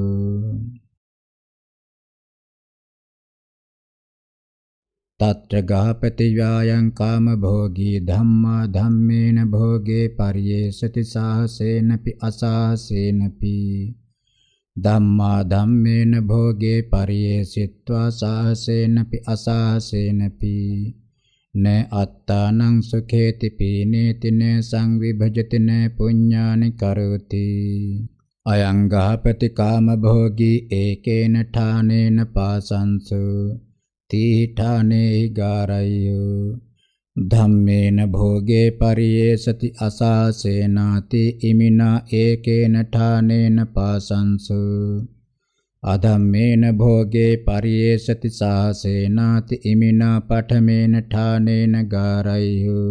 తత్ర ගාපති ව්‍යායං කාම භෝගී ධම්මා ධම්මේන භෝගේ පරියේසති සාහසේනපි අසාහසේනපි ධම්මා ධම්මේන භෝගේ පරියේසිත්වා සාහසේනපි අසාහසේනපි න අත්තානං සුඛේති පීනේති න සංවිභජති න පුඤ්ඤානි කරෝති අයං ගහපති කාම භෝගී ඒකේන ඨානේන පාසංසු තීඨානේ ගාරය්‍ය ධම්මේන භෝගේ පරියේසති අසාසේනාති ඉමිනා ඒකේන ඨානේන පාසංසු අධම්මේන භෝගේ පරියේසති සාසේනාති ඉමිනා පඨමේන ඨානේන ගාරයිහු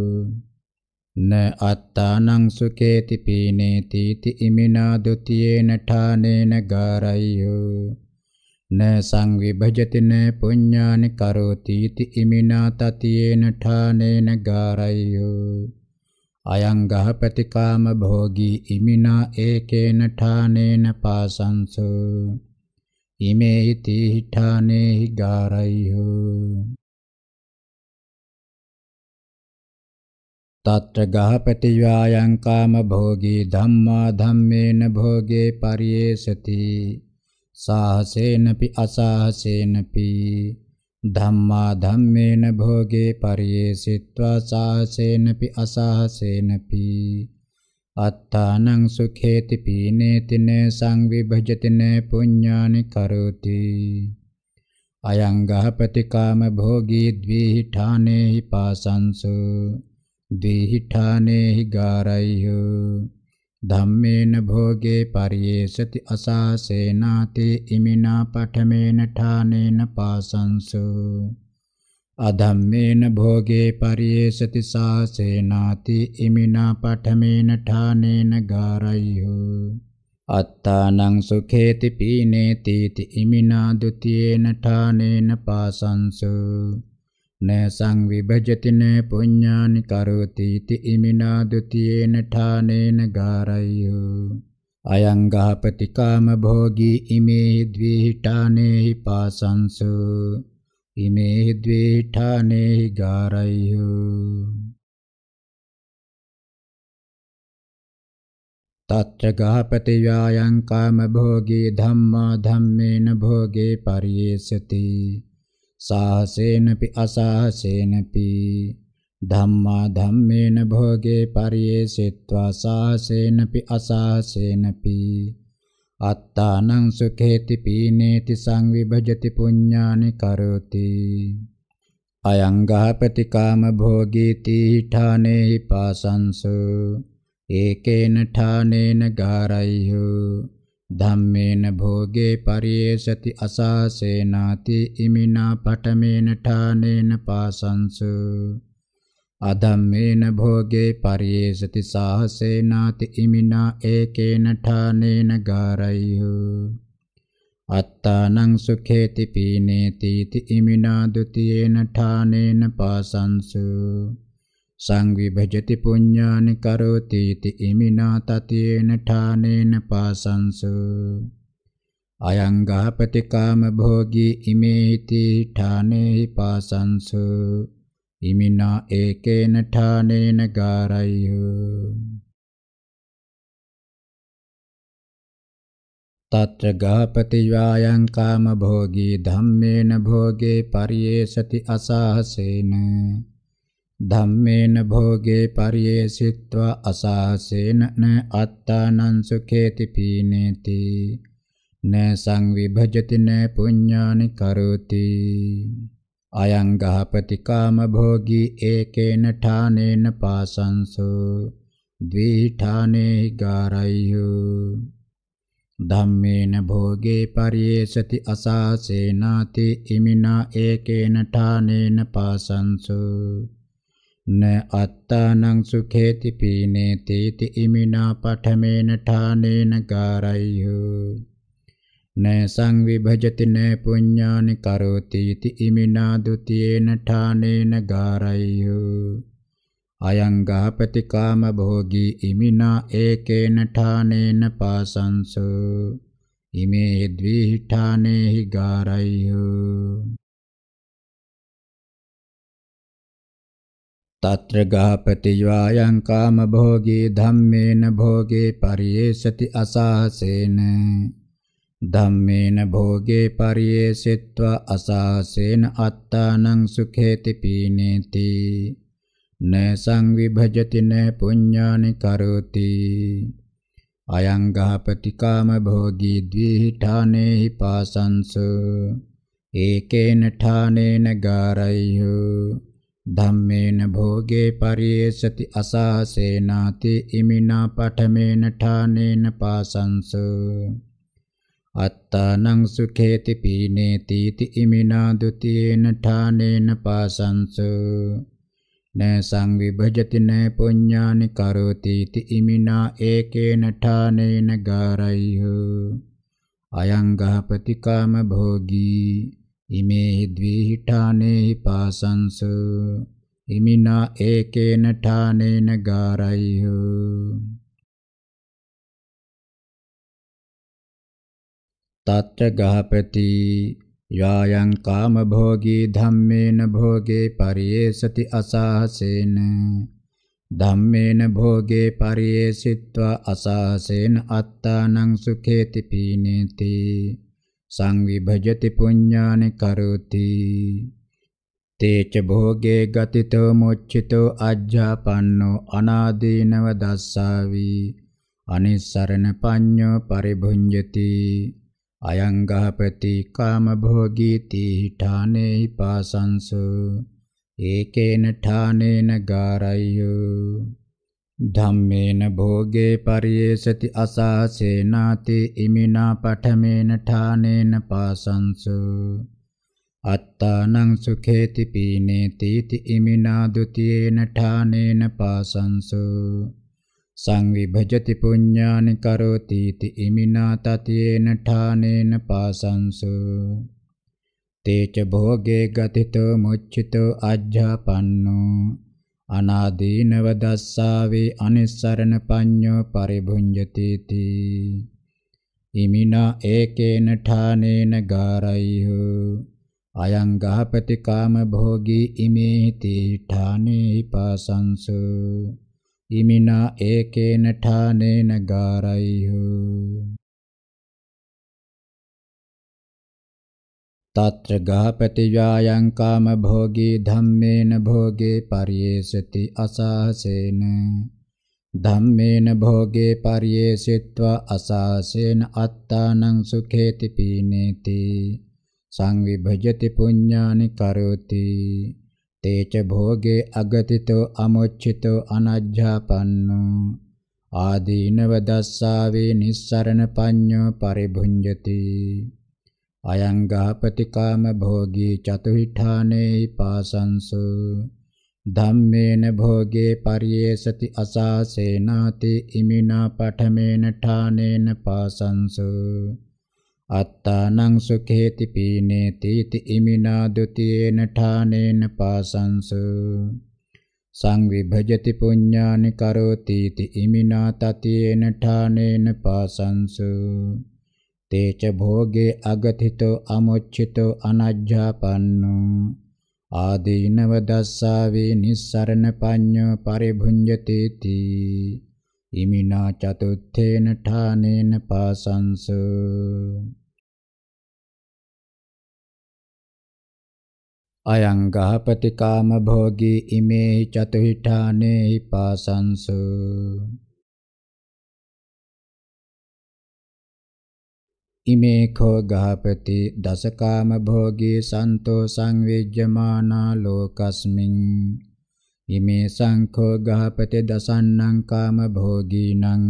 න අත්තානං සුකේති පීනේති ති ඉමිනා ဒ ුතියේන ඨානේන ගාරයිහු න සංවිභජති න පුඤ්ඤානි කරෝති ති ඉමිනා තතියේන ඨානේන ගාරයිහු අයං ගහපති කාම භෝගී ඉමිනා ඒකේන ඨානේන පාසංසෝ ඉමේ ඉති හිඨානේ ගාරයිහු తత్ర గహపతి వ్యాయం కామ భోగి ధమ్మా ధమ్మేన భోగే పర్యేసతి సాహసేనపి అసాహసేనపి ధమ్మా ధమ్మేన భోగే పర్యేసిత్వా సాహసేనపి అసాహసేనపి අත්තානං සුඛේති පීනේති න සංවිභජති න පුඤ්ඤානි කරෝති අයං ගහපති කාම භෝගී ද්විහිඨානේහි පාසංසු ද්විහිඨානේහි ගාරය්‍ය ධම්මේන භෝගේ පරියේසති අසාසේනාති ඉමිනා පඨමේන ඨානේන පාසංසු අධම්මේන භෝගේ පරියේසති සාසේනාති ඉමිනා පඨමේන ඨානේන ගාරය්‍යෝ අත්තානං සුඛේති පීනේති ති ඉමිනා ဒ ුතියේන ඨානේන පාසංසු නසං විභජති න පුඤ්ඤානි කරෝති ති ඉමිනා ဒ ුතියේන ඨානේන ගාරය්‍යෝ අයං ගහපති කාම භෝගී ඉමේ ද්විහිඨානේහි පාසංසු ඉමේ ද්වේඨානේ ගාරය්‍ය තත්‍ර ගාපති ව්‍යායං කාම භෝගී ධම්මා ධම්මේන භෝගේ පරියේසති සාහසේනපි අසාහසේනපි ධම්මා ධම්මේන භෝගේ පරියේසෙත්වා සාහසේනපි අසාහසේනපි අත්තානං සුඛේති පීනේති සංවිභජති පුඤ්ඤානි කරෝති අයං ගහපති කාම භෝගීති ඨානේහි පාසංසු ඒකේන ඨානේන ගාරය්‍යෝ ධම්මේන භෝගේ පරියේසති අසාසේනාති ඉමිනා පඨමේන ඨානේන පාසංසු අදම්මේන භෝගේ පරියේසති සාහසේනාති ඉමිනා ඒකේන ඨානේන ගාරය්‍ය අත්තානං සුඛේති පීනේති ති ඉමිනා ဒ ුතියේන ඨානේන පාසංසු සංවිභජති පුඤ්ඤානි කරෝති ති ඉමිනා තතියේන ඨානේන පාසංසු අයං ගහපති කාම භෝගී ඉමේති ඨානේ පාසංසු ඉමිනා ඒකේන ඨානේන ගාරය්‍ය తత్ర గహపతి వ్యాయాం కామ భోగి ధమ్మేన భోగే పర్యేసతి అసాహసేన ධම්මේන භෝගේ පරියේසිත්වා අසාහසේන න අත්තානං සුඛේති පීනේති න සංවිභජති න පුඤ්ඤානි කරෝති අයං ගහපතිකාම භෝගී ඒකේන ඨානේන පාසංසු ද්විඨානේ ගාරය්‍ය ධම්මේන භෝගේ පරියේසති අසාසේනාති ඉමිනා ඒකේන ඨානේන පාසංසු න අත්තානං සුඛේති පීනේති ඉමිනා පඨමේන ඨානේන ගාරය්‍ය න සංවිභජති න පුඤ්ඤානි කරෝති इति ඉමිනා ဒ ුතියේන ඨානේන ගාරය්‍ය අයං ගාපති කාම භෝගී ඉමිනා ඒකේන ඨානේන පාසංස ඉමේ ද්විඨානේහි ගාරය්‍ය తత్ర గహపతి యాయం కామ భోగి ధమ్మేన భోగే పరియేషతి అసాహసేన ධම්මේන භෝගේ පරියේසෙත්වා අසාසේන අත්තානං සුඛේති පීනේති න සංවිභජති න පුඤ්ඤානි කරෝති අයං ගහපති කාම භෝගී ද්විඨානේහි පාසංස ඒකේන ඨානේන ගාරය්‍ය ධම්මේන භෝගේ පරියේසති අසාසේනාති ඉමිනා පඨමේන ඨානේන පාසංස අත්තානං සුඛේති පීනේති ති ඉමිනා ဒ ුතියේන ඨානේන පාසංසු න සංවිභජති න පුඤ්ඤානි කරෝති ති ඉමිනා ඒකේන ඨානේන ගාරයිහ අයං ගහපති කාම භෝගී ඉමේහි ද්විහි ඨානේහි පාසංසු ඉමිනා ඒකේන ඨානේන ගාරයිහ తత్ర గహపతి යායන් කාම භෝගී ධම්මේන භෝගේ පරියේසති අසහසේන ධම්මේන භෝගේ පරියේසිत्वा අසහසේන අත්තානං සුඛේති පීනේති සංවිභජති පුඤ්ඤානි කරෝති තේච භෝගේ ගතිතෝ මොච්චිතෝ අජ්ජාපන්නෝ අනාදීනව දස්සාවි අනිස්සරණ පඤ්ඤෝ පරිභුඤ්ජති අයංගහපති කාමභෝගීති ඨානේ පාසංසු ඒකේන ඨානේන ගාරය්‍යෝ ධම්මේන භෝගේ පරියේසති අසාසේනාති ඉමිනා පඨමේන ඨානේන පාසංසු අත්තානං සුඛේති පීනේති ඉමිනා ဒ උතියේන ඨානේන පාසංසු සංවිභජති පුඤ්ඤානි කරෝති इति ඉමිනා තතියේන ඨානේන පාසංසු තේච භෝගේ ගතිතෝ මුච්චිතෝ අජ්ජාපන්නෝ අනාදීනව දස්සාවේ අනිස්සරණ පඤ්ඤෝ පරිභුඤ්ජති තී ඉමිනා ඒකේන ඨානේන ගාරයිහු අයං ගහපති කාම භෝගී ඉමේති ඨානේ පාසංසු ඉමිනා ඒකේන ඨානේන ගාරයිහු తత్ర ගහපති ව්‍යායං කාම භෝගී ධම්මේන භෝගේ පරියේසති අසහසේන ධම්මේන භෝගේ පරියේසිත්වා අසහසේන අත්තානං සුඛේති පීනේති සංවිභජති පුඤ්ඤානි කරෝති තේච භෝගේ අගතිතෝ අමොච්චිතෝ අනජ්ජාපන්නෝ ආදීනව දස්සාවේ නිස්සරණ පඤ්ඤෝ පරිභුඤ්ජති අයං ගාපති කාම භෝගී චතුහිඨානේ පාසංසු ධම්මේන භෝගේ පරියේසති අසාසේනාති ඉමිනා පඨමේන ඨානේන පාසංසු අත්තානං සුඛේති පීනේති ඉති ඉමිනා ဒ ුතියේන ඨානේන පාසංස සංවිභජති පුඤ්ඤානි කරෝති ඉති ඉමිනා තතියේන ඨානේන පාසංස තේච භෝගේ අගතිතෝ අමොච්චිතෝ අනජ්ජාපන්නෝ ආදීනව දස්සාවේ නිස්සරණ පඤ්ඤ පරිභුඤ්ජතේති ඉමිනා චතුත්තේන ඨානේන පාසංස අයං ගහපති කාම භෝගී ඉමේ චතුහි ඨානේ පාසංස ඉමේ කෝ ගහපති දස කාම භෝගී සන්තෝ සංවේජ්‍යමානා ලෝකස්මින් ඉමේ සංඛෝ ගහපති දසන්නං කාම භෝගීනං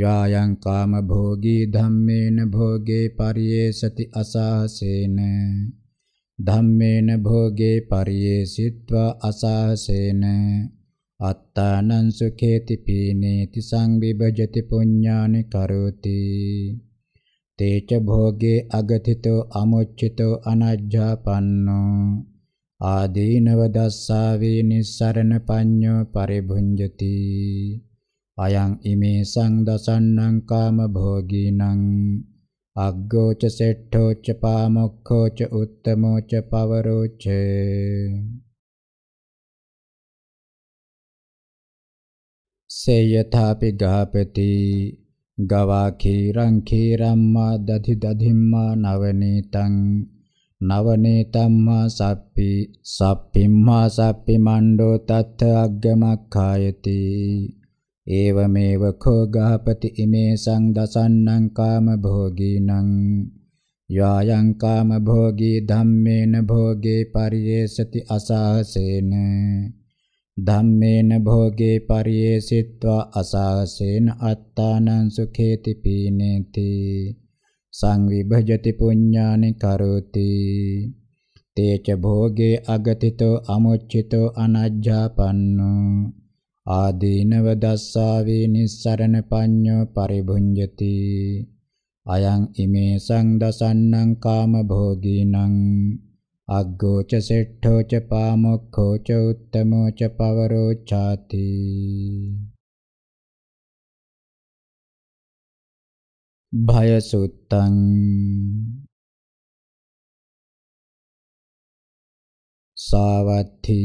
යායන් කාම භෝගී ධම්මේන භෝගේ පරියේසති අසහසේන ධම්මේන භෝගේ පරියේසිत्वा අසහසේන අත්තානං සුඛේති පීනේති සංවිභජති පුඤ්ඤානි කරෝති තේච භෝගේ අගතිතෝ අමොච්චිතෝ අනජ්ජාපන්නෝ ආදීනව දස්සාවේ නිස්සරණ පඤ්ඤෝ පරිභුඤ්ජති අයං ඉමේ සංදසන්නං කාම භෝගීනං අග්ගෝච සෙට්ඨෝච පාමොක්ඛෝච උත්තමෝච පවරෝච සේයථාපි ගාපති ගවා ඛීරං ඛීරම්මා දධි දධිම්මා නවනීතං නවනේතම්මා සප්පි සප්පිම්මා සප්පි මණ්ඩෝ තත්ත අග්ගමක්ඛායති ඒවමේව කෝ ගාපති ඉමේ සංදසන්නං කාම භෝගීනං යායන් කාම භෝගී ධම්මේන භෝගේ පරියේසති අසහසේන ධම්මේන භෝගේ පරියේසිत्वा අසහසේන අත්තානං සුඛේති පීනේති සංවිභජති පුඤ්ඤානි කරෝති තේච භෝගේ අගතිතෝ අමුච්චිතෝ අනජ්ජාපන්නෝ ආදීනව දස්සාවේ නිස්සරණ පඤ්ඤෝ පරිභුඤ්ජති අයං ඉමේ සංදසන්නං කාම භෝගීනං අග්ගෝච සෙට්ඨෝච පාමොක්ඛෝච උත්තමෝච පවරෝචාති භය සුත්තං සාවත්ති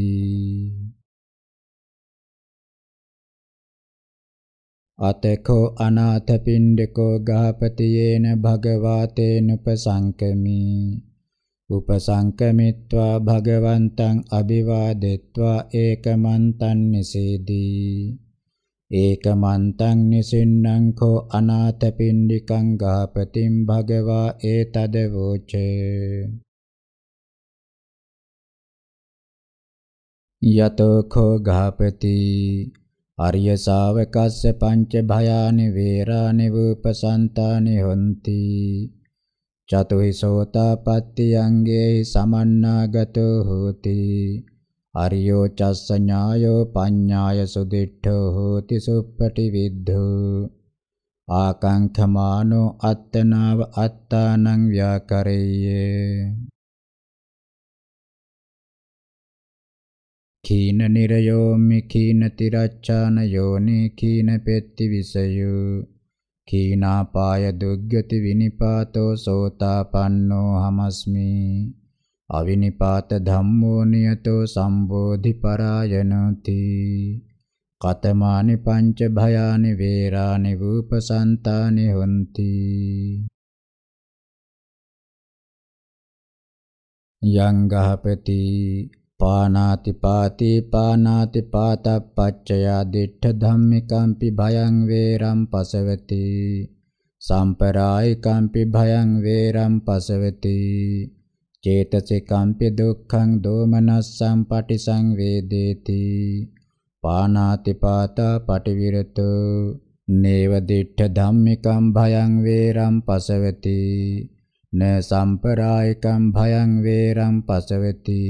අතකෝ අනාථපිණ්ඩකෝ ගාපතියේන භගවාතේන උපසංකමි උපසංකමිත්වා භගවන්තං අභිවාදෙත්වා ඒකමන්තං නිසේදී ඒකමන්තං නිසින්නං කෝ අනාථපිණ්ඩිකං ගාපතිම් භගවා ඒතද වූචේ යතෝ කෝ ගාපති අරිය ශාවකස්ස පංච භයානි වේරානි වූපසන්තානි හොಂತಿ චතුහි සෝතාපට්ඨියංගේ සමන්නාගතෝ හෝති අරියෝ චස්ස ඥායෝ පඤ්ඤාය සුදිට්ඨෝ හෝති සුප්පටි විද්ධු ආකාංඛමානෝ අත්තනාව අත්තානං ව්‍යාකරෙය්‍ය කීන නිරයෝමි කීන තිරච්ඡාන යෝනි කීන පෙත්ති විසයු කීනාපාය දුග්ගති විනිපාතෝ සෝතාපන්නෝ හමස්මි අවිනිපාත ධම්මෝ නියතෝ සම්බෝධි පරායනෝති කතමානි පංච භයානි වේරානි වූපසන්තානි හොಂತಿ යං ගහපති පානාති පාති පානාති පාතප්පච්චය දිඨ ධම්මිකම්පි භයං වේරම් පසවති සම්පරායිකම්පි භයං වේරම් පසවති චේතසිකම්පි දුක්ඛං දෝමනස්සං පටිසංවේදේති පානාති පාතා පටිවිරතු නේව දිඨ ධම්මිකං භයං වේරං පසවති න සම්පරායකං භයං වේරං පසවති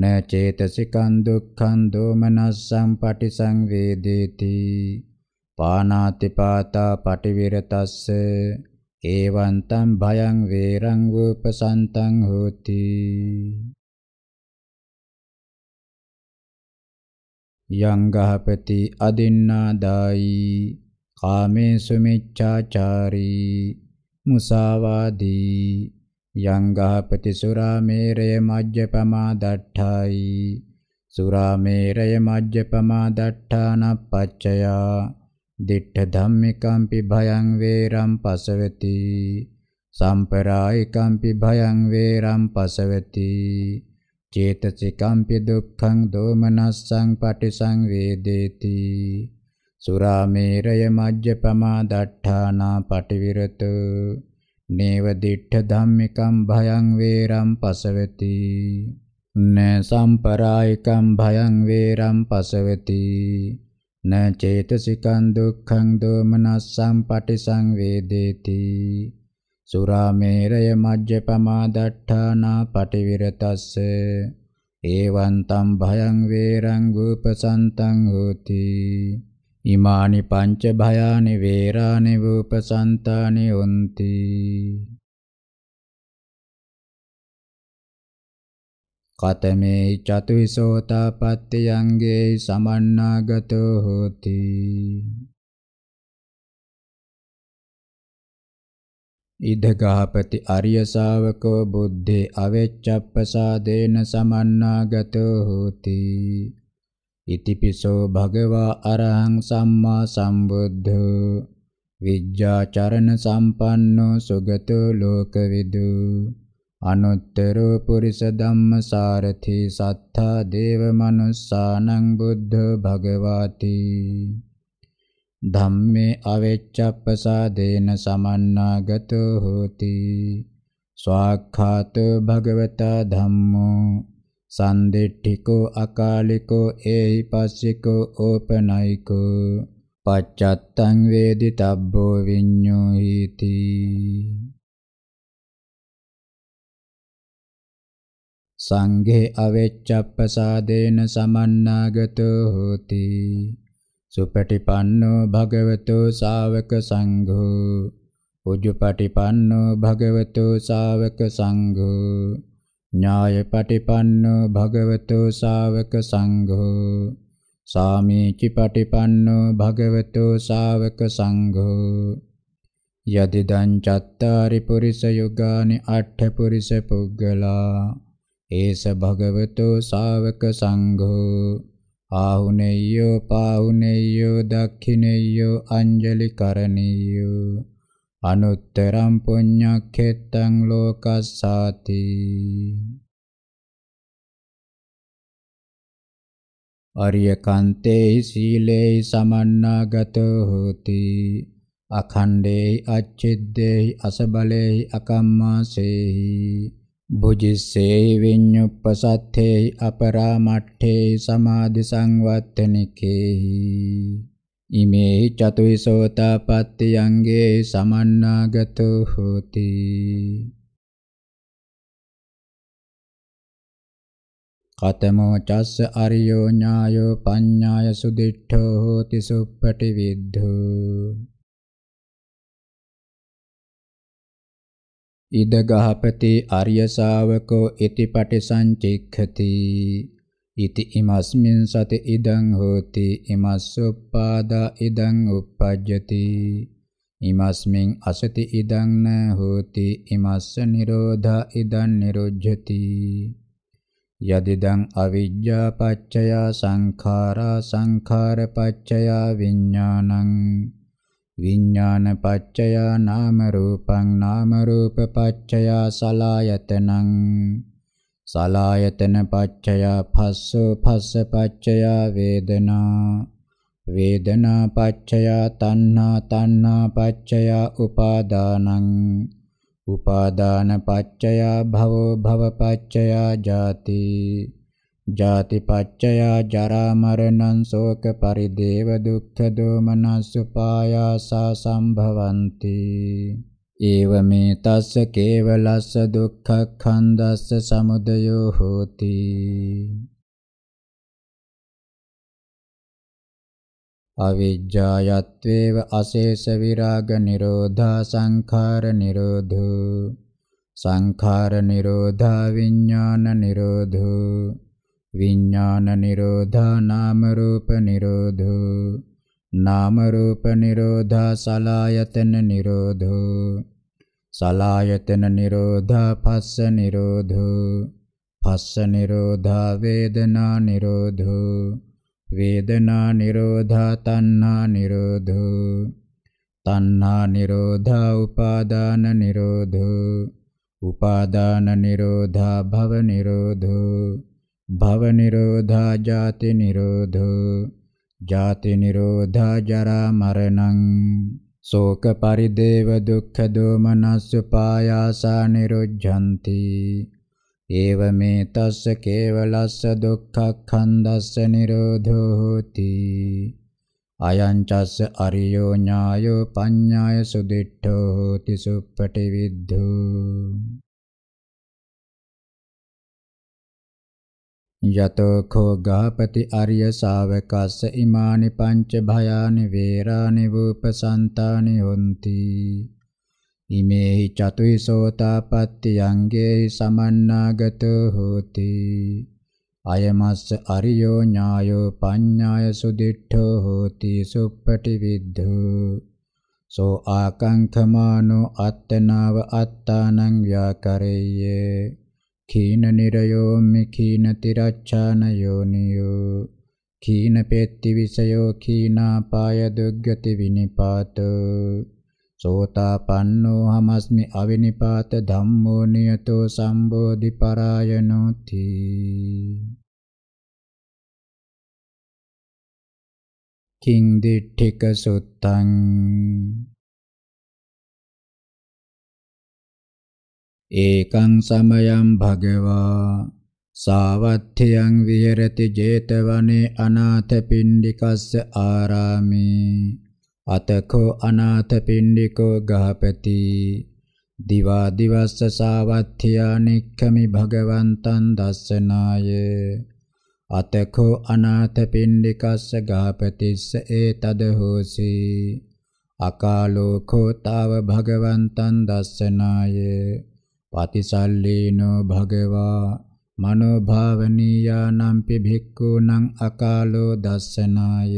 න චේතසිකං දුක්ඛං දෝමනස්සං පටිසංවේදේති පානාති පාතා පටිවිරතස්ස ඒවන්තම් භයං වේරං වූපසන්තං හෝති යං ගහපති අදින්නාදායි කාමේසු මිච්ඡාචාරී මුසාවාදී යං ගහපති සුරාමේරය මජ්ජපමා දට්ඨායි සුරාමේරය මජ්ජපමා දට්ඨානපච්චයා දිට්ඨ ධම්මිකම්පි භයං වේරම් පසවති සම්පරායිකම්පි භයං වේරම් පසවති චේතසිකම්පි දුක්ඛං දෝමනස්සං පටිසංවේදේති සුරාමේරය මජ්ජපමා දට්ඨානා පටිවිරත නේව දිට්ඨ ධම්මිකම් භයං වේරම් පසවති න සම්පරායිකම් භයං වේරම් පසවති න චේතසිකං දුක්ඛං දෝමනස්සං පටිසංවේදේති සුරාමේරය මජ්ජපමාදට්ඨානා පටිවිරතස්ස ඒවං තම් භයං වේරං වූපසන්තං හෝති ඉමානි පංච භයානි වේරානි වූපසන්තානි හොಂತಿ කතමේ චතුවිසෝතාපට්ඨියංගේ සමන්නාගතෝ හෝති ඉදගාපති අරිය ශාවකෝ බුද්ධේ අවෙච්ඡප්පසාදේන සමන්නාගතෝ හෝති ඉතිපිසෝ භගවා අරහං සම්මා සම්බුද්ධෝ විජ්ජාචරණ සම්පන්නෝ සුගතෝ ලෝකවිදු අනුත්තරෝ පුරිස ධම්මසාරති සත්තා දේව මනුස්සානං බුද්ධ භගවාති ධම්මේ අවෙච්ඡප්පසාදේන සමන්නාගතෝ හෝති ස්වාක්ඛාතෝ භගවතා ධම්මෝ සන්දිට්ඨිකෝ අකාලිකෝ ඒහි පස්සිකෝ ඕපනයිකෝ පච්චත්තං වේදිතබ්බෝ විඤ්ඤෝහිති සංඝේ අවෙච්ඡප්පසාදේන සමන්නාගතෝ හෝති සුපටිපන්නෝ භගවතෝ ශාවක සංඝෝ උජුපටිපන්නෝ භගවතෝ ශාවක සංඝෝ ඥායපටිපන්නෝ භගවතෝ ශාවක සංඝෝ සාමීචිපටිපන්නෝ භගවතෝ ශාවක සංඝෝ යදිදං චත්තාරි පුරිස යුගානි අට්ඨ පුරිස පුග්ගලා ඒස භගවතෝ ශාවක සංඝෝ ආහුනේයෝ පාහුනේයෝ දක්ඛිනේයෝ අංජලි කරණීයෝ අනුත්තරම් පුඤ්ඤක්ඛෙත්තං ලෝකස්සාති අරියකන්තේ සීලේ සමන්නාගතෝ හෝති අඛණ්ඩේ අච්චිද්දේ අසබලේ අකම්මාසේහි බුජිස්සේ විඤ්ඤුප්පසත්තේ අපරාමට්ඨේ සමාධි සංවත්තනිකේහි ඉමේ චතුයිසෝතාපට්ටි යංගේ සමන්නාගතෝ හෝති කතමෝ චස්ස අරියෝ ඥායෝ පඤ්ඤාය සුදිට්ඨෝ හෝති සුප්පටි විද්ධෝ ඉද ගහපති ආර්ය ශාවකෝ ඉති පටිසංචික්ඛති ඉති ඉමස්මින් සති ඉදං හෝති ඉමස්සුප්පාදා ඉදං uppajjati ඉමස්මින් අසති ඉදං න හෝති ඉමස්ස නිරෝධා ඉදං නිරුජ්ජති යදිදං අවිජ්ජා පච්චයා සංඛාරා සංඛාර පච්චයා විඥානං විඥානපච්චයා නාම රූපං නාම රූපපච්චයා සලායතනං සලායතන පච්චයා පස්සෝ පස්ස පච්චයා වේදනා වේදනා පච්චයා තණ්හා තණ්හා පච්චයා උපාදානං උපාදාන පච්චයා භවෝ භව පච්චයා ජාති ජාතිපච්චයා ජරා මරණං ශෝක පරිදේව දුක්ඛ දෝමනස්සුපායාසා සම්භවಂತಿ ඒව මේ තස්ස කේවලස්ස දුක්ඛඛන්දස්ස සමුදයෝ හෝති අවිජ්ජායත්වේව අශේෂ විරාග නිරෝධා සංඛාර නිරෝධෝ සංඛාර නිරෝධා විඥාන නිරෝධෝ විඥාන නිරෝධා නාම රූප නිරෝධෝ නාම රූප නිරෝධා සලායතන නිරෝධෝ සලායතන නිරෝධා පස්ස නිරෝධෝ පස්ස නිරෝධා වේදනා නිරෝධෝ වේදනා නිරෝධා තණ්හා නිරෝධෝ තණ්හා නිරෝධා උපාදාන නිරෝධෝ උපාදාන නිරෝධා භව නිරෝධෝ භව නිරෝධා ජාති නිරෝධෝ ජාති නිරෝධා ජරා මරණං ශෝක පරිදේව දුක්ඛ දෝමනස්ස පායාසා නිරුද්ධಂತಿ ඒව මේ තස්ස කේවලස්ස දුක්ඛඛන්දස්ස නිරෝධෝ හෝති අයං චස්ස අරියෝ ඥායෝ පඤ්ඤාය සුදිට්ඨෝ හෝති සුප්පටි විද්ධෝ යතෝ කෝ ගාපති අරිය ශාවකස්ස ඉමානි පංච භයානි වේරානි වූපසන්තානි හොಂತಿ ඉමේහි චතුයි සෝතාපට්ටි යංගේහි සමන්නාගතෝ හෝති අයමස්ස අරියෝ ඥායෝ පඤ්ඤාය සුදිට්ඨෝ හෝති සුප්පටි විද්ධෝ සෝ ආකංකමානෝ අත්තනාව අත්තානං ව්‍යාකරෙය්‍යේ කීන නිරයෝ මිකීන තිරච්ඡාන යෝනියෝ කීන පෙත්ති විසයෝ කීනා පාය දුග්ගති විනිපාත සෝතාපන්නෝ හමස්මි අවිනිපාත ධම්මෝ නියතෝ සම්බෝධි පරායනෝති කිං දිඨික සුත්තං ඒකං සමයං භගවා සාවත්ථයං විහෙරති 제තවනේ අනාථපිණ්ඩිකස්ස ආරාමේ අතකෝ අනාථපිණ්ඩිකෝ ගහපති දිවා දිවස්ස සාවත්ථයා නික්ඛමි භගවන්තං දස්සනාය අතකෝ අනාථපිණ්ඩිකස්ස ගහපතිස්ස ඒතද හෝසි අකාලෝකෝ තාව භගවන්තං දස්සනාය පතිසල්ලේනෝ භගවා මනෝ භාවනීයානම්පි භික්ඛූනම් අකාලෝ දස්සනාය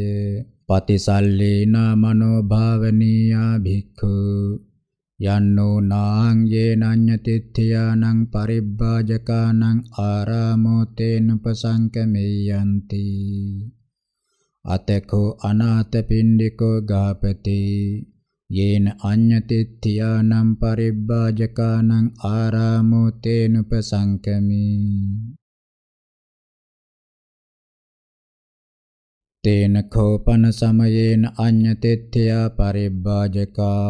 පතිසල්ලේන මනෝ භාවනීයා භික්ඛු යන්නෝ නාං යේනඤ්ඤතිත්ථයානං පරිබ්බාජකානං ආරාමෝ තේනුපසංකමෙය්‍යන්ති අතකෝ අනාථපිණ්ඩිකෝ ගාපතේ යේන අඤ්ඤතිත්‍යානම් පරිබ්බාජකානං ආරාමෝ තේනුපසංකමි තේන කෝපන සමයේන අඤ්ඤතිත්‍යා පරිබ්බාජකා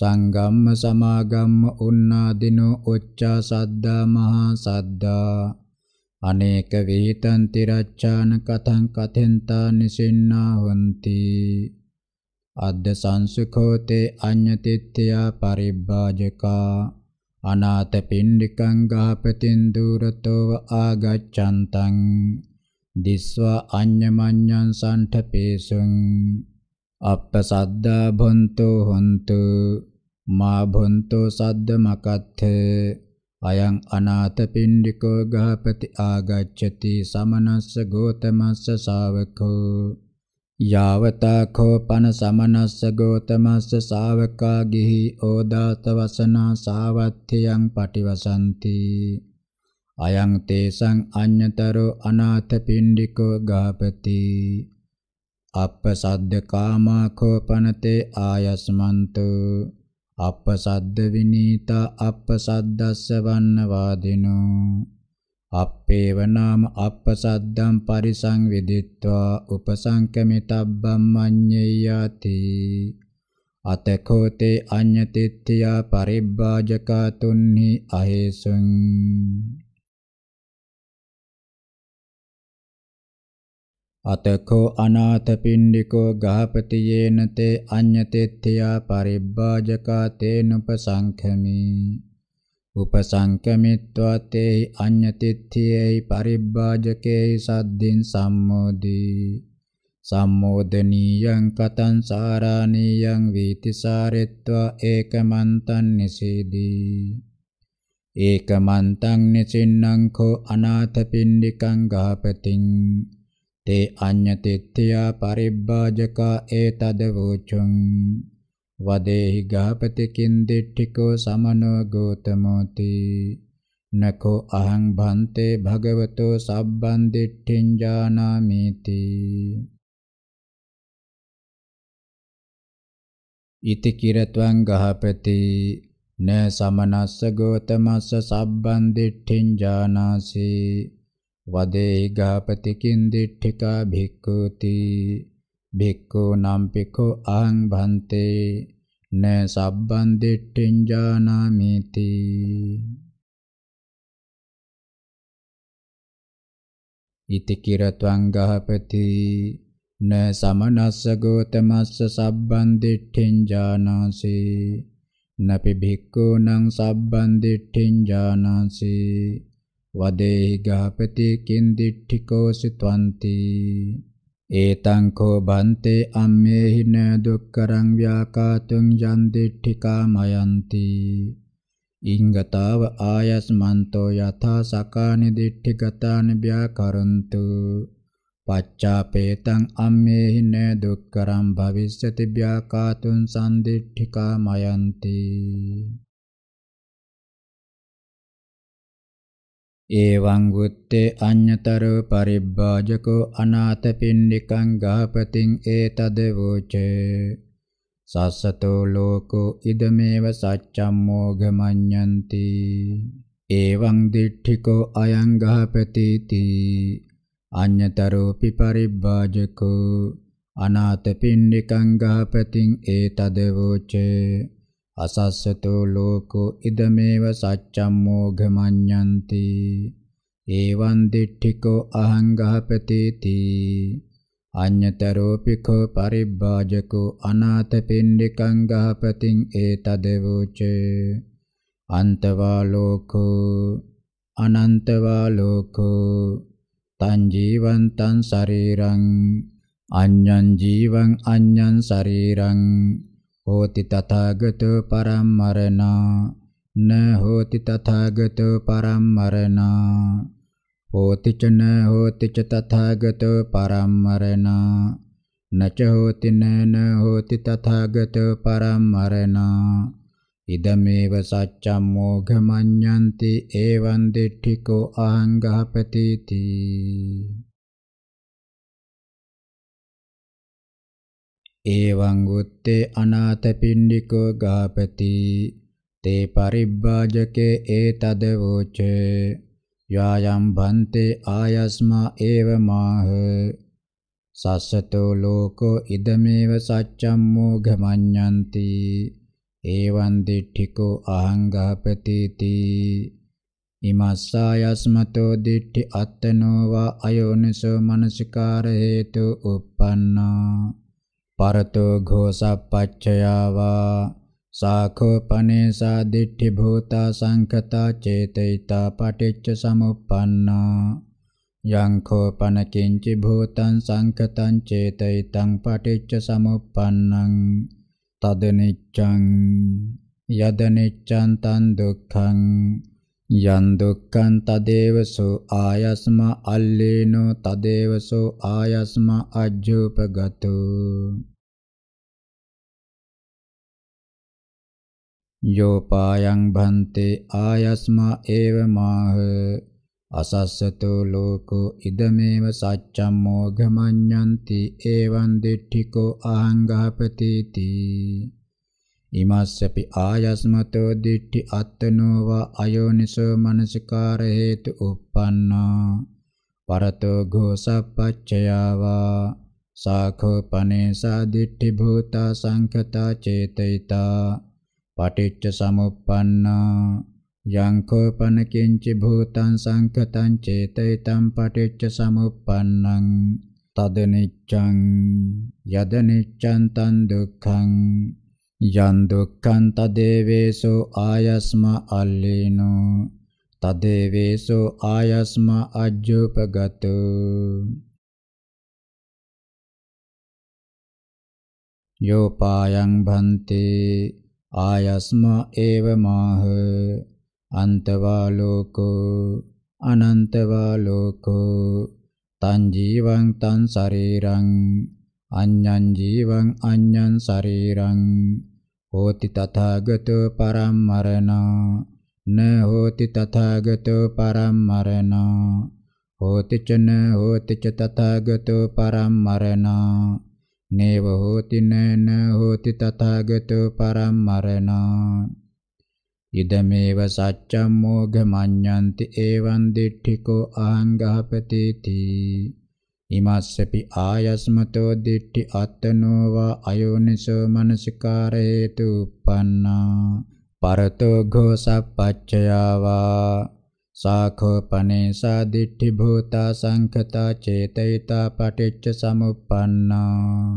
සංගම්ම සමාගම්ම උන්නාදිනෝ උච්චා සද්දා මහා සද්දා අනේක වේතන්ති රච්ඡාන කතං කතෙන්තා නිසින්නා හොಂತಿ අද්ද සංසුඛෝතේ අඤ්ඤතිත්ත්‍යා පරිබ්බාජකා අනාත පින්ඩිකං ගාපතින් දුරතෝව ආගච්ඡන්තං දිස්වා අඤ්ඤමඤ්ඤං සණ්ඨපේසුං අප්පසද්දා භොන්තෝ හොන්තු මා භොන්තෝ සද්ද මකත්ථේ අයං අනාථ පින්ඩිකෝ ගහපති ආගච්ඡති සමනස්ස ගෝතමස්ස ශාවකෝ යාවතා කෝපන සමනස්ස ගෝතමස්ස ශාවකා ගිහි ඕදාත වසනා සාවත්ථයන් පටිවසන්ති අයං තේසං අඤ්‍යතරෝ අනාථ පින්ඩිකෝ ගාපති අප්පසද්ද කාමා කෝපනතේ ආයස්මන්තු අප්පසද්ද විනීතා අප්පසද්දස්ස වන්න වාදිනෝ අප්පේව නාම අප්පසද්දම් පරිසංවිදිත්වා උපසංකමිතබ්බම් මඤ්ඤයාති අතකෝතේ අඤ්ඤතිත්‍ත්‍යා පරිබ්බාජකා තුන්හි අහේසං අතකෝ අනාථපිණ්ඩිකෝ ගහපතියේන තේ අඤ්ඤතිත්‍ත්‍යා පරිබ්බාජකා තේනුපසංඛමී උපසංකමිත්වතේ අඤ්ඤතිත්ථියේ පරිබ්බාජකේ සද්දින් සම්මෝදී සම්මෝදනීයං කතං සාරාණීයං වීතිසාරෙත්වා ඒකමන්තං නිසීදී ඒකමන්තං නිසින්නං කෝ අනාථපිණ්ඩිකං ගාපතින් තේ අඤ්ඤතිත්ථියා පරිබ්බාජකා ඒතද වූචුං වදේහි ගාපතිකින් දිට්ඨිකෝ සමනෝ ගෝතමෝති නකෝ අහං භන්තේ භගවතෝ සබ්බන් දිට්ඨින් ජානාමේති ඉති කිරත්වං ගහපති න සමනස්ස ගෝතමස්ස සබ්බන් දිට්ඨින් ජානාසි වදේහි ගාපතිකින් දිට්ඨිකා භික්ඛුති භික්ඛෝ නම් පිකෝ අහං භන්තේ න සබ්බන් දිට්ඨින් ජානාමිති ඉති කිරත්වං ගහපති න සමනස්ස ගෝතමස්ස සබ්බන් දිට්ඨින් ජානාසි නපි භික්ඛූනං සබ්බන් දිට්ඨින් ජානාසි වදේහි ගහපති කින් දිට්ඨිකෝසි ත්වන්ති ඒතං කෝ බන්තේ අම්මේහින දුක්කරං ව්‍යාකාතුං යන්දිඨිකා මයන්ති ඉංගතාව ආයස්මන්තෝ යථා සකානි දිඨිගතානි ව්‍යාකරන්තු පච්චාපේතං අම්මේහින දුක්කරං භවිස්සති ව්‍යාකාතුං සම්දිඨිකා මයන්ති ඒවං ගුත්තේ අඤ්‍යතරෝ පරිබ්බාජකෝ අනාථපිණ්ඩිකං ගාපතින් ඒතද වූචේ සස්සතෝ ලෝකෝ ඉදමේව සච්චම්මෝගමඤ්ඤන්ති ඒවං දිට්ඨිකෝ අයං ගාපතිති අඤ්‍යතරෝපි පරිබ්බාජකෝ අනාථපිණ්ඩිකං ගාපතින් ඒතද වූචේ අසස්සතෝ ලෝකෝ ඉදමේව සච්චම්මෝඝමඤ්ඤන්ති එවං දිට්ඨිකෝ අහංගහපතේති අඤ්‍යතරෝපිකෝ පරිබ්බාජකෝ අනාථපිණ්ඩිකං ගහපතින් ඒතදවෝච අන්තවා ලෝකෝ අනන්තවා ලෝකෝ තං ජීවන්තං ශරීරං අඤ්ඤං ජීවං අඤ්ඤං ශරීරං होति तथागतो परं मरणा न होति तथागतो परं मरणा होति च न होति च तथागतो परं मरणा न च होति न न होति तथागतो परं मरणा ඉදමේව සච්චම් මෝඝමඤ්ඤන්ති එවං දිට්ඨිකෝ අහං ගහපතීති එවං උත්තේ අනාථපිණ්ඩිකෝ ගාපති තේ පරිබ්බාජකේ ඒතද වූච යායම් භන්තේ ආයස්මා ඒව මාහ සස්සතෝ ලෝකෝ ඉදමේව සච්ඡම් මොඝමඤ්ඤන්ති එවං දිට්ඨිකෝ අහං ගාපති තී ඉමස්සායස්මතෝ දිට්ඨි අත්තනෝවා අයෝනිසෝ මනසිකාර හේතු uppannā පරතෝ ഘോഷප්පච්චයාවා සාඛෝපනේසා දිට්ඨි භූතා සංකතා චේතයිතා පටිච්ච සමුප්පන්නා යං කෝපන කිංචි භූතං සංකතං චේතයිතං පටිච්ච සමුප්පන්නං තදනිච්ඡං යදනිච්ඡන් තං දුක්ඛං යන් දුක්ඛං තදේවසෝ ආයස්ම අල්ලේනෝ තදේවසෝ ආයස්ම අජ්ජෝපගතු යෝපායං භන්තේ ආයස්ම ඒව මාහ අසස්සතෝ ලෝකෝ ඉදමේව සච්ඡම් මොඝමඤ්ඤන්ති එවං දිට්ඨිකෝ අහං ගහපතීති ඉමස්සපි ආයස්මතෝ දිට්ඨි අත්තනෝවා අයෝනිසෝ මනසිකාර හේතු uppannෝ පරතෝ ഘോഷපච්චයාවා සාඛෝ පනේසා දිට්ඨි භූතා සංඛතා චේතිතා පටිච්ච සමුප්පන්නා යංකෝ පන කිංචි භූතං සංඛතං චේතිතං පටිච්ච සමුප්පන්නං තදනිච්ඡං යදනිච්ඡන්තං දුක්ඛං යන් දුක්ඛං තදේවේසෝ ආයස්ම අල්ලේනෝ තදේවේසෝ ආයස්ම අජ්ජෝපගතු යෝපායං භන්ති ආයස්ම ඒව මාහ අන්තවා ලෝකෝ අනන්තවා ලෝකෝ තං ජීවං තං ශරීරං අඤ්ඤං ජීවං අඤ්ඤං ශරීරං හෝති තථාගතෝ පරම්මරණෝ න හෝති තථාගතෝ පරම්මරණෝ හෝති ච න හෝති ච තථාගතෝ පරම්මරණෝ නේව හෝති නන හෝති තථාගතෝ පරම්මරණා ඉදමේව සච්ඡම්මෝඝ මඤ්ඤන්ති එවං දිට්ඨිකෝ අහං ගහපතේති ඉමස්සපි ආයස්මතෝ දිට්ඨි අත්තනෝවා අයෝනිසෝ මනසිකාර හේතු uppannā පරතෝ ഘോഷප්පච්චයාවා සාඛෝපනේසා දිට්ඨි භූතා සංඛතා චේතයිතා පටිච්ච සමුප්පන්නෝ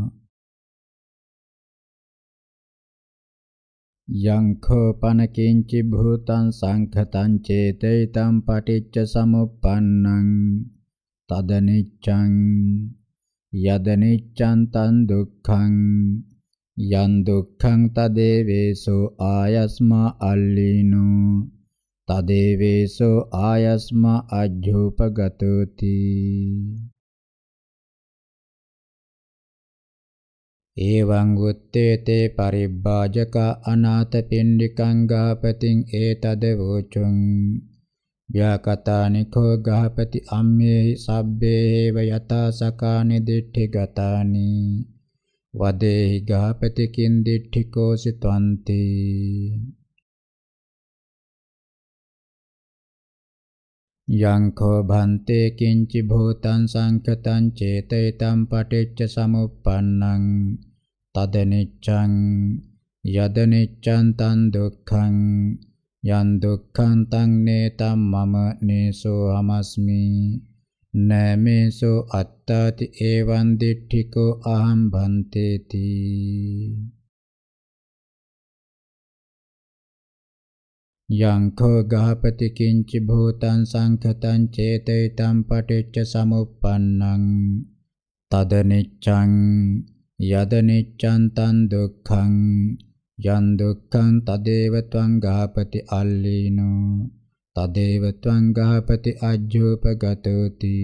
යංඛෝපන කිංචි භූතං සංඛතං චේතයිතං පටිච්ච සමුප්පන්නං තදනිච්ඡං යදනිච්ඡං තන් දුක්ඛං යන් දුක්ඛං තදේවේසෝ ආයස්මා අල්ලිනෝ තදේවේසෝ ආයස්මා අජ්ජෝපගතෝති ඒවං උත්තේතේ පරිබ්බාජක අනාථ පින්ඩිකං ගාපතින් ඒතද වූචුං ව්‍යාකතානිකෝ ගහපති අම්මේහි සබ්බේව යතා සකානි දිට්ඨි ගතානි වදේහි ගහපති කින් දිට්ඨිකෝ සිතන්ති යංකෝ භන්තේ කිංචි භූතං සංකතං චේතේතං පටිච්ච සමුප්පන්නං තදනිච්ඡං යදනිච්ඡං තං දුක්ඛං යන් දුක්ඛන්තං නේතම් මම නේසෝ හමස්මි නමේසෝ අත්තාති එවං දිට්ඨිකෝ අහං භන්තේති යංඛෝ ගහපති කිංච භූතං සංඛතං චේතේතං පටිච්ච සමුප්පන්නං තදනිච්ඡං යදනිච්ඡන්තං දුක්ඛං යන් දුක්ඛං තදේව ත්වං ගාපති අල්ලීනෝ තදේව ත්වං ගාපති අජ්ජෝපගතෝති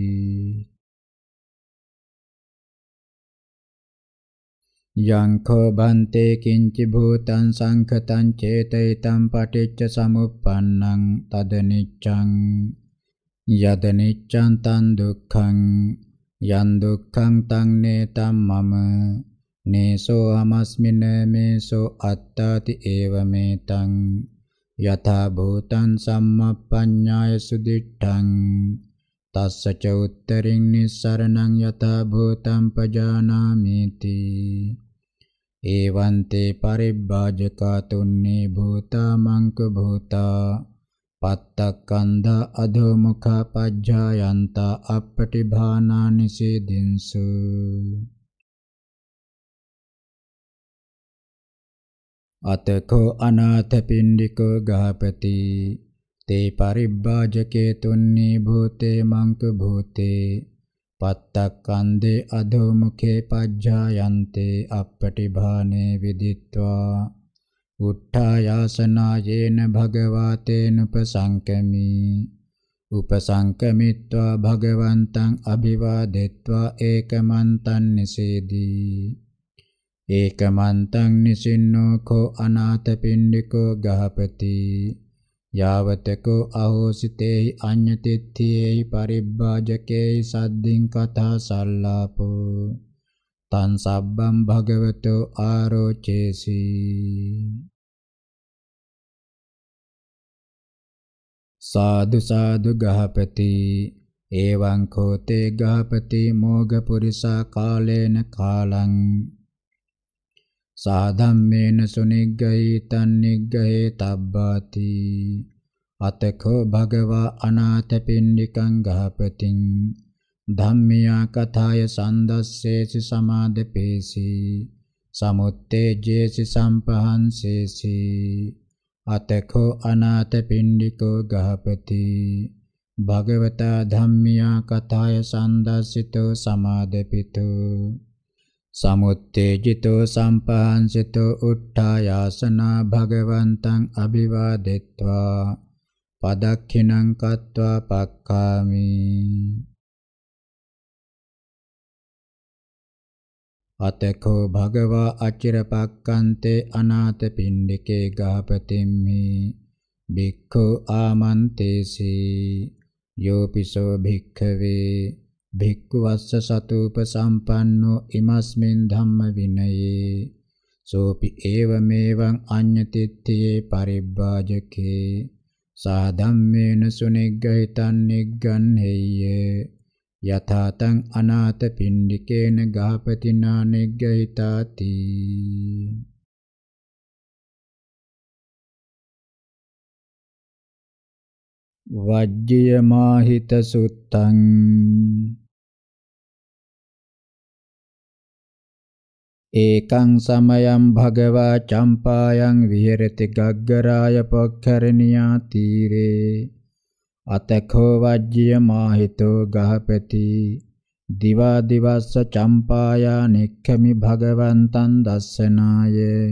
යං කෝ බන්තේ කිංචි භූතං සංඛතං චේතයිතං පටිච්ච සමුප්පන්නං තද නිච්ඡං යද නිච්ඡං තං දුක්ඛං යන් දුක්ඛං තං නේතම් මම නේසෝ අමස්මින මේසෝ අත්තාති ඒවමෙතං යථා භූතං සම්මප්පඤ්ඤාය සුදිට්ඨං තස්ස ච උත්තරින් නිස්සරණං යථා භූතං පජානාමේති ඒවන්තේ පරිබ්බාජකා තුන්නේ භූතා මංක භූතා පත්තක්කන්ධ අධෝමුඛ පජ්ජායන්තා අපටිභානා නිසීදින්සු අතකෝ අනාථපිණ්ඩිකෝ ගහපති තේ පරිබ්බාජකේ තුන්නී භූතේ මංක භූතේ පත්තක්කන්දේ අධෝමුඛේ පජ්ජායන්තේ අප්පටිභානේ විදිත්වා උට්ඨායාසනා යේන භගවා තේනුපසංකමී උපසංකමිත්වා භගවන්තං අභිවාදෙත්වා ඒකමන්තං නිසේදී ඒකමන්තං නිසින්නෝ කෝ අනාථපිණ්ඩිකෝ ගහපති යාවතකෝ අහෝසිතේහි අඤ්ඤතිත්ථේහි පරිබ්බාජකේහි සද්දින් කතා සල්ලාපෝ තං සබ්බම් භගවතෝ ආරෝචේසි සාදු සාදු ගහපති එවං කෝතේ ගහපති මෝග පුරිසා කාලේන කාලං සාධම්මේන සුනිග්ගහේ තන්නිග්ගහේ තබ්බාති අතකෝ භගවා අනාථපිණ්ඩිකං ගහපතින් ධම්මියා කථාය සන්දස්සේසි සමාදපේසි සමුත්තේජේසි සම්පහන්සේසි අතකෝ අනාථපිණ්ඩිකෝ ගහපති භගවතා ධම්මියා කථාය සන්දස්සිතෝ සමාදපිතෝ සමුත්තේජිතෝ සම්පහන්සිතෝ උට්ඨායාසනා භගවන්තං අභිවාදෙත්වා පදක්ඛිනං කତ୍වා පක්ඛාමි අතකෝ භගවා අචිරපක්කන්තේ අනාථ පිණ්ඩිකේ ගාපතිම්හි භික්ඛු ආමන්තේසී යෝපිසෝ භික්ඛවේ භික්ඛු වස්ස සතුප සම්පන්නෝ ඉමස්මින් ධම්ම විනයේ සෝපි ඒවමේවං අඤ්ඤතිත්තේ පරිබ්බාජකේ සා ධම්මේන සුනිග්ගහිතං නිග්ගන්හෙය්‍ය යථාතං අනාථ පින්ඩිකේන ගාපතිනා නිග්ගහිතාති වජ්ජියමාහිත සුත්තං ඒකං සමයං භගවා චම්පායන් විහෙරති ගග්ගරාය පොක්ඛරණියා තීරේ අතකෝ වජ්ජියමාහිතෝ ගහපති දිවා දිවස්ස චම්පායා නෙක්ඛමි භගවන්තං දස්සනායේ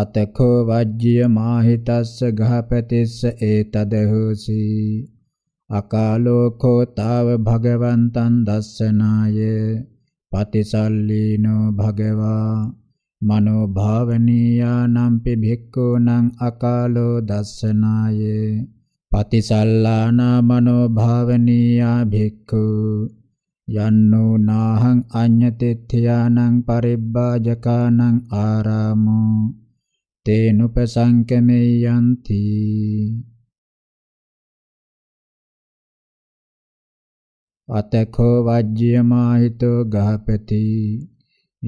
අතකෝ වජ්ජිය මාහිතස්ස ගහපතිස්ස ඒතදහෝසි අකාලෝකෝ තාව භගවන්තං දස්සනාය පතිසල්ලීනෝ භගවා මනෝ භාවනීයානම්පි භික්ඛූනං අකාලෝ දස්සනාය පතිසල්ලානා මනෝ භාවනීයා භික්ඛු යන්නෝ නාහං අඤ්ඤතිත්‍යානං පරිබ්බාජකානං ආරාමෝ තේනුපසංකමෙයන්ති අතකෝ වජ්ජියමාහිතෝ ගහපති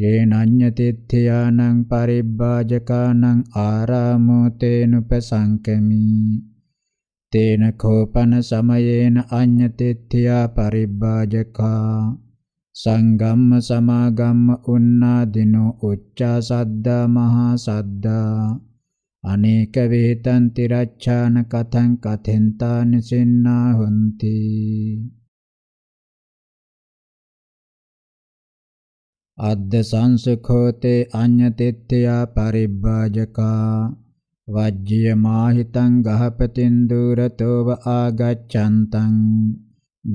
යේනඤ්ඤතිත්ථයානං පරිබ්බාජකානං ආරාමෝ තේනුපසංකමි තේන කෝපන සමයේන අඤ්ඤතිත්ථයා පරිබ්බාජකා සංගම්ම සමාගම්ම උන්නාදිනෝ උච්චා සද්දා මහා සද්දා අනේක වේතං තිරච්ඡාන කතං කතෙන් තානසින්නා හොಂತಿ අද්ද සංසඛෝතේ අඤ්ඤතිත්ත්‍යා පරිබ්බාජකා වජ්ජිය මාහිතං ගහපතින් දුරතෝව ආගච්ඡන්තං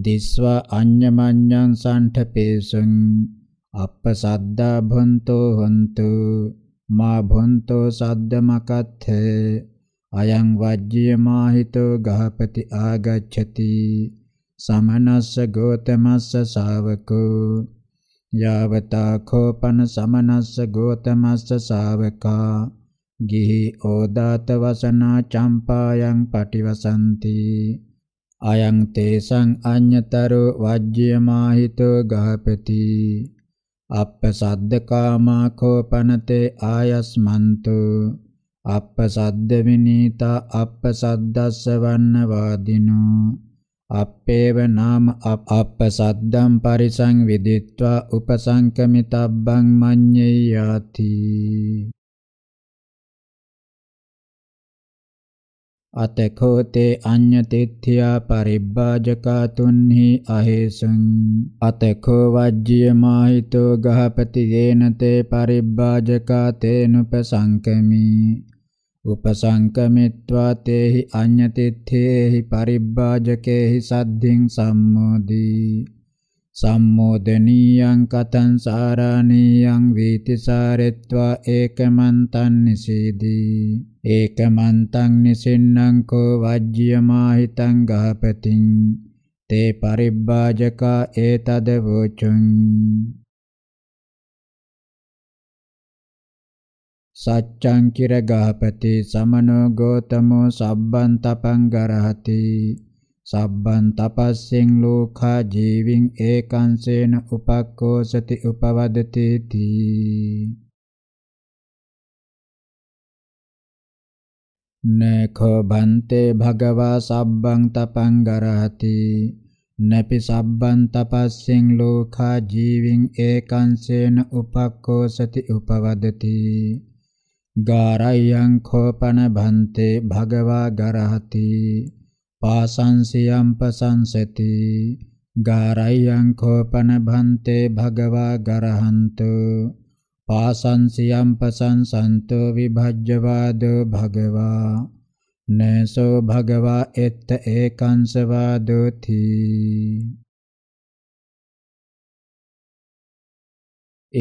දිස්වා අඤ්ඤමඤ්ඤං සණ්ඨපේසං අප්පසද්දා භන්තෝ හොන්තු මා භන්තෝ සද්දමකත්ථේ අයං වජ්ජිය මාහිතෝ ගහපති ආගච්ඡති සමනස්ස ගෝතමස්ස ශාවකෝ යාවතා කෝපන සමනස්ස ගෝතමස්ස ශාවකා ගිහි ඕදාත වසනා චම්පායන් පටිවසන්ති අයං තේසං අඤ්‍යතරෝ වජ්ජයමාහිතෝ ගහපති අප්පසද්දකාමා කෝපනතේ ආයස්මන්තු අප්පසද්ද විනීතා අප්පසද්දස්ස වන්න වාදිනෝ අපේව නාම අපසද්දම් පරිසං විදිත්වා උපසංකමිතබ්බං මඤ්ඤයාති අතකෝතේ අඤ්ඤතිත්‍යා පරිබ්බාජකා තුන්හි අහේසං අතකෝ වජ්ජිය මාහිතෝ ගහපති යේනතේ පරිබ්බාජකා තේනුපසංකමි උපසංකමිත්වා තේහි අඤ්ඤතිත්තේහි පරිබ්බාජකේහි සද්ධින් සම්මෝදී සම්මෝදනීයං කතං සාරාණීයං වීති සාරෙත්වා ඒකමන්තං නිසීදී ඒකමන්තං නිසින්නං කෝ වජ්ජියමාහිතං ගහපතින් තේ පරිබ්බාජකා ඒතද වූචුං සච්ඡං කිර ගහපති සමනෝ ගෝතමෝ සබ්බන් තපං ගරහති සබ්බන් තපස්සෙන් ලෝකා ජීවින් ඒකංසේන උපක්ඛෝසති උපවදති තී නඛෝ බන්තේ භගවා සබ්බං තපං ගරහති නැපි සබ්බන් තපස්සෙන් ලෝකා ජීවින් ඒකංසේන උපක්ඛෝසති උපවදති ගාරයං කෝපන බන්තේ භගවා ගරහති පාසංසියම් පසංසති ගාරයං කෝපන භන්තේ භගවා ගරහන්තු පාසංසියම් පසංසන්තෝ විභජ්ජවාදෝ භගවා නේසෝ භගවා එත්ත ඒකංසවාදෝ තී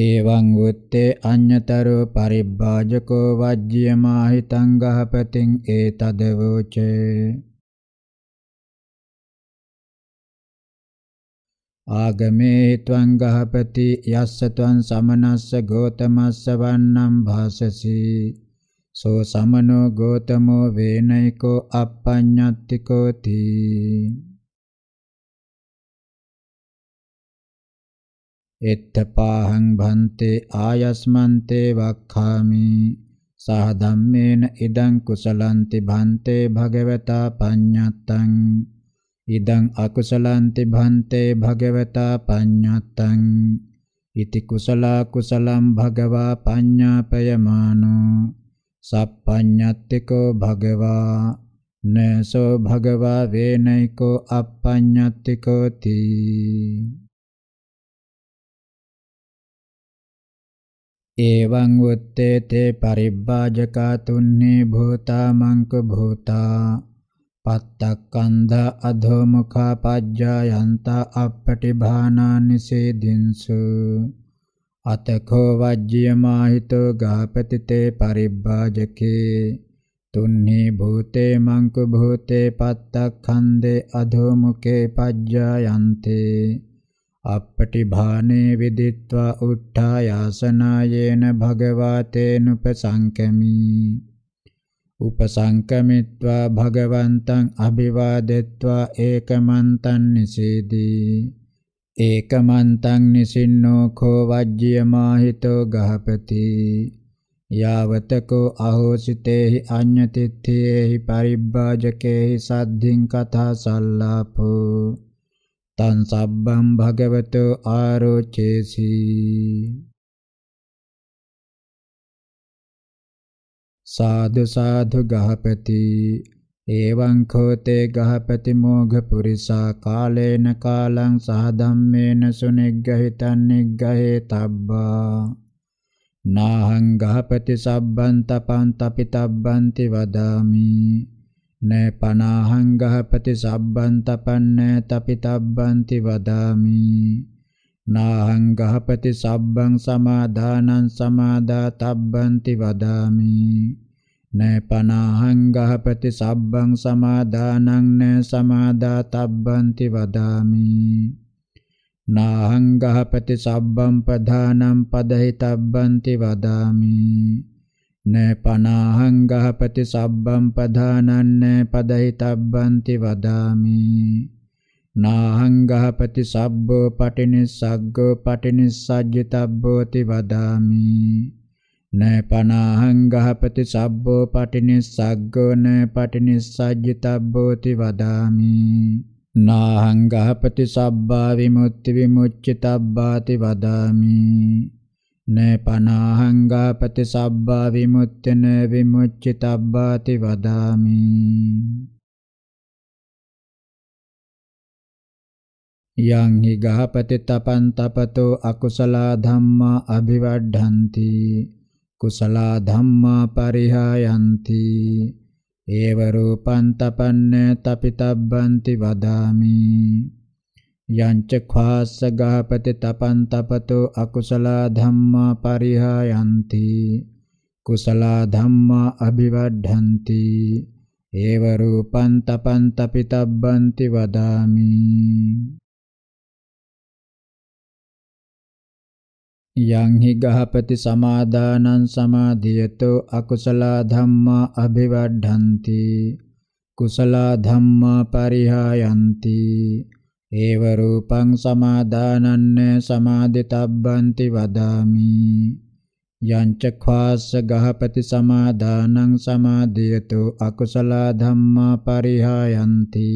ඒවං උත්තේ අඤ්‍යතරෝ පරිබ්බාජකෝ වජ්ජියමාහිතං ගහපතින් ඒතදවෝචේ ආගමේ ත්වං ගහපති යස්ස ත්වං සමනස්ස ගෝතමස්ස වන්නම් භාසසි සෝ සමනෝ ගෝතමෝ වේනයිකෝ අප්පඤ්ඤත්තිකෝ තී එත්තපාහං භන්තේ ආයස්මන්තේ වක්ඛාමි සහ ධම්මේන ඉදං කුසලන්ති භන්තේ භගවතා පඤ්ඤත්තං ඉදං අකුසලන්ති භන්තේ භගවතා පඤ්ඤත්තං ඉති කුසලා කුසලම් භගවා පඤ්ඤාපයමානෝ සප්පඤ්ඤත්තිකෝ භගවා නසෝ භගවා වේනයිකෝ අපඤ්ඤත්තිකෝ තී එවං උත්තේ තේ පරිබ්බාජකා තුන්නේ භූතා මංක භූතා පත්තක්කන්දා අධෝමුඛා පජ්ජායන්තා අපපටිභානානිසේදින්සු අතකෝ වජ්ජියමාහිතෝ ගාපතිතේ පරිබ්බාජකේ තුන්නේ භූතේ මංකු භූතේ පත්තක්ඛන්දේ අධෝමුඛේ පජ්ජායන්තේ අපපටිභානේ විදිත්වා උට්ඨායාසනායේන භගවතේනුපසංකමී උපසංකමිත්වා භගවන්තං අභිවාදෙත්වා ඒකමන්තං නිසීදී ඒකමන්තං නිසින්නෝ කෝ වජ්ජියමාහිතෝ ගහපති යාවතකෝ අහෝසිතේහි අඤ්ඤතිත්තේහි පරිබ්බාජකේහි සද්ධින් කතා සල්ලාපෝ තං සබ්බං භගවතෝ ආරෝචේසී සාදු සාදු ගහපති එවං කෝතේ ගහපති මෝඝ පුරිසා කාලේන කාලං සහ ධම්මේන සුනිග්ගහිතං නිග්ගහේ තබ්බා නාහං ගහපති සබ්බං තපං තපිතබ්බන්ති වදාමි නෑ පනාහං ගහපති සබ්බං තපන්නෑ තපිතබ්බන්ති වදාමි නාහං ගහපති සබ්බං සමාදානං සමාදාතබ්බන්ති වදාමි නේපනාහං ගහපති සබ්බං සමාදානං නේ සමාදාතබ්බන්ති වදාමි නාහං ගහපති සබ්බං ප්‍රධානං පදහිතබ්බන්ති වදාමි නේපනාහං ගහපති සබ්බං ප්‍රධානං නේ පදහිතබ්බන්ති වදාමි නාහංගහපති සබ්බෝ පටිනිස්සග්ගෝ පටිනිස්සජ්ජිතබ්බෝති වදාමි නපනාහංගහපති සබ්බෝ පටිනිස්සග්ගෝ නපටිනිස්සජ්ජිතබ්බෝති වදාමි නාහංගහපති සබ්බා විමුක්ති විමුච්චිතබ්බාති වදාමි නපනාහංගහපති සබ්බා විමුක්තන විමුච්චිතබ්බාති වදාමි යං හි ගහපති තපන් තපතෝ අකුසලා ධම්මා අභිවඩ්ඩಂತಿ කුසලා ධම්මා පරිහායಂತಿ ඒව රූපං තපන්න තපිතබ්බಂತಿ වදාමි යංච ඛාස්ස ගහපති තපන් තපතෝ අකුසලා ධම්මා පරිහායಂತಿ කුසලා ධම්මා අභිවඩ්ඩಂತಿ ඒව රූපං තපන් තපිතබ්බಂತಿ වදාමි යං හි ගහපති සමාදානං සමාධියතෝ අකුසල ධම්මා අභිවඩ්ඩಂತಿ කුසල ධම්මා පරිහායಂತಿ ඒව රූපං සමාදානන්න සමාදිතබ්බಂತಿ වදාමි යංච ඛාස්ස ගහපති සමාදානං සමාධියතෝ අකුසල ධම්මා පරිහායಂತಿ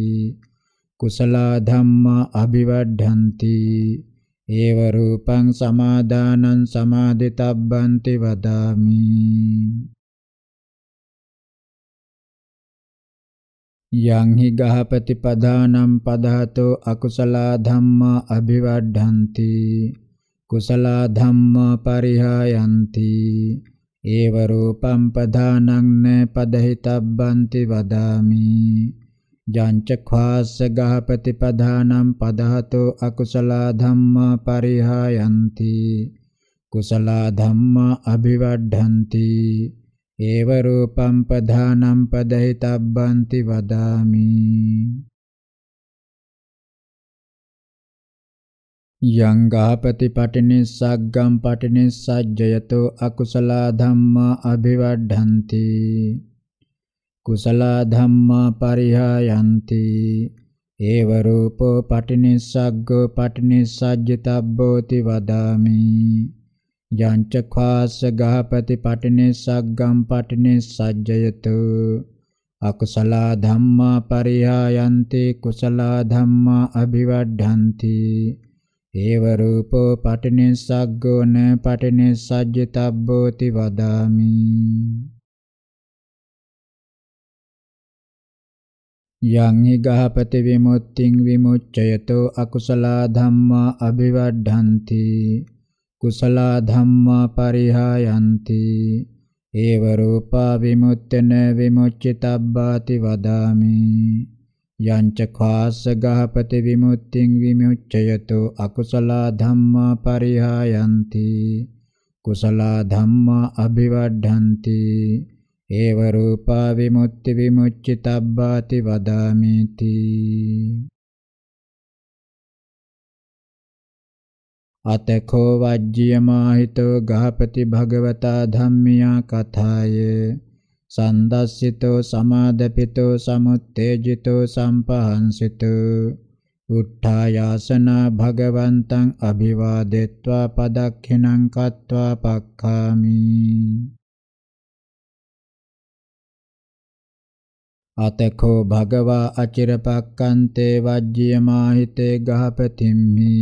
කුසල ධම්මා අභිවඩ්ඩಂತಿ ඒව රූපං සමාදානං සමාදිතබ්බන්ති වදාමි යං හි ගහපති පදානම් පදහතෝ අකුසලා ධම්මා අභිවඩ්ඩಂತಿ කුසලා ධම්මා පරිහායಂತಿ ඒව රූපම් පදානං න පදහිතබ්බන්ති වදාමි යංච ඛාස්සගහ ප්‍රතිපදානම් පදහතෝ අකුසලා ධම්මා පරිහායಂತಿ කුසලා ධම්මා අභිවඩ්ඩಂತಿ ඒව රූපම් පදානම් පදහිතබ්බಂತಿ වදාමි යං ගාපතිපටිනිස්සග්ගම් පටිනිස්සජ්ජයතෝ අකුසලා ධම්මා අභිවඩ්ඩಂತಿ කුසල ධම්මා පරිහායන්ති ඒව රූපෝ පටිනිස්සග්ගෝ පටිනිස්සජ්ජතබ්බෝති වදාමි යංච ඛාස ගහපති පටිනිස්සග්ගම් පටිනිස්සජ්ජයතු අකුසල ධම්මා පරිහායන්ති කුසල ධම්මා අභිවඩ්ඩಂತಿ ඒව රූපෝ පටිනිස්සග්ගෝ න පටිනිස්සජ්ජතබ්බෝති වදාමි යං හි ගහපති විමුක්තිං විමුච්ඡයතෝ අකුසලා ධම්මා අභිවඩ්ඩಂತಿ කුසලා ධම්මා පරිහායಂತಿ ඒව රූපා විමුත්තන විමුච්චිතබ්බාති වදාමි යංච ඛාස ගහපති විමුක්තිං විමුච්ඡයතෝ අකුසලා ධම්මා පරිහායಂತಿ කුසලා ධම්මා අභිවඩ්ඩಂತಿ ඒව රූපා විමුක්ති විමුච්චිතබ්බාති වදාමිති අතකෝ වජ්ජියමාහිතෝ ගහපති භගවතා ධම්මියා කථාය සන්දස්සිතෝ සමාදපිතෝ සමුත්තේජිතෝ සම්පහන්සිතෝ උට්ඨායාසනා භගවන්තං අභිවාදෙත්වා පදක්ඛිනං කତ୍වා පක්ඛාමි අතකෝ භගවා අචිරපක්කන්තේ වජ්ජියමාහිතේ ගහපතිම්හි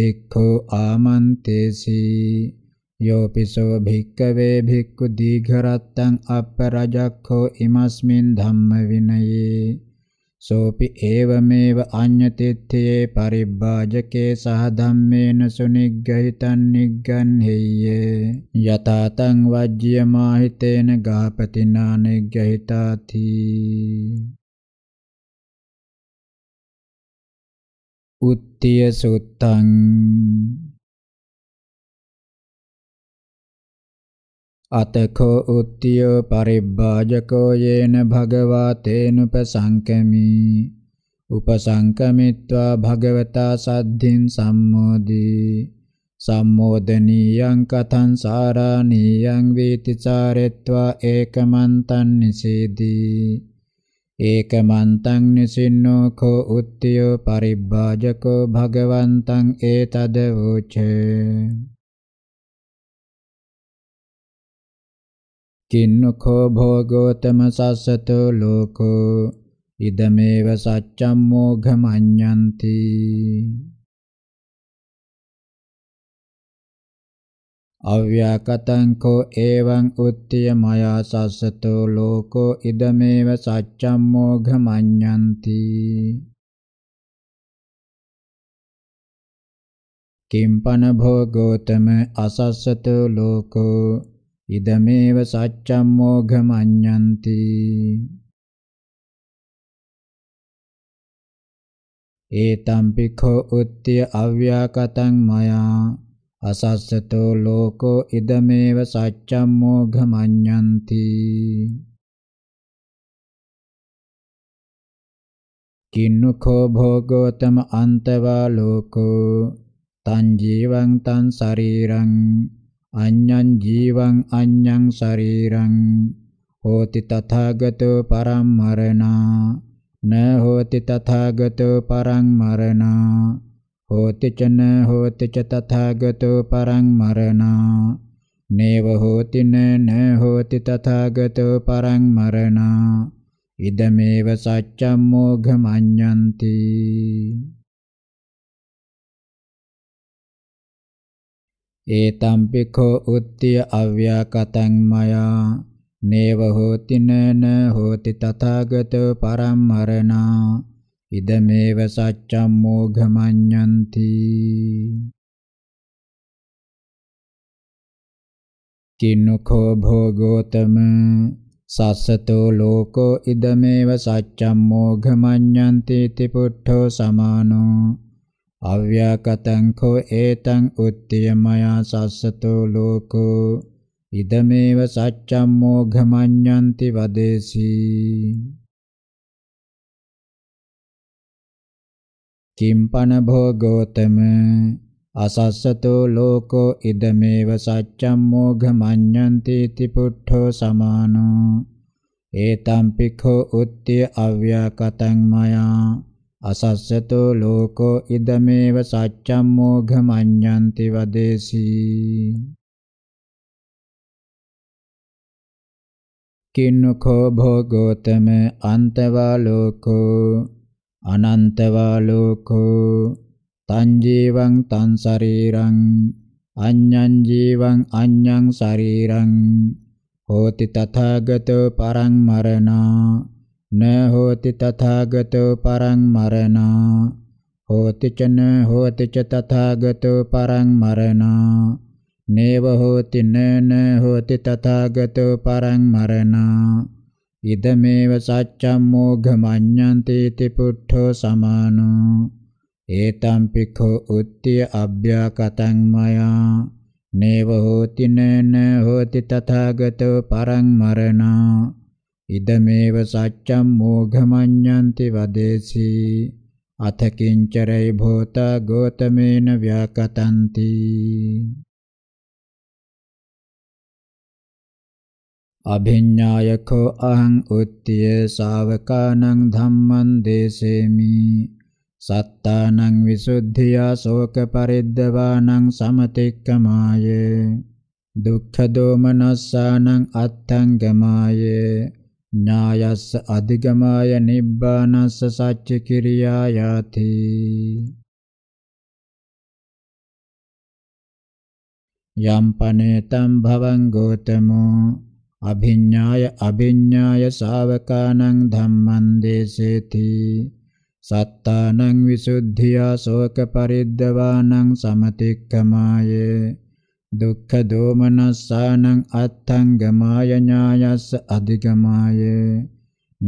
භික්ඛෝ ආමන්තේසි යෝපිසෝ භික්කවේ භික්ඛු දීඝරත්තං අපරජක්ඛෝ ඉමස්මින් ධම්ම විනයේ සෝපි ඒවමේව අඤ්ඤතිත්තේ පරිබ්බාජකේ සහ ධම්මේන සුනිග්ගහිතං නිග්ගන්හෙය්‍ය යතාතං වජ්ජියමාහිතේන ගාපතිනා නිග්ගහිතාති උත්තිය සුත්තං අතකෝ උත්තියෝ පරිබ්බාජකෝ යේන භගවා තේනුපසංකමි උපසංකමිත්වා භගවතා සද්ධින් සම්මෝදී සම්මෝදනීයං කතං සාරාණීයං වේතිචාරෙත්වා ඒකමන්තං නිසීදී ඒකමන්තං නිසින්නෝ කෝ උත්තියෝ පරිබ්බාජකෝ භගවන්තං ඒතද වූචේ කින්නුකෝ භෝගෝතම සස්සතෝ ලෝකෝ ඉදමේව සච්ඡම් මෝඝමඤ්ඤන්ති අව්‍යාකතං කෝ එවං උත්තිය මයා සස්සතෝ ලෝකෝ ඉදමේව සච්ඡම් මෝඝමඤ්ඤන්ති කිම්පන භෝගෝතම අසස්සතෝ ලෝකෝ ඉදමේව සච්ඡම් මොඝමඤ්ඤන්ති ඒතම් පිඛෝ උත්ත්‍ය අව්‍යාකතං මයා අසස්සතෝ ලෝකෝ ඉදමේව සච්ඡම් මොඝමඤ්ඤන්ති කින්නුඛෝ භෝගෝතම අන්තවා ලෝකෝ තං ජීවං තං ශරීරං අඤ්ඤං ජීවං අඤ්ඤං ශරීරං හෝති තථාගතෝ පරම් මරණා න හෝති තථාගතෝ පරං මරණා හෝති ච න හෝති ච තථාගතෝ පරං මරණා නේව හෝති න න හෝති තථාගතෝ පරං මරණා ඉදමේව සච්ඡම් මොඝමඤ්ඤන්ති ඒතම්පිඛෝ උත්තිය අව්‍යාකතං මයා නේව හෝති නන හෝති තථාගතෝ පරම්මරණා ඉදමේව සච්ඡම් මෝඝමඤ්ඤන්ති කිනුඛෝ භෝගෝතම සස්සතෝ ලෝකෝ ඉදමේව සච්ඡම් මෝඝමඤ්ඤන්ති ති පුට්ඨෝ සමානෝ අව්‍යාකතං කෝ ඒතං උත්තියමයා සස්සතෝ ලෝකෝ ඉදමේව සච්ඡම් මොඝමඤ්ඤන්ති වදේසී කිම්පන භෝගෝතම අසස්සතෝ ලෝකෝ ඉදමේව සච්ඡම් මොඝමඤ්ඤන්ති තිපුට්ඨෝ සමානෝ ඒතම් පිඛෝ උත්ති අව්‍යාකතං මයා අසස්සතෝ ලෝකෝ ඉදමේව සච්ඡම්මෝඝ මඤ්ඤන්ති වදේසී කින්නකෝ භෝගෝතම අන්තවා ලෝකෝ අනන්තවා ලෝකෝ තං ජීවං තං ශරීරං අඤ්ඤං ජීවං අඤ්ඤං ශරීරං හෝති තථාගතෝ පරං මරණා न होति तथागतो परं मरणा होति च न होति च तथागतो परं मरणा नेव होति न न होति तथागतो परं मरणा इदमेव सच्चं मोघमඤ්ඤन्ति इति पुट्ठो समानो एतं पिखो उत्त्य अभ्याकतं मया नेव होति न न होति तथागतो परं मरणा ඉදමේව සච්ඡම් මෝඝමඤ්ඤන්ති වදේසී අතකින්චරේ භූත ගෝතමේන ව්‍යාකතಂತಿ අභිඤ්ඤායකෝ අහං උත්තිය ශාවකානං ධම්මං දේසේමි සත්තානං විසුද්ධියා ශෝක පරිද්දවානං සමතික්කමාය දුක්ඛ දෝමනස්සානං අත්තංගමායේ ඥායස්ස අධිගමාය නිබ්බානස්ස සච්ච කිරියා යාති යම් පනේතම් භවං ගෝතමෝ අභිඤ්ඤාය අභිඤ්ඤාය ශාවකානං ධම්මං දේසේති සත්තානං විසුද්ධියා ශෝක පරිද්දවානං සමතික්කමායේ දුක්ඛ දෝමනස්සානං අත්තංගමාය ඥායස්ස අධිගමාය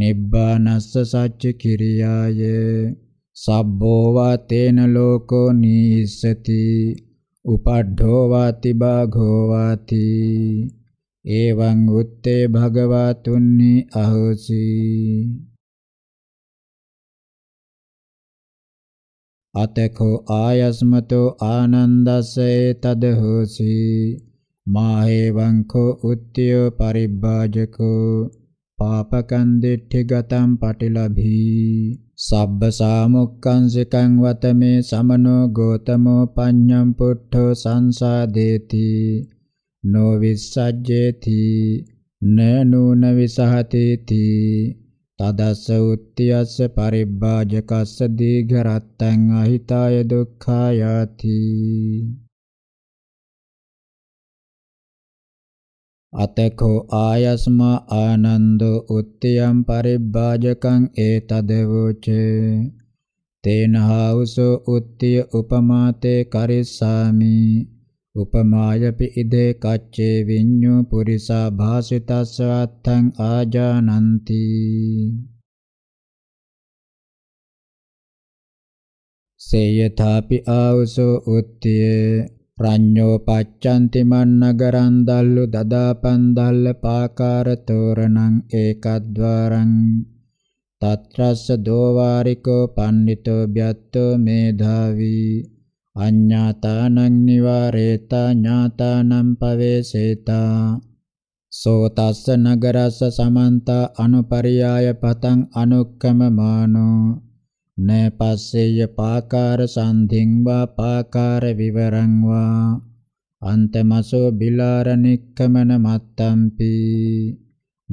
නිබ්බානස්ස සච්ච කිරියාය සබ්බෝ වාතේන ලෝකෝ නීසති උපඩ්ඩෝ වාති බාඝෝ වාති එවං උත්තේ භගවතුනි අහෝසි අතකෝ ආයස්මතෝ ආනන්දස්ස ඒතද හෝසි මාහේවංකෝ උත්තිය පරිබ්බාජකෝ පාපකං දිට්ඨි ගතම් පටිලභී සබ්බ සාමුක්ඛං සිකං වතමේ සමනෝ ගෝතමෝ පඤ්ඤම් පුට්ඨෝ සංසාදේති නොවිස්සජ්ජේති නනූන විසහතේති තදස්ස උත්තියස්ස පරිබ්බාජකස්ස දීඝරත්තං අහිතාය දුක්ඛායාති අතකෝ ආයස්ම ආනන්දෝ උත්තියම් පරිබ්බාජකං ඒතදවෝචේ තේනහාවසෝ උත්තිය උපමාතේ කරිස්සාමි උපමායපි ඉදේ කච්චේ විඤ්ඤු පුරිසා භාසිතස්ස අත්තං ආජානಂತಿ සේයථාපි ආවසෝ උත්තිය ප්‍රඥෝ පච්ඡන්ති මන්නගරං දල්ලු දදාපන් දල්ල පාකාර තෝරණං ඒකද්වාරං తత్రස්ස දෝවාරිකෝ පණ්ඩිතෝ බ්‍යත්තෝ මේධාවී අඤ්ඤාතානං නිවාරේතා ඥාතානං පවේසේතා සෝ තස්ස නගරස්ස සමන්ත අනුපරියාය පතං අනුක්කමමානෝ නේ පස්සේය පාකාර සන්ධින් වා පාකාර විවරං වා අන්තමසෝ බිලාර නික්කමන මත්තම්පි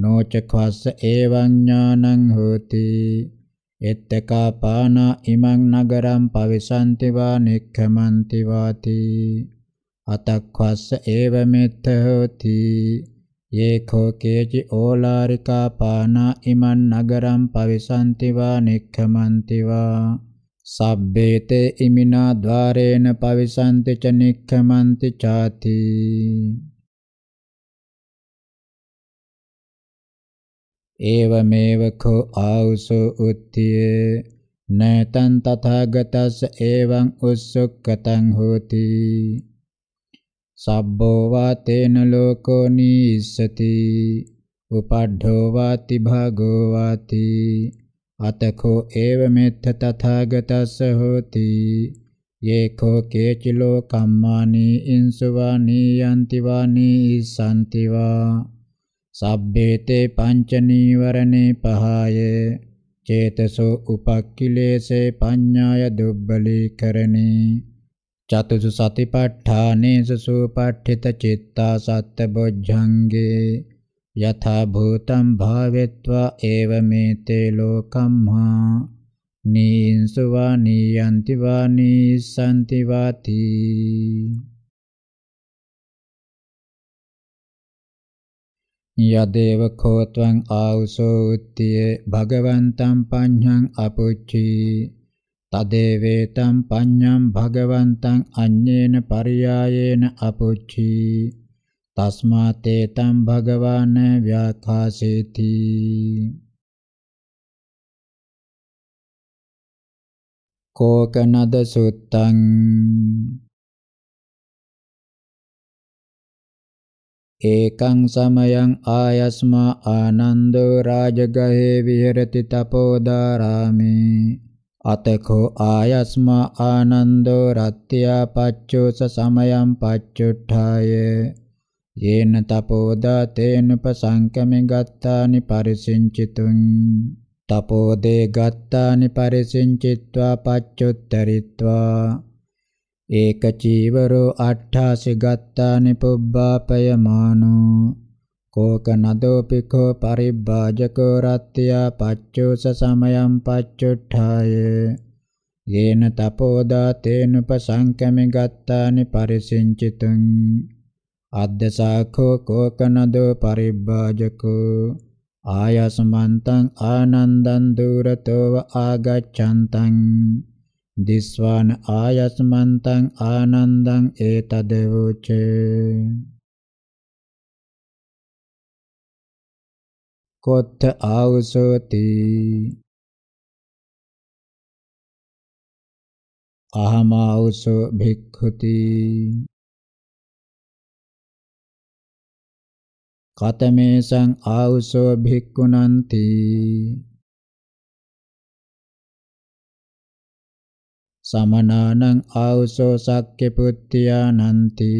නොච ඛස්ස ඒවඤ්ඤානං හෝති එත්තකාපාන ඉමං නගරම් පවිසන්ති වා නික්ඛමන්ති වාති අතක්ඛස්ස ඒව මෙත්ත හෝති ඒකෝ කේචි ඕලාරිකා පාන ඉමං නගරම් පවිසන්ති වා නික්ඛමන්ති වා සබ්බේතේ ඉමිනා ద్వාරේන පවිසන්ති ච නික්ඛමන්ති ചാති ඒවමේව කෝ ආවුසෝ උත්තියේ නතං තථාගතස්ස එවං උස්සුක්කතං හෝති සබ්බෝ වාතේන ලෝකෝ නීසති උපඩ්ඩෝ වාති භගෝ වාති අතකෝ ඒව මෙත්ත තථාගතස්ස හෝති යේකෝ කේච ලෝකම්මානී ඉන්සවානී යන්තිවානී සම්තිවා සබ්බේතේ පංච නීවරණේ පහය චේතසෝ උපක්ඛිලේසේ පඤ්ඤාය දුබ්බලීකරණේ චතුසු සතිපට්ඨානේසු සූපට්ඨිත චිත්තා සත්තබොජ්ජංගේ යථා භූතං භාවෙත්වා ඒව මේතේ ලෝකම්හා නීන්සුවා නීයන්ති වා නීසන්ති වාති යදේව කෝත්වං ආවුසෝ උත්තිය භගවන්තං පඤ්ඤං අපුච්චි තදේවේතං පඤ්ඤං භගවන්තං අඤ්ඤේන පරියායේන අපුච්චි තස්මාතේ තං භගවාන ව්‍යාකාසේති කෝකනද සුත්තං ඒකං සමයං ආයස්මා ආනන්දෝ රාජගහේ විහෙරති තපෝදාරාමේ අතකෝ ආයස්මා ආනන්දෝ රත්ත්‍යා පච්චෝස සමයං පච්චුට්ඨාය යේන තපෝදා තේනුපසංකමෙ ගත්තානි පරිසින්චිතුං තපෝදේ ගත්තානි පරිසින්චිත්වා පච්චුත්තරිත්වා ඒක චීවරෝ අට්ඨාසි ගත්තානි පුබ්බාපය මානෝ කෝක නදෝපිකෝ පරිබ්බාජකෝ රත්ත්‍යා පච්චෝස සමයම් පච්චුට්ඨාය යේන තපෝදා තේනුපසංකමි ගත්තානි පරිසින්චිතං අද්දසාඛෝ කෝකනදෝ පරිබ්බාජකෝ ආයසමන්තං ආනන්දං දුරතෝව ආගච්ඡන්තං දිස්වාන ආයස්මන්තං ආනන්දං ඒතදවුච කොත් ආවසෝති අහමාවසෝ භික්ඛුති කතමේසං ආවසෝ භික්ඛුනන්ති සමනානං ආවුසෝ සක්්‍ය පුත්තියානන්ති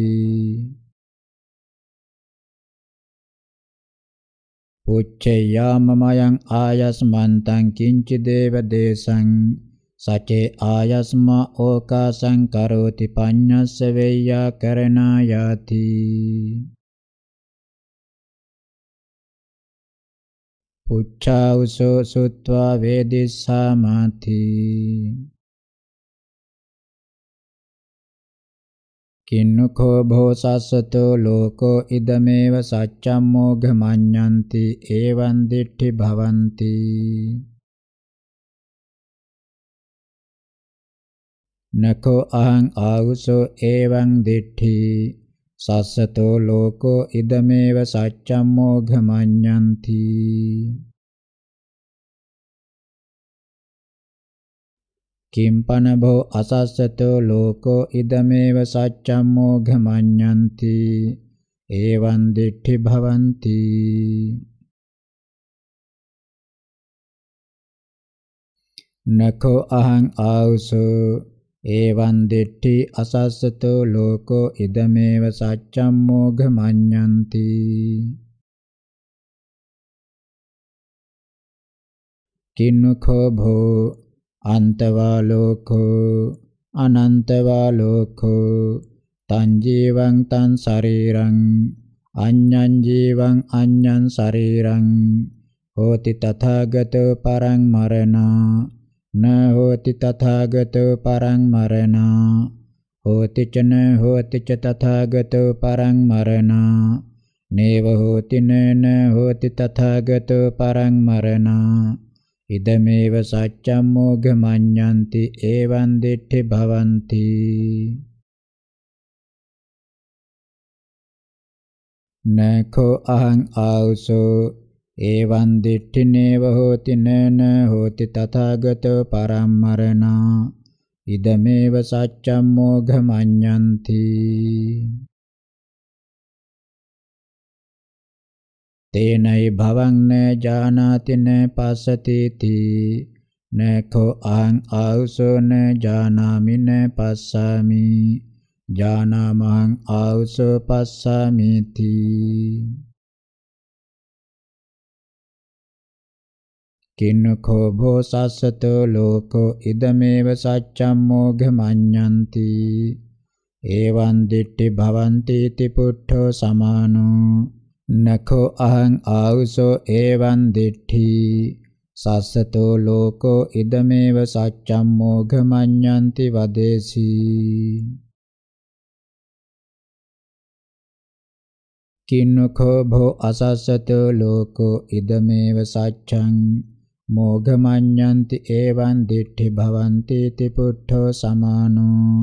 පුච්චයාමමයන් ආයස්මන්තං කිංචි දේවදේශං සචේ ආයස්මා ඕකාසං කරෝති පඤ්ඤස්ස වේයා කරණායාති පුච්ඡාවුසෝ සුත්වා වේදිස්සාමාති කින්නුකෝ භෝසස්සතෝ ලෝකෝ ඉදමේව සච්චම්මෝඝමඤ්ඤන්ති එවං දිට්ඨි භවಂತಿ නකෝ අහං ආහුසෝ එවං දිට්ඨි සස්සතෝ ලෝකෝ ඉදමේව සච්චම්මෝඝමඤ්ඤන්ති කිම්පන භෝ අසස්සතෝ ලෝකෝ ඉදමේව සච්ඡම්මෝ ගමඤ්ඤಂತಿ එවං දිට්ඨි භවಂತಿ නකෝ අහං ආවුසෝ එවං දිට්ඨි අසස්සතෝ ලෝකෝ ඉදමේව සච්ඡම්මෝ ගමඤ්ඤಂತಿ කින්නකෝ භෝ අන්තවා ලෝකෝ අනන්තවා ලෝකෝ තං ජීවං තං ශරීරං අඤ්ඤං ජීවං අඤ්ඤං ශරීරං හෝති තථාගතෝ පරං මරණා न होति तथागतो परं मरणा होति च न होति च तथागतो परं मरणा नैव होति न न होति तथागतो परं मरणा ඉදමේව සච්ඡම්මෝග මඤ්ඤන්ති එවං දිට්ඨි භවಂತಿ නඛෝ අහං ආවුසෝ එවං දිට්ඨි නේව හෝති නන හෝති තථාගතෝ පරම්මරණා ඉදමේව සච්ඡම්මෝග මඤ්ඤන්ති තේනයි භවං න ජානාති න පස්සති තී නඛෝ අං ආවුසෝ න ජානාමි න පස්සාමි ජානාමං ආවුසෝ පස්සාමි තී කින්නකෝ භෝ සස්සතෝ ලෝකෝ ඉදමේව සච්ඡම් මොඝමඤ්ඤන්ති එවං දිට්ඨි භවಂತಿ ති පුට්ඨෝ සමානෝ නඛෝ අහං ආවුසෝ එවං දිට්ඨි සස්සතෝ ලෝකෝ ඉදමේව සච්ඡම් මොඝමඤ්ඤන්ති වදේසී කින්නකෝ භෝ අසස්සතෝ ලෝකෝ ඉදමේව සච්ඡං මොඝමඤ්ඤන්ති එවං දිට්ඨි භවಂತಿ තිපුට්ඨෝ සමානෝ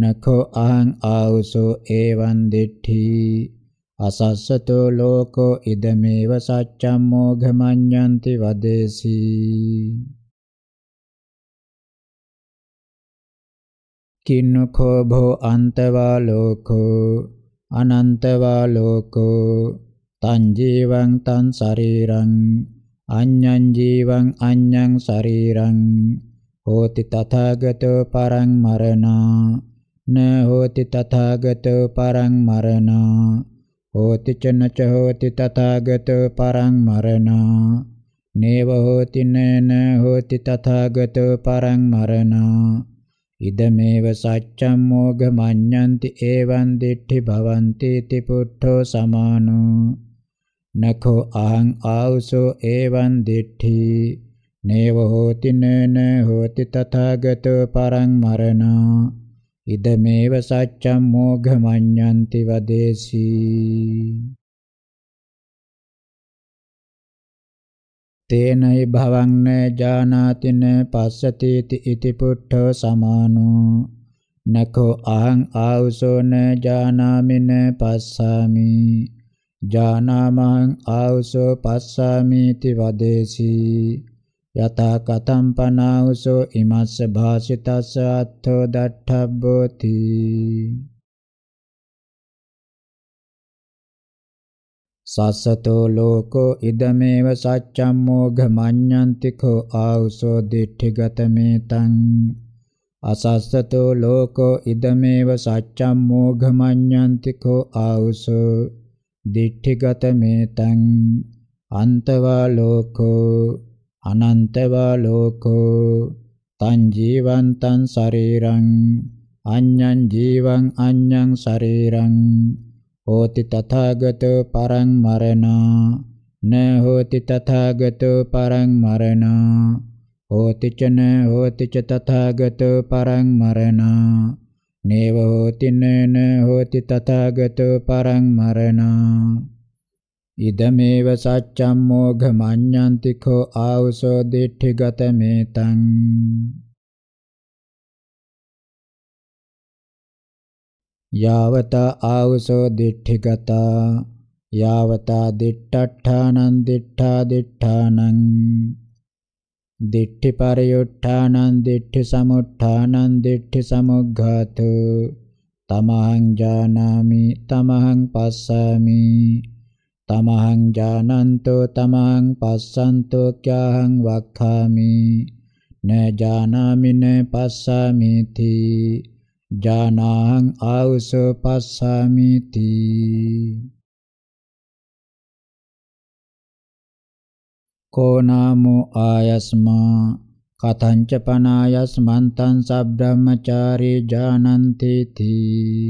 නඛෝ අහං ආවුසෝ එවං දිට්ඨි අසස්සතෝ ලෝකෝ ඉදමේව සච්චම්මෝ ඝමඤ්ඤන්ති වදේසී කින්නකෝ භෝ අන්තවා ලෝකෝ අනන්තවා ලෝකෝ තං ජීවං තං ශරීරං අඤ්ඤං ජීවං අඤ්ඤං ශරීරං හෝති තථාගතෝ පරං මරණා න හෝති තථාගතෝ පරං මරණා හෝති චනච හෝති තථාගතෝ පරං මරණා නේව හෝති නේන හෝති තථාගතෝ පරං මරණා ඉදමේව සච්ඡම් මොග මඤ්ඤන්ති එවං දිට්ඨි භවಂತಿ ති පුට්ඨෝ සමානෝ නඛෝ අහං ආවසෝ එවං දිට්ඨි නේව හෝති නේන හෝති තථාගතෝ පරං මරණා ඉදමේව සච්ඡම් මෝඝමඤ්ඤන්ති වදේසී තේනයි භවං න ජානාති න පස්සති ඉති පුට්ඨෝ සමානෝ නකෝ අහං ආවුසෝ න ජානාමි න පස්සාමි ජානාමහං ආවුසෝ පස්සාමි इति වදේසී යතා කතම් පනාවසෝ ඉමස්ස භාසිතස්ස අත්ථෝ දට්ඨබ්බෝති සස්සතෝ ලෝකෝ ඉදමේව සච්ඡම් මෝඝ මඤ්ඤන්ති කෝ ආවසෝ දිඨිගතමේ තං අසස්සතෝ ලෝකෝ ඉදමේව සච්ඡම් මෝඝ මඤ්ඤන්ති කෝ ආවසෝ දිඨිගතමේ තං අන්තවා ලෝකෝ අනන්තවා ලෝකෝ තං ජීවන්තං ශරීරං අඤ්ඤං ජීවං අඤ්ඤං ශරීරං හෝති තථාගතෝ පරං මරණා न होति तथागतो परं मरण होति च न होति च तथागतो परं मरण नैव होति न न होति तथागतो परं मरण ඉදමේව සච්ඡම්මෝඝ මඤ්ඤන්ති කෝ ආවසෝ දිඨිගත මේතං යාවත ආවසෝ දිඨිගත යාවත දිඨට්ඨානං දිඨා දිඨානං දිඨි පරියුට්ඨානං දිඨි සමුට්ඨානං දිඨි සමුග්ඝාතු තමහං ජානාමි තමහං පස්සාමි තමහං ජානන්තෝ තමහං පස්සන්තෝ ක්‍යාහං වක්ඛාමි න ජානාමි න පස්සාමි තී ජානං ආවුසෝ පස්සාමි තී කෝ නාමෝ ආයස්මා කතංච පනායස්මන්තං සබ්‍රාහ්මචාරී ජානන්ති තී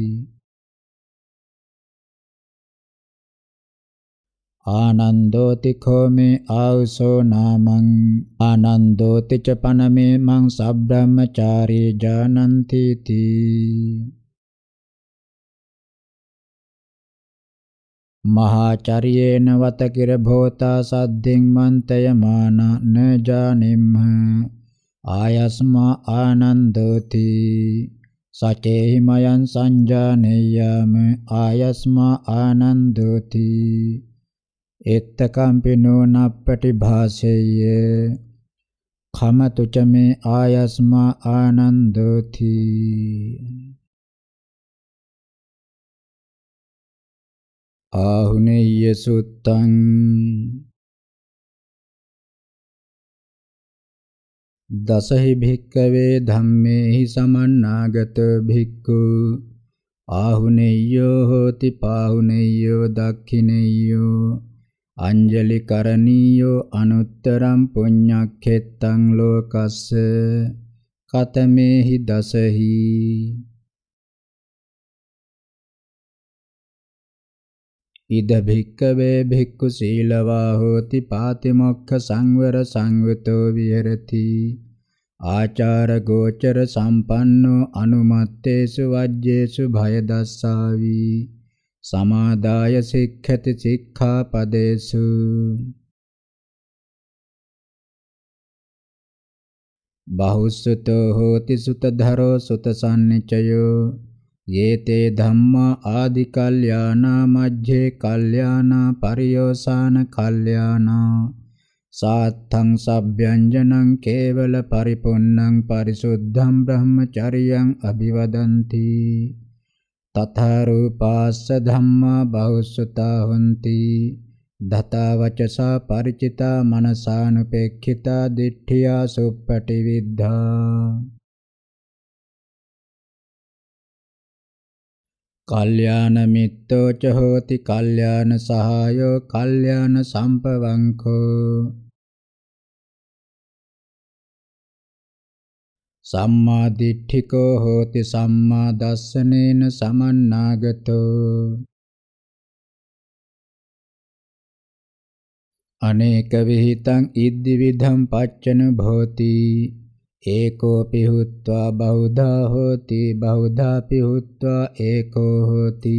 ආනන්දෝති කෝමේ ආවසෝ නාමං ආනන්දෝති ච පනමේ මං සබ්‍රාහ්මචාරී ජානන්ති තී මහාචර්යේන වතකිර භෝතා සද්ධින් මන්තයමාන න ජානිම්හ ආයස්මා ආනන්දෝති සචේහිමයන් සංජානෙය්‍යාම ආයස්මා ආනන්දෝති එත්තකම්පිනෝ නප්පටි භාසෙය්‍ය කමතුච මේ ආයස්මා ආනන්දෝති ආහුනේය සුත්තං දසහි භික්කවේ ධම්මේහි සමන්නාගත භික්ඛු ආහුනේයෝ හෝති පාහුනේයෝ දක්ඛිනේයෝ අංජලි කරණීයෝ අනුත්තරම් පුඤ්ඤක්ඛෙත්තං ලෝකස්ස කතමේහි දසහි ඉද භික්කවේ භික්ඛු සීලවා හෝති පාතිමොක්ඛ සංවර සංවිතෝ විහෙරති ආචාර ගෝචර සම්පන්නෝ අනුමත්තේසු වජ්ජේසු භය දස්සාවි සමාදාය සික්ඛති සික්ඛාපදේසු බහුසුතෝ හෝති සුතධරෝ සුතසන්නිචයෝ යේතේ ධම්මා ආදි කල්යානා මජ්ජේ කල්යානා පරියෝසాన කල්යානා සාත්තං සබ්බ්‍යංජනං කේවල පරිපුන්නං පරිසුද්ධං බ්‍රහ්මචරියං අභිවදಂತಿ තථා රූපාස්ස ධම්මා බහුසුතා හොಂತಿ දතා වචසා ಪರಿචිතා මනසානුපෙක්ඛිතා දිඨියා සුප්පටි විද්ධා කල්යාණ මිත්තෝ ච හෝති කල්යාණ සහායෝ කල්යාණ සම්පවංකෝ සම්මා දිට්ඨිකෝ හෝති සම්මා දස්සනේන සමන්නාගතෝ අනේක විಹಿತං ඉද්දි විධම් පච්චන භෝති ඒකෝ පිහුත්වා බෞධා හෝති බෞධා පිහුත්වා ඒකෝ හෝති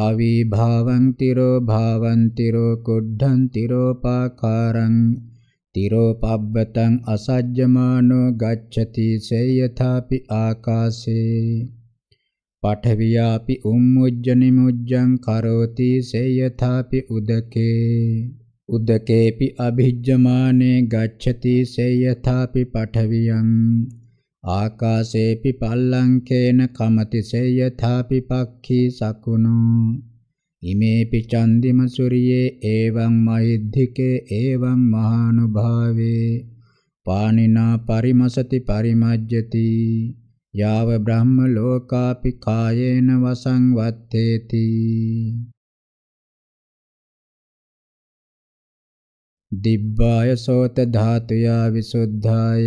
ආවිභාවං තිරෝ භාවං තිරෝ කුද්ධං තිරෝපාකාරං තිරෝ පබ්බතං අසජ්ජමානෝ ගච්ඡති සේයථාපි ආකාසේ පඨවියාපි උම්මුජ්ජනි මුජ්ජං කරෝති සේයථාපි උදකේ උදකේපි අභිජ්ජමානේ ගච්ඡති සේයථාපි පඨවියං ආකාසේපි පල්ලංකේන කමති සේයථාපි පක්ඛී සකුණෝ ඉමේපි චන්දිමසුරියේ එවං මහිද්ධිකේ එවං මහානුභාවේ පානිනා පරිමසති පරිමජ්ජති යාව බ්‍රහ්ම ලෝකාපි කායේන වසං වත්තේති දිබ්බාය සෝත ධාතුයා විසුද්ධාය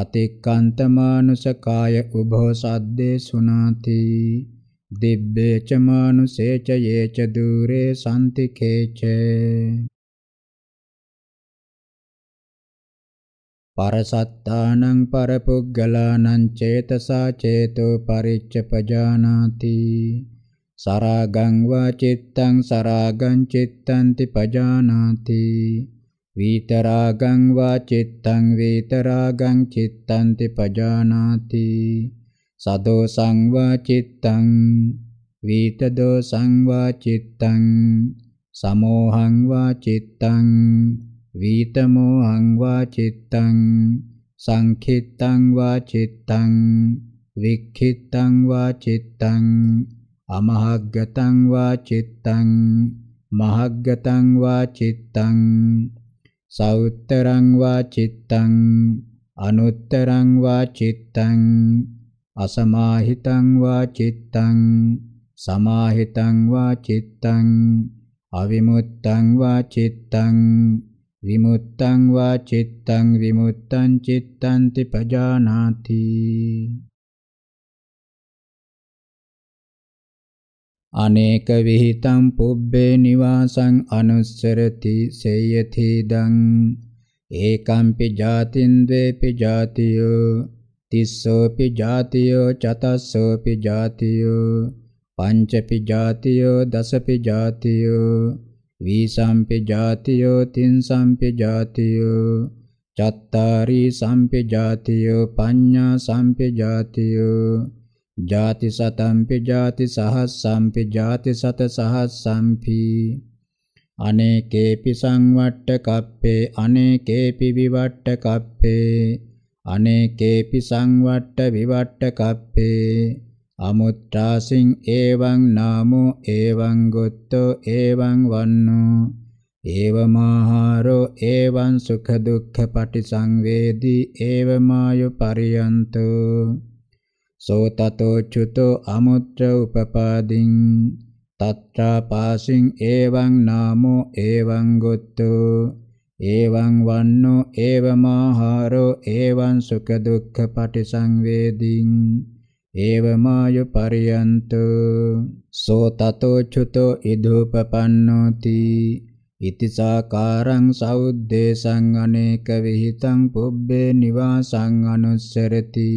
අතික්කන්තමානුස කාය උභෝ සද්දේ සුනාති දිබ්බේච මානුසේච යේච දුරේ සම්තිකේච පරසත්තානං පරපුග්ගලානං චේතසා චේතෝ පරිච්ඡපජානාති සරාගං වා චිත්තං සරාගං චිත්තන්ති පජානාති විතරාගං වා චිත්තං විතරාගං චිත්තන්ති පජානාති සදෝසං වා චිත්තං වීතදෝසං වා චිත්තං සමෝහං වා චිත්තං වීතමෝහං වා චිත්තං සංඛිත්තං වා චිත්තං වික්ඛිත්තං වා චිත්තං අමහග්ගතං වා චිත්තං මහග්ගතං වා චිත්තං සවුත්තරං වා චිත්තං අනුත්තරං වා චිත්තං අසමාහිතං වා චිත්තං සමාහිතං වා චිත්තං අවිමුත්තං වා චිත්තං විමුත්තං වා චිත්තං විමුත්තං චිත්තං තිපජානාති අනේක විಹಿತං පුබ්බේ නිවාසං අනුස්සරති සේයති දං ඒකම්පි ජාතින් ද්වේපි ජාතියෝ තිස්සෝපි ජාතියෝ චතස්සෝපි ජාතියෝ පංචපි ජාතියෝ දසපි ජාතියෝ වීසම්පි ජාතියෝ තින්සම්පි ජාතියෝ චත්තාරි සම්පි ජාතියෝ පඤ්ඤා සම්පි ජාතියෝ ජාති සතම්පි ජාති සහස්සම්පි ජාති සත සහස්සම්පි අනේකේපි සංවට්ඨ කප්පේ අනේකේපි විවට්ඨ කප්පේ අනේකේපි සංවට්ට විවට්ට කප්පේ අමුත්‍රාසින් එවං නාමෝ එවං ගොත්තෝ එවං වන්නෝ ඒවමාහාරෝ එවං සුඛ දුක්ඛ පටිසංවේදී ඒවමායු පරියන්තු සෝතතෝ චුතෝ අමුත්‍ර උපපාදින් තත්‍රා පාසින් එවං නාමෝ එවං ගොත්තෝ එවං වන්නෝ එවමාහාරෝ එවං සුඛ දුක්ඛ පටිසංවේදීං ඒවමායු පරියන්තු සෝ තතෝ චුතෝ ඉදූපපන්නෝති ඉතිසාකාරං සෞද්දේශං අනේක විಹಿತං පුබ්බේ නිවාසං අනුස්සරති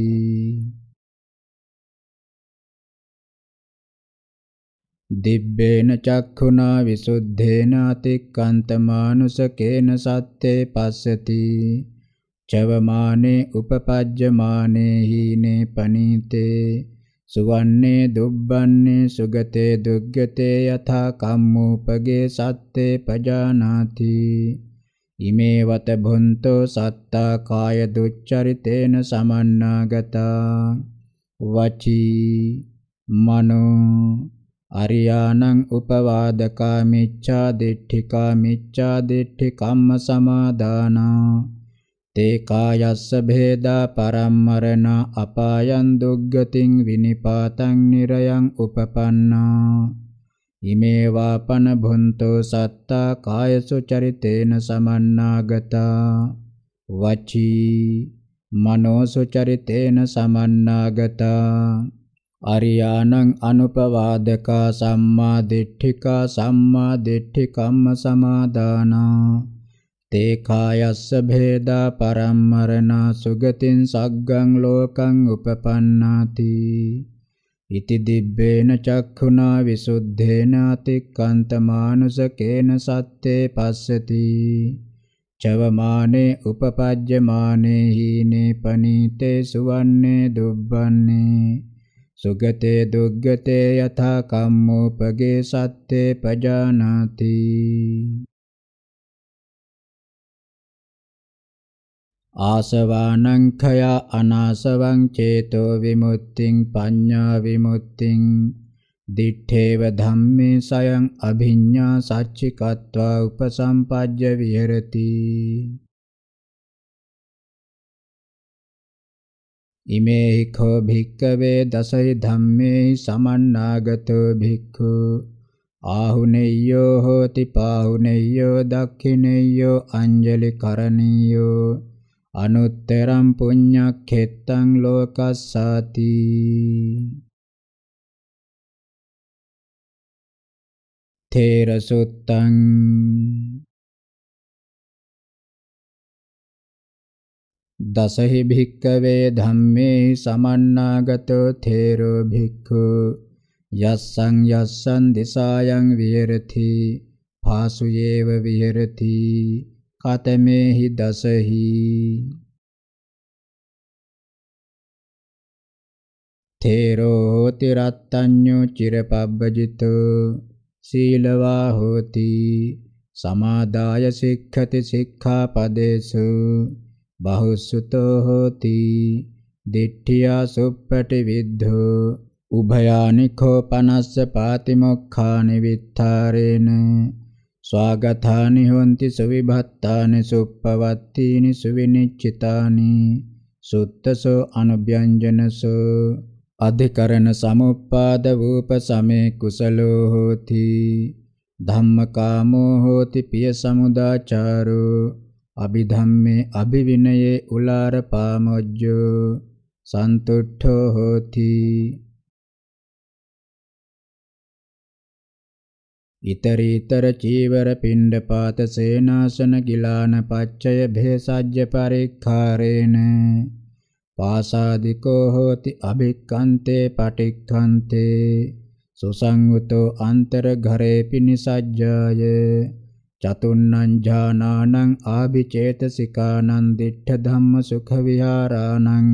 දිබ්බේන චක්ඛුනා විසුද්ධේන අතික්කන්තමානුසකේන සත්තේ පස්සති චවමානේ උපපජ්ජමානේ හීනේ පනීතේ සුවන්නේ දුබ්බන්නේ සුගතේ දුග්ගතේ යථා කම්මෝපගේ සත්තේ පජානාති ඉමේ වත භොන්තෝ සත්තා කාය දුච්චරිතේන සමන්නාගතා වචී මනෝ අරියානං උපවාදකා මිච්ඡා දිට්ඨිකා මිච්ඡා දිට්ඨි කම්ම සමාදානා තේ කායස්ස භේදා පරම්මරණ අපායන් දුග්ගතින් විනිපාතං නිරයන් උපපන්නා ඉමේ වාපන භුන්තෝ සත්තා කායසු චරිතේන සමන්නාගතා වචී මනෝසු චරිතේන සමන්නාගතා අරියානං අනුපවාදකා සම්මා දිට්ඨිකා සම්මා දිට්ඨිකම්ම සමාදානා තේ කායස්ස භේදා පරම්මරණා සුගතින් සග්ගං ලෝකං උපපන්නාති ඉති දිබ්බේන චක්ඛුනා විසුද්ධේන අතික්කන්ත මානුසකේන සත්තේ පස්සති චවමානේ උපපජ්ජමානේ හීනේ පනීතේ සුවන්නේ දුබ්බන්නේ සුගතේ දුග්ගතේ යථා කම්මෝපගේ සත්‍යේ පජානාති ආසවානං khය අනාසවං චේතෝ විමුක්තිං පඤ්ඤා විමුක්තිං දිඨේව ධම්මේ සයං අභිඤ්ඤා සච්චිකत्वा උපසම්පජ්ජ විහෙරති ඉමේ කෝ භික්කවේ දසයි ධම්මේ සමන්නාගතෝ භික්ඛු ආහුනේයෝ හෝති පාහුනේයෝ දක්ඛිනේයෝ අංජලි කරණීයෝ අනුත්තරම් පුඤ්ඤක්ඛෙත්තං ලෝකස්සාති තේරසුත්තං දසහි භික්කවේ ධම්මේ සමන්නාගතෝ තේරෝ භික්ඛු යස්සං යස්සං දිසායන් විහෙරති පාසුයේව විහෙරති කතමේහි දසහි තේරෝ හෝති රත්තඤ්ඤෝ චිරපබ්බජිතෝ සීලවා හෝති සමාදාය සික්ඛති සික්ඛාපදේසු බහුසුතෝ හෝති දිට්ඨියා සුප්පටි විද්ධෝ උභයානිඛෝ පනස්ස පාතිමොක්ඛානි විත්තරේන ස්වාගතානි හොಂತಿ සුවිභත්තානි සුප්පවත්තිනි සුවිනිච්චිතානි සුත්තසෝ අනුභ්‍යංජනසෝ අධිකරණ සමුප්පාද වූප සමේ කුසලෝ හෝති ධම්මකාමෝ හෝති පිය සමුදාචාරෝ අභිධම්මේ අභිවිනයේ උලාර පාමොජ්ජෝ සන්තුට්ඨෝ හෝති ඉතරීතර චීවර පිණ්ඩපාත සේනාසන ගිලාන පච්චය භේසජ්‍ය පරික්ඛාරේන පාසාදිකෝ හෝති අභික්ඛන්තේ පටික්ඛන්තේ සුසංගතෝ අන්තර ඝරේපි නිසජ්ජාය චතුන්නං ඥානානං ආභිචේතසිකානං දිඨ ධම්ම සුඛ විහරාණං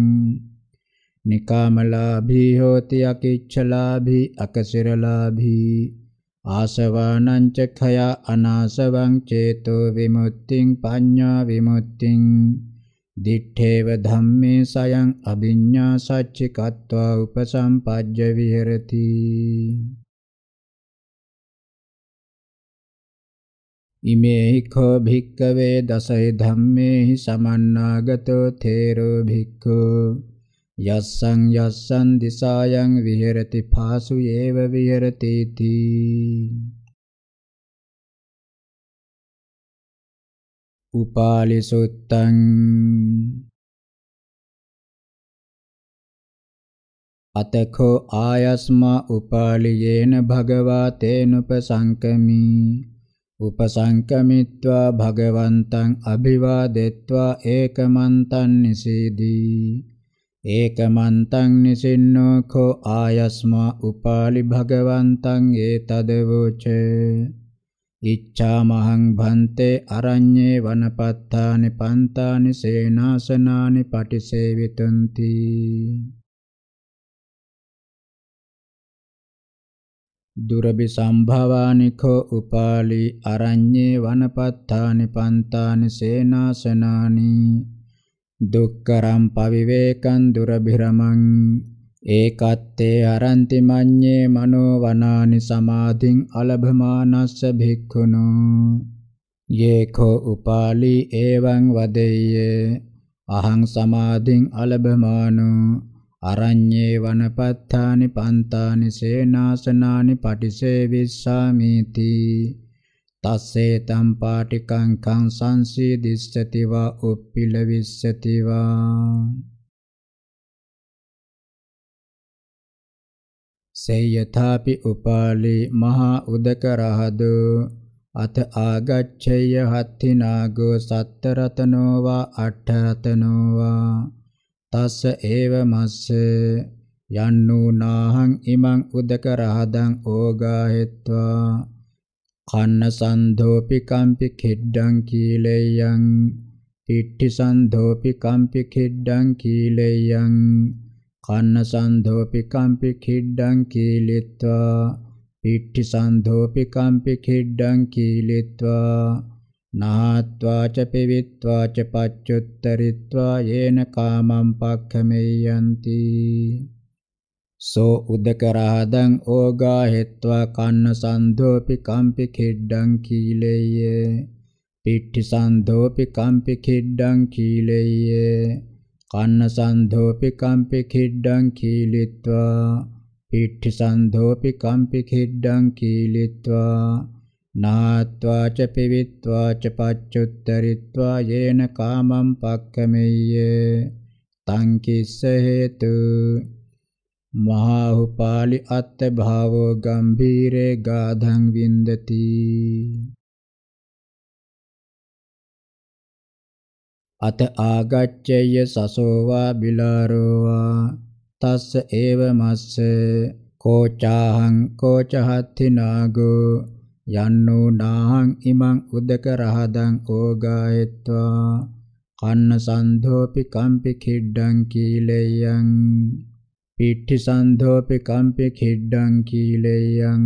නිකාමලාභී හෝති අකිච්ඡලාභී අකසිරලාභී ආසවානං ච khය අනාසවං චේතෝ විමුක්තිං පඤ්ඤා විමුක්තිං දිඨේව ධම්මේ සයං අභිඤ්ඤා සච්චිකत्वा උපසම්පජ්ජ විහෙරති ඉමේහි කෝ භික්කවේ දසයි ධම්මේහි සමන්නාගතෝ තේරෝ භික්ඛු යස්සං යස්සං දිසායන් විහෙරති පාසු ඒව විහෙරති තී උපාලිසුත්තං අතකෝ ආයස්මා උපාලියේන භගවා තේනුපසංකමී උපසංකමිත්වා භගවන්තං අභිවාදෙත්වා ඒකමන්තං නිසීදී ඒකමන්තං නිසින්නෝ කෝ ආයස්මා උපාලි භගවන්තං ඒතදවෝචේ ඉච්ඡාමහං භන්තේ අරඤ්ඤේ වනපත්තානි පන්තානි සේනාසනානි පටිසේවිතුන්ති දුරබි සම්භවානිකෝ උපාලි අරඤ්ඤේ වනපත්තානි පන්තානි සේනාසනානි දුක්කරම් පවිවේකං දුරබිරමං ඒකත්තේ අරන්ති මඤ්ඤේ මනෝ වනානි සමාධින් අලභමානස්ස භික්ඛුනෝ යේඛෝ උපාලි එවං වදෙය්‍ය අහං සමාධින් අලභමානෝ අරඤ්ඤේ වනපත්තානි පන්තානි සේනාසනානි පටිසේවිස්සාමිති තස්සේ තම් පාටිකං කං සංසීදිස්සති වා උප්පිලවිස්සති වා සේයථාපි උපාලි මහා උදක රහදු අත ආගච්ඡය හත්තිනාගෝ සත්තරතනෝ වා අට්ඨරතනෝ වා තස්ස ඒව මස්ස යන්නෝ නාහං ඉමං උදක රහදං ඕගාහෙත්වා කන්න සන්ධෝපි කම්පි කිඩ්ඩං කීලෙයං පිට්ටි සන්ධෝපි කම්පි කිඩ්ඩං කීලෙයං කන්න සන්ධෝපි කම්පි කිඩ්ඩං කීලිත්වා පිට්ටි සන්ධෝපි කම්පි කිඩ්ඩං කීලිත්වා නාත්වාච පිවිත්වාච පච්චුත්තරිත්වා යේන කාමම් පක්ඛමෙය්යන්ති සෝ උදකරහදං ඕගා හෙත්වා කන්න සන්ධෝපි කම්පි කිඩ්ඩං කීලෙය්‍ය පිට්ඨි සන්ධෝපි කම්පි කිඩ්ඩං කීලෙය්‍ය කන්න සන්ධෝපි කම්පි කිඩ්ඩං කීලිත්වා පිට්ඨි සන්ධෝපි කම්පි කිඩ්ඩං කීලිත්වා නාත්වා ච පිවිත්වා ච පච්චුත්තරිත්වා යේන කාමම් පක්කමෙය්‍ය තං කිස්ස හේතු මහා උපාලි අත්ථ භාවෝ ගම්භීරේ ගාධං වින්දති අත ආගච්ඡය සසෝවා බිලාරෝවා තස්ස ඒව මස්ස කෝචාහං කෝචහත්ති නාගෝ යන්නෝ නාහං ඉමං උදක රහදං ඕගායත්වා කන්න සන්ධෝපි කම්පි කිඩ්ඩං කීලෙයං පිට්ඨි සන්ධෝපි කම්පි කිඩ්ඩං කීලෙයං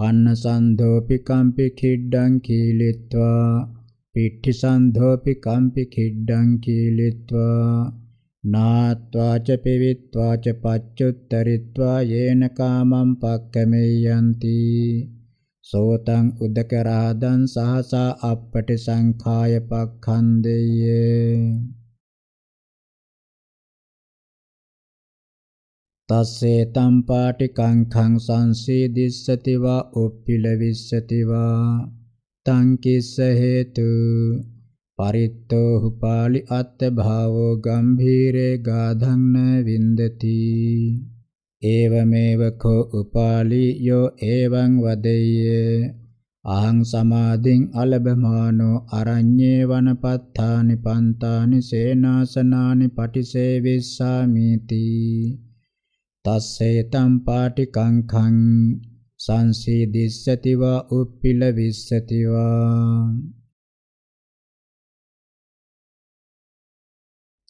කන්න සන්ධෝපි කම්පි කිඩ්ඩං කීලිත්වා පිට්ඨි සන්ධෝපි කම්පි කිඩ්ඩං කීලිත්වා නාත්වා ච පිවිත්වා ච පච්චුත්තරිත්වා යේන කාමං පක්කමෙයන්ති සෝතං උදකරාදං සහසා අපපටි සංඛාය පක්ඛන්දේය තස්සේ තම් පාටි කංඛං සංසීදිස්සති වා උප්පිලවිස්සති වා තං කිස්ස හේතු පරිත්තෝ හුපාලි අත්ථ භාවෝ ගම්භීරේ ගාධං න වින්දති ඒවමේව කෝ උපාලියෝ එවං වදෙය්‍ය අහං සමාධින් අලබමානෝ අරඤ්ඤේ වනපත්තානි පන්තානි සේනාසනානි පටිසේවිස්සාමිති තස්සේතම් පාටිකංඛං සංසීදිස්සතිවා උප්පිලවිස්සතිවා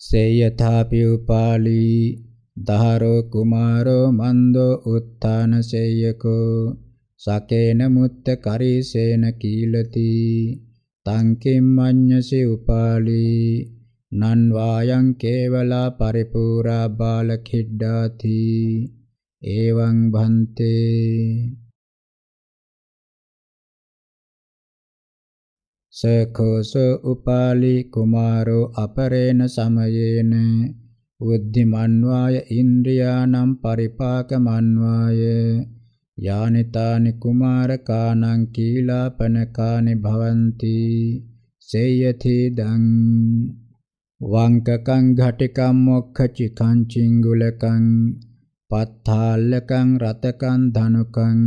සේයථාපි උපාලී දහරෝ කුමාරෝ මන්දෝ උත්තානසෙය්‍යකෝ සකේන මුත්ත කරීසේන කීලති තං කිම්මඤ්ඤසි උපාලි නන් වායං කේවලා පරිපූරා බාල කිඩ්ඩාති එවං භන්තේ සකෝස උපාලි කුමාරෝ අපරේන සමයේන උද්ධිමන්්වාය ඉන්ද්‍රියානම් පරිපාකමන්්වාය යානිතානි කුමාරකානං කීලාපනකානි භවಂತಿ සේයති දං වංකකං ඝටිකං මොක්ඛචිකං චිංගුලකං පත්තාලකං රතකං ධනුකං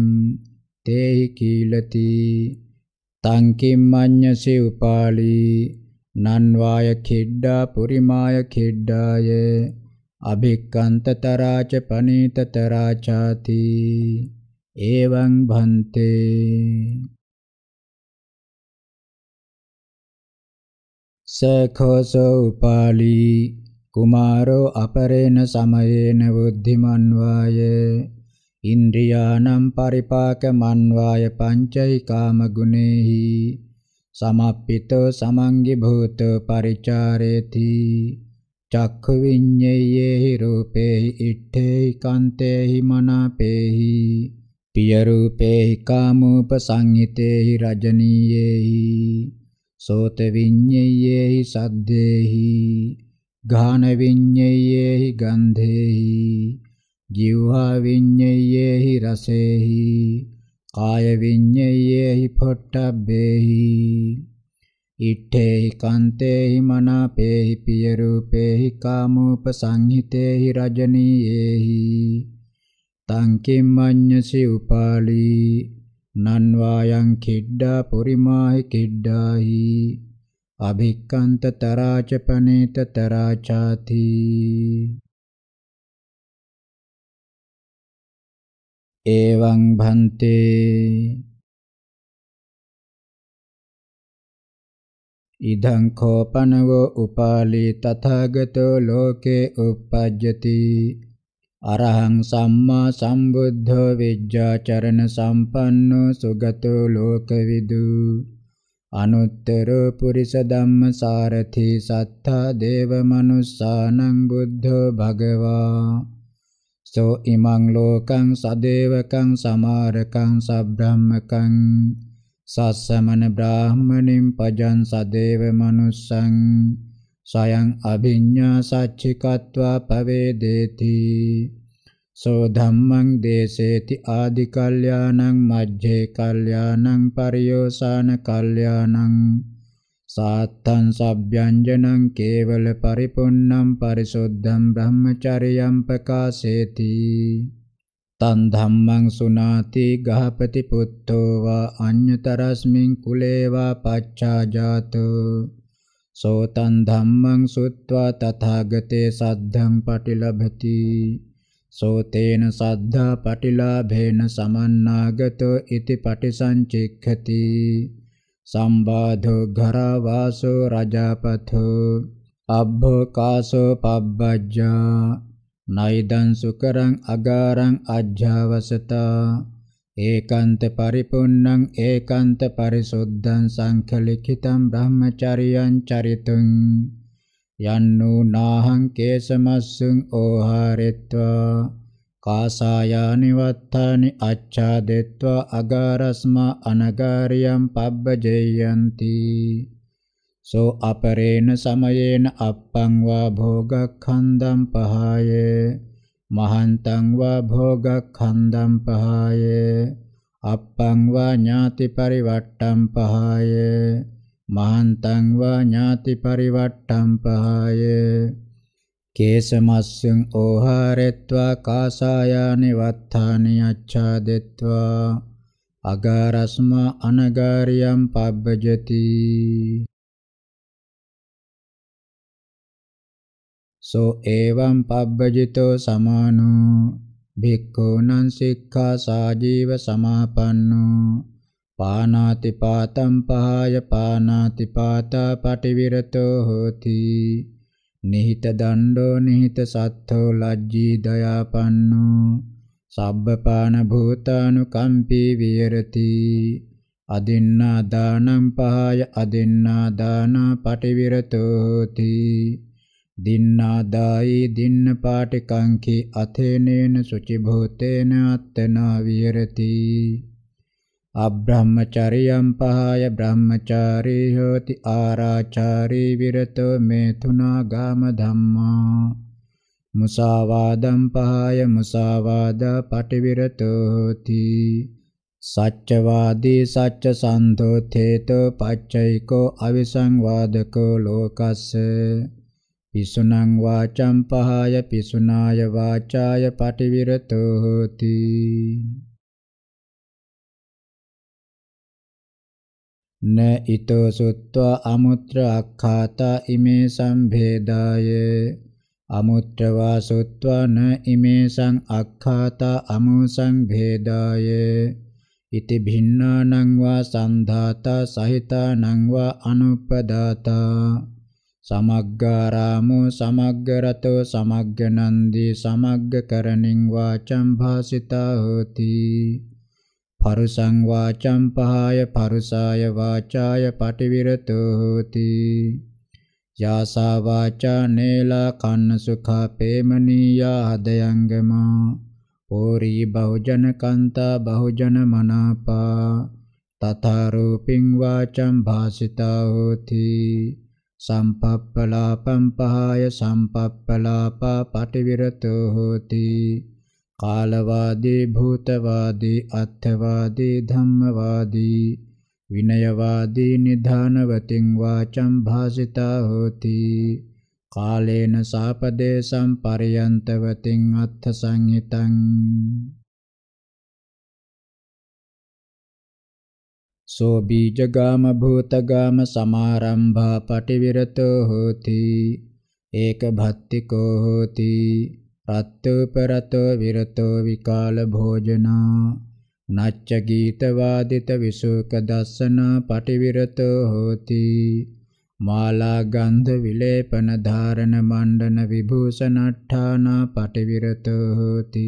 තේහි කීලති තං කිම්මඤ්ඤසේ උපාලී නන්වාය කිඩ්ඩා පුරිමාය කිඩ්ඩාය අභික්කන්තතරාච පනීතතරාචාති එවං භන්තේ සඛෝසෝ උපාලි කුමාරෝ අපරේන සමයේන බුද්ධිමන්වාය ඉන්ද්‍රියානම් පරිපාක මන්වාය පංචෛ කාම ගුනේහි සමප්පිතෝ සමංගි භූත පරිචාරේති චක්ඛු විඤ්ඤේයෙහි රූපේහි ඉට්ඨේහි කන්තේහි මනාපේහි පිය රූපේහි කාමූපසංහිතේහි රජනීයේහි සෝත විඤ්ඤේයෙහි සද්දේහි ඝාන විඤ්ඤේයෙහි ගන්ධේහි ජීවා විඤ්ඤේයෙහි රසේහි කාය විඤ්ඤයේහි පොට්ටබ්බේහි ඉත්තේ කන්තේහි මනාපේහි පිය රූපේහි කාමූප සංහිතේහි රජනීයේහි තං කිම්මඤ්ඤසි උපාලි නන්වායන් කිඩ්ඩා පුරිමාහි කිඩ්ඩාහි අභික්කන්ත තරාච පනේත තරාචාති එවං භන්තේ ඉදං කෝපනවෝ උපාලි තථාගතෝ ලෝකේ uppajjati අරහං සම්මා සම්බුද්ධෝ විජ්ජාචරණ සම්පන්නෝ සුගතෝ ලෝකවිදු අනුත්තරෝ පුරිස ධම්ම සාරති සත්තා දේව මනුස්සානං බුද්ධෝ භගවා සෝ ඉමං ලෝකං සදේවකං සමාරකං සබ්‍රාහ්මකං සස්සමන බ්‍රාහ්මණින් පජන් සදේව මනුස්සං සයං අභිඤ්ඤා සච්චිකत्वा පවේදේති සෝ ධම්මං දේසේති ආදි කල්යාණං මජ්ජේ කල්යාණං පරියෝසాన කල්යාණං සාත්තං සබ්බ්‍යංජනං කේවල පරිපුන්නම් පරිසොද්ධම් බ්‍රහ්මචරියම් පකාසේති තන් ධම්මං සුනාති ගහපති පුත්තෝ වා අඤ්‍යතරස්මින් කුලේවා පච්ඡාජාතෝ සෝතන් ධම්මං සුත්වා තථාගතේ සද්ධං පටිලභති සෝතේන සද්ධා පටිලාභේන සමන්නාගතෝ ඉති පටිසංචික්ඛති සම්බාධෝ ඝරවාසෝ රජාපතෝ අබ්බෝ කාසෝ පබ්බජ්ජා නයිදං සුකරං අගාරං අජ්ජාවසතා ඒකාන්ත පරිපුන්නං ඒකාන්ත පරිසුද්ධං සංඛලිකිතං බ්‍රහ්මචරියං චරිතුං යන්නෝ නාහං කේසමස්සුං ඕහාරෙත්වා කාසායානිවත්තානි අච්ඡාදෙත්වා අගාරස්මා අනගාරියම් පබ්බජේයන්ති සෝ අපරේණ සමයේන අප්පං වා භෝගක්ඛන්දම් පහායේ මහන්තං වා භෝගක්ඛන්දම් පහායේ අප්පං වා ඥාති පරිවට්ටම් පහායේ මහන්තං වා ඥාති පරිවට්ටම් පහායේ කේසමස්සං ඕහාරෙත්වා කාසායානි වත්තානි අච්ඡාදෙත්වා අගාරස්ම අනගාරියම් පබ්බජති සෝ එවං පබ්බජිතෝ සමානෝ භික්ඛූනං සික්ඛා සාජීව සමාපන්නෝ පානාති පාතම් පහය පානාති පාතා පටිවිරතෝ හෝති නිහිත දණ්ඩෝ නිහිත සත්ථෝ ලජ්ජී දයාපන්නෝ සබ්බපාන භූතානුකම්පී විහෙරති අදින්නා දානම් පහය අදින්නා දාන පටිවිරතෝති දින්නා දායි දින්න පාටිකංකි අතේනේන සුචි භූතේන අත්තනා විහෙරති අබ්‍රහ්මචරියම් පහය බ්‍රහ්මචාරී හෝති ආරාචාරී විරතෝ මේතුනා ගාම ධම්මා මුසාවාදම් පහය මුසාවාදා පටිවිරතෝ හෝති සච්චවාදී සච්ච සන්තෝ තේතෝ පච්චයිකෝ අවිසංවාදකෝ ලෝකස්ස පිසුනං වාචම් පහය පිසුනාය වාචාය පටිවිරතෝ හෝති න ඊතෝ සුත්වා අමුත්‍ර අක්ඛාතා ඉමේ සම්භේදාය අමුත්‍ර වාසුත්වා න ඉමේ සං අක්ඛාතා අමෝ සංභේදාය ඉති භින්නානං වා සන්ධාතා සහිතානං වා අනුපදාතා සමග්ගාරාමෝ සමග්ගරතෝ සමග්ගනන්දි සමග්ගකරණින් වාචම් භාසිතා හෝති පරුසං වාචම් පහාය පරුසාය වාචාය පටිවිරතු හෝති යාසා වාචා නේලා කන්න සුඛා පේමනීයා හදයංගමා ඕරී බහුජන කන්තා බහුජන මනාපා තථා රූපින් වාචම් භාසිතා හෝති සම්පප්පලාපම් පහාය සම්පප්පලාපා පටිවිරතෝ හෝති කාලවාදී භූතවාදී අත්ථවාදී ධම්මවාදී විනයවාදී නිධානවතින් වාචම් භාසිතා හෝති කාලේන සාපදේශම් පරියන්තවතින් අත්ථ සංහිතං සෝ බීජගාම භූතගාම සමාරම්භා පටිවිරතෝ හෝති ඒක භත්තිකෝ හෝති රත්තුපරතෝ විරතෝ විකාල භෝජනා නච්ච ගීතවාදිත විසුක දස්සන පටිවිරතෝ හෝති මාලා ගන්ධ විලේපන ධාරණ මණ්ඩන විභූෂණට්ඨාන පටිවිරතෝ හෝති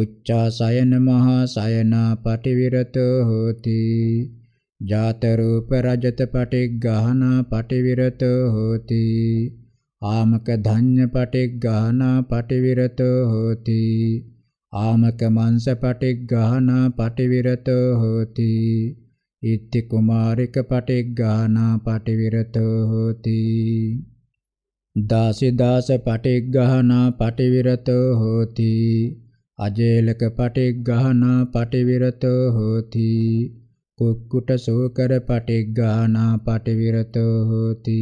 උච්චාසයන මහා සයන පටිවිරතෝ හෝති ජාත රූප රජත පටිග්ගහන පටිවිරතෝ හෝති ආමක ධඤ්ඤ පටිග්ගානා පටිවිරතෝ හෝති ආමක මංස පටිග්ගානා පටිවිරතෝ හෝති ඉත්ති කුමාරික පටිග්ගානා පටිවිරතෝ හෝති දාසි දාස පටිග්ගානා පටිවිරතෝ හෝති අජේලක පටිග්ගානා පටිවිරතෝ හෝති කුක්කුට සෝකර පටිග්ගානා පටිවිරතෝ හෝති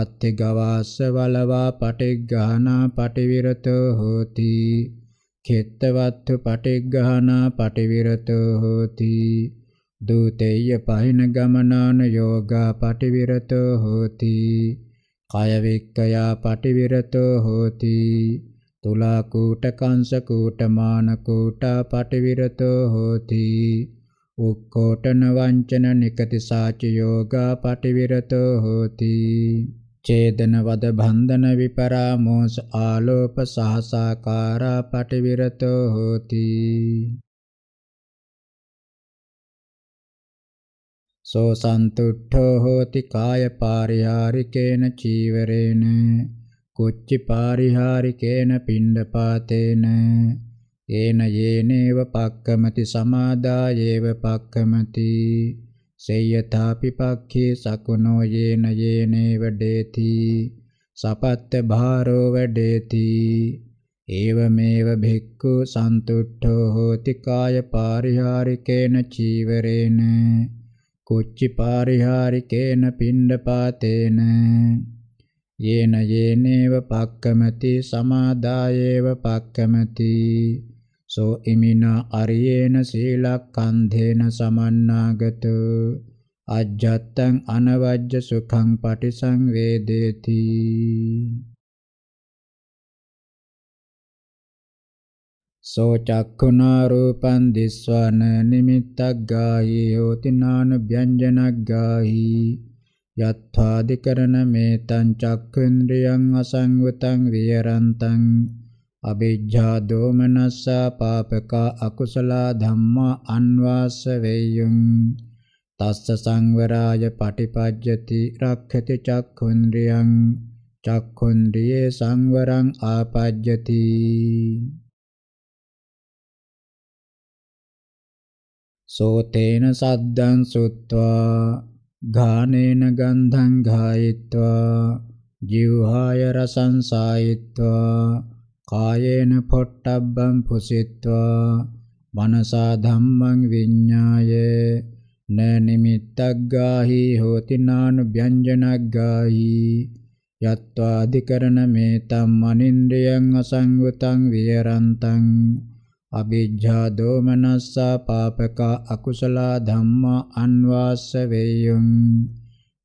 අත්ථගවාස්ස වලවා පටිග්ගහනා පටිවිරතෝ හෝති කෙත්තවත්තු පටිග්ගහනා පටිවිරතෝ හෝති දූතේය පහින ගමනාන යෝගා පටිවිරතෝ හෝති කය වික්කයා පටිවිරතෝ හෝති තුලා කූට කංශ කූට මාන කූටා පටිවිරතෝ හෝති උක්කෝටන වංචන නිකති සාච යෝගා පටිවිරතෝ හෝති චේදනවද බන්ධන විපරාමෝස ආලෝප සහසාකාරා පටිවිරතෝ හෝති සෝ සන්තුට්ඨෝ හෝති කාය පාරිහාරිකේන චීවරේන කුච්චි පාරිහාරිකේන පිණ්ඩපාතේන ඒන යේනේව පක්කමති සමාදායේව පක්කමති සේයථාපි පක්ඛේ සකුනෝ යේන යේනේ වඩේති සපත්ත භාරෝ වඩේති ඒවමේව භික්ඛු සන්තුට්ඨෝ හෝති කාය පාරිහාරිකේන චීවරේන කුච්චි පාරිහාරිකේන පිණ්ඩපාතේන යේන යේනේව පක්කමති සමාදායේව පක්කමති සෝ ඉමිනා අරියේන සීලක්ඛන්ධේන සමන්නාගත අජ්ජත්තං අනවජ්ජ සුඛං පටිසංවේදේති සෝ චක්ඛුනා රූපං දිස්වන නිමිත්තක් ගාහි හෝති නාන ව්‍යංජනක් ගාහි යත්ථාදිකරණ මේතං චක්ඛේන්ද්‍රයන් අසංවතං විහරන්තං අවිජ්ජා දෝමනස්සා පාපකා අකුසලා ධම්මා අන්වාස වේයුම් තස්ස සංවරාය පටිපජ්ජති රක්ඛති චක්ඛුන්ද්‍රියං චක්ඛුන්ද්‍රියේ සංවරං ආපජ්ජති සෝතේන සද්දං සුත්වා ඝානේන ගන්ධං ඝායිत्वा ජීවහාය රසං සායිत्वा කායේන පොට්ටබ්බං පුසිත්වා මනසා ධම්මං විඤ්ඤාය න නිමිත්තග්ගාහි හෝති නානුභ්‍යංජනග්ගාහි යත්වාදිකරණ මේ තම්මනින්ද්‍රියං අසංගතං විහරන්තං අභිජ්ජා දෝමනස්සා පාපකා අකුසලා ධම්මා අන්වාස්ස වේයං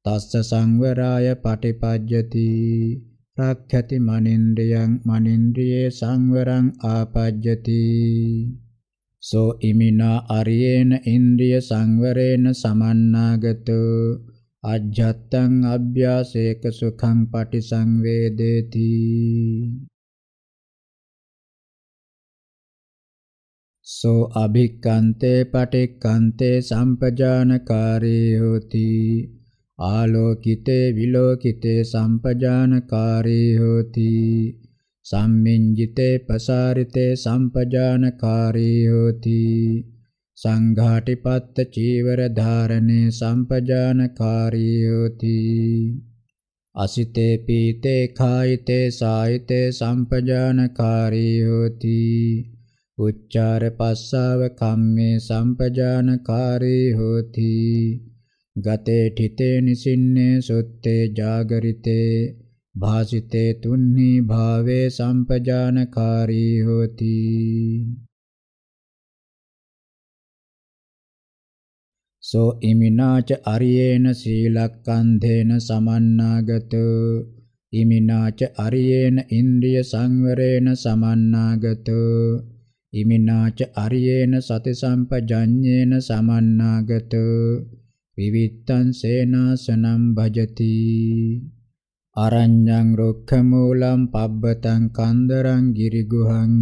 තස්ස සංවරාය පටිපජ්ජති රක්ඛති මනින්ද්‍රියං මනින්ද්‍රියේ සංවරං ආපජ්ජති සෝ ඉමිනා අරියේන ඉන්ද්‍රිය සංවරේන සමන්නාගතෝ අජ්ජත්තං අභ්‍යාසේක සුඛං පටිසංවේදේති සෝ අභික්කන්තේ පටික්කන්තේ සම්පජානකාරී හෝති ආලෝකිතේ විලෝකිතේ සම්පජානකාරී හෝති සම්මින්ජිතේ පසාරිතේ සම්පජානකාරී හෝති සංඝාටිපත්ත චීවර ධාරණේ සම්පජානකාරී හෝති අසිතේ පීතේ කායිතේ සායිතේ සම්පජානකාරී හෝති උච්චාර පස්සාව කම්මේ සම්පජානකාරී හෝති ගතේ ඨිතේ නිසින්නේ සොත්තේ జాగරිතේ භාසිතේ තුන්හි භාවේ සම්පජානකාරී හෝති සෝ ඉමිනාච අරියේන සීලක්ඛන්ධේන සමන්නාගත ඉමිනාච අරියේන ඉන්ද්‍රිය සංවරේන සමන්නාගත ඉමිනාච අරියේන සති සම්පජඤ්ඤේන සමන්නාගත විවිත්තං සේනාසනම් භජති අරඤ්ඤං රුක්ඛමූලං පබ්බතං කන්දරං ගිරිගුහං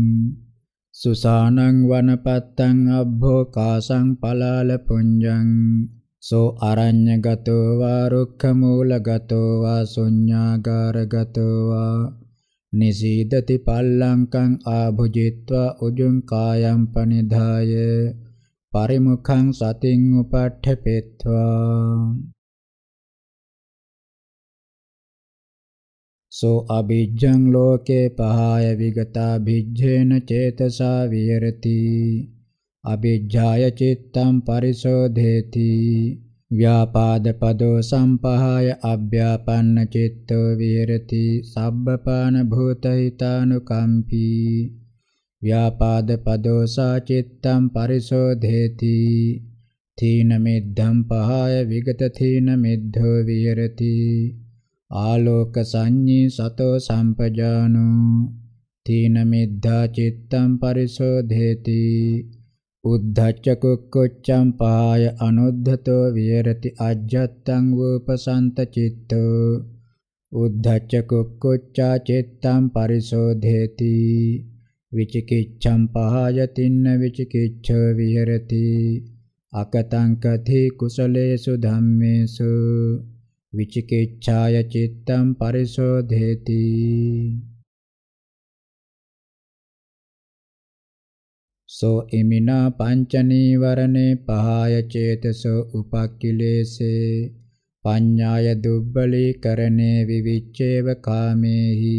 සුසානං වනපත්තං අබ්බෝ කාසං පලාල පුඤ්ජං සෝ අරඤ්ඤගතෝ වා රුක්ඛමූලගතෝ වා ශුඤ්ඤාගාරගතෝ වා නිසීදති පල්ලංකං ආභුජිත්වා උජුං කායම් පනිධාය පරිමුඛං සතින් උපට්ඨපෙත්වා සෝ අභිජ්ජං ලෝකේ පහය විගතා භිජ්ජේන චේතසා විහෙරති අභිජ්ජාය චිත්තං පරිසෝධේති ව්‍යාපාද පදෝ සම්පහාය අභ්‍යාපන්න චිත්තෝ විහෙරති සබ්බපාන භූතහිතානුකම්පී ව්‍යාපාද පදෝසා චිත්තම් පරිසෝධේති තීන මිද්ධම් පහය විගත තීන මිද්ධෝ විහෙරති ආලෝක සංඤී සතෝ සම්පජානෝ තීන මිද්ධා චිත්තම් පරිසෝධේති උද්ධච්ච කුක්කුච්චම් පහය අනුද්ධතෝ විහෙරති අජ්ජත්තං වූපසන්ත චිත්තෝ උද්ධච්ච කුක්කුච්චා චිත්තම් පරිසෝධේති විචිකිච්ඡම් පහයතින්න විචිකිච්ඡ විහෙරති අකතං කති කුසලේසු ධම්මේසු විචිකිච්ඡාය චිත්තම් පරිශෝධේති සෝ ඉමිනා පංච නීවරණේ පහය චේතසෝ උපක්ඛිලේසේ පඤ්ඤාය දුබ්බලීකරණේ විවිච්ඡේව කාමේහි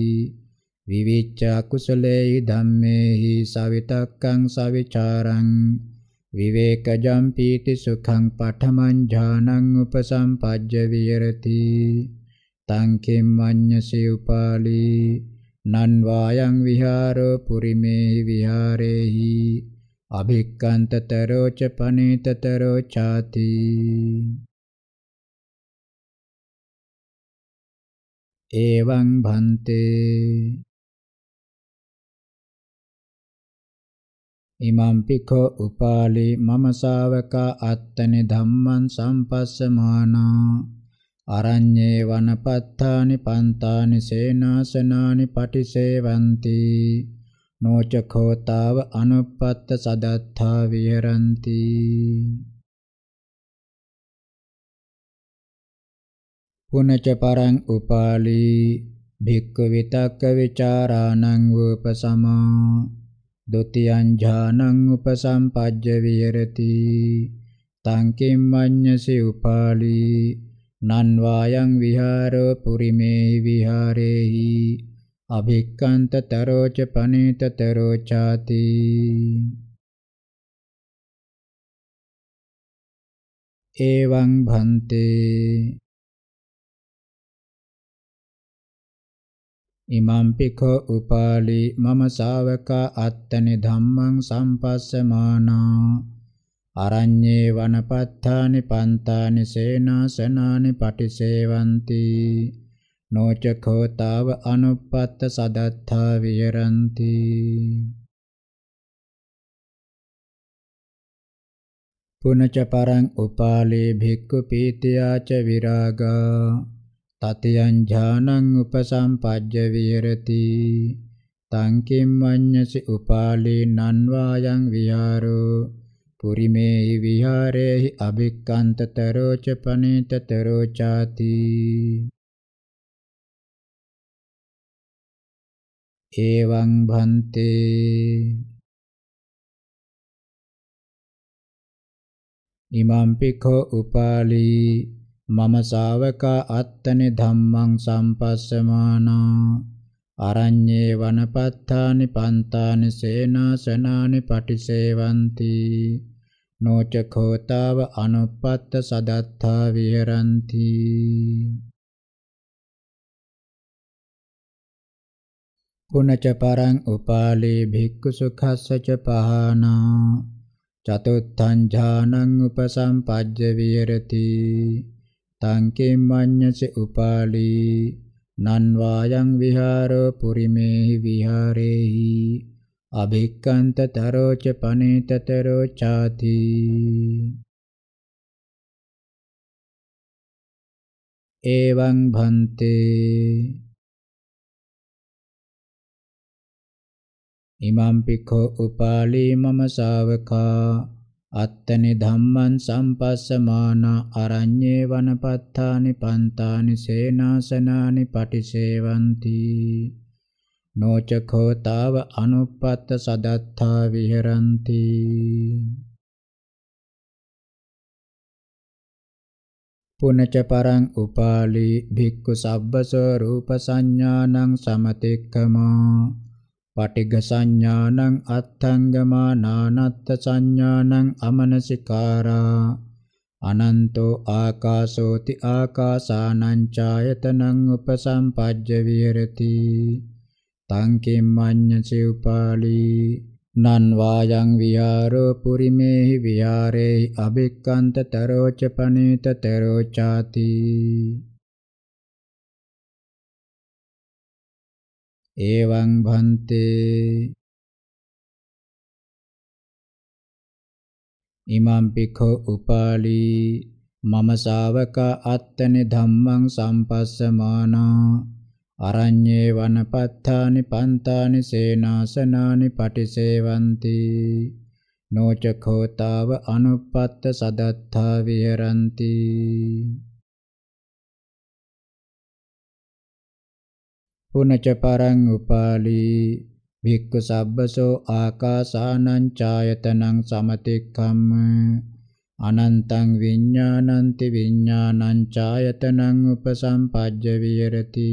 විවිච්ඡා කුසලේහි ධම්මේහි සවිතක්කං සවිචාරං විවේකජම් පීති සුඛං පඨමං ඥානං උපසම්පජ්ජ විහෙරති තං කිම්මඤ්ඤසේ උපාලි නන් වායන් විහාරෝ පුරිමේහි විහාරේහි අභික්කන්තතරෝ ච පනේතතරෝ ചാති එවං භන්තේ ඉමං පිඛෝ උපාලි මම ශාවක අත්තනි ධම්මං සම්පස්සමානා අරඤ්ඤේ වනපත්තානි පන්තානි සේනාසනානි පටිසේවಂತಿ නෝචඛෝතාව අනුපත්ත සදත්තා විහෙරಂತಿ පුනච පරං උපාලි භික්ඛු විතක්ක විචාරාණං වූපසමා ဒုတိယ ඥානං උපසම්පජ්ජ විහෙරති තං කිම්මඤ්ඤසි උපාලි නන්වායන් විහාරෝ පුරිමේ විහාරේහි අභික්කන්ත තරෝච පනේත තරෝචාති එවං භන්තේ ඉමම්පිකෝ උපාලි මම ශාවක අත්තනි ධම්මං සම්පස්සමානා අරඤ්ඤේ වනපත්තානි පන්තානි සේනාසනානි පටිසේවಂತಿ නෝචකෝ තාව අනුපත්ත සදත්තා විහෙරಂತಿ පුනච පරං උපාලේ භික්ඛු පීතියාච විරාගා තතියං ඥානං උපසම්පජ්ජ විහෙරති තං කිම්මඤ්ඤසි උපාලේ නන්වායන් විහාරෝ පුරිමේ විහාරේහි අබික්කන්තතරෝ ච පනේතතරෝ ചാති එවං භන්තේ ඉමම්පිඛෝ උපාලී මම ශාවක අත්තනි ධම්මං සම්පස්සමානා අරඤ්ඤේ වනපත්තානි පන්තානි සේනාසනානි පටිසේවಂತಿ නොච ඛෝතාව අනුපත්ත සදත්තා විහෙරಂತಿ පුනච පරං උපාලේ භික්ඛු සුඛස්සච පහනා චතුත්ථං ඥානං උපසම්පජ්ජ විහෙරති තං කිම්මඤ්ඤස උපාලී නන්වායන් විහාරෝ පුරිමේහි විහාරේහි අභික්කන්ත තරෝච පනේතතරෝ ചാති එවං භන්තේ ඉමම් පිඛෝ උපාලී මම ශාවකා අත්තනි ධම්මං සම්පස්සමානා අරඤ්ඤේ වනපත්තානි පන්තානි සේනාසනානි පටිසේවಂತಿ නොචඛෝ තාව අනුප්පත්ත සදත්තා විහෙරಂತಿ පුනච පරං උපාලි භික්ඛු සබ්බසෝ රූප සංඥානං සමතික්කමෝ පටිග සංඥානං අත්ථංගමානානත්ත් සංඥානං අමනසිකාරා අනන්තෝ ආකාශෝති ආකාසානං ඡායතනං උපසම්පජ්ජ විහෙරති තං කිම්මඤ්ඤසේ උපාලී නන් වායන් විහාරෝ පුරිමේහි විහාරේ අබික්කන්ත තරෝච පනේත තරෝචාති එවං භන්තේ ඉමං පිඛෝ උපාලි මම ශාවක අත්තනි ධම්මං සම්පස්සමානා අරඤ්ඤේ වනපත්තානි පන්තානි සේනාසනානි පටිසේවಂತಿ නෝච කෝතාව අනුපත්ත සදත්තා විහෙරಂತಿ පුනච පරං උපාලි භික්ඛු සබ්බසෝ ආකාසානං ඡායතනං සමතික්ඛම්ම අනන්තං විඤ්ඤාණන්ති විඤ්ඤාණං ඡායතනං උපසම්පජ්ජ විහෙරති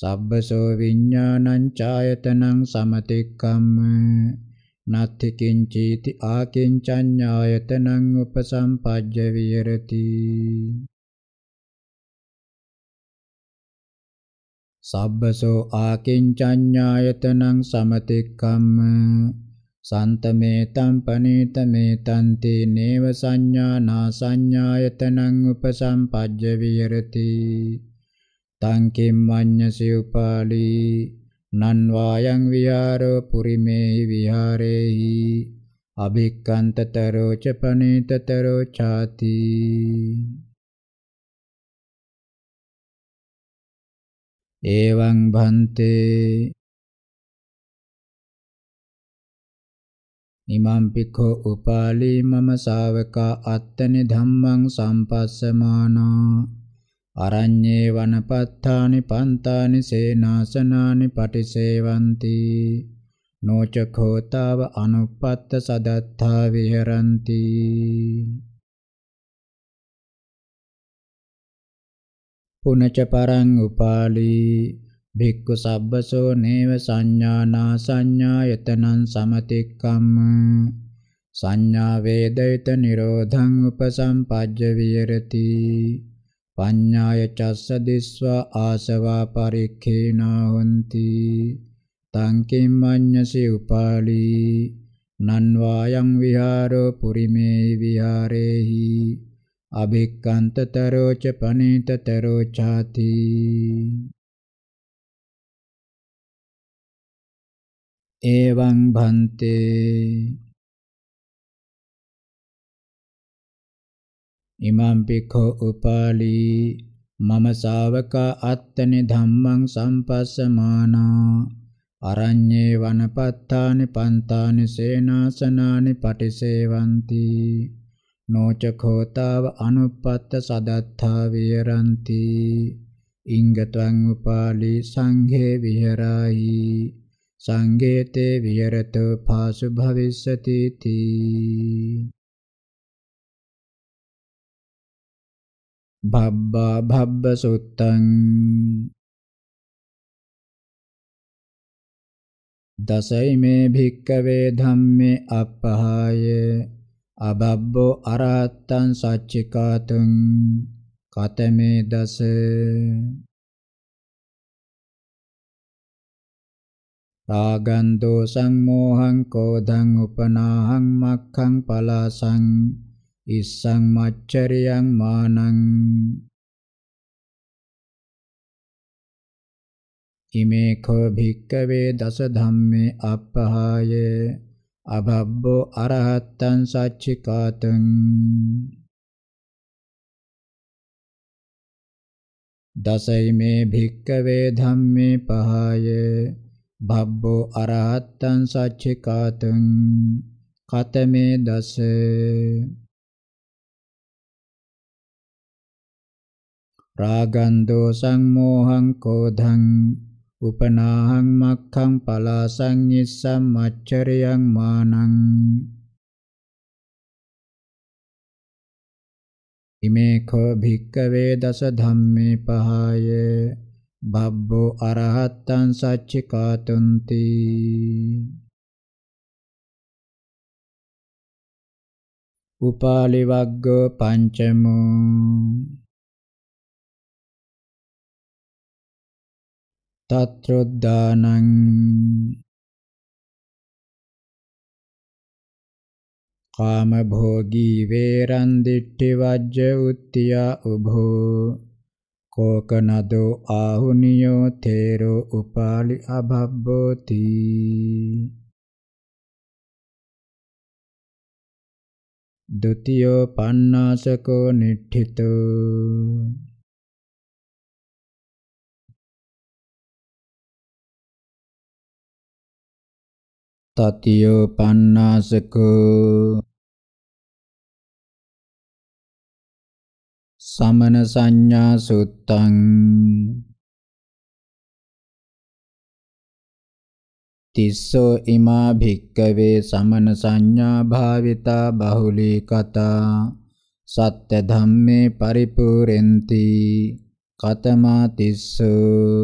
සබ්බසෝ විඤ්ඤාණං ඡායතනං සමතික්ඛම්ම නත්ති කිංචීති ආකින්චඤ්ඤායතනං උපසම්පජ්ජ විහෙරති සබ්බසෝ ආකින්චඤ්ඤායතනං සමතික්කම්ම සන්තමේතම් පනේතමේතං තේ නේව සංඥානා සංඥායතනං උපසම්පජ්ජ විහෙරති තං කිම්මඤ්ඤසී උපාලි නන්වායන් විහාරෝ පුරිමේහි විහාරේහි අභික්කන්තතරෝ ච පනේතතරෝ ඡාති एवं भन्ते ඉමං පිඛෝ උපාලි මම ශාවකා අත්තනි ධම්මං සම්පස්සමානෝ අරඤ්ඤේ වනපත්තානි පන්තානි සේනාසනානි පටිසේවಂತಿ නොචඛෝතාව අනුපත්ත සදත්තා විහෙරಂತಿ පුනච පරං උපාලි භික්ඛු සබ්බසෝ නේව සංඥානා සංඥායතනං සමතික්කම්ම සංඥා වේදිත නිරෝධං උපසම්පජ්ජ විහෙරති පඤ්ඤාය චස්ස දිස්වා ආසවා පරික්ඛේනා හොಂತಿ තං කිම්මඤ්ඤසි උපාලි නන්වායන් විහාරෝ පුරිමේ විහාරේහි අබික්කන්තතරෝ ච පනේතතරෝ ඡාති එවං භන්තේ ඉමං පිඛෝ උපාලි මම ශාවක අත්තනි ධම්මං සම්පස්සමානා අරඤ්ඤේ වනපත්තානි පන්තානි සේනාසනානි පටිසේවಂತಿ නොච කෝතාව අනුපත්ත සදත්තා විහරಂತಿ ඉංගතං උපාලි සංඝේ විහෙරායි සංඝේතේ විහෙරතෝ පාසු භවිස්සති තී භබ්බා භබ්බ සුත්තං දසෛමේ භික්කවේ ධම්මේ අපහාය අබබ්බෝ අරහත්තං සච්චිකාතං කතමේ දස රාගං දෝසං මෝහං කෝධං උපනාහං මක්ඛං පලාසං ඉස්සං මච්චරියං මානං ඉමේ කෝ භික්කවේ දස ධම්මේ අපහාය අබබ්බෝ අරහත්තං සච්චිකාතං දසයිමේ භික්කවේ ධම්මේ පහය භබ්බෝ අරහත්තං සච්චිකාතං කතමේ දස රාගන් දෝසං මෝහං කෝධං උපනාහං මක්ඛං පලාසං ඉස්සම් මච්චරියං මානං ඉමේ කෝ භික්කවේ දස ධම්මේ පහය බබ්බෝ අරහත්තං සච්චිකාතුන්ති උපාලි වග්ගෝ පංචමෝ තත්‍රොද්දානං කාමභෝගී වේරන් දිට්ඨි වජ්ජ උත්තියා උභෝ කෝකනදෝ ආහුනියෝ තේරෝ උපාලි අභබ්බෝති දුතියෝ පන්නාසකෝ නිට්ඨිතෝ තතියෝ පන්නාසක සමන සංඥා සුත්තං තිස්සෝ ඉමා භික්කවේ සමන සංඥා භාවිතා බහුලී කතා සත්‍ය ධම්මේ පරිපූර්ණති කතමා තිස්සෝ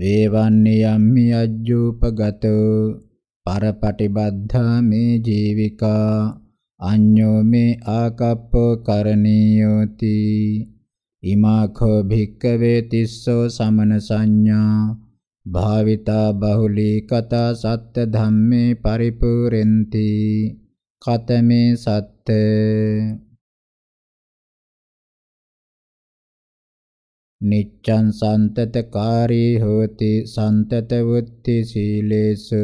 වේවන්නේ යම්මි අජ්ජූපගතෝ පරපටිබද්ධා මේ ජීවිකා අඤ්ඤෝ මේ ආකප්පෝ කරණීයෝති ඉමාඛෝ භික්කවේ තිස්සෝ සමන සංඥා භාවිතා බහුලී කතා සත්‍ය ධම්මේ පරිපූර්ෙන්ති කතමේ සත්‍යේ නිච්ඡං සන්තතකාරී හෝති සන්තත වුත්ති සීලේසු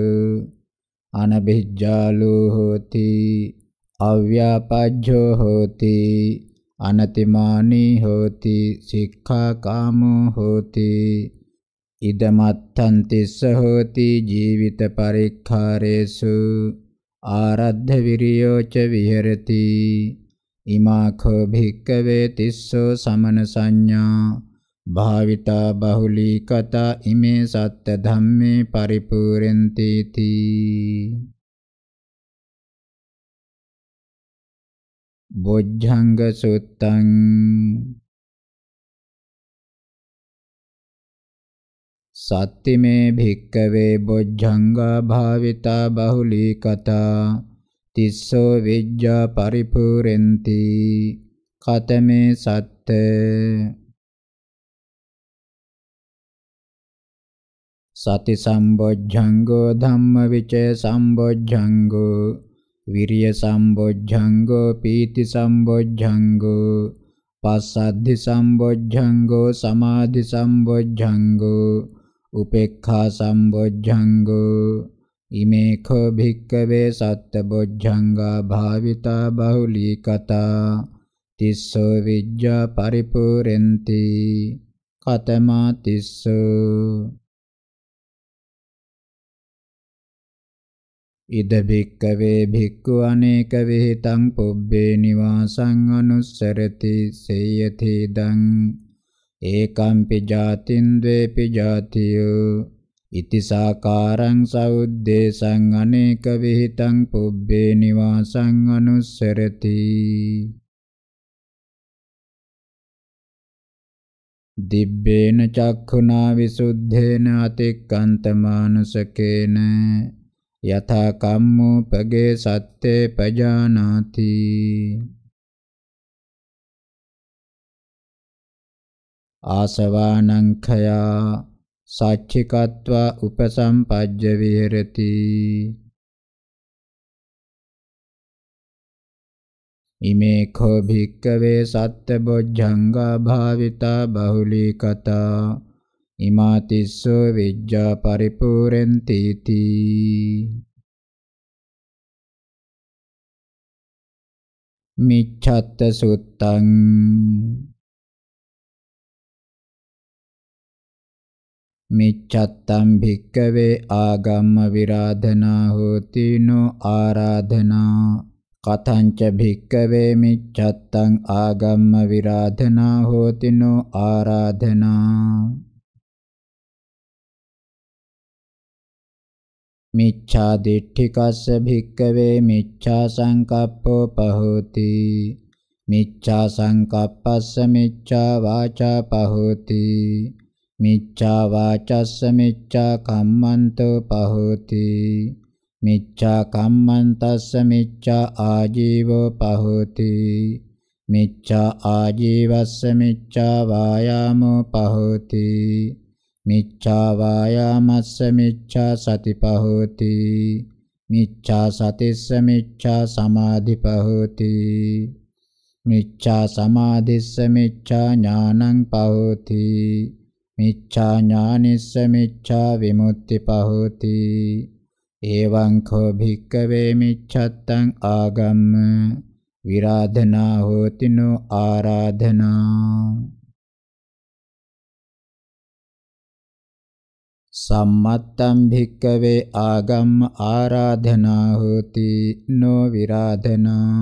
අනබිජ්ජාලෝ හෝති අව්‍යාපජ්ජෝ හෝති අනතිමානී හෝති සික්ඛාකාමෝ හෝති ඉදමත්තං තිස්ස හෝති ජීවිත පරික්ඛාරේසු ආරද්ධ විරියෝච විහෙරති ඉමාඛෝ භික්කවේ තිස්සෝ සමන සංඥා භාවිතා බහුලී කතා ඉමේ සත්ත ධම්මේ පරිපූර්ණති තී බොජ්ජංග සුත්තං සත්තිමේ භික්කවේ බොජ්ජංගා භාවිතා බහුලී කතා තිස්සෝ විජ්ජා පරිපූර්ණති කතමේ සත්ත සති සම්බොජ්ජංගෝ ධම්ම විචේ සම්බොජ්ජංගෝ විරිය සම්බොජ්ජංගෝ පීති සම්බොජ්ජංගෝ පස්සද්ධි සම්බොජ්ජංගෝ සමාධි සම්බොජ්ජංගෝ උපේක්ඛා සම්බොජ්ජංගෝ ඉමේ කෝ භික්කවේ සත්ත බොජ්ජංගා භාවිතා බහුලී කතා තිස්සෝ විජ්ජා පරිපූරෙන්ති කතමා තිස්සෝ ඉද භික්කවේ භික්ඛු අනේක විහිතං පුබ්බේ නිවාසං අනුස්සරති සේයති දං ඒකම්පි ජාතින් ද්වේපි ජාතියෝ ඉතිසාකාරං සෞද්දේශං අනේක විහිතං පුබ්බේ නිවාසං අනුස්සරති දිබ්බේන චක්ඛුනා විසුද්ධේන අතික්කන්තමානුසකේන යථා කම්මෝ පගේ සත්තේ පජානාති ආසවානංඛයා සච්චිකත්වා උපසම්පජ්ජ විහෙරති ඉමේ කෝ භික්කවේ සත්ත බොජ්ජංගා භාවිතා බහුලී කතා ඉමාතිස්සෝ විජ්ජා පරිපූර්ණති තී මිච්ඡත්ත සුත්තං මිච්ඡත්තම් භික්කවේ ආගම්ම විරාධනා හෝති නෝ ආරාධනා කතංච භික්කවේ මිච්ඡත්තං ආගම්ම විරාධනා හෝති නෝ ආරාධනා මිච්ඡා දිට්ඨිකස්ස භික්කවේ මිච්ඡා සංකප්පෝ පහෝති මිච්ඡා සංකප්පස්ස මිච්ඡා වාචා පහෝති මිච්ඡා වාචස්ස මිච්ඡා කම්මන්තෝ පහෝති මිච්ඡා කම්මන්තස්ස මිච්ඡා ආජීවෝ පහෝති මිච්ඡා ආජීවස්ස මිච්ඡා වායාමෝ පහෝති මිච්ඡා වායාමස්ස මිච්ඡා සතිපහෝති මිච්ඡා සතිස්ස මිච්ඡා සමාධිපහෝති මිච්ඡා සමාධිස්ස මිච්ඡා ඥානං පහෝති මිච්ඡා ඥානිස්ස මිච්ඡා විමුක්තිපහෝති එවං කෝ භික්කවේ මිච්ඡත්තං ආගම්ම විරාධනා හෝතිනෝ ආරාධනා සම්මත්තම් භික්කවේ ආගම්ම ආරාධනා හෝති නෝ විරාධනා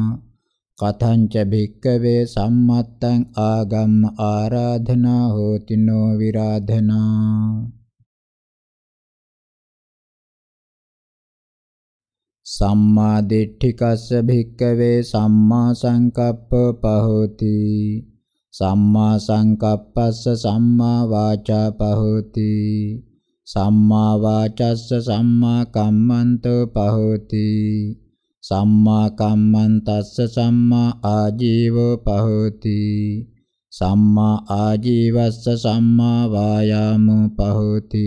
කතංච භික්කවේ සම්මත්තං ආගම්ම ආරාධනා හෝති නෝ විරාධනා සම්මා දිට්ඨිකස්ස භික්කවේ සම්මා සංකප්ප පහෝති සම්මා සංකප්පස්ස සම්මා වාචා පහෝති සම්මා වාචස්ස සම්මා කම්මන්තෝ පහෝති සම්මා කම්මන්තස්ස සම්මා ආජීවෝ පහෝති සම්මා ආජීවස්ස සම්මා වායාමෝ පහෝති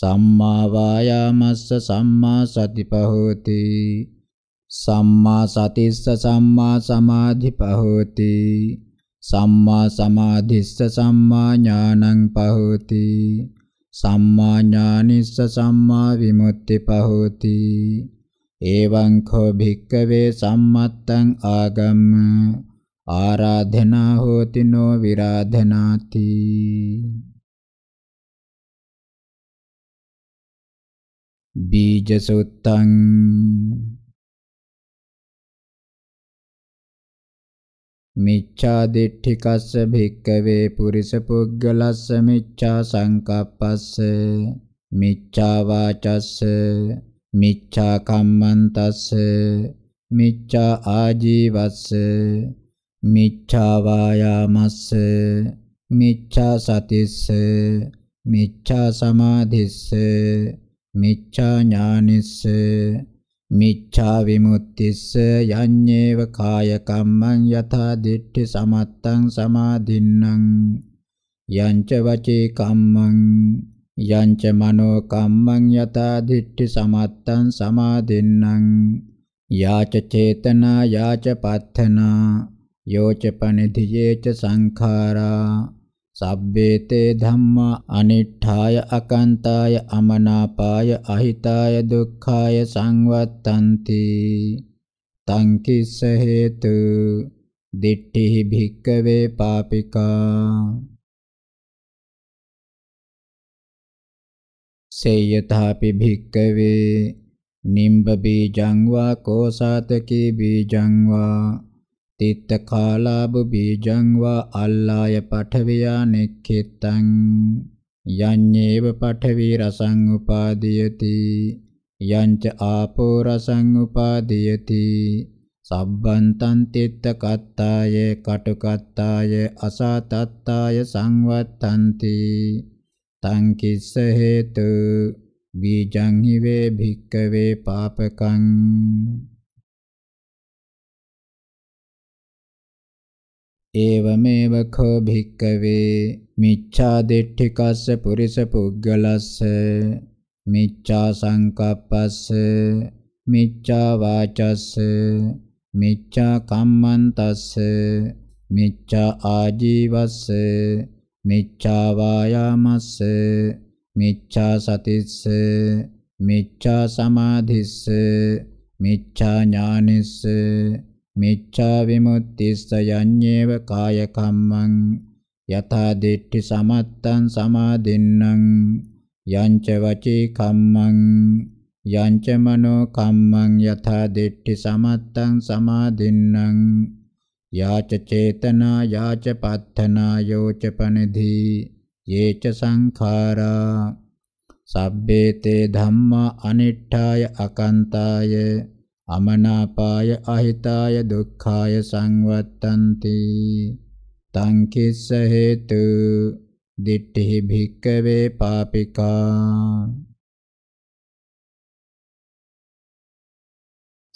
සම්මා වායාමස්ස සම්මා සති පහෝති සම්මා සතිස්ස සම්මා සමාධි පහෝති සම්මා සමාධිස්ස සම්මා ඥානං පහෝති සම්මා ඥානිස්ස සම්මා විමුක්ති පහෝති එවං කෝ භික්කවේ සම්මත්තං ආගම්ම ආරාධනා හෝති නෝ විරාධනාති බීජසුත්තං මිච්ඡා දිට්ඨිකස්ස භික්කවේ පුරිස පුග්ගලස්ස මිච්ඡා සංකප්පස්ස මිච්ඡා වාචස්ස මිච්ඡා කම්මන්තස්ස මිච්ඡා ආජීවස්ස මිච්ඡා වායාමස්ස මිච්ඡා සතිස්ස මිච්ඡා සමාධිස්ස මිච්ඡා ඥානිස්ස මිච්ඡා විමුක්තිස්ස යඤ්ඤේව කාය කම්මං යථා දිට්ඨි සමත්තං සමාධින්නම් යංච වචේ කම්මං යංච මනෝ කම්මං යථා දිට්ඨි සමත්තං සමාධින්නම් යාච චේතනා යාච පත්තනා යෝච පනිධියේච සංඛාරා සබ්බේතේ ධම්මා අනිඨාය අකන්තාය අමනාපාය අහිතාය දුක්ඛාය සංවත්තන්ති තං කිස්ස හේතු දිට්ඨිහි භික්කවේ පාපිකා සේයථාපි භික්කවේ නිම්බ බීජං වා කෝසాతකී බීජං වා තිත්ත කාලාබු බීජං වා අල්ලාය පඨවියා නෙක්ඛිතං යඤ්ඤේව පඨවි රසං උපාදීයති යංච ආපෝ රසං උපාදීයති සබ්බන්තං තිත්ත කත්තාය කටුකත්තාය අසතත්තාය සංවත්තಂತಿ තං කිස්ස හේතු බීජං හිවේ භික්කවේ පාපකං ඒවමේව කෝ භික්කවේ මිච්ඡා දිට්ඨිකස්ස පුරිස පුග්ගලස්ස මිච්ඡා සංකප්පස්ස මිච්ඡා වාචස්ස මිච්ඡා කම්මන්තස්ස මිච්ඡා ආජීවස්ස මිච්ඡා වායාමස්ස මිච්ඡා සතිස්ස මිච්ඡා සමාධිස්ස මිච්ඡා ඥානිස්ස මිච්ඡා විමුක්තිස්ස යඤ්ඤේව කාය කම්මං යථා දිට්ඨි සමත්තං සමාදින්නම් යංච වචී කම්මං යංච මනෝ කම්මං යථා දිට්ඨි සමත්තං සමාදින්නම් යාච චේතනා යාච පත්තනා යෝච පනධි යේච සංඛාරා සබ්බේ තේ ධම්මා අනිට්ඨාය අකන්තාය අමනාපාය අහිතාය දුක්ඛාය සංවත්තන්ති තං කිස්ස හේතු දිට්ඨි භික්කවේ පාපිකා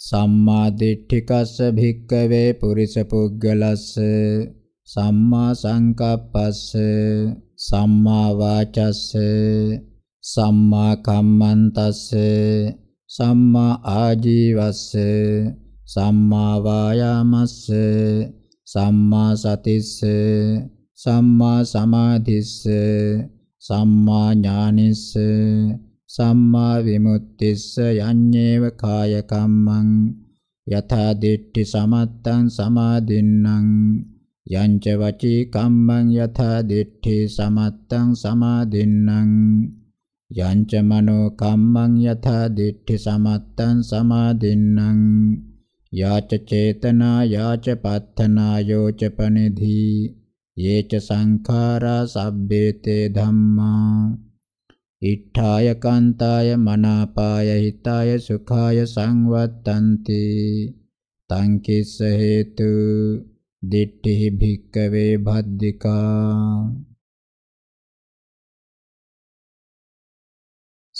සම්මා දිට්ඨිකස්ස භික්කවේ පුරිස පුග්ගලස්ස සම්මා සංකප්පස්ස සම්මා වාචස්ස සම්මා කම්මන්තස්ස සම්මා ආජීවස්ස සම්මා වායාමස්ස සම්මා සතිස්ස සම්මා සමාධිස්ස සම්මා ඥානිස්ස සම්මා විමුක්තිස්ස යඤ්ඤේව කාය කම්මං යථා දිට්ඨි සමත්තං සමාදින්නම් යංච වචී කම්මං යථා දිට්ඨි සමත්තං සමාදින්නම් යංච මනෝ කම්මං යථා දිට්ඨි සමත්තං සමාදින්නම් යාච චේතනා යාච පත්තනා යෝච පනිධි යේච සංඛාරා සබ්බේතේ ධම්මා ඉඨාය කාන්තාය මනාපාය හිතාය සුඛාය සංවත්තන්ති තං කිස්ස හේතු දිට්ඨි භික්කවේ භද්దికා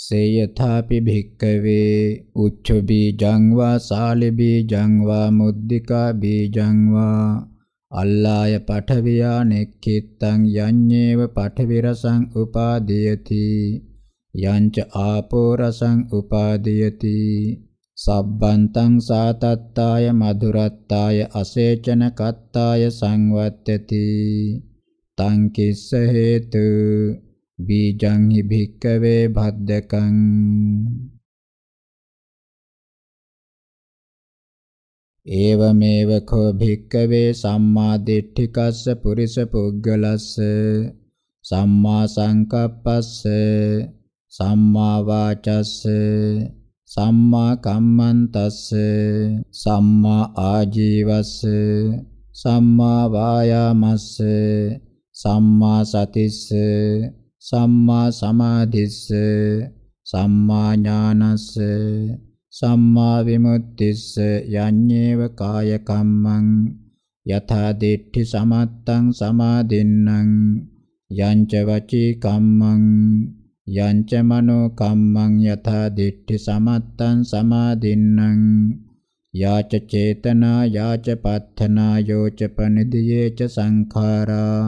සේයථාපි භික්කවේ උච්ච බීජං වා සාලි බීජං වා මුද්దికා බීජං වා අල්ලාය පඨවියා නෙක්ඛිත්තං යඤ්ඤේව පඨවි රසං උපාදීයති යංච ආපෝ රසං උපාදීයති සබ්බන්තං සාතත්තාය මధుරත්තාය අසේචන කත්තාය සංවත්තති තං කිස්ස හේතු බීජං හි භික්කවේ භද්දකං ඒවමේව කෝ භික්කවේ සම්මා දිට්ඨිකස්ස පුරිස පුග්ගලස්ස සම්මා සංකප්පස්ස සම්මා වාචස්ස සම්මා කම්මන්තස්ස සම්මා ආජීවස්ස සම්මා වායාමස්ස සම්මා සතිස්ස සම්මා සමාධිස්ස සම්මා ඥානස්ස සම්මා විමුක්තිස්ස යඤ්ඤේව කාය කම්මං යථා දිට්ඨි සමත්තං සමාදින්නම් යංච වචී කම්මං යංච මනෝ කම්මං යථා දිට්ඨි සමත්තං සමාදින්නම් යාච චේතනා යාච පත්තනා යෝච පනිදියේච සංඛාරා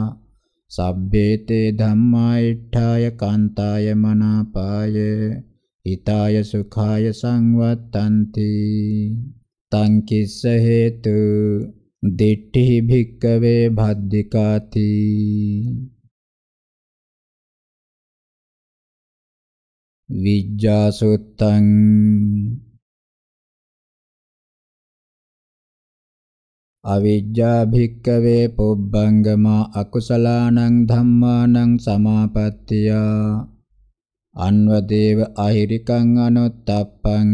සබ්බේතේ ධම්මා ဣ ට්ඨාය කාන්තාය මනාපාය හිතාය සුඛාය සංවත්තන්ති තං කිස්ස හේතු දිට්ඨි භික්කවේ භද්දිකාති විජ්ජාසුත්තං අවිජ්ජා භික්කවේ පුබ්බංගමා අකුසලානං ධම්මානං සමාපත්තිය අන්වදේව අහිරිකං අනුත්තප්පං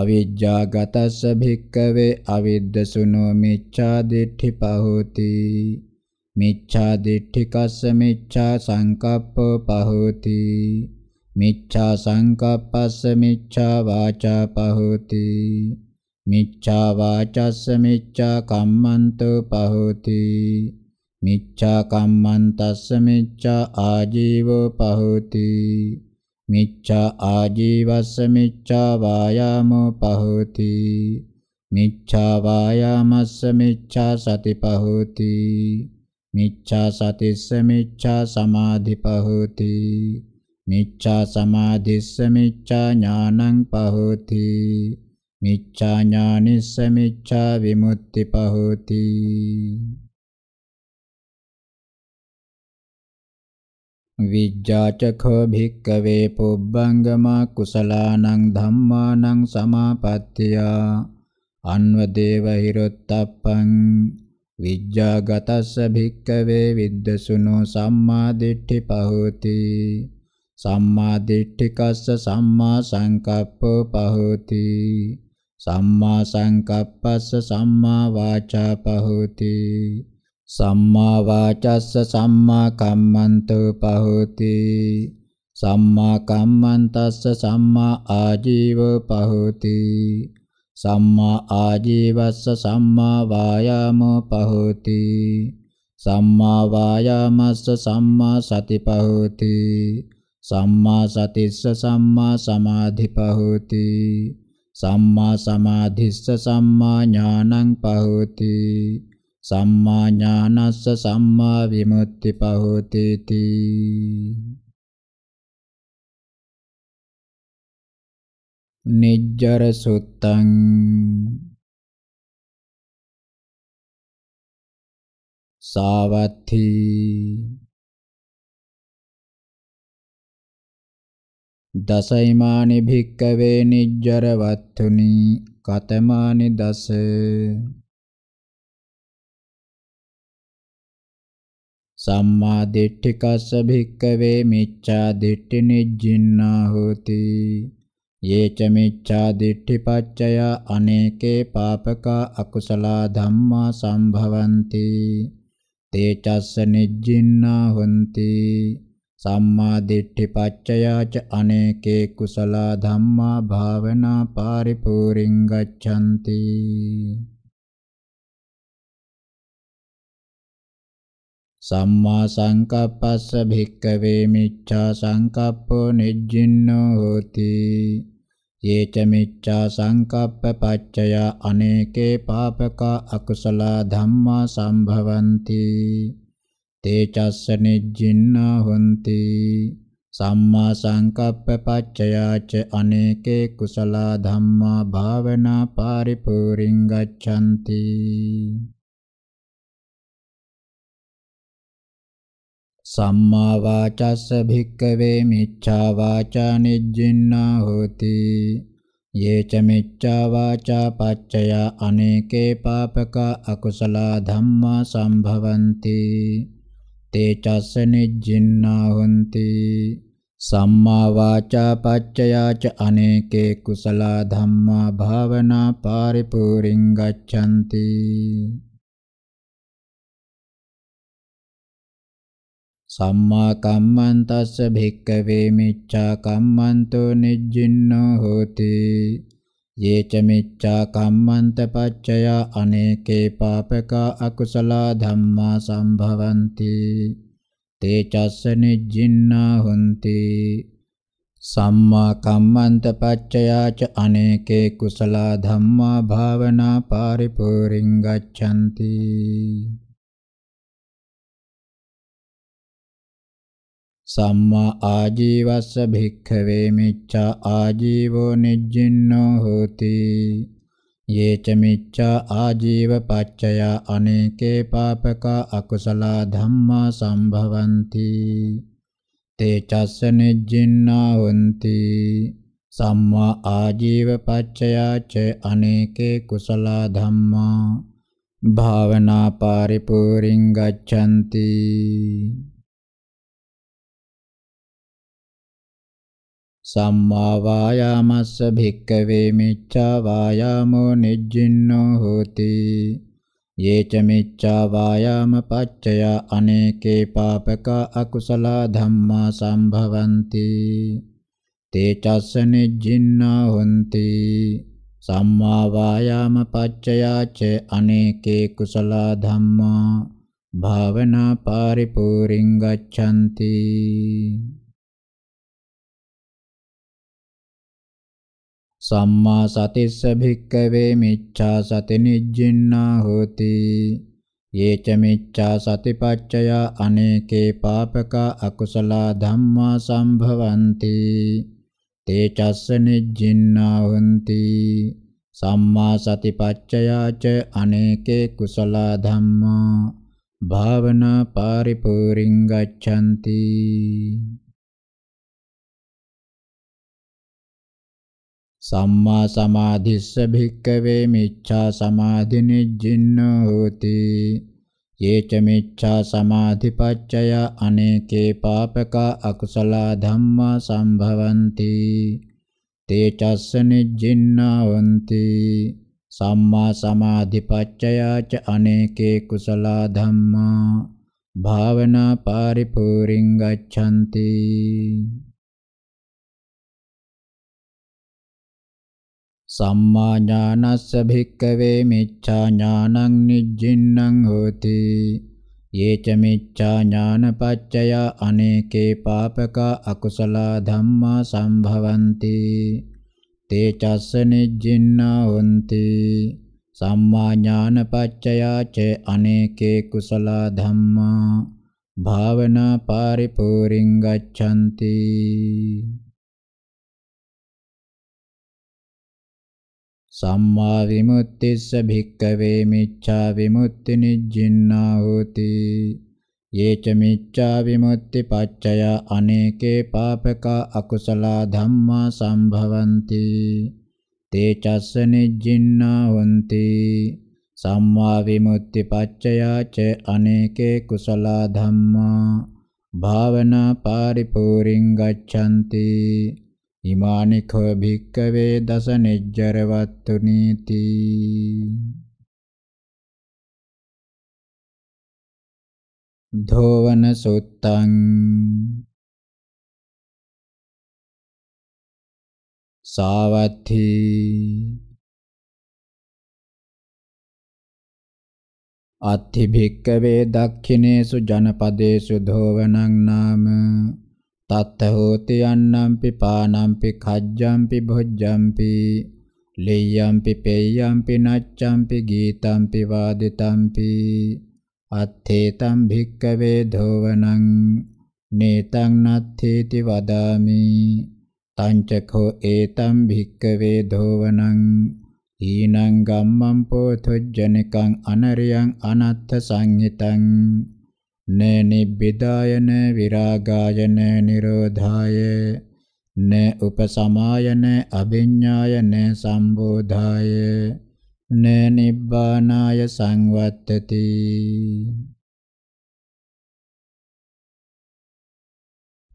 අවිජ්ජා ගතස්ස භික්කවේ අවිද්දසුනෝ මිච්ඡා දිට්ඨි පහෝති මිච්ඡා දිට්ඨිකස්ස මිච්ඡා සංකප්පෝ පහෝති මිච්ඡා සංකප්පස්ස මිච්ඡා වාචා පහෝති මිච්ඡා වාචස්ස මිච්ඡා කම්මන්තෝ පහෝති මිච්ඡා කම්මන්තස්ස මිච්ඡා ආජීවෝ පහෝති මිච්ඡා ආජීවස්ස මිච්ඡා වායාමෝ පහෝති මිච්ඡා වායාමස්ස මිච්ඡා සති පහෝති මිච්ඡා සතිස්ස මිච්ඡා සමාධි පහෝති මිච්ඡා සමාධිස්ස මිච්ඡා ඥානං පහෝති මිච්ඡා ඥානිස්ස මිච්ඡා විමුක්ති පහෝති විජ්ජාචඛෝ භික්කවේ පුබ්බංගමා කුසලානං ධම්මානං සමාපත්තියා අන්වදේව හිරොත්තප්පං විජ්ජාගතස්ස භික්කවේ විද්දසුනෝ සම්මා දිට්ඨි පහෝති සම්මා දිට්ඨිකස්ස සම්මා සංකප්පෝ පහෝති සම්මා සංකප්පස්ස සම්මා වාචා පහෝති සම්මා වාචස්ස සම්මා කම්මන්තෝ පහෝති සම්මා කම්මන්තස්ස සම්මා ආජීවෝ පහෝති සම්මා ආජීවස්ස සම්මා වායාමෝ පහෝති සම්මා වායාමස්ස සම්මා සති පහෝති සම්මා සතිස්ස සම්මා සමාධි පහෝති සම්මා සමාධිස්ස සම්මා ඥානං පහෝති සම්මා ඥානස්ස සම්මා විමුක්ති පහෝති තී නිජ්ජර සුත්තං සාවත්ථී දසයිමානි භික්කවේ නිජ්ජරවත්තුනි කතමානි දස සම්මා දිට්ඨිකස්ස භික්කවේ මිච්ඡා දිට්ඨි නිජ්ජින්නා හෝති යේච මිච්ඡා දිට්ඨි පච්චය අනේකේ පාපකා අකුසලා ධම්මා සම්භවಂತಿ තේචස්ස නිජ්ජින්නා හොಂತಿ සම්මා දිට්ඨි පච්චයාච අනේකේ කුසලා ධම්මා භාවනා පාරිපූර්ණං ගච්ඡanti සම්මා සංකප්පස්ස භික්කවේ මිච්ඡා සංකප්පෝ නිජ්ජින්නෝ හෝති යේච මිච්ඡා සංකප්ප පච්චයා අනේකේ පාපකා අකුසලා ධම්මා සම්භවಂತಿ තේ චස්ස නිජ්ජින්නා හොಂತಿ සම්මා සංකප්ප පච්චයාච අනේකේ කුසලා ධම්මා භාවනා පරිපූර්ණං ගච්ඡanti සම්මා වාචස්ස භික්කවේ මිච්ඡා වාචා නිජ්ජින්නා හෝති යේච මිච්ඡා වාචා පච්චයා අනේකේ පාපක අකුසලා ධම්මා සම්භවಂತಿ තේ චස්ස නිජ්ජින්නා හොಂತಿ සම්මා වාචා පච්චයාච අනේකේ කුසල ධම්මා භාවනා පරිපූර්ණං ගච්ඡanti සම්මා කම්මං තස්ස භික්කවේ මිච්ඡා කම්මන්තෝ නිජ්ජින්නෝ හෝති යේච මිච්ඡා කම්මන්ත පච්චයා අනේකේ පාපකා අකුසලා ධම්මා සම්භවಂತಿ තේ චස්ස නිජ්ජින්නා හොಂತಿ සම්මා කම්මන්ත පච්චයා ච අනේකේ කුසලා ධම්මා භාවනා පරිපූර්ණං ගච්ඡanti සම්මා ආජීවස්ස භික්ඛවේ මිච්ඡා ආජීවෝ නිජ්ජින්නෝ හෝති යේච මිච්ඡා ආජීව පච්චය අනේකේ පාපකා අකුසල ධම්මා සම්භවಂತಿ තේචස්ස නිජ්ජින්නා හොಂತಿ සම්මා ආජීව පච්චයා ච අනේකේ කුසල ධම්මා භාවනා පරිපූර්ණං ගච්ඡanti සම්මා වායාමස්ස භික්කවේ මිච්ඡා වායාමෝ නිජ්ජින්නෝ හෝති යේච මිච්ඡා වායාම පච්චය අනේකේ පාපක අකුසල ධම්මා සම්භවಂತಿ තේචස්ස නිජ්ජින්නා හොಂತಿ සම්මා වායාම පච්චය ච අනේකේ කුසල ධම්මා භාවනා පරිපූර්ණං ගච්ඡanti සම්මා සතිස්ස භික්කවේ මිච්ඡා සති නිජ්ජින්නා හෝති යේච මිච්ඡා සතිපච්චය අනේකේ පාපක අකුසල ධම්මා සම්භවಂತಿ තේචස්ස නිජ්ජින්නා හොಂತಿ සම්මා සතිපච්චයාච අනේකේ කුසල ධම්මා භාවනා පරිපූර්ණං ගච්ඡanti සම්මා සමාධිස්ස භික්කවේ මිච්ඡා සමාධි නිජ්ජින්නෝ හෝති යේච මිච්ඡා සමාධිපච්චය අනේකේ පාපකා අකුසල ධම්මා සම්භවಂತಿ තේ චස්ස නිජ්ජින්නා හොಂತಿ සම්මා සමාධිපච්චයාච අනේකේ කුසල ධම්මා භාවනා පරිපූර්ණං ගච්ඡanti සම්මා ඥානස්ස භික්කවේ මිච්ඡා ඥානං නිජ්ජින්නං හෝති යේච මිච්ඡා ඥානපච්චය අනේකේ පාපක අකුසල ධම්මා සම්භවಂತಿ තේ චස්ස නිජ්ජින්නා හොಂತಿ සම්මා ඥානපච්චය ච අනේකේ කුසල ධම්මා භාවනා පරිපූර්ණං ගච්ඡanti සම්මා විමුක්තිස්ස භික්කවේ මිච්ඡා විමුක්ති නිජ්ජින්නා හෝති යේච මිච්ඡා විමුක්ති පච්චය අනේකේ පාපකා අකුසලා ධම්මා සම්භවಂತಿ තේ චස්ස නිජ්ජින්නා හොಂತಿ සම්මා විමුක්ති පච්චය ච අනේකේ කුසලා ධම්මා භාවනා පරිපූර්ණං ගච්ඡanti ඉමානි කෝ භික්කවේ දස නිජ්ජරවත්තු නීති ධෝවන සුත්තං සාවත්ථි අත්ථි භික්කවේ දක්ඛිනේසු ජනපදේසු ධෝවනං නාම තත්ත හෝති අන්නම්පි පානම්පි කජ්ජම්පි භොජ්ජම්පි ලෙය්යම්පි පෙය්යම්පි නච්චම්පි ගීතම්පි වාදිතම්පි අත්තේතම් භික්කවේ ධෝවනං නේතං නත්තේති වදාමි තංචකෝ ඒතම් භික්කවේ ධෝවනං ඊනං ගම්මම් පෝතොජ්ජනිකං අනරියං අනත්ථ සංහිතං න නිබ්බිදායන විරාගායන නිරෝධාය න උපසමායන අභිඤ්ඤායන සම්බෝධාය න නිබ්බානාය සංවත්තති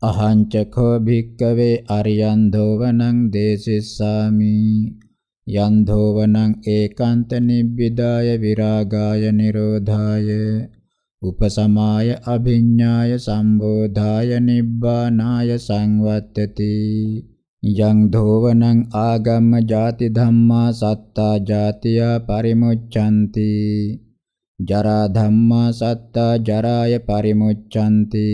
අහං චඛෝ භික්කවේ අරියන් දෝවනං දේසිස්සාමි යන් දෝවනං ඒකාන්ත නිබ්බිදාය විරාගාය නිරෝධාය උපසමාය අභිඤ්ඤාය සම්බෝධාය නිබ්බානාය සංවත්තති යං ධෝවනං ආගම්ම ජාති ධම්මා සත්තා ජාතිය පරිමුච්ඡanti ජරා ධම්මා සත්තා ජරාය පරිමුච්ඡanti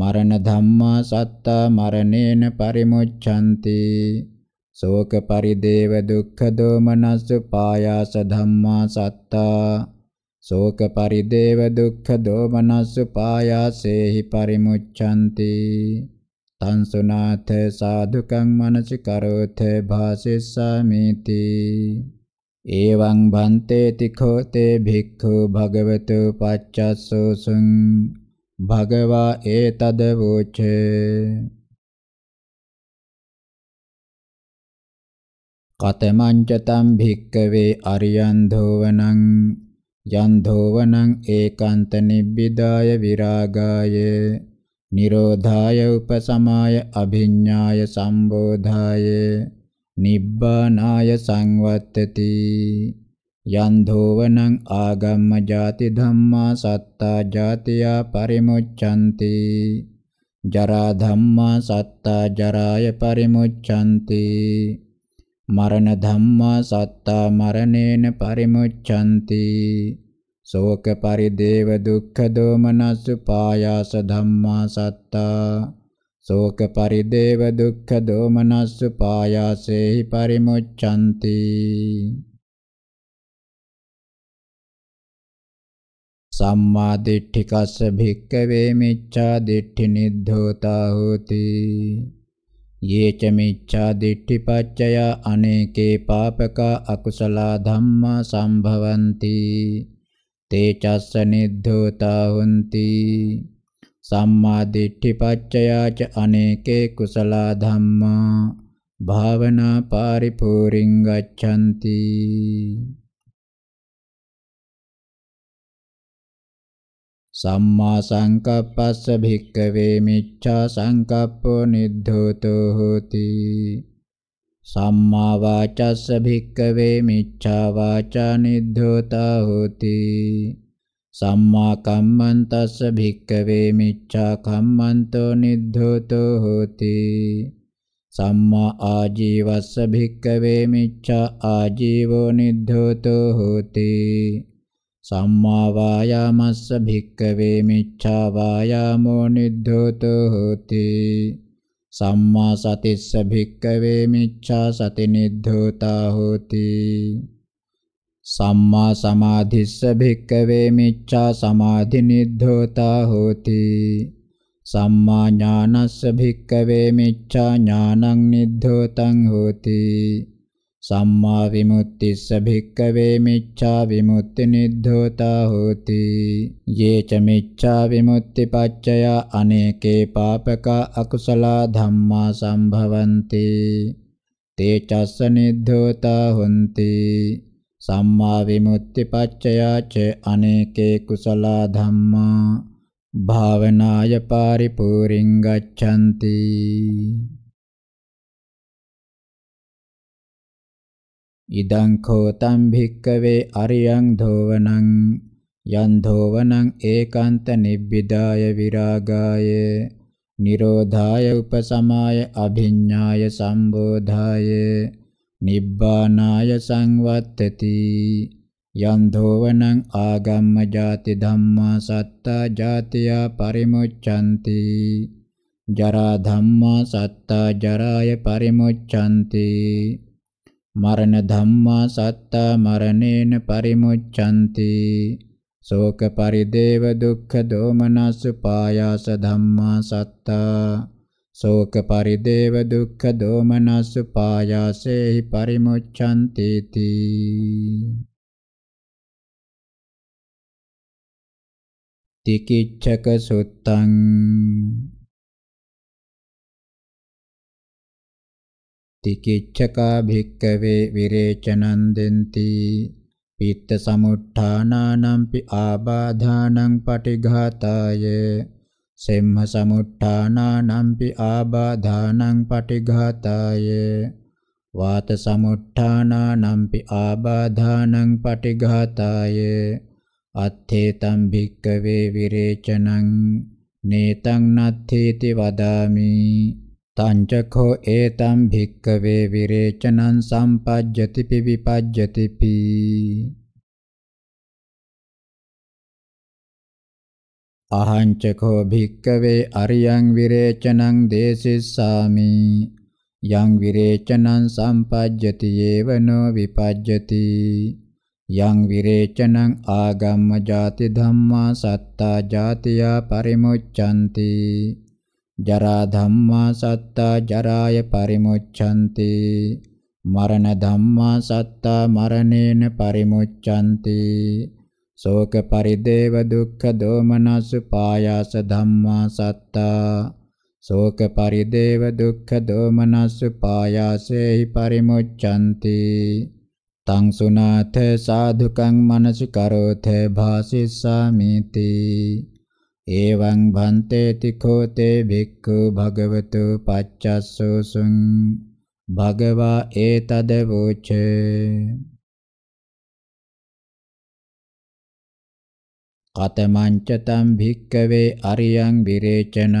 මරණ ධම්මා සත්තා මරණේන පරිමුච්ඡanti ශෝක පරිදේව දුක්ඛ දෝමනස්ස පායාස ධම්මා සත්තා ශෝක පරිදේව දුක්ඛ දෝමනස්සු පායාසේහි පරිමුච්ඡanti තංසුනාථ සාදුකං මනසි කරෝත භාසෙස්සාමිති එවං භන්තේ තිඛෝතේ භික්ඛු භගවතු පච්චස්සෝසුං භගවා ඒතද වූචේ කතමං ච තම් භික්කවේ අරියන් ධෝවනං යන්ධෝවනං ඒකාන්ත නිබ්බිදාය විරාගාය නිරෝධාය උපසමාය අභිඤ්ඤාය සම්බෝධාය නිබ්බානාය සංවත්තති යන්ධෝවනං ආගම්ම ජාති ධම්මා සත්තා ජාතියා පරිමුච්ඡanti ජරා ධම්මා සත්තා ජරාය පරිමුච්ඡanti මරණ ධම්මා සත්තා මරණේන පරිමුච්ඡanti ශෝක පරිදේව දුක්ඛ දෝමනස්ස පායාස ධම්මා සත්තා ශෝක පරිදේව දුක්ඛ දෝමනස්ස පායාසේහි පරිමුච්ඡanti සම්මා දිට්ඨිකස්ස භික්ඛවේ මිච්ඡා දිට්ඨි නිද්ධෝතා හෝති යේච මිච්ඡා දිට්ඨි පච්චය අනේකේ පාපකා අකුසලා ධම්මා සම්භවಂತಿ තේ චස්ස නිද්ධෝතා හොಂತಿ සම්මා දිට්ඨි පච්චයාච අනේකේ කුසලා ධම්මා භාවනා පරිපූර්ණං ගච්ඡanti සම්මා සංකප්පස්ස භික්කවේ මිච්ඡා සංකප්පෝ නිද්ධෝතෝ හෝති සම්මා වාචස්ස භික්කවේ මිච්ඡා වාචා නිද්ධෝතා හෝති සම්මා කම්මන්තස්ස භික්කවේ මිච්ඡා කම්මන්තෝ නිද්ධෝතෝ හෝති සම්මා ආජීවස්ස භික්කවේ මිච්ඡා ආජීවෝ නිද්ධෝතෝ හෝති සම්මා වායාමස්ස භික්කවේ මිච්ඡා වායාමෝ නිද්ධෝතෝ හෝති සම්මා සතිස්ස භික්කවේ මිච්ඡා සති නිද්ධෝතා හෝති සම්මා සමාධිස්ස භික්කවේ මිච්ඡා සමාධි නිද්ධෝතා හෝති සම්මා ඥානස්ස භික්කවේ මිච්ඡා ඥානං නිද්ධෝතං හෝති සම්මා විමුක්තිස්ස භික්කවේ මිච්ඡා විමුක්ති නිද්ධෝතා හෝති යේ ච මිච්ඡා විමුක්ති පච්චය අනේකේ පාපක අකුසල ධම්මා සම්භවಂತಿ තේ චස්ස නිද්ධෝතා හොಂತಿ සම්මා විමුක්ති පච්චය ච අනේකේ කුසල ධම්මා භාවනාය පරිපූර්ණං ගච්ඡanti ඉදං කෝතම් භික්කවේ අරියං ධෝවනං යන් ධෝවනං ඒකාන්ත නිබ්බිදාය විරාගාය නිරෝධාය උපසමාය අභිඤ්ඤාය සම්බෝධාය නිබ්බානාය සංවත්තති යන් ධෝවනං ආගම්ම ජාති ධම්මා සත්තා ජාතියා පරිමුච්ඡanti ජරා ධම්මා සත්තා ජරාය පරිමුච්ඡanti මරණ ධම්මා සත්තා මරණේන පරිමුච්ඡanti ශෝක පරිදේව දුක්ඛ දෝමනස් පායාස ධම්මා සත්තා ශෝක පරිදේව දුක්ඛ දෝමනස් පායාසේහි පරිමුච්ඡanti තිකිච්ඡක සුත්තං තිකිච්ඡකා භික්කවේ විරේචනං දෙන්ති පිත්ත සමුට්ඨානානම්පි ආබාධානං පටිඝාතාය සෙම්හ සමුට්ඨානානම්පි ආබාධානං පටිඝාතාය වාත සමුට්ඨානානම්පි ආබාධානං පටිඝාතාය අත්තේතම් භික්කවේ විරේචනං නේතං නත්තේති වදාමි තංචකෝ ඒතම් භික්කවේ විරේචනං සම්පජ්ජති පිවිපජ්ජති පී අහංචකෝ භික්කවේ අරියං විරේචනං දේසිස්සාමි යං විරේචනං සම්පජ්ජති ඒවනෝ විපජ්ජති යං විරේචනං ආගම්ම ජාති ධම්මා සත්තා ජාතියා පරිමුච්ඡන්ති ජරා ධම්මා සත්තා ජරාය පරිමුච්ඡanti මරණ ධම්මා සත්තා මරණේන පරිමුච්ඡanti ශෝක පරිදේව දුක්ඛ දෝමනස් පායාස ධම්මා සත්තා ශෝක පරිදේව දුක්ඛ දෝමනස් පායාසේහි පරිමුච්ඡanti තං සුනාථ සාධුකං මනසිකරෝථ භාසිස්සාමිති එවං භන්තේ තිකෝ තේ භික්ඛු භගවතු පච්චස්සෝසුං භගවා ඒතද වූචේ කතමංච තම් භික්කවේ අරියං විරේචනං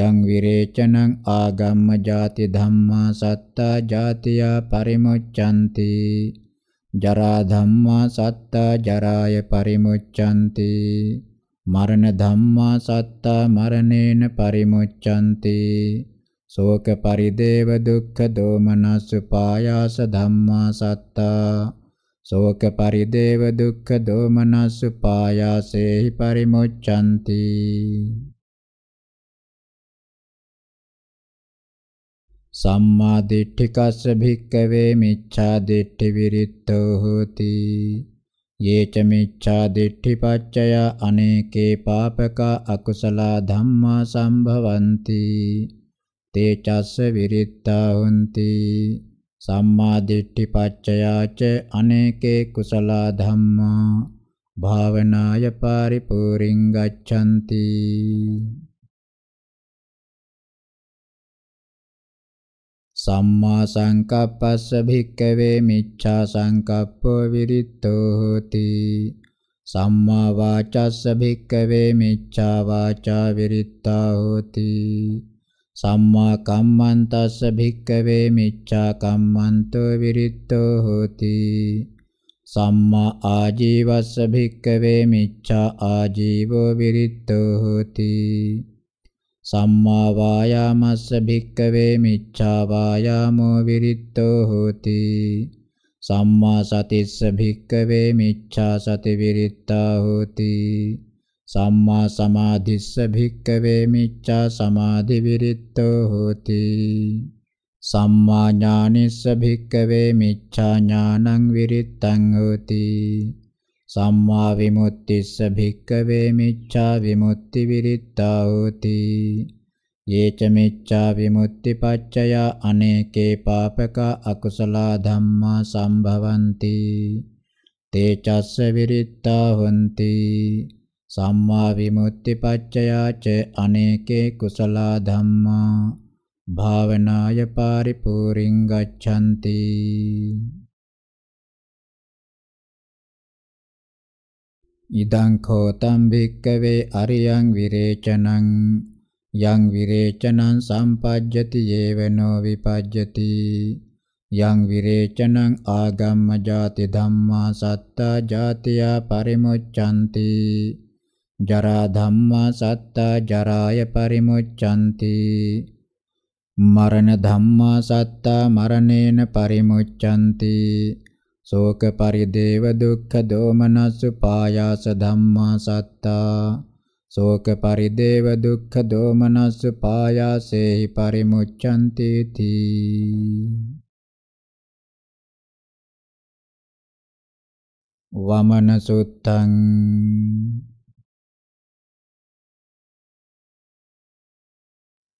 යං විරේචනං ආගම්ම ජාති ධම්මා සත්තා ජාතියා පරිමුච්ඡanti ජරා ධම්මා සත්තා ජරාය පරිමුච්ඡanti මරණ ධම්මා සත්තා මරණේන පරිමුච්ඡanti ශෝක පරිදේව දුක්ඛ දෝමනස් පායාස ධම්මා සත්තා ශෝක පරිදේව දුක්ඛ දෝමනස් පායාසේහි පරිමුච්ඡanti සම්මා දිට්ඨිකස්ස භික්කවේ මිච්ඡා දිට්ඨි විරිත්තෝ හෝති යේච මිච්ඡා දිට්ඨි පච්චය අනේකේ පාපක අකුසල ධම්මා සම්භවಂತಿ තේචස්ස විරිත්තා හොಂತಿ සම්මා දිට්ඨි පච්චයාච අනේකේ කුසල ධම්මා භාවනාය පරිපූර්ණං ගච්ඡanti සම්මා සංකප්පස්ස භික්කවේ මිච්ඡා සංකප්පෝ විරිත්තෝ හෝති සම්මා වාචස්ස භික්කවේ මිච්ඡා වාචා විරිත්තා හෝති සම්මා කම්මන්තස්ස භික්කවේ මිච්ඡා කම්මන්තෝ විරිත්තෝ හෝති සම්මා ආජීවස්ස භික්කවේ මිච්ඡා ආජීවෝ විරිත්තෝ හෝති සම්මා වායාමස්ස භික්කවේ මිච්ඡා වායාමෝ විරිත්තෝ හෝති සම්මා සතිස්ස භික්කවේ මිච්ඡා සති විරිත්තා හෝති සම්මා සමාධිස්ස භික්කවේ මිච්ඡා සමාධි විරිත්තෝ හෝති සම්මා ඥානිස්ස භික්කවේ මිච්ඡා ඥානං විරිත්තං හෝති සම්මා විමුක්තිස්ස භික්කවේ මිච්ඡා විමුක්ති විරිත්තා හෝති යේච මිච්ඡා විමුක්ති පච්චය අනේකේ පාපක අකුසල ධම්මා සම්භවಂತಿ තේ චස්ස විරිත්තා හොಂತಿ සම්මා විමුක්ති පච්චයාච අනේකේ කුසල ධම්මා භාවනාය පරිපූර්ණං ගච්ඡanti ඉදං කෝතම් භික්කවේ අරියං විරේචනං යං විරේචනං සම්පජ්ජති යේවනෝ විපජ්ජති යං විරේචනං ආගම්ම ජාති ධම්මා සත්තා ජාතියා පරිමුච්ඡanti ජරා ධම්මා සත්තා ජරාය පරිමුච්ඡanti මරණ ධම්මා සත්තා මරණේන පරිමුච්ඡanti ශෝක පරිදේව දුක්ඛ දෝමනස්සු පායාස ධම්මා සත්තා ශෝක පරිදේව දුක්ඛ දෝමනස්සු පායාසේහි පරිමුච්ඡන්ති තී වමන සුත්තං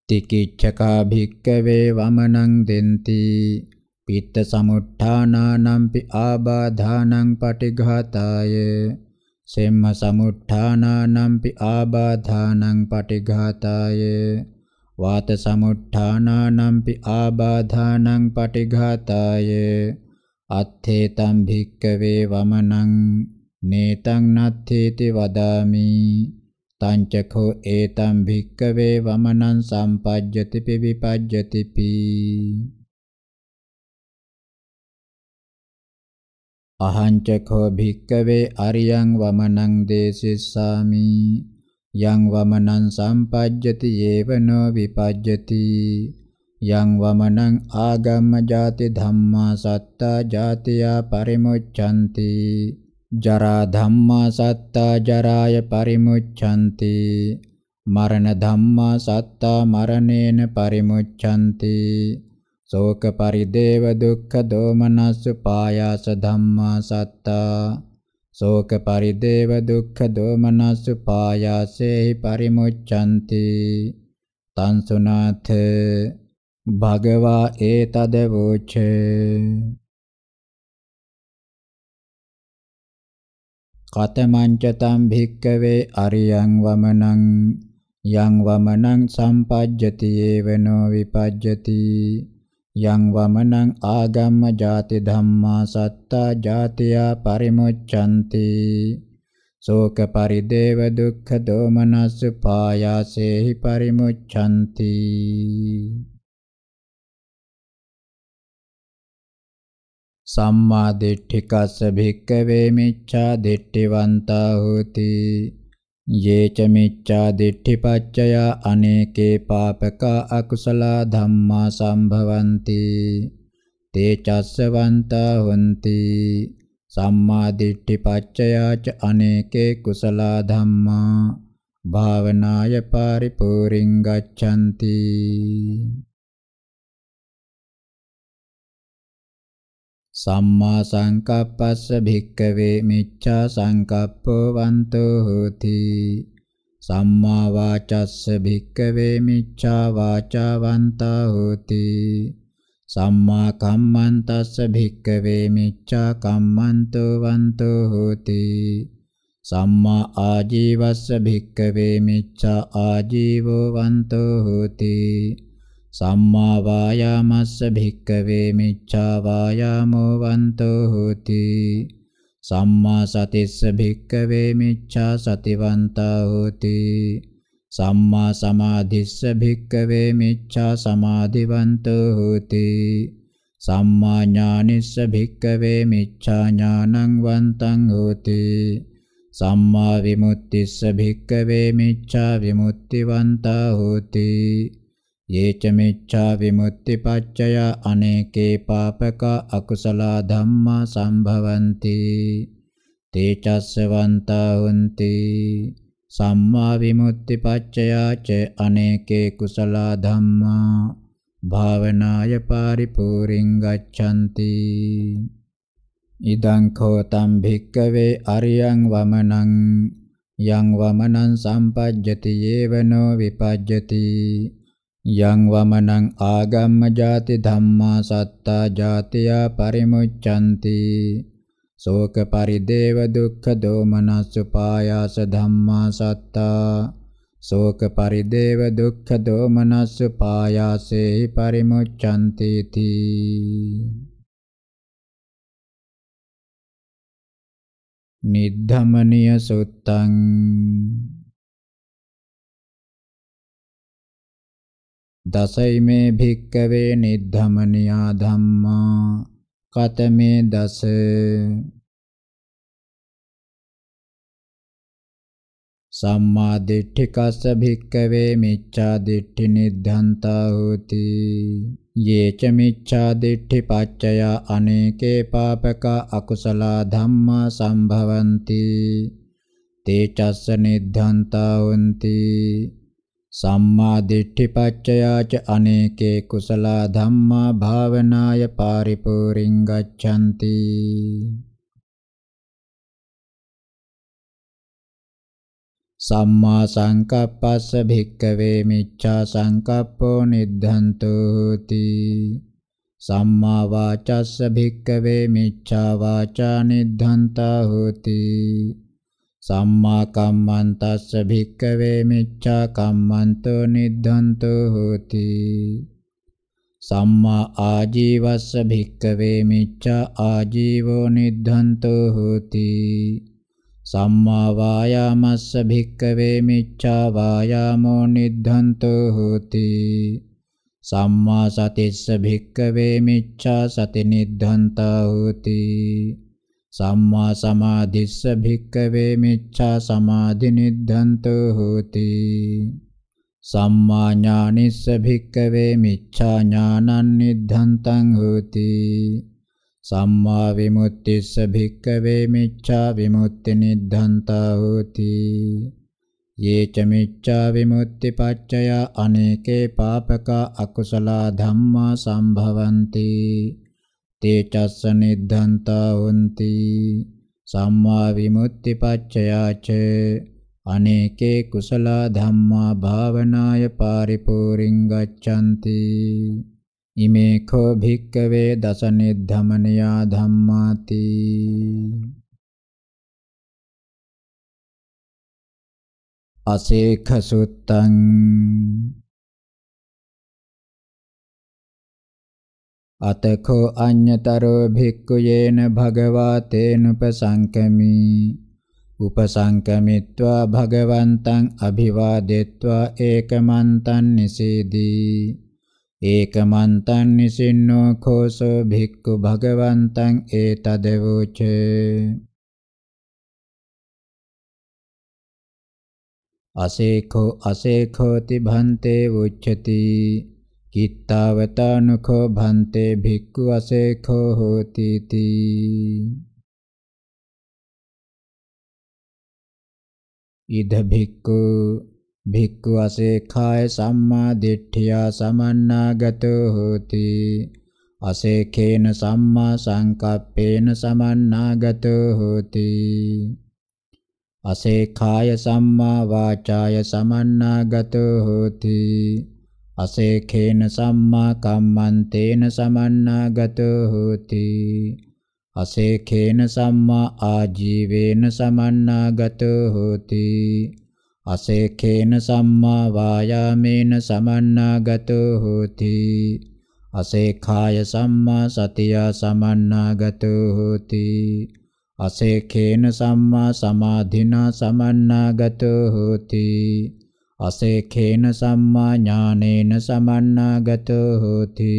තිකිච්ඡකා භික්කවේ වමනං දෙන්ති පිත්ත සමුට්ඨානානම්පි ආබාධානං පටිඝාතාය සෙම්ම සමුට්ඨානානම්පි ආබාධානං පටිඝාතාය වාත සමුට්ඨානානම්පි ආබාධානං පටිඝාතාය අත්ථේ තම් භික්කවේ වමනං නේතං නත්තේති වදාමි තංචකෝ ඒතම් භික්කවේ වමනං සම්පජ්ජති පිවිපජ්ජති පී අහංචකෝ භික්කවේ අරියං වමනං දේසිස්සාමි යං වමනං සම්පජ්ජති යේවනෝ විපජ්ජති යං වමනං ආගම්ම ජාති ධම්මා සත්තා ජාතියා පරිමුච්ඡanti ජරා ධම්මා සත්තා ජරාය පරිමුච්ඡanti මරණ ධම්මා සත්තා මරණේන පරිමුච්ඡanti ශෝක පරිදේව දුක්ඛ දෝමනස්ස පායාස ධම්මා සත්තා ශෝක පරිදේව දුක්ඛ දෝමනස්ස පායාසේහි පරිමුච්ඡanti තන්සුනාථ භගවා ඒතද වූච කතමංච තම් භික්කවේ අරියං වමනං යං වමනං සම්පජ්ජති ඒවනෝ විපජ්ජති යං වමනං ආගම්ම ජාති ධම්මා සත්තා ජාතියා පරිමුච්ඡanti ශෝක පරිදේව දුක්ඛ දෝමනස්ස පායාසේහි පරිමුච්ඡanti සම්මා දිට්ඨිකස්ස භික්ඛවේ මිච්ඡා දිට්ඨිවන්තා හෝති යේච මිච්ඡා දිට්ඨි පච්චය අනේකේ පාපක අකුසල ධම්මා සම්භවಂತಿ තේ චස්සවන්තා හොಂತಿ සම්මා දිට්ඨි පච්චයාච අනේකේ කුසල ධම්මා භාවනාය පරිපූර්ණං ගච්ඡanti සම්මා සංකප්පස්ස භික්කවේ මිච්ඡා සංකප්පෝ වන්තෝ හෝති සම්මා වාචස්ස භික්කවේ මිච්ඡා වාචා වන්තා හෝති සම්මා කම්මන්තස්ස භික්කවේ මිච්ඡා කම්මන්තෝ වන්තෝ හෝති සම්මා ආජීවස්ස භික්කවේ මිච්ඡා ආජීවෝ වන්තෝ හෝති සම්මා වායාමස්ස භික්කවේ මිච්ඡා වායාමෝ වන්තෝ හෝති සම්මා සතිස්ස භික්කවේ මිච්ඡා සතිවන්තා හෝති සම්මා සමාධිස්ස භික්කවේ මිච්ඡා සමාධිවන්තෝ හෝති සම්මා ඥානිස්ස භික්කවේ මිච්ඡා ඥානං වන්තං හෝති සම්මා විමුක්තිස්ස භික්කවේ මිච්ඡා විමුක්තිවන්තා හෝති යේච මිච්ඡා විමුක්ති පච්චය අනේකේ පාපක අකුසල ධම්මා සම්භවಂತಿ තේචස්සවන්තා හොಂತಿ සම්මා විමුක්ති පච්චය ච අනේකේ කුසල ධම්මා භාවනාය පරිපූර්ණං ගච්ඡanti ඉදං කෝතම් භික්කවේ අරියං වමනං යං වමනං සම්පජ්ජති යේවනෝ විපජ්ජති යං වමනං ආගම්ම ජාති ධම්මා සත්තා ජාතියා පරිමුච්ඡanti ශෝක පරිදේව දුක්ඛ දෝමනස් උපායාස ධම්මා සත්තා ශෝක පරිදේව දුක්ඛ දෝමනස් උපායාසේහි පරිමුච්ඡanti තී නිද්ධමනීය සුත්තං දසයිමේ භික්කවේ නිද්ධමනියා ධම්මා කතමේ දස සම්මා දිට්ඨිකස්ස භික්කවේ මිච්ඡා දිට්ඨි නිද්ධාන්තා හෝති යේච මිච්ඡා දිට්ඨි පච්චය අනේකේ පාපක අකුසල ධම්මා සම්භවಂತಿ තේචස්ස නිද්ධාන්තා හොಂತಿ සම්මා දිට්ඨිපච්චයාච අනේකේ කුසලා ධම්මා භාවනාය පාරිපූර්ණං ගච්ඡanti සම්මා සංකප්පස්ස භික්කවේ මිච්ඡා සංකප්පෝ නිද්ධන්තු හෝති සම්මා වාචස්ස භික්කවේ මිච්ඡා වාචා නිද්ධන්තා හෝති සම්මා කම්මන්තස්ස භික්කවේ මිච්ඡා කම්මන්තෝ නිද්ධන්තෝ හෝති සම්මා ආජීවස්ස භික්කවේ මිච්ඡා ආජීවෝ නිද්ධන්තෝ හෝති සම්මා වායාමස්ස භික්කවේ මිච්ඡා වායාමෝ නිද්ධන්තෝ හෝති සම්මා සතිස්ස භික්කවේ මිච්ඡා සති නිද්ධන්තා හෝති සම්මා සමාධිස්ස භික්කවේ මිච්ඡා සමාධි නිද්ධන්තෝ හෝති සම්මා ඥානිස්ස භික්කවේ මිච්ඡා ඥානං නිද්ධන්තං හෝති සම්මා විමුක්තිස්ස භික්කවේ මිච්ඡා විමුක්ති නිද්ධන්තා හෝති යේච මිච්ඡා විමුක්ති පච්චය අනේකේ පාපක අකුසල ධම්මා සම්භවಂತಿ තේ චස්ස නිද්ධාන්තා හොಂತಿ සම්මා විමුක්ති පච්චයාච අනේකේ කුසල ධම්මා භාවනාය පාරිපූර්ණං ගච්ඡanti ඉමේ කෝ භික්කවේ දස නිද්ධමනියා ධම්මාති අසේඛ සුත්තං අතකෝ අඤ්ඤතරෝ භික්ඛුයේන භගවා තේනුපසංකමි උපසංකමිත්වා භගවන්තං අභිවාදෙත්වා ඒකමන්තං නිසීදී ඒකමන්තං නිසින්නෝ කෝසෝ භික්ඛු භගවන්තං ඒතදවෝච අසේඛෝ අසේඛෝති භන්තේ උච්චති කිත්තාවතානුකෝ භන්තේ භික්ඛු වශේඛෝ හෝති තී ඉද භික්ඛු භික්ඛු වශේඛාය සම්මා දිට්ඨියා සමන්නාගතෝ හෝති අසේඛේන සම්මා සංකප්පේන සමන්නාගතෝ හෝති අසේඛාය සම්මා වාචාය සමන්නාගතෝ හෝති අසේඛේන සම්මා කම්මන්තේන සමන්නාගතෝ හෝති අසේඛේන සම්මා ආජීවේන සමන්නාගතෝ හෝති අසේඛේන සම්මා වායාමේන සමන්නාගතෝ හෝති අසේඛාය සම්මා සතිය සමන්නාගතෝ හෝති අසේඛේන සම්මා සමාධිනා සමන්නාගතෝ හෝති අසේඛේන සම්මා ඥානේන සමන්නාගතෝ හෝති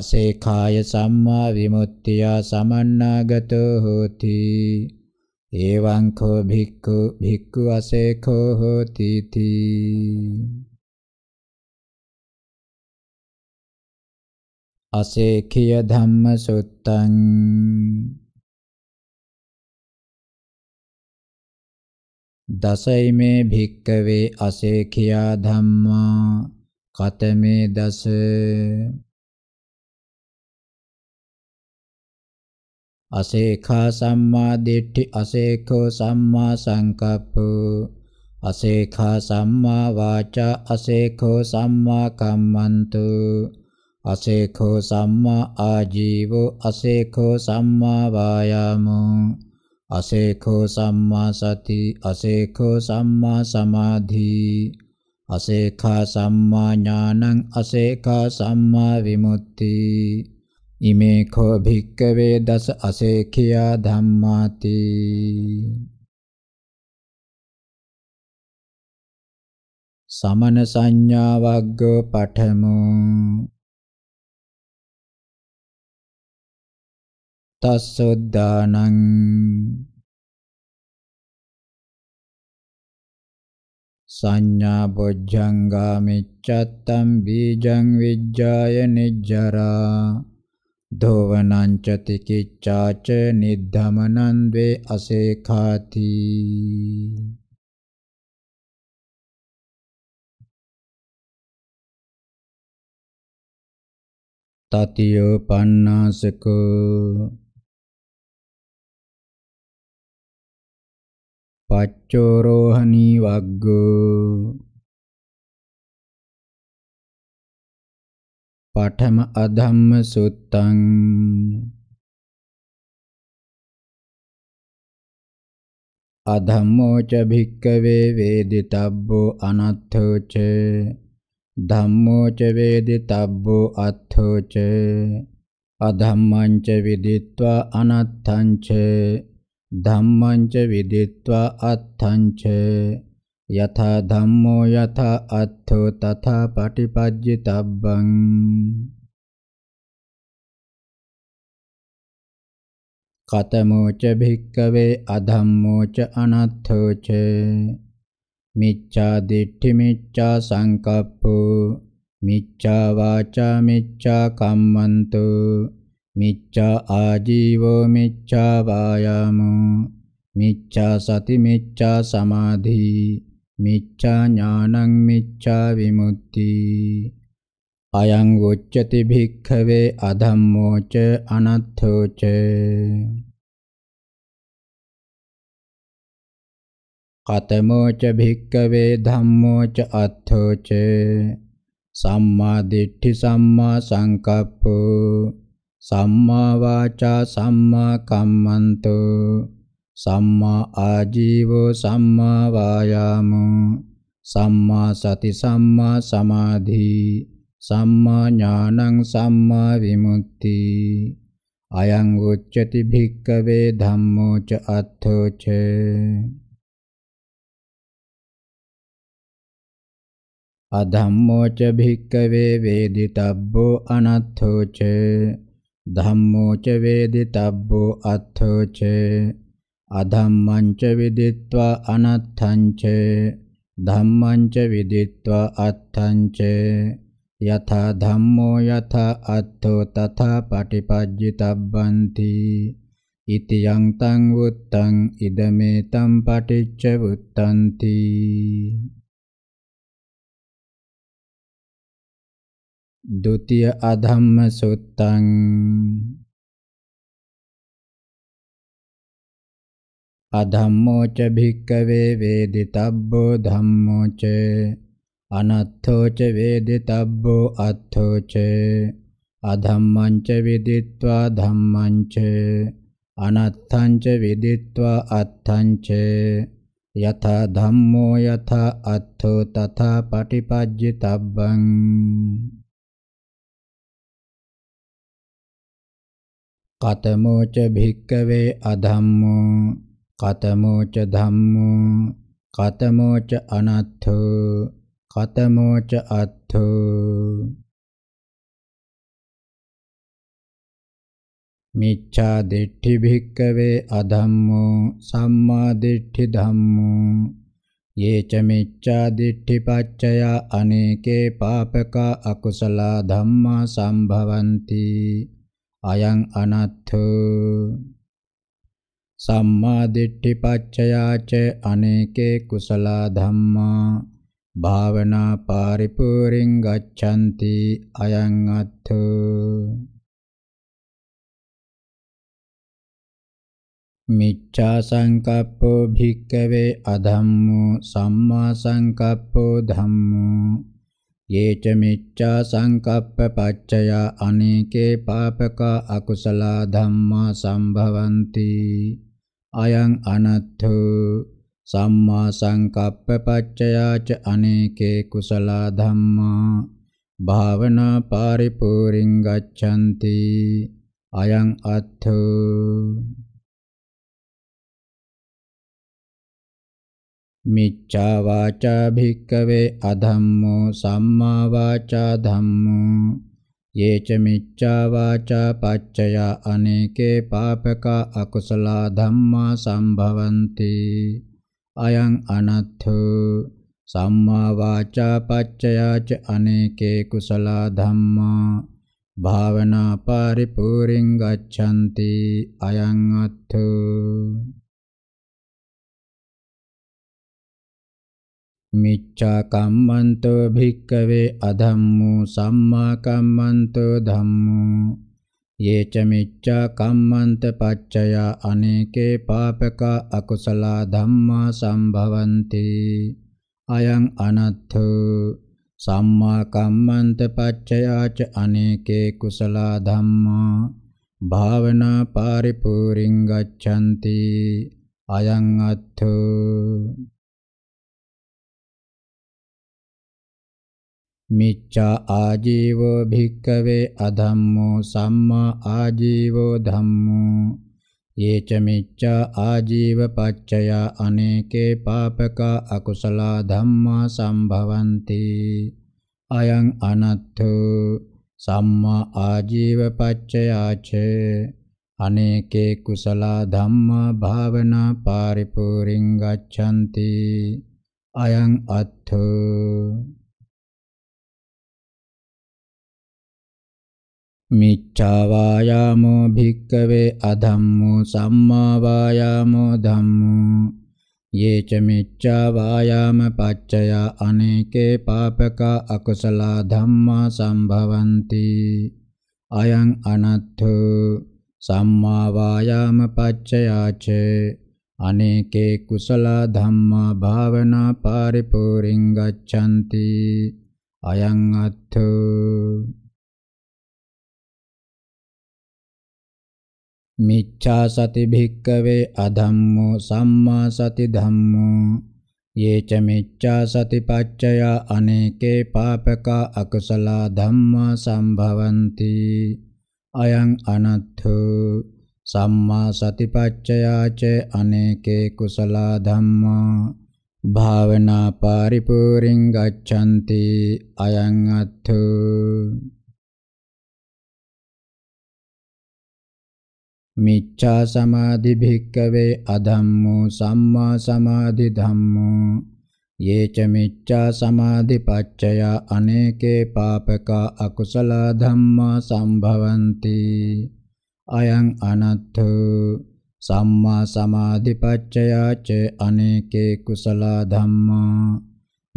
අසේඛාය සම්මා විමුක්තිය සමන්නාගතෝ හෝති එවං කෝ භික්ඛු භික්ඛු අසේඛෝ හෝති තී අසේඛිය ධම්ම සුත්තං දසයිමේ භික්කවේ අසේඛියා ධම්මා කතමේ දස අසේඛා සම්මා දිට්ඨි අසේඛෝ සම්මා සංකප්ප අසේඛා සම්මා වාචා අසේඛෝ සම්මා කම්මන්තු අසේඛෝ සම්මා ආජීවෝ අසේඛෝ සම්මා වායාමෝ අසේඛෝ සම්මා සති අසේඛෝ සම්මා සමාධි අසේඛා සම්මා ඥානං අසේඛා සම්මා විමුක්ති ඉමේ කෝ භික්කවේ දස අසේඛියා ධම්මාති සමන සංඥා වග්ග පඨමෝ තස්සොද්දානං සංඥා බොජ්ජංගා මිච්ඡත්තම් බීජං විජ්ජාය නිජ්ජරා ධෝවනං ච තිකිච්ඡාච නිද්ධමනං වේ අසේඛාති තතියෝ පන්නාසකෝ පච්චෝ රෝහණී වග්ගෝ පඨම අධම්ම සුත්තං අධම්මෝ ච භික්කවේ වේදිතබ්බෝ අනත්තෝ ච ධම්මෝ ච වේදිතබ්බෝ අත්තෝ ච අධම්මං ච විදිත්වා අනත්තං ච ධම්මංච විදිත්වා අත්ථංච යථා ධම්මෝ යථා අත්ථෝ තථා පටිපජ්ජිතබ්බං කතමෝච භික්කවේ අධම්මෝච අනත්තෝච මිච්ඡා දිට්ඨි මිච්ඡා සංකප්පෝ මිච්ඡා වාචා මිච්ඡා කම්මන්තෝ මිච්ඡා ආජීවෝ මිච්ඡා වායාමෝ මිච්ඡා සති මිච්ඡා සමාධි මිච්ඡා ඥානං මිච්ඡා විමුක්ති අයං උච්චති භික්ඛවේ අධම්මෝ ච අනත්තෝ ච කතමෝ ච භික්ඛවේ ධම්මෝ ච අත්තෝ ච සම්මා දිට්ඨි සම්මා සංකප්පෝ සම්මා වාචා සම්මා කම්මන්තෝ සම්මා ආජීවෝ සම්මා වායාමෝ සම්මා සති සම්මා සමාධි සම්මා ඥානං සම්මා විමුක්ති අයං උච්චති භික්කවේ ධම්මෝ ච අත්ථෝ ච අධම්මෝ ච භික්කවේ වේදිතබ්බෝ අනත්ථෝ ච ධම්මෝ ච වේදිතබ්බෝ අත්ථෝ ච අධම්මං ච විදිත්වා අනත්තං ච ධම්මං ච විදිත්වා අත්තං ච යථා ධම්මෝ යථා අත්ථෝ තථා පටිපජ්ජිතබ්බන්ති ඉතියං තං වුත්තං ඉදමේ තම් පටිච්ච වුත්තන්ති ဒုတိယအဓမ္မစုတ္တံ අධම්මෝ ච භික්කවේ වේදිතබ්බෝ ධම්මෝ ච අනත්තෝ ච වේදිතබ්බෝ අත්තෝ ච අධම්මං ච විදිත්වා ධම්මං ච අනත්තං ච විදිත්වා අත්තං ච යථා ධම්මෝ යථා අත්තෝ තථා පටිපජ්ජිතබ්බං කතමෝ ච භික්කවේ අධම්මෝ කතමෝ ච ධම්මෝ කතමෝ ච අනත්තෝ කතමෝ ච අත්තෝ මිච්ඡා දිට්ඨි භික්කවේ අධම්මෝ සම්මා දිට්ඨි ධම්මෝ ये च मिच्छादिष्ठिपाच्चया अनेके पापका अकुशला धम्मा सम्भवन्ति අයං අනත්ථ සම්මා දිට්ඨි පච්චයාච අනේකේ කුසල ධම්මා භාවනා පරිපූර්ණං ගච්ඡanti අයං අත්ථ මිච්ඡා සංකප්පෝ භික්ඛවේ අධම්මෝ සම්මා සංකප්පෝ ධම්මෝ යේච මිච්ඡා සංකප්ප පච්චය අනේකේ පාපක අකුසල ධම්මා සම්භවಂತಿ අයං අනත්ථ සම්මා සංකප්ප පච්චයාච අනේකේ කුසල ධම්මා භාවනා පරිපූර්ණං ගච්ඡanti අයං අත්ථ මිච්ඡා වාචා භික්කවේ අධම්මෝ සම්මා වාචා ධම්මෝ යේච මිච්ඡා වාචා පච්චය අනේකේ පාපකා අකුසල ධම්මා සම්භවಂತಿ අයං අනත්ථෝ සම්මා වාචා පච්චයාච අනේකේ කුසල ධම්මා භාවනා පරිපූර්ණං ගච්ඡanti අයං අත්ථෝ මිච්ඡා කම්මන්තෝ භික්කවේ අධම්මෝ සම්මා කම්මන්තෝ ධම්මෝ යේච මිච්ඡා කම්මන්ත පච්චය අනේකේ පාපක අකුසල ධම්මා සම්භවಂತಿ අයං අනත්ථෝ සම්මා කම්මන්ත පච්චයාච අනේකේ කුසල ධම්මා භාවනා පරිපූර්ණං ගච්ඡanti අයං අත්ථෝ මිච්ඡා ආජීවෝ භික්කවේ අධම්මෝ සම්මා ආජීවෝ ධම්මෝ යේච මිච්ඡා ආජීව පච්චය අනේකේ පාපකා අකුසලා ධම්මා සම්භවಂತಿ අයං අනත්ථු සම්මා ආජීව පච්චයාච අනේකේ කුසලා ධම්මා භාවනා පරිපූර්ණං ගච්ඡanti අයං අත්ථු මිච්ඡාවායාමෝ භික්කවේ අධම්මෝ සම්මාවායාමෝ ධම්මෝ යේච මිච්ඡාවායාම පච්චය අනේකේ පාපකා අකුසලා ධම්මා සම්භවಂತಿ අයං අනත්ථ සම්මාවායාම පච්චයාච අනේකේ කුසලා ධම්මා භාවනා පරිපූර්ණං ගච්ඡanti අයං අත්ථ මිච්ඡා සති භික්කවේ අධම්මෝ සම්මා සති ධම්මෝ යේච මිච්ඡා සතිපච්චය අනේකේ පාපකා අකුසලා ධම්මා සම්භවಂತಿ අයං අනත්ථෝ සම්මා සතිපච්චයාච අනේකේ කුසලා ධම්මා භාවනා පරිපූර්ණං ගච්ඡanti අයං අත්ථෝ මිච්ඡා සමාධි භික්කවේ අධම්මෝ සම්මා සමාධි ධම්මෝ යේච මිච්ඡා සමාධි පච්චය අනේකේ පාපකා අකුසල ධම්මා සම්භවಂತಿ අයං අනත්ථ සම්මා සමාධි පච්චය ච අනේකේ කුසල ධම්මා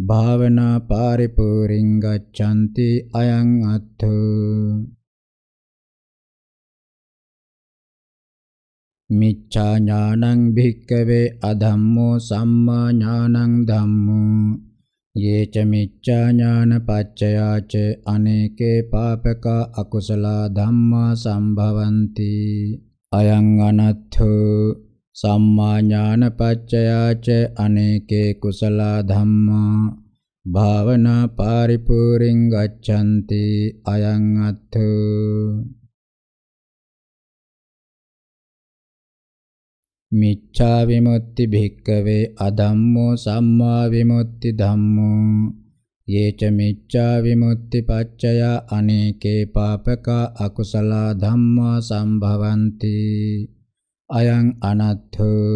භාවනා පරිපූර්ණං ගච්ඡanti අයං අත්ථ මිච්ඡා ඥානං භික්කවේ අධම්මෝ සම්මා ඥානං ධම්මෝ යේච මිච්ඡා ඥාන පච්චයාච අනේකේ පාපකා අකුසල ධම්මා සම්භවಂತಿ අයං අනත්ථෝ සම්මා ඥාන පච්චයාච අනේකේ කුසල ධම්මා භාවනා පරිපූර්ණං ගච්ඡanti අයං අත්ථෝ මිච්ඡා විමුක්ති භික්කවේ අධම්මෝ සම්මා විමුක්ති ධම්මෝ යේච මිච්ඡා විමුක්ති පච්චය අනේකේ පාපකා අකුසල ධම්මා සම්භවಂತಿ අයං අනත්ථෝ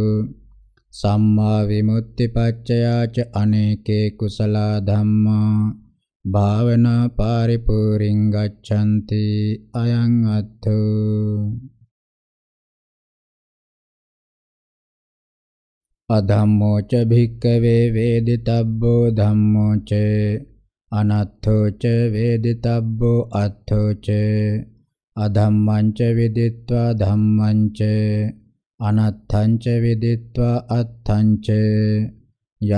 සම්මා විමුක්ති පච්චයාච අනේකේ කුසල ධම්මා භාවනා පරිපූර්ණං ගච්ඡanti අයං අත්ථෝ අධම්මෝ ච භික්කවේ වේදිතබ්බෝ ධම්මෝ ච අනත්තෝ ච වේදිතබ්බෝ අත්තෝ ච අධම්මං ච විදිත්වා ධම්මං ච අනත්තං ච විදිත්වා අත්තං ච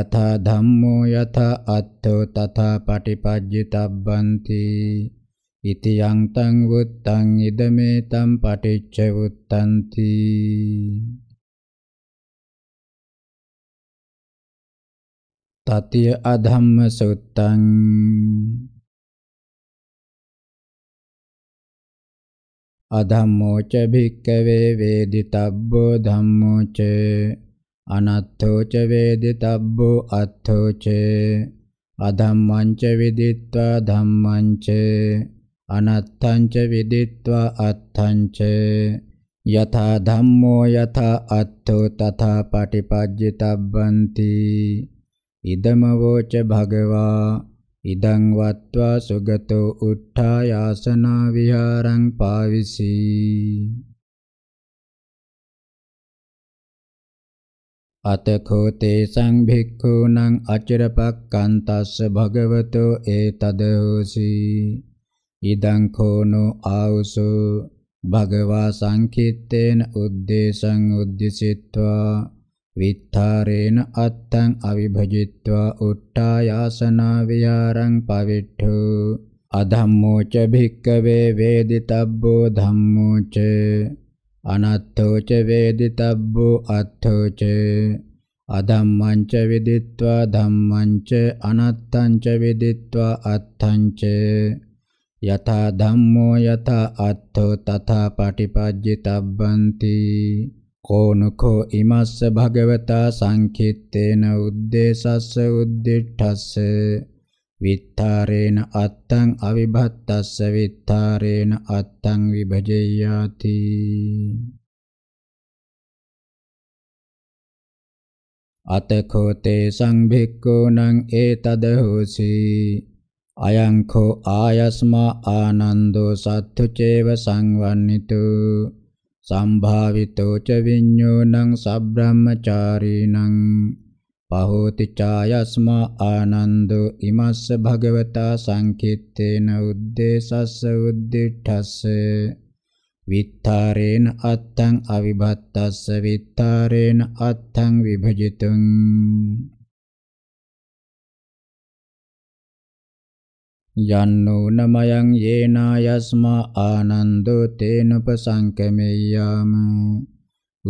යථා ධම්මෝ යථා අත්තෝ තථා පටිපජ්ජිතබ්බන්ති ඉති යං තං වුත්තං ඉදමේ තම් පටිච්ච වුත්තන්ති තතිය අධම්ම සුත්තං අධම්මෝ ච භික්කවේ වේදිතබ්බෝ ධම්මෝ ච අනත්තෝ ච වේදිතබ්බෝ අත්තෝ ච අධම්මං ච විදිත්වා ධම්මං ච අනත්තං ච විදිත්වා අත්තං ච යථා ධම්මෝ යථා අත්තෝ තථා පටිපජ්ජිතබ්බන්ති ඉදමවෝච භගවා ඉදං වත්වා සුගතෝ උට්ඨායාසනා විහාරං පාවිසි අතකෝ තේසං භික්ඛූනං අචරපක්칸තස්ස භගවතෝ ඒතද හෝසි ඉදං කෝනෝ ආවුසෝ භගවා සංකිට්ඨේන උද්දේශං උද්දිසිත්වා විත්තරේන අත්තං අවිභජිත්වා උට්ටායාසනා විහාරං පවිට්ඨු අධම්මෝ ච භික්කවේ වේදිතබ්බෝ ධම්මෝ ච අනත්තෝ ච වේදිතබ්බෝ අත්තෝ ච අධම්මං ච විදිත්වා ධම්මං ච අනත්තං ච විදිත්වා අත්තං ච යථා ධම්මෝ යථා අත්තෝ තථා පටිපජ්ජිතබ්බන්ති කෝනකෝ ඉමස්ස භගවතා සංකිත්තේන උද්දේශස්ස උද්දිඨස්ස විත්තරේන අත්තං අවිභත්තස්ස විත්තරේන අත්තං විභජෙය්‍යාති අතකෝ තේ සංභික්ඛූණං ඒතද හෝසි අයං කෝ ආයස්මා ආනන්දෝ සත්තු චේව සංවන්නිතෝ සම්භාවිතෝ ච විඤ්ඤෝණං සබ්‍රාහ්මචාරීණං පහෝති ඡායස්මා ආනන්දෝ ඉමස්ස භගවතා සංකිට්ඨේන උද්දේශස්ස උද්දිඨස්ස විත්තරේන අත්තං අවිභත්තස්ස විත්තරේන අත්තං විභජිතුං යන්නෝ නමයන් යේනා යස්මා ආනන්දෝ තේනුපසංකමෙය්‍යාම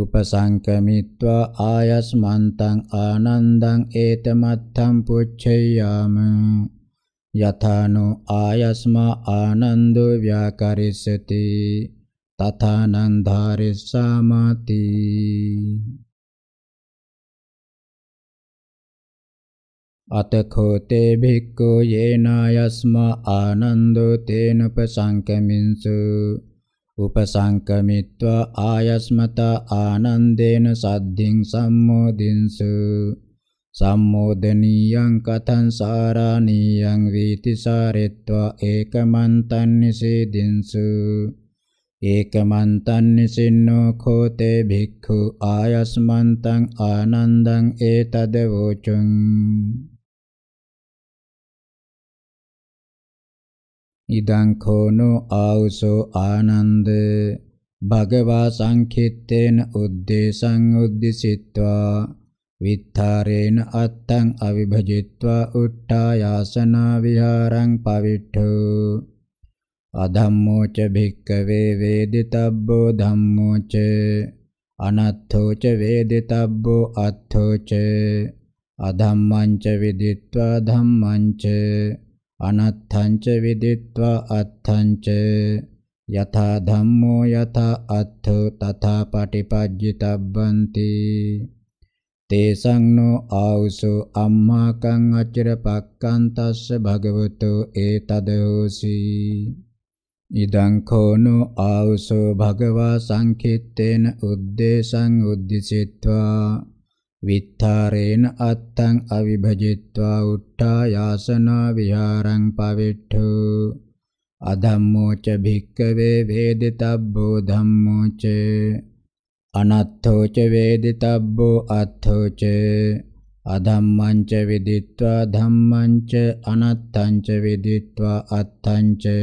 උපසංකමිත්වා ආයස්මන්තං ආනන්දං ඒතමත්තම් පුච්චෙය්‍යාම යථානෝ ආයස්මා ආනන්දෝ ව්‍යාකරිස්සති තථානං ධාරිස්සාමති අතඛෝතේ භික්ඛු යේනායස්ම ආනන්දෝ තේන උපසංකමින්සු උපසංකමිත්වා ආයස්මත ආනන්දේන සද්ධින් සම්මෝදින්සු සම්මෝදනීයං කතං සාරාණීයං වීති සාරෙත්වා ඒකමන්තං නිසීදින්සු ඒකමන්තං නිසින්නෝ khෝතේ භික්ඛු ආයස්මන්තං ආනන්දං ඒතද වූචුං ඉදං කෝනෝ ආවුසෝ ආනන්ද භගවා සංකිට්ඨේන උද්දේශං උද්දිසිත්වා විත්තරේන අත්තං අවිභජිත්වා උට්ඨායාසනා විහාරං පවිට්ඨෝ අධම්මෝ ච භික්කවේ වේදිතබ්බෝ ධම්මෝ ච අනත්තෝ ච වේදිතබ්බෝ අත්තෝ ච අධම්මං ච විදිත්වා ධම්මං ච අනත්තංච විදිත්වා අත්තංච යථා ධම්මෝ යථා අත්ථෝ තථා පටිපජ්ජිතබ්බන්ති තේසං නෝ ආවුසෝ අම්මාකං අචිරපක්කං තස්ස භගවතෝ ඒතදෝසි ඉදං කෝනෝ ආවුසෝ භගවා සංකිට්ඨේන උද්දේශං උද්දිසිත්වා විත්තරේන අත්තං අවිභජිත්වා උට්ඨායාසනා විහාරං පවිට්ඨු අධම්මෝ ච භික්කවේ වේදිතබ්බෝ ධම්මෝ ච අනත්තෝ ච වේදිතබ්බෝ අත්තෝ ච අධම්මං ච විදිත්වා ධම්මං ච අනත්තං ච විදිත්වා අත්තං ච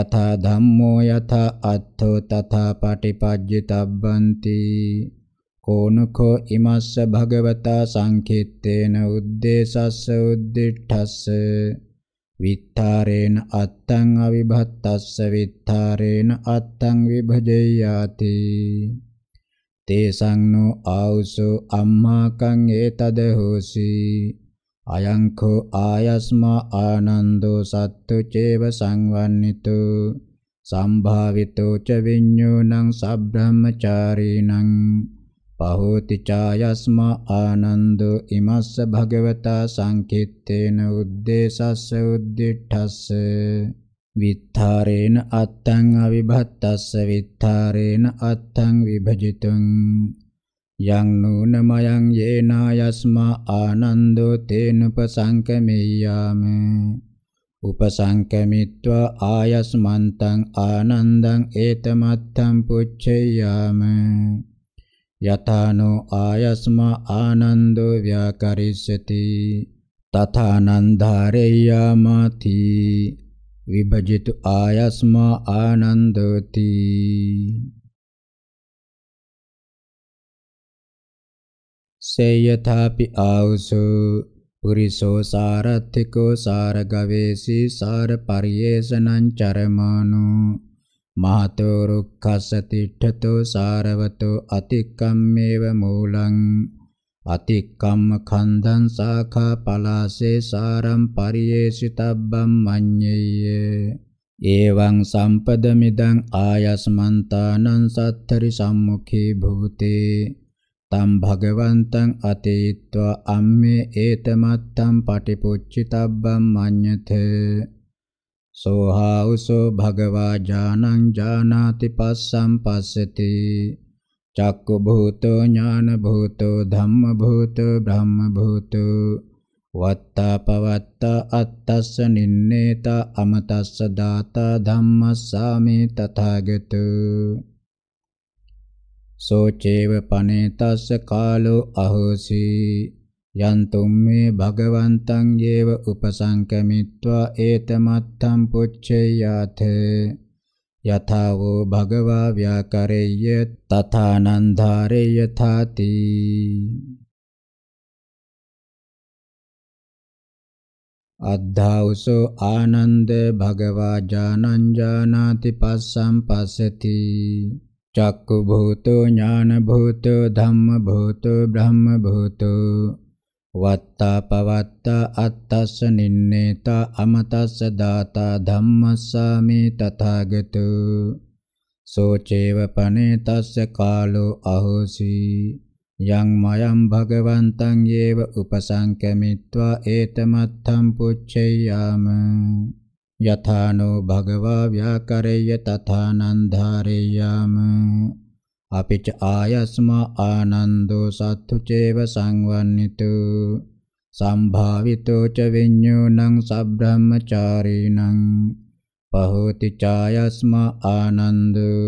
යථා ධම්මෝ යථා අත්තෝ තථා පටිපජ්ජිතබ්බන්ති කෝනකෝ ඉමස්ස භගවතා සංකේත්තේන උද්දේශස්ස උද්දිඨස්ස විත්තරේන අත්තං අවිභත්තස්ස විත්තරේන අත්තං විභජේයාති තේසං නෝ ආවුසෝ අම්මාකං ඒතද හෝසි අයංකෝ ආයස්මා ආනන්දෝ සත්තු චේව සංවන්නිතෝ සම්භාවිතෝ ච විඤ්ඤෝණං සබ්‍රහ්මචාරීණං පහෝති ඡායස්ම ආනන්දෝ ඉමස්ස භගවතා සංකිට්ඨේන උද්දේශස්ස උද්දිඨස්ස විත්තරේන අත්තං අවිභත්තස්ස විත්තරේන අත්තං විභජිතං යං නූන මයං යේනායස්ම ආනන්දෝ තේනුපසංකමෙය්‍යාම උපසංකමිත්වා ආයස්මන්තං ආනන්දං ඒතමත්තං පුච්චෙය්‍යාම යථානෝ ආයස්මා ආනන්දෝ ව්‍යාකරිස්සති තථානන්ධාරේයාමාති විභජිතු ආයස්මා ආනන්දෝති සේයථාපි ආවුසු පුරිසෝ සාරත්තිකෝ සාරගවේසි සාරපරියේෂණං චරමානෝ මහතෝ රුක්ඛස්ස තිට්ඨතෝ සාරවතෝ අතික්කම්මේව මූලං අතික්කම්ම කන්දං සාඛා පලාසේ සාරම් පරියේසිතබ්බම් මඤ්ඤේය ඒවං සම්පදමිදං ආයස්මන්තානං සත්තරි සම්මුඛී භූතේ තම් භගවන්තං අතීත්වා අම්මේ ඒතමත්තම් පටිපුච්චිතබ්බම් මඤ්ඤතේ සෝහා උසෝ භගවා ඥානං ඥානාති පස්සම් පස්සති චක්කු භූතෝ ඥාන භූතෝ ධම්ම භූතෝ බ්‍රහ්ම භූතෝ වත්තා පවත්තා අත්තස්ස නින්නේත අමතස්ස දාතා ධම්මස්සාමේ තථාගතු සෝචේව පනේතස්ස කාලෝ අහෝසී යන්තුම් මේ භගවන්තං යේව උපසංකමිත්වා ඒතමත්තම් පුච්චේයාත යථා වූ භගවා ව්‍යාකරෙය්‍ය තථානන්ධාරේ යථාති අද්ධාවසෝ ආනන්ද භගවා ජානං ජානාති පස්සම් පස්සති චක්කු භූතෝ ඥාන භූතෝ ධම්ම භූතෝ බ්‍රහ්ම භූතෝ වත්තා පවත්තා අත්තස්ස නින්නේතා අමතස්ස දාතා ධම්මස්සාමි තථාගතු සෝචේව පනේතස්ස කාලෝ අහෝසි යං මයම් භගවන්තං යේව උපසංකමිත්වා ඒතමත්තම් පුච්චයාම යථානෝ භගවා ව්‍යාකරේය තථානන්ධාරේයාම අපිච ආයස්මා ආනන්දෝ සත්තු චේව සංවන්නිතු සම්භාවිතෝ ච විඤ්ඤුණං සබ්‍රහ්මචාරීණං පහෝති ඡායස්මා ආනන්දෝ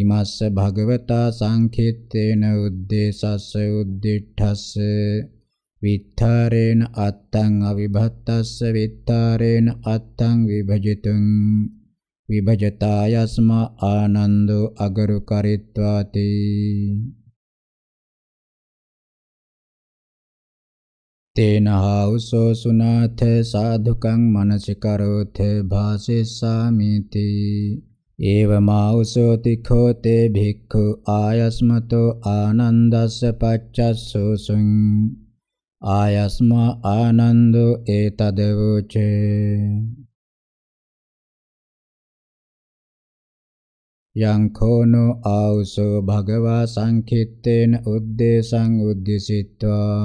ඉමස්ස භගවතා සංඛිත්තේන උද්දේශස්ස උද්දිඨස්ස විත්තරේන අත්තං අවිභත්තස්ස විත්තරේන අත්තං විභජිතුං විභජතායස්ම ආනන්දෝ අගරු කරිත්වාති තේන හෞසෝ සුනාථ සාධුකං මනසිකරෝථ භාසෙස්සාමිති ඒවමෞසෝ තිඛෝ තේ භික්ඛු ආයස්මතෝ ආනන්දස්ස පච්චස්සෝසුං ආයස්මා ආනන්දෝ ඒතදවෝචේ යං කෝනෝ ආවුසෝ භගවා සංකිට්ඨේන උද්දේශං උද්දිසිත්වා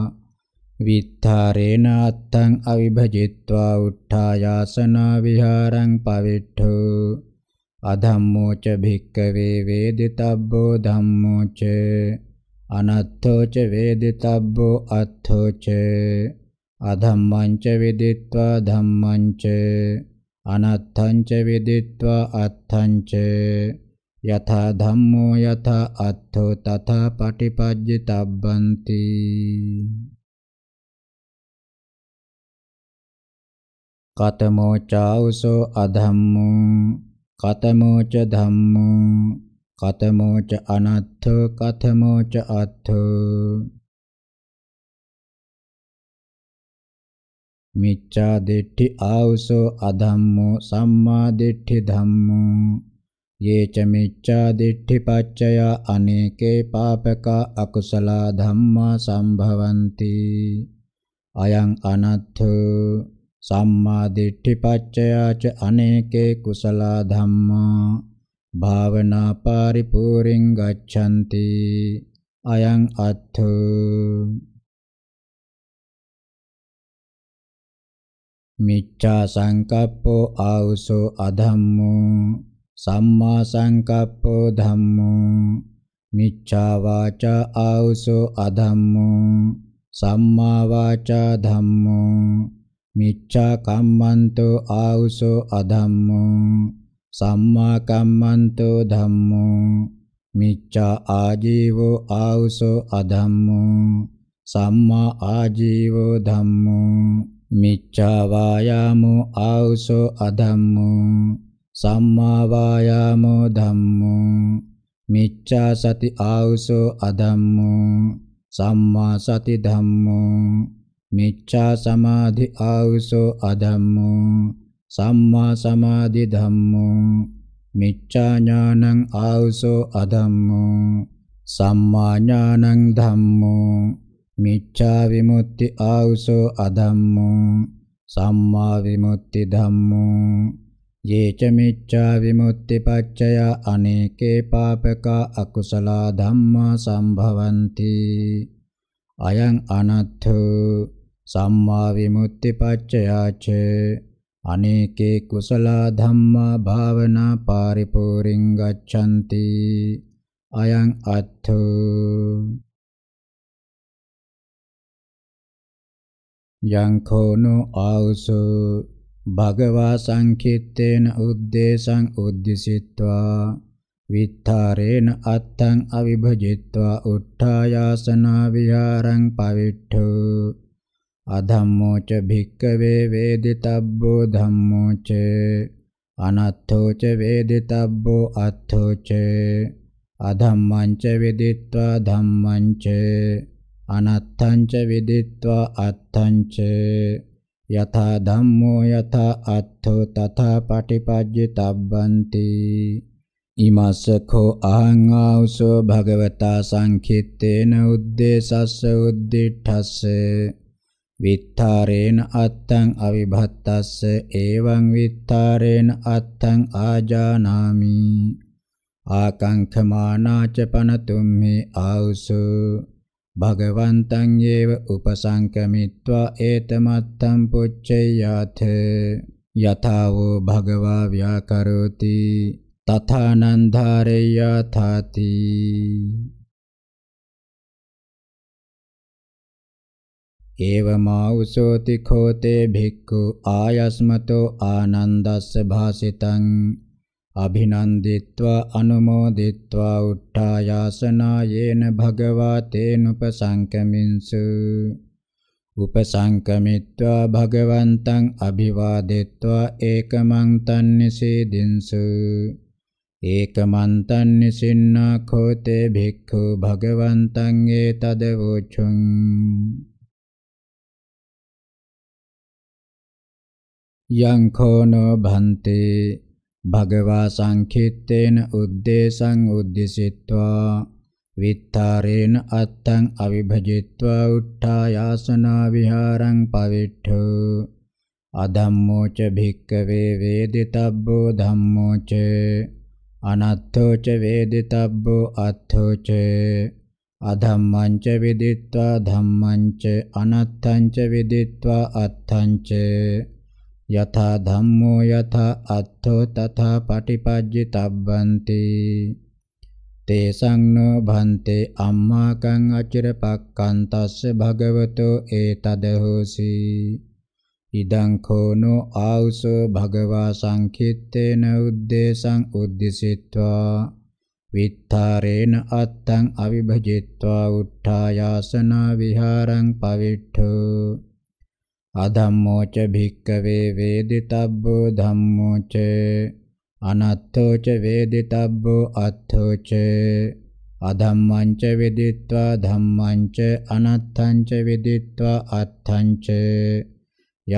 විත්තරේන අත්තං අවිභජිත්වා උට්ඨායාසනා විහාරං පවිට්ඨෝ අධම්මෝ ච භික්කවේ වේදිතබ්බෝ ධම්මෝ ච අනත්තෝ ච වේදිතබ්බෝ අත්තෝ ච අධම්මං ච විදිත්වා ධම්මං ච අනත්තං ච විදිත්වා අත්තං ච යථා ධම්මෝ යථා අත්ථෝ තථා පටිපජ්ජිතබ්බන්ති කතමෝ චෞසෝ අධම්මෝ කතමෝ ච ධම්මෝ කතමෝ ච අනත්ථෝ කතමෝ ච අත්ථෝ මිච්ඡා දිට්ඨි ආවසෝ අධම්මෝ සම්මා දිට්ඨි ධම්මෝ ये च मिච්ඡාදිඨිපච්චය අනේකේ පාපකා අකුසලා ධම්මා සම්භවಂತಿ අයං අනත්ථ සම්මා දිට්ඨිපච්චය ච අනේකේ කුසලා ධම්මා භාවනා පරිපූර්ණං ගච්ඡanti අයං අත්ථ මිච්ඡා සංකප්පෝ ආවසෝ අධම්මෝ සම්මා සංකප්පෝ ධම්මෝ මිච්ඡා වාචා ආවසෝ අධම්මෝ සම්මා වාචා ධම්මෝ මිච්ඡා කම්මන්තෝ ආවසෝ අධම්මෝ සම්මා කම්මන්තෝ ධම්මෝ මිච්ඡා ආජීවෝ ආවසෝ අධම්මෝ සම්මා ආජීවෝ ධම්මෝ මිච්ඡා වායාමෝ ආවසෝ අධම්මෝ සම්මා වායාමෝ ධම්මෝ මිච්ඡා සති ආවුසෝ අධම්මෝ සම්මා සති ධම්මෝ මිච්ඡා සමාධි ආවුසෝ අධම්මෝ සම්මා සමාධි ධම්මෝ මිච්ඡා ඥානං ආවුසෝ අධම්මෝ සම්මා ඥානං ධම්මෝ මිච්ඡා විමුක්ති ආවුසෝ අධම්මෝ සම්මා විමුක්ති ධම්මෝ ये च मिච්ඡා විමුක්තිපච්චය අනේකේ පාපකා අකුසලා ධම්මා සම්භවಂತಿ අයං අනත්ථ සම්මා විමුක්තිපච්චයාච අනේකේ කුසලා ධම්මා භාවනා පරිපූර්ණං ගච්ඡanti අයං අත්ථ යං කෝනෝ ආවසෝ භගවා සංකිට්ඨේන උද්දේශං උද්දිසිත්වා විත්තරේන අත්තං අවිභජිත්වා උට්ඨායාසනා විහාරං පවිට්ඨෝ අධම්මෝ ච භික්කවේ වේදිතබ්බෝ ධම්මෝ ච අනත්තෝ ච වේදිතබ්බෝ අත්තෝ ච අධම්මං ච විදිත්වා ධම්මං ච අනත්තං ච විදිත්වා අත්තං ච යථා ධම්මෝ යථා අත්ථෝ තථා පටිපජ්ජිතබ්බන්ති ඉමස්සඛෝ අහං ආවසෝ භගවතා සංඛිත්තේන උද්දේශස්ස උද්දිඨස්ස විත්තරේන අත්තං අවිභත්තස්ස එවං විත්තරේන අත්තං ආජානාමි ආකංකමානාච පනතුම්මේ ආවසෝ භගවන්තං ඒව උපසංකමිත්වා ඒතමත්තම් පුච්චයාත යථාවෝ භගවා ව්‍යාකරෝති තථානන්ධාරේයා තාති ඒවමාඋසෝති කෝතේ භික්ඛු ආයස්මතෝ ආනන්දස්ස භාසිතං අභිනන්දිත්වා අනුමෝදිත්වා උට්ඨායාසනා යේන භගවා තේනුපසංකමින්සු උපසංකමිත්වා භගවන්තං අභිවාදෙත්වා ඒකමං තන්නිසීදින්සු ඒකමං තන්නිසින්නා කෝතේ භික්ඛු භගවන්තං ඒතද වූචුං යං කෝනෝ භන්තේ භගවා සංඛිත්තේන උද්දේශං උද්දිසිත්වා විත්තරේන අත්තං අවිභජිත්වා උට්ඨායාසනා විහාරං පවිට්ඨු අධම්මෝ ච භික්කවේ වේදිතබ්බෝ ධම්මෝ ච අනත්තෝ ච වේදිතබ්බෝ අත්තෝ ච අධම්මං ච විදිත්වා ධම්මං ච අනත්තං ච විදිත්වා අත්තං ච යථා ධම්මෝ යථා අත්තෝ තථා පටිපජ්ජිතබ්බන්ති තේසං නෝ භන්තේ අම්මාකං අචිරපක්ඛන්තස්ස භගවතෝ ඒතදහෝසි ඉදං කෝනෝ ආවුසෝ භගවා සංකිත්තේන උද්දේශං උද්දිසිත්වා විත්තරේන අත්තං අවිභජිත්වා උත්ථායාසන විහාරං පවිට්ඨෝ අධම්මෝච භික්කවේ වේදිතබ්බෝ ධම්මෝච අනත්තෝච වේදිතබ්බෝ අත්තෝච අධම්මංච විදිත්වා ධම්මංච අනත්තංච විදිත්වා අත්තංච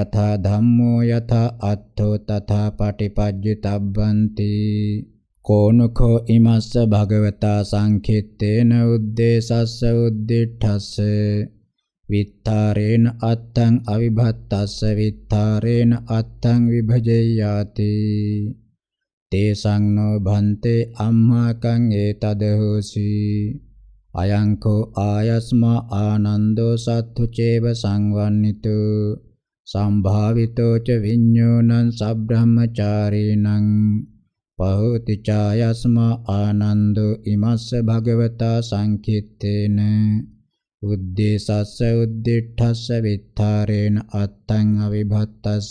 යථා ධම්මෝ යථා අත්තෝ තථා පටිපජ්ජිතබ්බන්ති කෝනුඛෝ ඉමස්ස භගවතා සංඛිත්තේන උද්දේශස්ස උද්දිඨස්ස විත්තරේන අත්තං අවිභත්තස්ස විත්තරේන අත්තං විභජේයාති තේසං නෝ භන්තේ අම්මාකං ඒතද හෝසි අයං කෝ ආයස්මා ආනන්දෝ සත්තු චේව සංවන්නිතු සම්භාවිතෝ ච විඤ්ඤෝනං සබ්‍රහ්මචාරීනං පහෝති ඡායස්මා ආනන්දෝ ඉමස්ස භගවතා සංකිට්ඨේන උද්දේශස්ස උද්දිඨස්ස විත්තරේන අත්තං අවිභත්තස්ස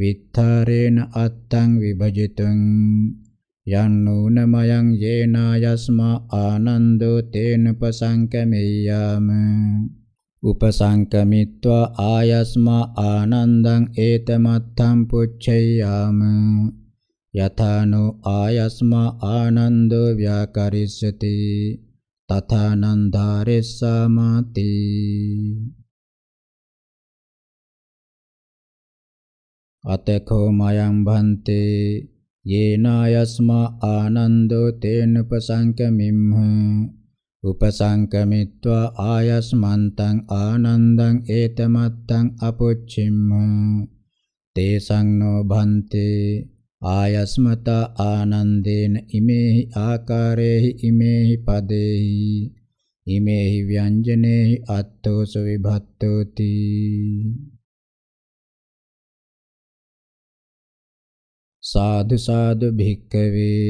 විත්තරේන අත්තං විභජිතං යන්නෝනමයන් යේනා යස්මා ආනන්දෝ තේන පසංකමෙය්‍යාම උපසංකමිත්වා ආයස්මා ආනන්දං ඒතමත්තම් පුච්චෙය්‍යාම යථානෝ ආයස්මා ආනන්දෝ ව්‍යාකරිස්සති තථානන්දාරෙස්සාමාති අතකෝ මයං භන්තේ යේනායස්මා ආනන්දෝ තේන උපසංකමිම්හ උපසංකමිත්වා ආයස්මන්තං ආනන්දං ඒතමත්තං අපොච්චිම්හ තේසං නෝ භන්තේ ආයස්මතා ආනන්දේන ඉමේහි ආකාරේහි ඉමේහි පදේහි ඉමේහි ව්‍යංජනේහි අත්තෝස විභත්තෝති සාදු සාදු භික්කවේ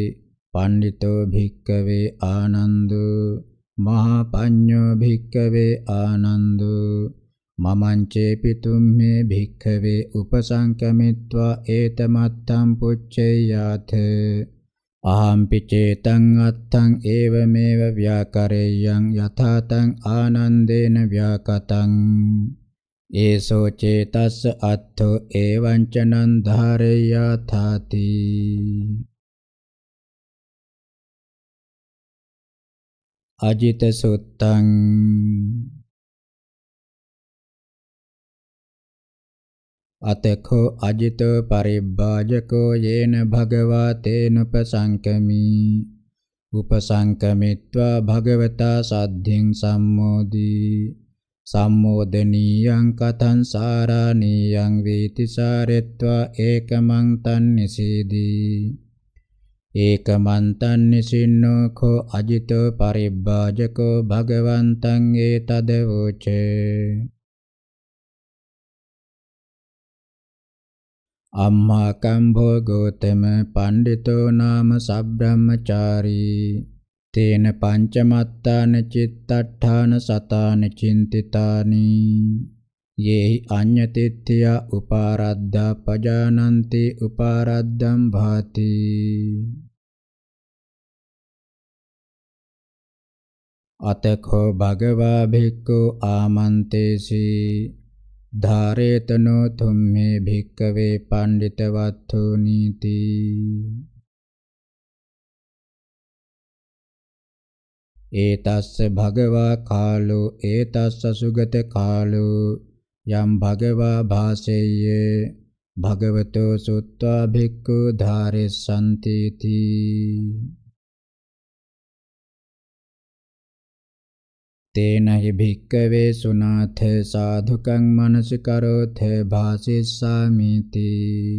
පණ්ඩිතෝ භික්කවේ ආනන්දෝ මහා පඤ්ඤෝ භික්කවේ ආනන්දෝ මමංචේපි තුම්මේ භික්ඛවේ උපසංකමිත්වා ඒතමත්තම් පුච්චේයාත අහම්පි චේතං අත්තං ඒවමේව ව්‍යාකරේයං යථාතං ආනන්දේන ව්‍යාකතං ඒසෝ චේතස්ස අත්තෝ එවං ච නං ධාරේයාථාති අජිත සුත්තං අතඛ අජිත පරිබ්බාජකෝ යේන භගවා තේනුපසංකමි උපසංකමිත්වා භගවතා සද්ධින් සම්මෝදී සම්මෝදනීයං කතං සාරාණීයං වේති සාරෙත්වා ඒකමං තන්නිසීදී ඒකමං තන්නිසින්නෝ කෝ අජිතෝ පරිබ්බාජකෝ භගවන්තං ඒතදවෝචේ අම්මාකම්භෝ ගෝතම පණ්ඩිතෝ නාම සබ්‍රාහ්මචාරී තේන පංචමත්තාන චිත්තට්ඨාන සතාන චින්තිතානි යේහි අඤ්ඤතිත්‍ය උපාරද්ධා පජානන්ති උපාරද්ධම් භාති අතකෝ භගවා භික්ඛු ආමන්තේසී ධාරේතනෝ තුම්මේ භික්කවේ පණ්ඩිතවත්තු නීති ඒතස්ස භගවා කාලෝ ඒතස්ස සුගත කාලෝ යම් භගවා භාසෙය්‍ය භගවතෝ සුත්වා භික්ඛු ධාරේ සම්තිති තේන හි භික්කවේ සුනාථ සාධුකං මනසිකරෝථ භාසිස්සාමි තී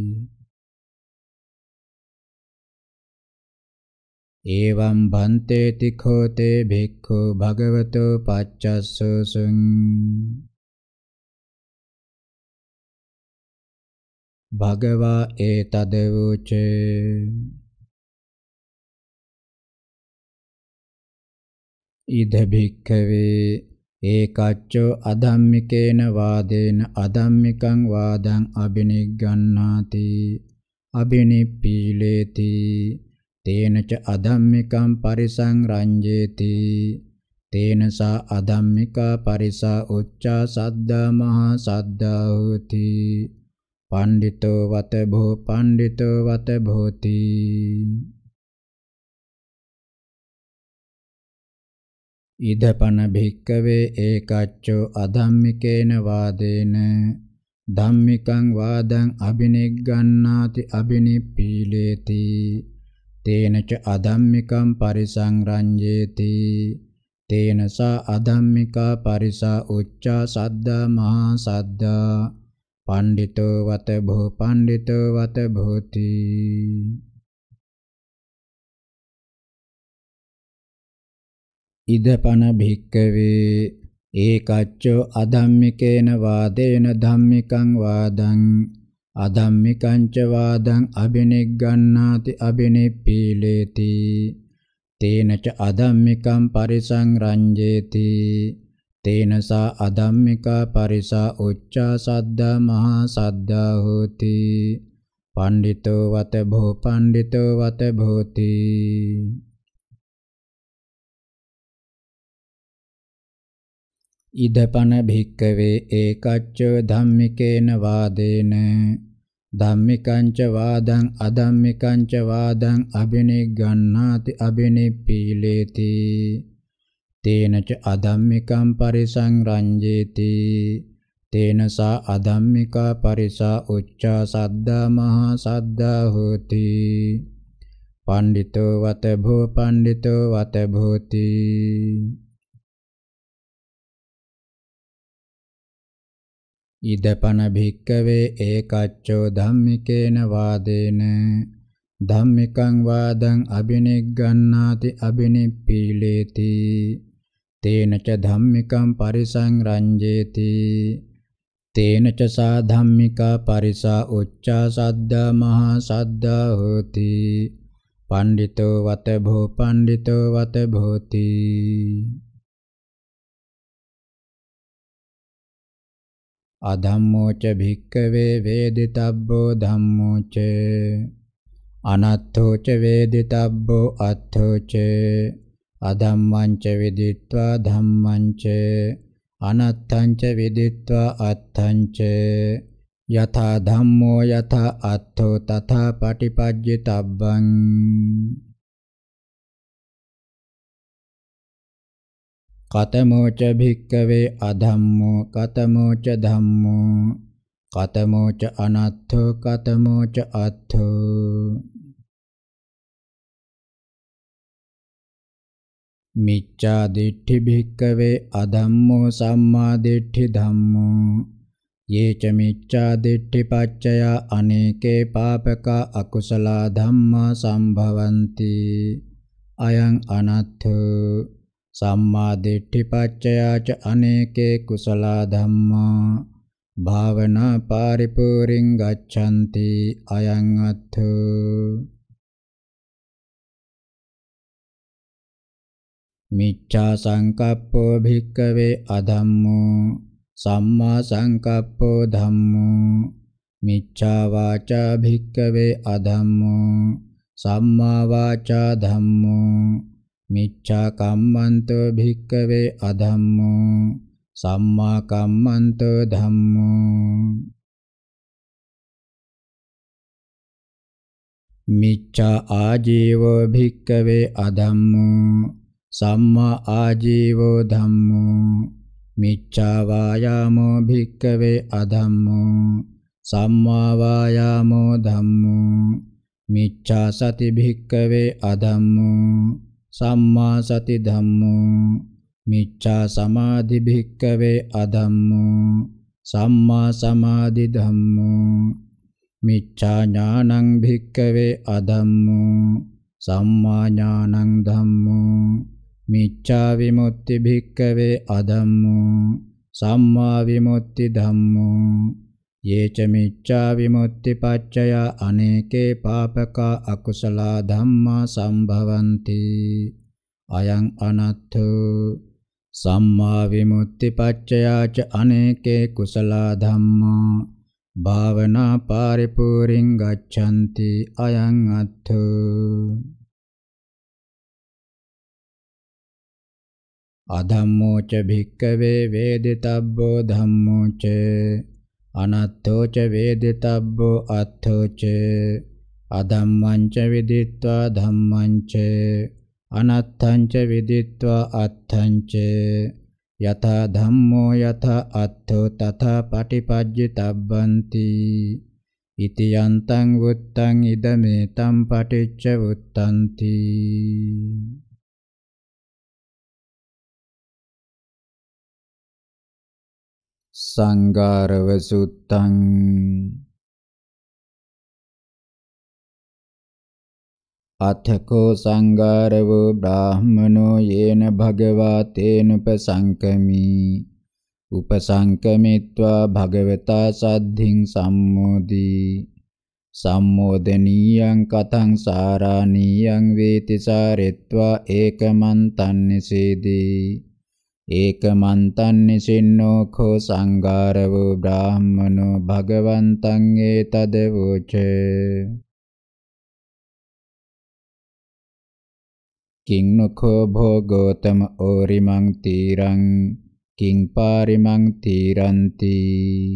ඒවම් භන්තේ තිඛෝතේ භික්ඛු භගවතෝ පච්චස්සසුං භගවා ඒතදවුචේ ඉද භික්ඛවේ ඒකච්චෝ අධම්මිකේන වාදේන අධම්මිකං වාදං අබිනිග්ගන්නාති අබිනිප්පීලේති තේන ච අධම්මිකං පරිසංරංජේති තේන සා අධම්මිකා පරිසා උච්චා සද්දා මහා සද්දා හෝති පණ්ඩිතෝ වත භෝ පණ්ඩිතෝ වත භෝති ඉදපන භික්කවේ ඒකච්චෝ අධම්මිකේන වාදේන ධම්මිකං වාදං අබිනිග්ගන්නාති අබිනිප්පීලේති තේනච අධම්මිකං පරිසංරංජේති තේනසා අධම්මිකා පරිසා උච්චා සද්දා මහා සද්දා පණ්ඩිතෝ වත භෝ පණ්ඩිතෝ වත භෝති ඉදපන භික්කවේ ඒකච්චෝ අධම්මිකේන වාදේන ධම්මිකං වාදං අධම්මිකං ච වාදං අබිනිග්ගණ්ණාති අබිනිප්පීලේති තේන ච අධම්මිකං පරිසංරංජේති තේනසා අධම්මිකා පරිසා උච්චා සද්දා මහා සද්දා හෝති පණ්ඩිතෝ වත භෝ පණ්ඩිතෝ වත භෝති ඉදපන භික්කවේ ඒකච්චෝ ධම්මිකේන වාදේන ධම්මිකංච වාදං අධම්මිකංච වාදං අබිනිග්ගණ්ණාති අබිනිප්පීලේති තේනච අධම්මිකං පරිසංරංජේති තේනසා අධම්මිකා පරිසා උච්චා සද්දා මහා සද්දා හෝති පණ්ඩිතෝ වත භෝ පණ්ඩිතෝ වත භෝති ඉදපන භික්කවේ ඒකච්චෝ ධම්මිකේන වාදේන ධම්මිකං වාදං අබිනිග්ගන්නාති අබිනිප්පීලේති තේන ච ධම්මිකං පරිසංරංජේති තේන ච සා ධම්මිකා පරිසා උච්චා සද්දා මහා සද්දා හෝති පණ්ඩිතෝ වත භෝ පණ්ඩිතෝ වත භෝති අධම්මෝච භික්කවේ වේදිතබ්බෝ ධම්මෝච අනත්තෝච වේදිතබ්බෝ අත්තෝච අධම්මංච විදිත්වා ධම්මංච අනත්තංච විදිත්වා අත්තංච යථා ධම්මෝ යථා අත්තෝ තථා පටිපජ්ජිතබ්බං කතමෝ ච භික්කවේ අධම්මෝ කතමෝ ච ධම්මෝ කතමෝ ච අනත්ථෝ කතමෝ ච අත්ථෝ මිච්ඡා දිට්ඨි භික්කවේ අධම්මෝ සම්මා දිට්ඨි ධම්මෝ යේ ච මිච්ඡා දිට්ඨි පච්චය අනේකේ පාපක අකුසල ධම්මා සම්භවಂತಿ අයං අනත්ථෝ සම්මා දිට්ඨි පච්චයාච අනේකේ කුසල ධම්මා භාවනා පරිපූර්ණං ගච්ඡanti අයං අත්ථ මිච්ඡා සංකප්පෝ භික්කවේ අධම්මෝ සම්මා සංකප්පෝ ධම්මෝ මිච්ඡා වාචා භික්කවේ අධම්මෝ සම්මා වාචා ධම්මෝ මිච්ඡා කම්මන්තෝ භික්කවේ අධම්මෝ සම්මා කම්මන්තෝ ධම්මෝ මිච්ඡා ආජීවෝ භික්කවේ අධම්මෝ සම්මා ආජීවෝ ධම්මෝ මිච්ඡා වායාමෝ භික්කවේ අධම්මෝ සම්මා වායාමෝ ධම්මෝ මිච්ඡා සති භික්කවේ අධම්මෝ සම්මා සති ධම්මෝ මිච්ඡා සමාධි භික්කවේ අධම්මෝ සම්මා සමාධි ධම්මෝ මිච්ඡා ඥානං භික්කවේ අධම්මෝ සම්මා ඥානං ධම්මෝ මිච්ඡා විමුක්ති භික්කවේ අධම්මෝ සම්මා විමුක්ති ධම්මෝ යේච මිච්ඡා විමුක්ති පච්චය අනේකේ පාපකා අකුසලා ධම්මා සම්භවಂತಿ අයං අනත්ථ සම්මා විමුක්ති පච්චයාච අනේකේ කුසලා ධම්මා භාවනා පරිපූර්ණං ගච්ඡanti අයං අත්ථ අධම්මෝ ච භික්කවේ වේදිතබ්බෝ ධම්මෝ ච අනත්තෝච වේදිතබ්බෝ අත්තෝච අධම්මංච විදිත්වා ධම්මංච අනත්තංච විදිත්වා අත්තංච යතා ධම්මෝ යතා අත්තෝ තථා පටිපජ්ජිතබ්බන්ති ඉති යන්තං වුත්තං ඉදමේ තම් පටිච්ච වුත්තන්ති සංගාරව සුත්තං අතකෝ සංගාරවෝ බ්‍රාහමනෝ යේන භගවා තේනුපසංකමි උපසංකමිත්වා භගවතා සද්ධින් සම්මෝදී සම්මෝදනීයං කතං සාරාණීයං වේති සාරෙත්වා ඒකමන්තන්නසේදී ඒකමන්තන්නිසින්නෝ කෝ සංඝාර වූ බ්‍රාහ්මනෝ භගවන්තං ඒතද වූචේ කිං නොකෝ භෝගෝතම ඕරිමං තීරං කිං පාරිමං තීරන්ති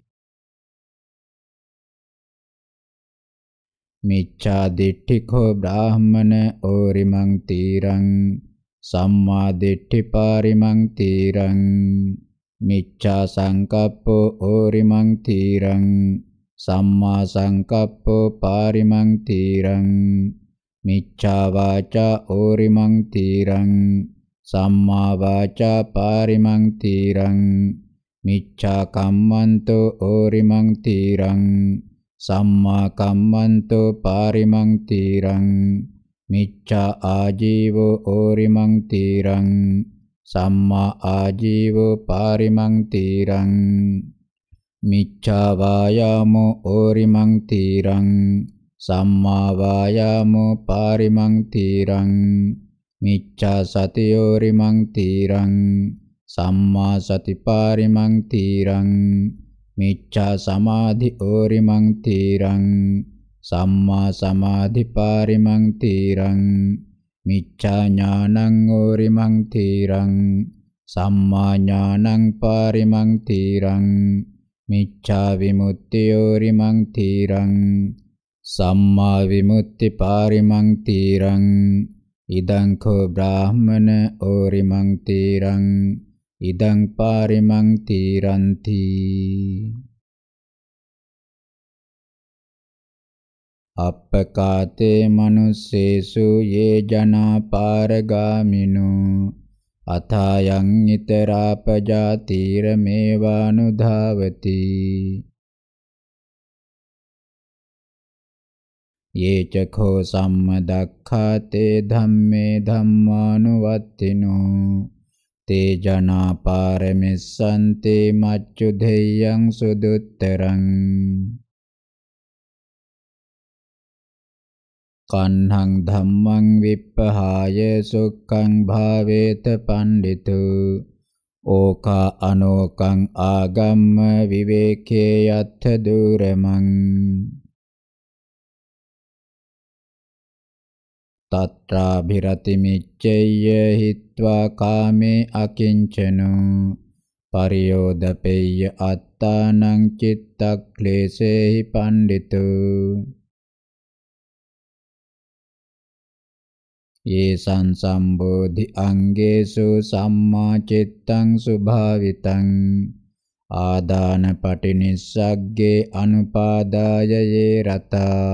මිච්ඡා දිට්ඨිකෝ බ්‍රාහ්මන ඕරිමං තීරං සම්මා දිට්ඨි පාරිමං තීරං මිච්ඡා සංකප්පෝ ඕරිමං තීරං සම්මා සංකප්පෝ පාරිමං තීරං මිච්ඡා වාචා ඕරිමං තීරං සම්මා වාචා පාරිමං තීරං මිච්ඡා කම්මන්තෝ ඕරිමං තීරං සම්මා කම්මන්තෝ පාරිමං තීරං මිච්ඡා ආජීවෝ ඕරිමං තීරං සම්මා ආජීවෝ පාරිමං තීරං මිච්ඡා වායාමෝ ඕරිමං තීරං සම්මා වායාමෝ පාරිමං තීරං මිච්ඡා සතියෝරිමං තීරං සම්මා සතිපාරිමං තීරං මිච්ඡා සමාධි ඕරිමං තීරං සම්මා සමාධි පාරිමං තීරං මිච්ඡා ඥානං ඕරිමං තීරං සම්මා ඥානං පාරිමං තීරං මිච්ඡා විමුක්ති ඕරිමං තීරං සම්මා විමුක්ති පාරිමං තීරං ඉදං කෝ බ්‍රාහමන ඕරිමං තීරං ඉදං පාරිමං තීරන්ති අප්පකාතේ මනුස්සේසු යේ ජනා පාරගාමිනු අථායන් ිතරාපජාතිර මේවානුධාවති යේ චඛෝ සම්මදක්ඛාතේ ධම්මේ ධම්මානුවත්තිනෝ තේ ජනා පාරමිස්සන්තේ මච්චු දෙයං සුදුත්තරං කන්හං ධම්මං විප්පහාය සුක්ඛං භාවේත පණ්ඩිතු ඕකා අනෝකං ආගම්ම විවේකේ යත්ථ දුරමං තත්‍රාභිරතිමිච්ඡය හිත්වා කාමේ අකිංචනෝ පරියෝදපෙය්‍ය අත්තානං චිත්තක්ලේශේහි පණ්ඩිතෝ යේසං සම්බෝධි අංගේසු සම්මා චිත්තං සුභාවිතං ආදාන පටිනිස්සග්ගේ අනුපාදාය යේ රතා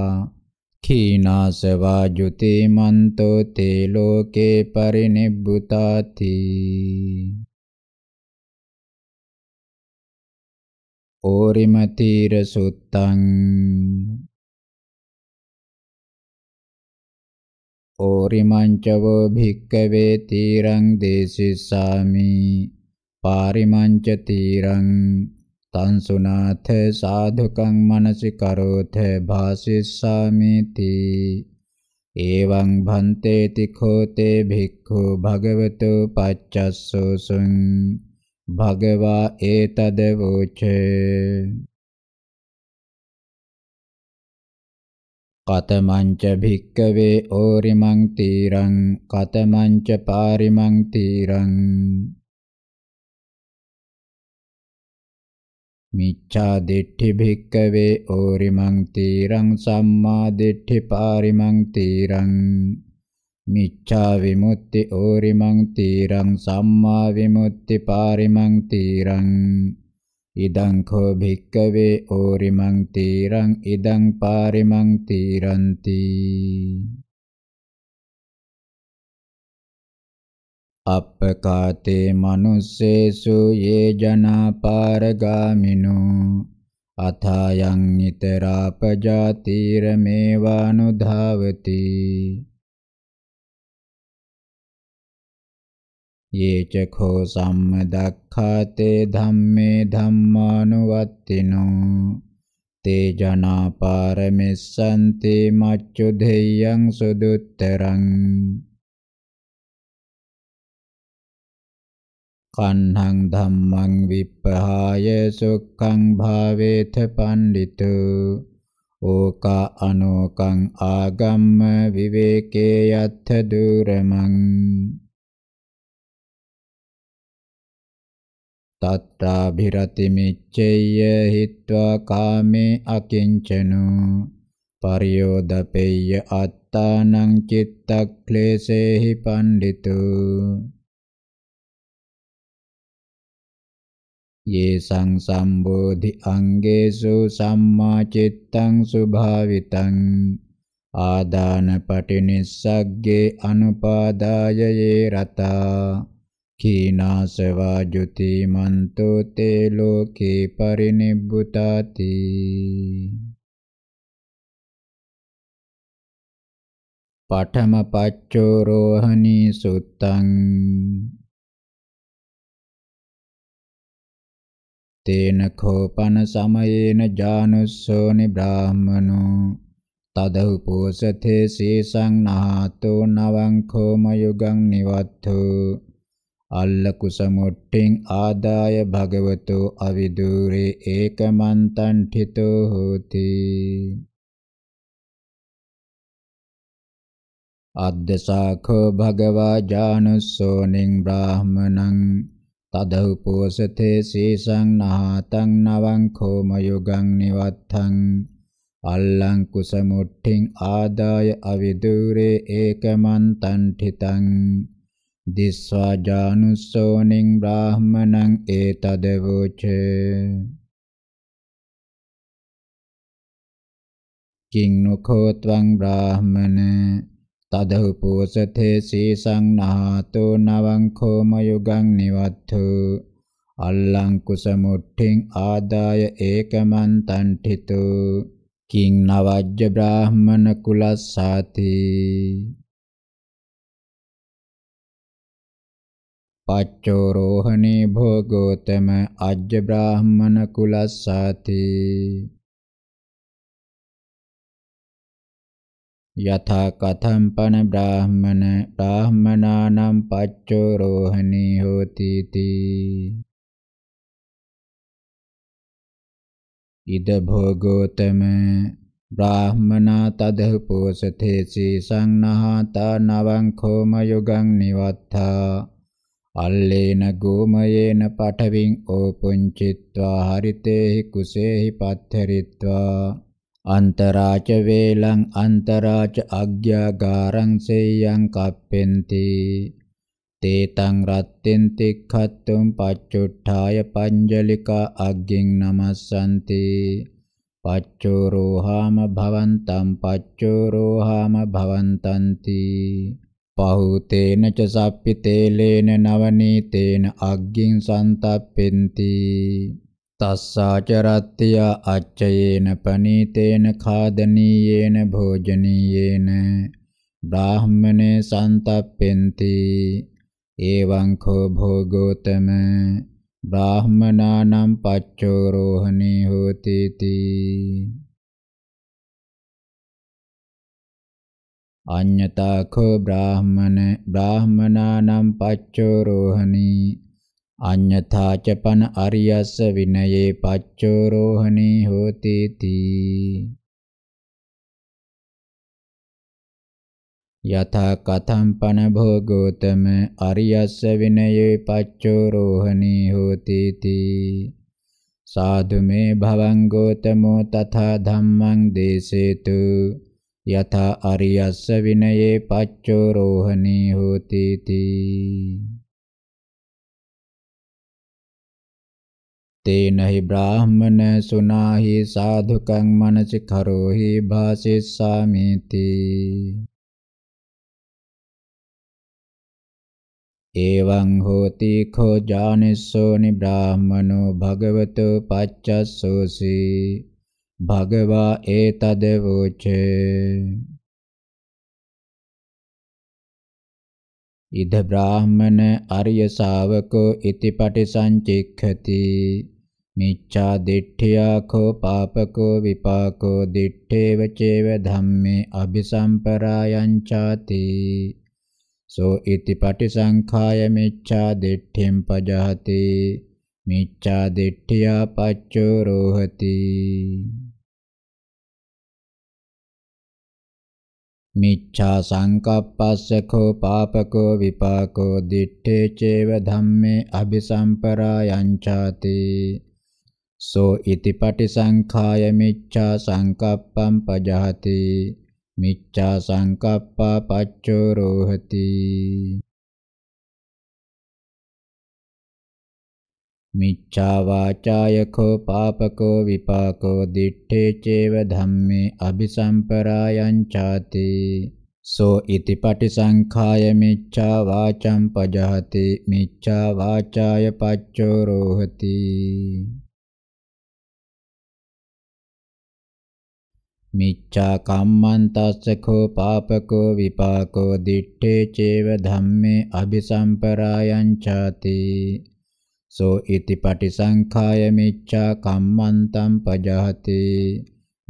කීනාසවා ජුතිමන්තෝ තේ ලෝකේ පරිනිබ්බුතාති ඕරිමතීර සුත්තං ඕරිමංචවෝ භික්කවේ තීරං දේසිස්සාමි පාරිමංච තීරං තන්සුනාථ සාධකං මනසිකරෝථ භාසිස්සාමිති එවං භන්තේති khෝතේ භික්ඛු භගවතු පච්චස්සෝසුං භගවා ඒතද වූචේ කතමංච භික්කවේ ඕරිමං තීරං කතමංච පාරිමං තීරං මිච්ඡා දිට්ඨි භික්කවේ ඕරිමං තීරං සම්මා දිට්ඨි පාරිමං තීරං මිච්ඡා විමුක්ති ඕරිමං තීරං සම්මා විමුක්ති පාරිමං තීරං ඉදං කෝ භික්කවේ ඕරිමං තීරං ඉදං පාරිමං තීරಂತಿ අප්පකාතේ මනුස්සේසු යේ ජනා පාරගාමිනෝ අථායන් නිතරාපජාතිරමේවානුධාවති ये च खो सम्मदक्खाते धम्मे धम्मानुवत्तिनो ते जना पारमिस्सन्ति मच्युधेयं सुदुत्तरम् කන්නං ධම්මං විප්පහාය සුක්ඛං භාවේත පණ්ඩිතු ඕකා අනෝකං ආගම්ම විවේකේ යත්ථ දුරමං තත්තාභිරති මිච්ඡේය හිत्वा කාමේ අකිංචනු පරියෝදපේය අත්තානං චිත්තක්ලේශේහි පණ්ඩිතු යේසං සම්බෝධි අංගේසු සම්මා චිත්තං සුභාවිතං ආදාන පටිනිස්සග්ගේ අනුපාදාය යේ රතා කීනාසවා ජුතිමන්තෝ තේ ලෝකේ පරිනිබ්බුතාති පඨම පච්චෝ රෝහණී සුත්තං තේන කෝපන සමයේන ජානුස්සෝ නිබ්‍රාහමනෝ තද උපෝසතේ සීසං නහතෝ නවං කෝම යුගං නිවත්තු අල්ලකුස මුට්ටින් ආදාය භගවතු අවිදූරේ ඒකමන්තං ඨිතෝ හෝති අද්දසාඛෝ භගවා ජානුස්සෝනින් බ්‍රාහමණං තදඋපෝසතේ සීසං නහතං නවං කෝම යුගං නිවත්තං අල්ලං කුසමුට්ඨින් ආදාය අවිදූරේ ඒකමන්තං ඨිතං දිස්වා ජානුස්සෝනින් බ්‍රාහමණං ඒතද වූචේ කිං නොකෝ ත්වං බ්‍රාහමන තදහු පෝසතේ සීසං නහතෝ නවං කෝම යුගං නිවත්තු අල්ලං කුසමුට්ඨින් ආදාය ඒකමන්තං ඨිතෝ කිං නවජ්ජ බ්‍රාහමන කුලස්සාති පච්චෝ රෝහණේ භෝගෝතම අජ්ජ බ්‍රාහ්මණ කුලස්සාති යථා කතම් පන බ්‍රාහ්මණ බ්‍රාහ්මනානම් පච්චෝ රෝහණේ හෝති තී ඉද භෝගෝතම බ්‍රාහ්මනා තදහ පෝසතේසි සංනහතා නවං කෝම යුගං නිවත්තා අල්ලේන ගෝමයේන පඨවින් ඕපුංචිත්වා හරිතේහි කුසේහි පත්තරිත්වා අන්තරාච වේලං අන්තරාච අග්ග්‍යාගාරං සේයං කප්පෙන්ති තේතං රත්තෙන් තික්ඛත්තුම් පච්චුට්ඨාය පංජලිකා අග්ගෙන් නමස්සන්ති පච්චෝ රෝහාම භවන්තං පච්චෝ රෝහාම භවන්තන්ති පහුතේන ච සප්පි තේලේන නවනීතේන අග්ගින් සන්තප්පෙන්ති තස්සාච රත්ත්‍ය අච්චයේන පනීතේන ખાදනීයේන භෝජනීයේන බ්‍රාහ්මනේ සන්තප්පෙන්ති එවං කෝ භෝගෝතම බ්‍රාහ්මනානම් පච්චෝ රෝහණී හෝති තී අඤ්ඤතාඛෝ බ්‍රාහමන බ්‍රාහමනානම් පච්චෝ රෝහණී අඤ්ඤතාච පන අරියස්ස විනයේ පච්චෝ රෝහණී හෝති තී යථා කතම් පන භෝගෝතම අරියස්ස විනයේ පච්චෝ රෝහණී හෝති තී සාදු මේ භවං ගෝතමෝ තථා ධම්මං දේසේතු යථා අරියස්ස විනයේ පච්චෝ රෝහණී හෝති තී තේනහි බ්‍රාහමන සුනාහි සාධුකං මනසිකරෝහි භාසිස්සාමිති එවං හෝති කෝ ජානිස්සෝනි බ්‍රාහමනෝ භගවතෝ පච්චස්සෝසී භගවා ඒතද වූචේ ඉද බ්‍රාහමන අරිය ශාවකෝ ඉතිපටි සංචික්ඛති මිච්ඡා දිට්ඨියා කෝ පාපකෝ විපාකෝ දිත්තේව චේව ධම්මේ අபிසම්පරායං ചാති සෝ ඉතිපටි සංඛාය මිච්ඡා දිට්ඨිම් පජහති මිච්ඡා දිට්ඨියා පච්චෝ රෝහති මිච්ඡා සංකප්පස්සකෝ පාපකෝ විපාකෝ දිත්තේ චේව ධම්මේ අபிසම්පරායං ചാති සෝ ඉති පටිසංඛාය මිච්ඡා සංකප්පම් පජහති මිච්ඡා සංකප්පා පච්චෝ රෝහති මිච්ඡා වාචායකෝ පාපකෝ විපාකෝ දිත්තේ චේව ධම්මේ අபிසම්පරායං ചാති සෝ ඉති පටිසංඛාය මිච්ඡා වාචං පජහති මිච්ඡා වාචාය පච්චෝ රෝහති මිච්ඡා කම්මන්තස්සකෝ පාපකෝ විපාකෝ දිත්තේ චේව ධම්මේ අபிසම්පරායං ചാති සෝ ඉති පටිසංඛාය මිච්ඡා කම්මන්තම් පජහති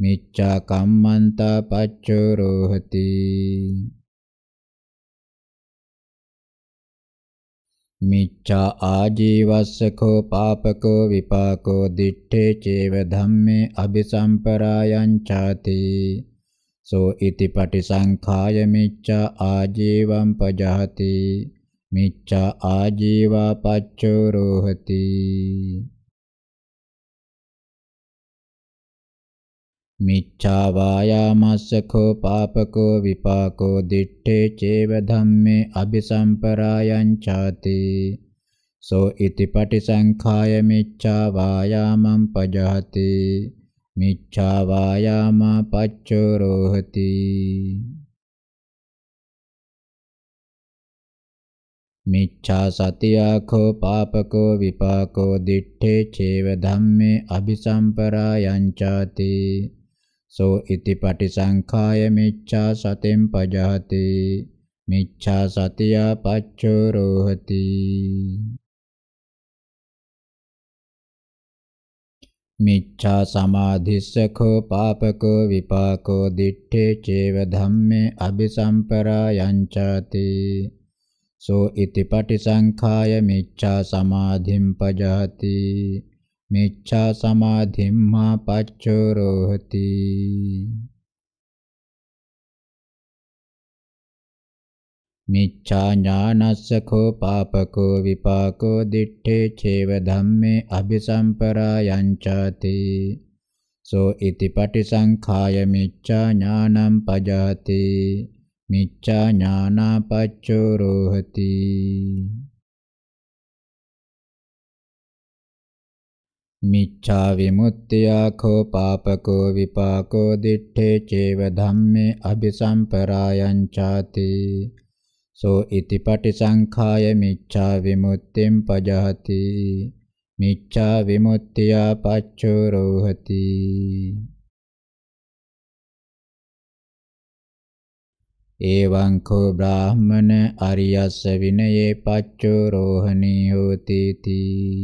මිච්ඡා කම්මන්තා පච්චෝ රෝහති මිච්ඡා ආජීවස්සකෝ පාපකෝ විපාකෝ දිත්තේ චේව ධම්මේ අபிසම්පරායං ചാති සෝ ඉති පටිසංඛාය මිච්ඡා ආජීවම් පජහති මිච්ඡා ආජීවා පච්චෝ රෝහති මිච්ඡා වායාමස්ස කෝ පාපකෝ විපාකෝ දිත්තේ චේව ධම්මේ අபிසම්පරායං ചാති සෝ ඉති පටිසංඛාය මිච්ඡා වායාමං පජහති මිච්ඡා වායාමා පච්චෝ රෝහති මිච්ඡා සතියාකෝ පාපකෝ විපාකෝ දිත්තේ චේව ධම්මේ අபிසම්පරායං ചാති සෝ ඉති පටිසංඛාය මිච්ඡා සතෙන් පජහති මිච්ඡා සතියා පච්චෝ රෝහති මිච්ඡා සමාධිස්සකෝ පාපකෝ විපාකෝ දිත්තේ චේව ධම්මේ අபிසම්පරායං ചാති සෝ ඉති පටිසංඛාය මිච්ඡා සමාධිම් පජහති මිච්ඡා සමාධිම්මා පච්චෝරෝහති මිච්ඡා ඥානස්ස කෝ පාපකෝ විපාකෝ දිත්තේ චේව ධම්මේ අபிසම්පරායං ചാති සෝ ඉති පටිසංඛාය මිච්ඡා ඥානං පජහති මිච්ඡා ඥානාපච්චෝ රෝහති මිච්ඡා විමුක්තියා කෝ පාපකෝ විපාකෝ දිත්තේ චේව ධම්මේ අபிසම්පරායං ചാති සෝ ඉති පටිසංඛාය මිච්ඡා විමුක්තිම් පජහති මිච්ඡා විමුක්තියා පච්චෝ රෝහති එවං කෝ බ්‍රාහමන අරියස්ස විනයේ පච්චෝ රෝහණී හෝති තී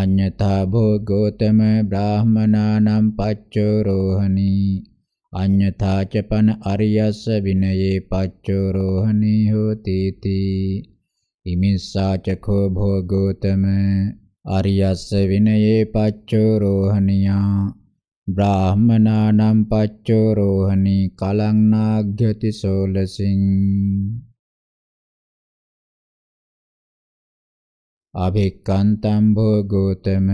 අඤ්ඤතා භෝ ගෝතම බ්‍රාහමනානම් පච්චෝ රෝහණී අඤ්ඤතා ච පන අරියස්ස විනයේ පච්චෝ රෝහණී හෝති තී ඉමිස්සා චඛෝ භෝ ගෝතම අරියස්ස විනයේ පච්චෝ රෝහණියා බ්‍රාහමනානම් පච්චෝ රෝහණී කලං නාග්ගති සෝලසින් අභික්කන්තම් භෝගෝතම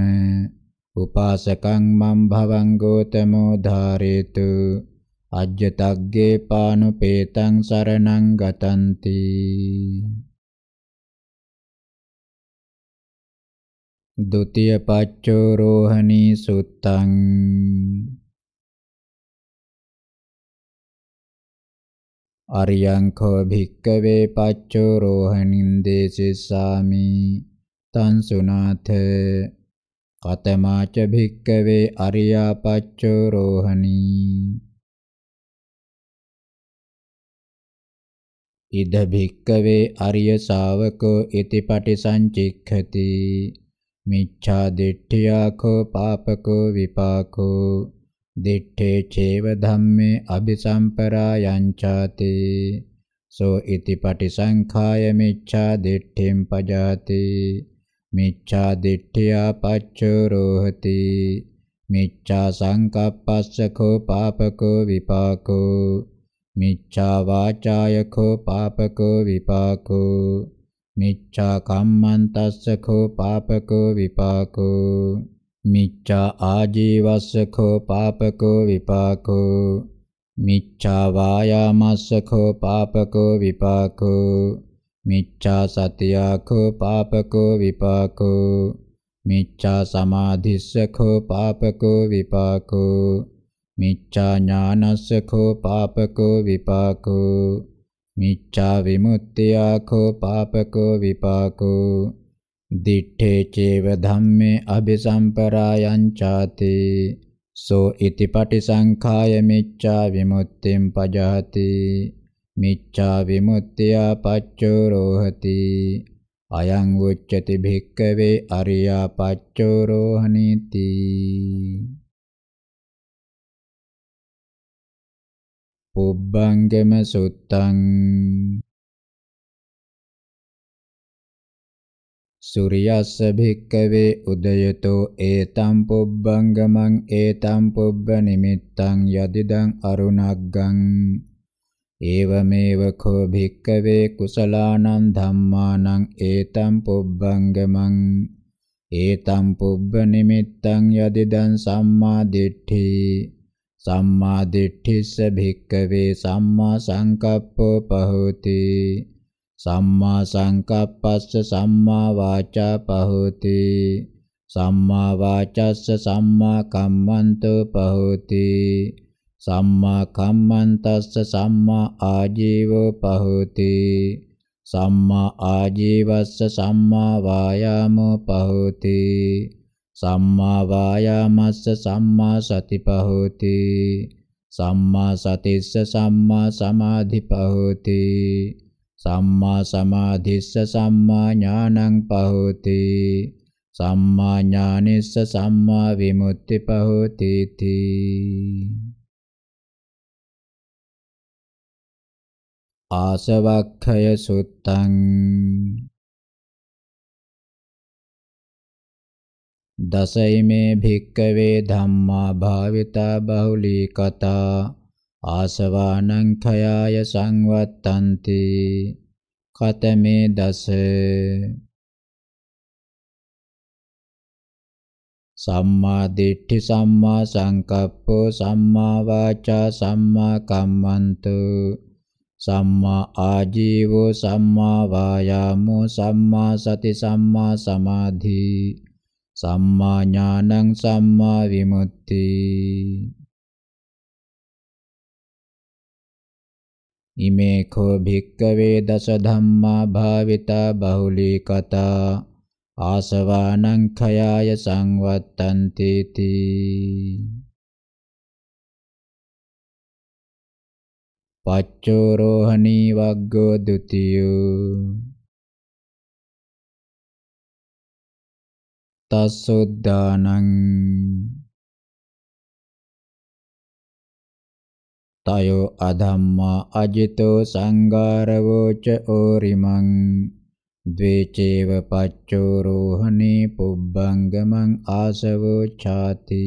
උපාසකං මම් භවං ගෝතමෝ ධාරේතු අජ්ජතග්ගේ පානුපේතං සරණං ගතන්ති द्वितीय पाच्यो रोहणी सुत्तං අරියංඛෝ භික්කවේ පච්චෝ රෝහණින් දේසිස්සාමි තං සුනාථ කතමාච භික්කවේ අරියා පච්චෝ රෝහණී ඉද භික්කවේ අරිය ශාවකෝ ඉතිපටි සංචික්ඛති මිච්ඡා දිට්ඨියාකෝ පාපකෝ විපාකෝ දිත්තේ චේව ධම්මේ අபிසම්පරායං ചാති සෝ ඉති පටිසංඛාය මිච්ඡා දිට්ඨිම් පජාති මිච්ඡා දිට්ඨියා පච්චෝ රෝහති මිච්ඡා සංකප්පස්සකෝ පාපකෝ විපාකෝ මිච්ඡා වාචායකෝ පාපකෝ විපාකෝ මිච්ඡා කම්මන්තස්සකෝ පාපකෝ විපාකෝ මිච්ඡා ආජීවස්සකෝ පාපකෝ විපාකෝ මිච්ඡා වායාමස්සකෝ පාපකෝ විපාකෝ මිච්ඡා සතියකෝ පාපකෝ විපාකෝ මිච්ඡා සමාධිස්සකෝ පාපකෝ විපාකෝ මිච්ඡා ඥානස්සකෝ පාපකෝ විපාකෝ මිච්ඡා විමුක්තියාකෝ පාපකෝ විපාකෝ දිත්තේ චේව ධම්මේ අபிසම්පරායං ചാති සෝ ඉති පටිසංඛාය මිච්ඡා විමුක්තිම් පජහති මිච්ඡා විමුක්තියා පච්චෝ රෝහති අයං උච්චති භික්කවේ අරියා පච්චෝ රෝහණීති පුබ්බංගම සුත්තං සූර්යස්ස භික්කවේ උදයතෝ ඒතම් පුබ්බංගමං ඒතම් පුබ්බ නිමිත්තං යදිදං අරුණග්ගං ඒවමේව කෝ භික්කවේ කුසලානං ධම්මානං ඒතම් පුබ්බංගමං ඒතම් පුබ්බ නිමිත්තං යදිදං සම්මා දිට්ඨි සම්මා දිට්ඨිස්ස භික්කවේ සම්මා සංකප්පෝ පහෝති සම්මා සංකප්පස්ස සම්මා වාචා පහෝති සම්මා වාචස්ස සම්මා කම්මන්තෝ පහෝති සම්මා කම්මන්තස්ස සම්මා ආජීවෝ පහෝති සම්මා ආජීවස්ස සම්මා වායාමෝ පහෝති සම්මා වායාමස්ස සම්මා සතිපහෝති සම්මා සතිස්ස සම්මා සමාධිපහෝති සම්මා සමාධිස්ස සම්මා ඥානං පහෝති සම්මා ඥානිස්ස සම්මා විමුක්ති පහෝති තී ආසවක්ඛය සුත්තං දසයිමේ භික්කවේ ධම්මා භාවිතා බහුලී කතා ආසවානං khයාය සංවත්තಂತಿ කතමේ දස සම්මා දිට්ඨි සම්මා සංකප්පෝ සම්මා වාචා සම්මා කම්මන්තෝ සම්මා ආජීවෝ සම්මා වායාමෝ සම්මා සති සම්මා සමාධි සම්මා ඥානං සම්මා විමුක්ති ඉමේ කෝ භික්කවේ දස ධම්මා භාවිතා බහුලී කතා ආසවානං khයාය සංවත්තන්ති තී පච්චෝරෝහණී වග්ගෝ ဒ ුතියෝ තස්සොද්ධානං තයෝ අධම්මා අජිතෝ සංගාරවෝ ච ඕරිමං ද්වේචේව පච්චෝ රෝහණේ පුබ්බංගමං ආසවෝ ඡාති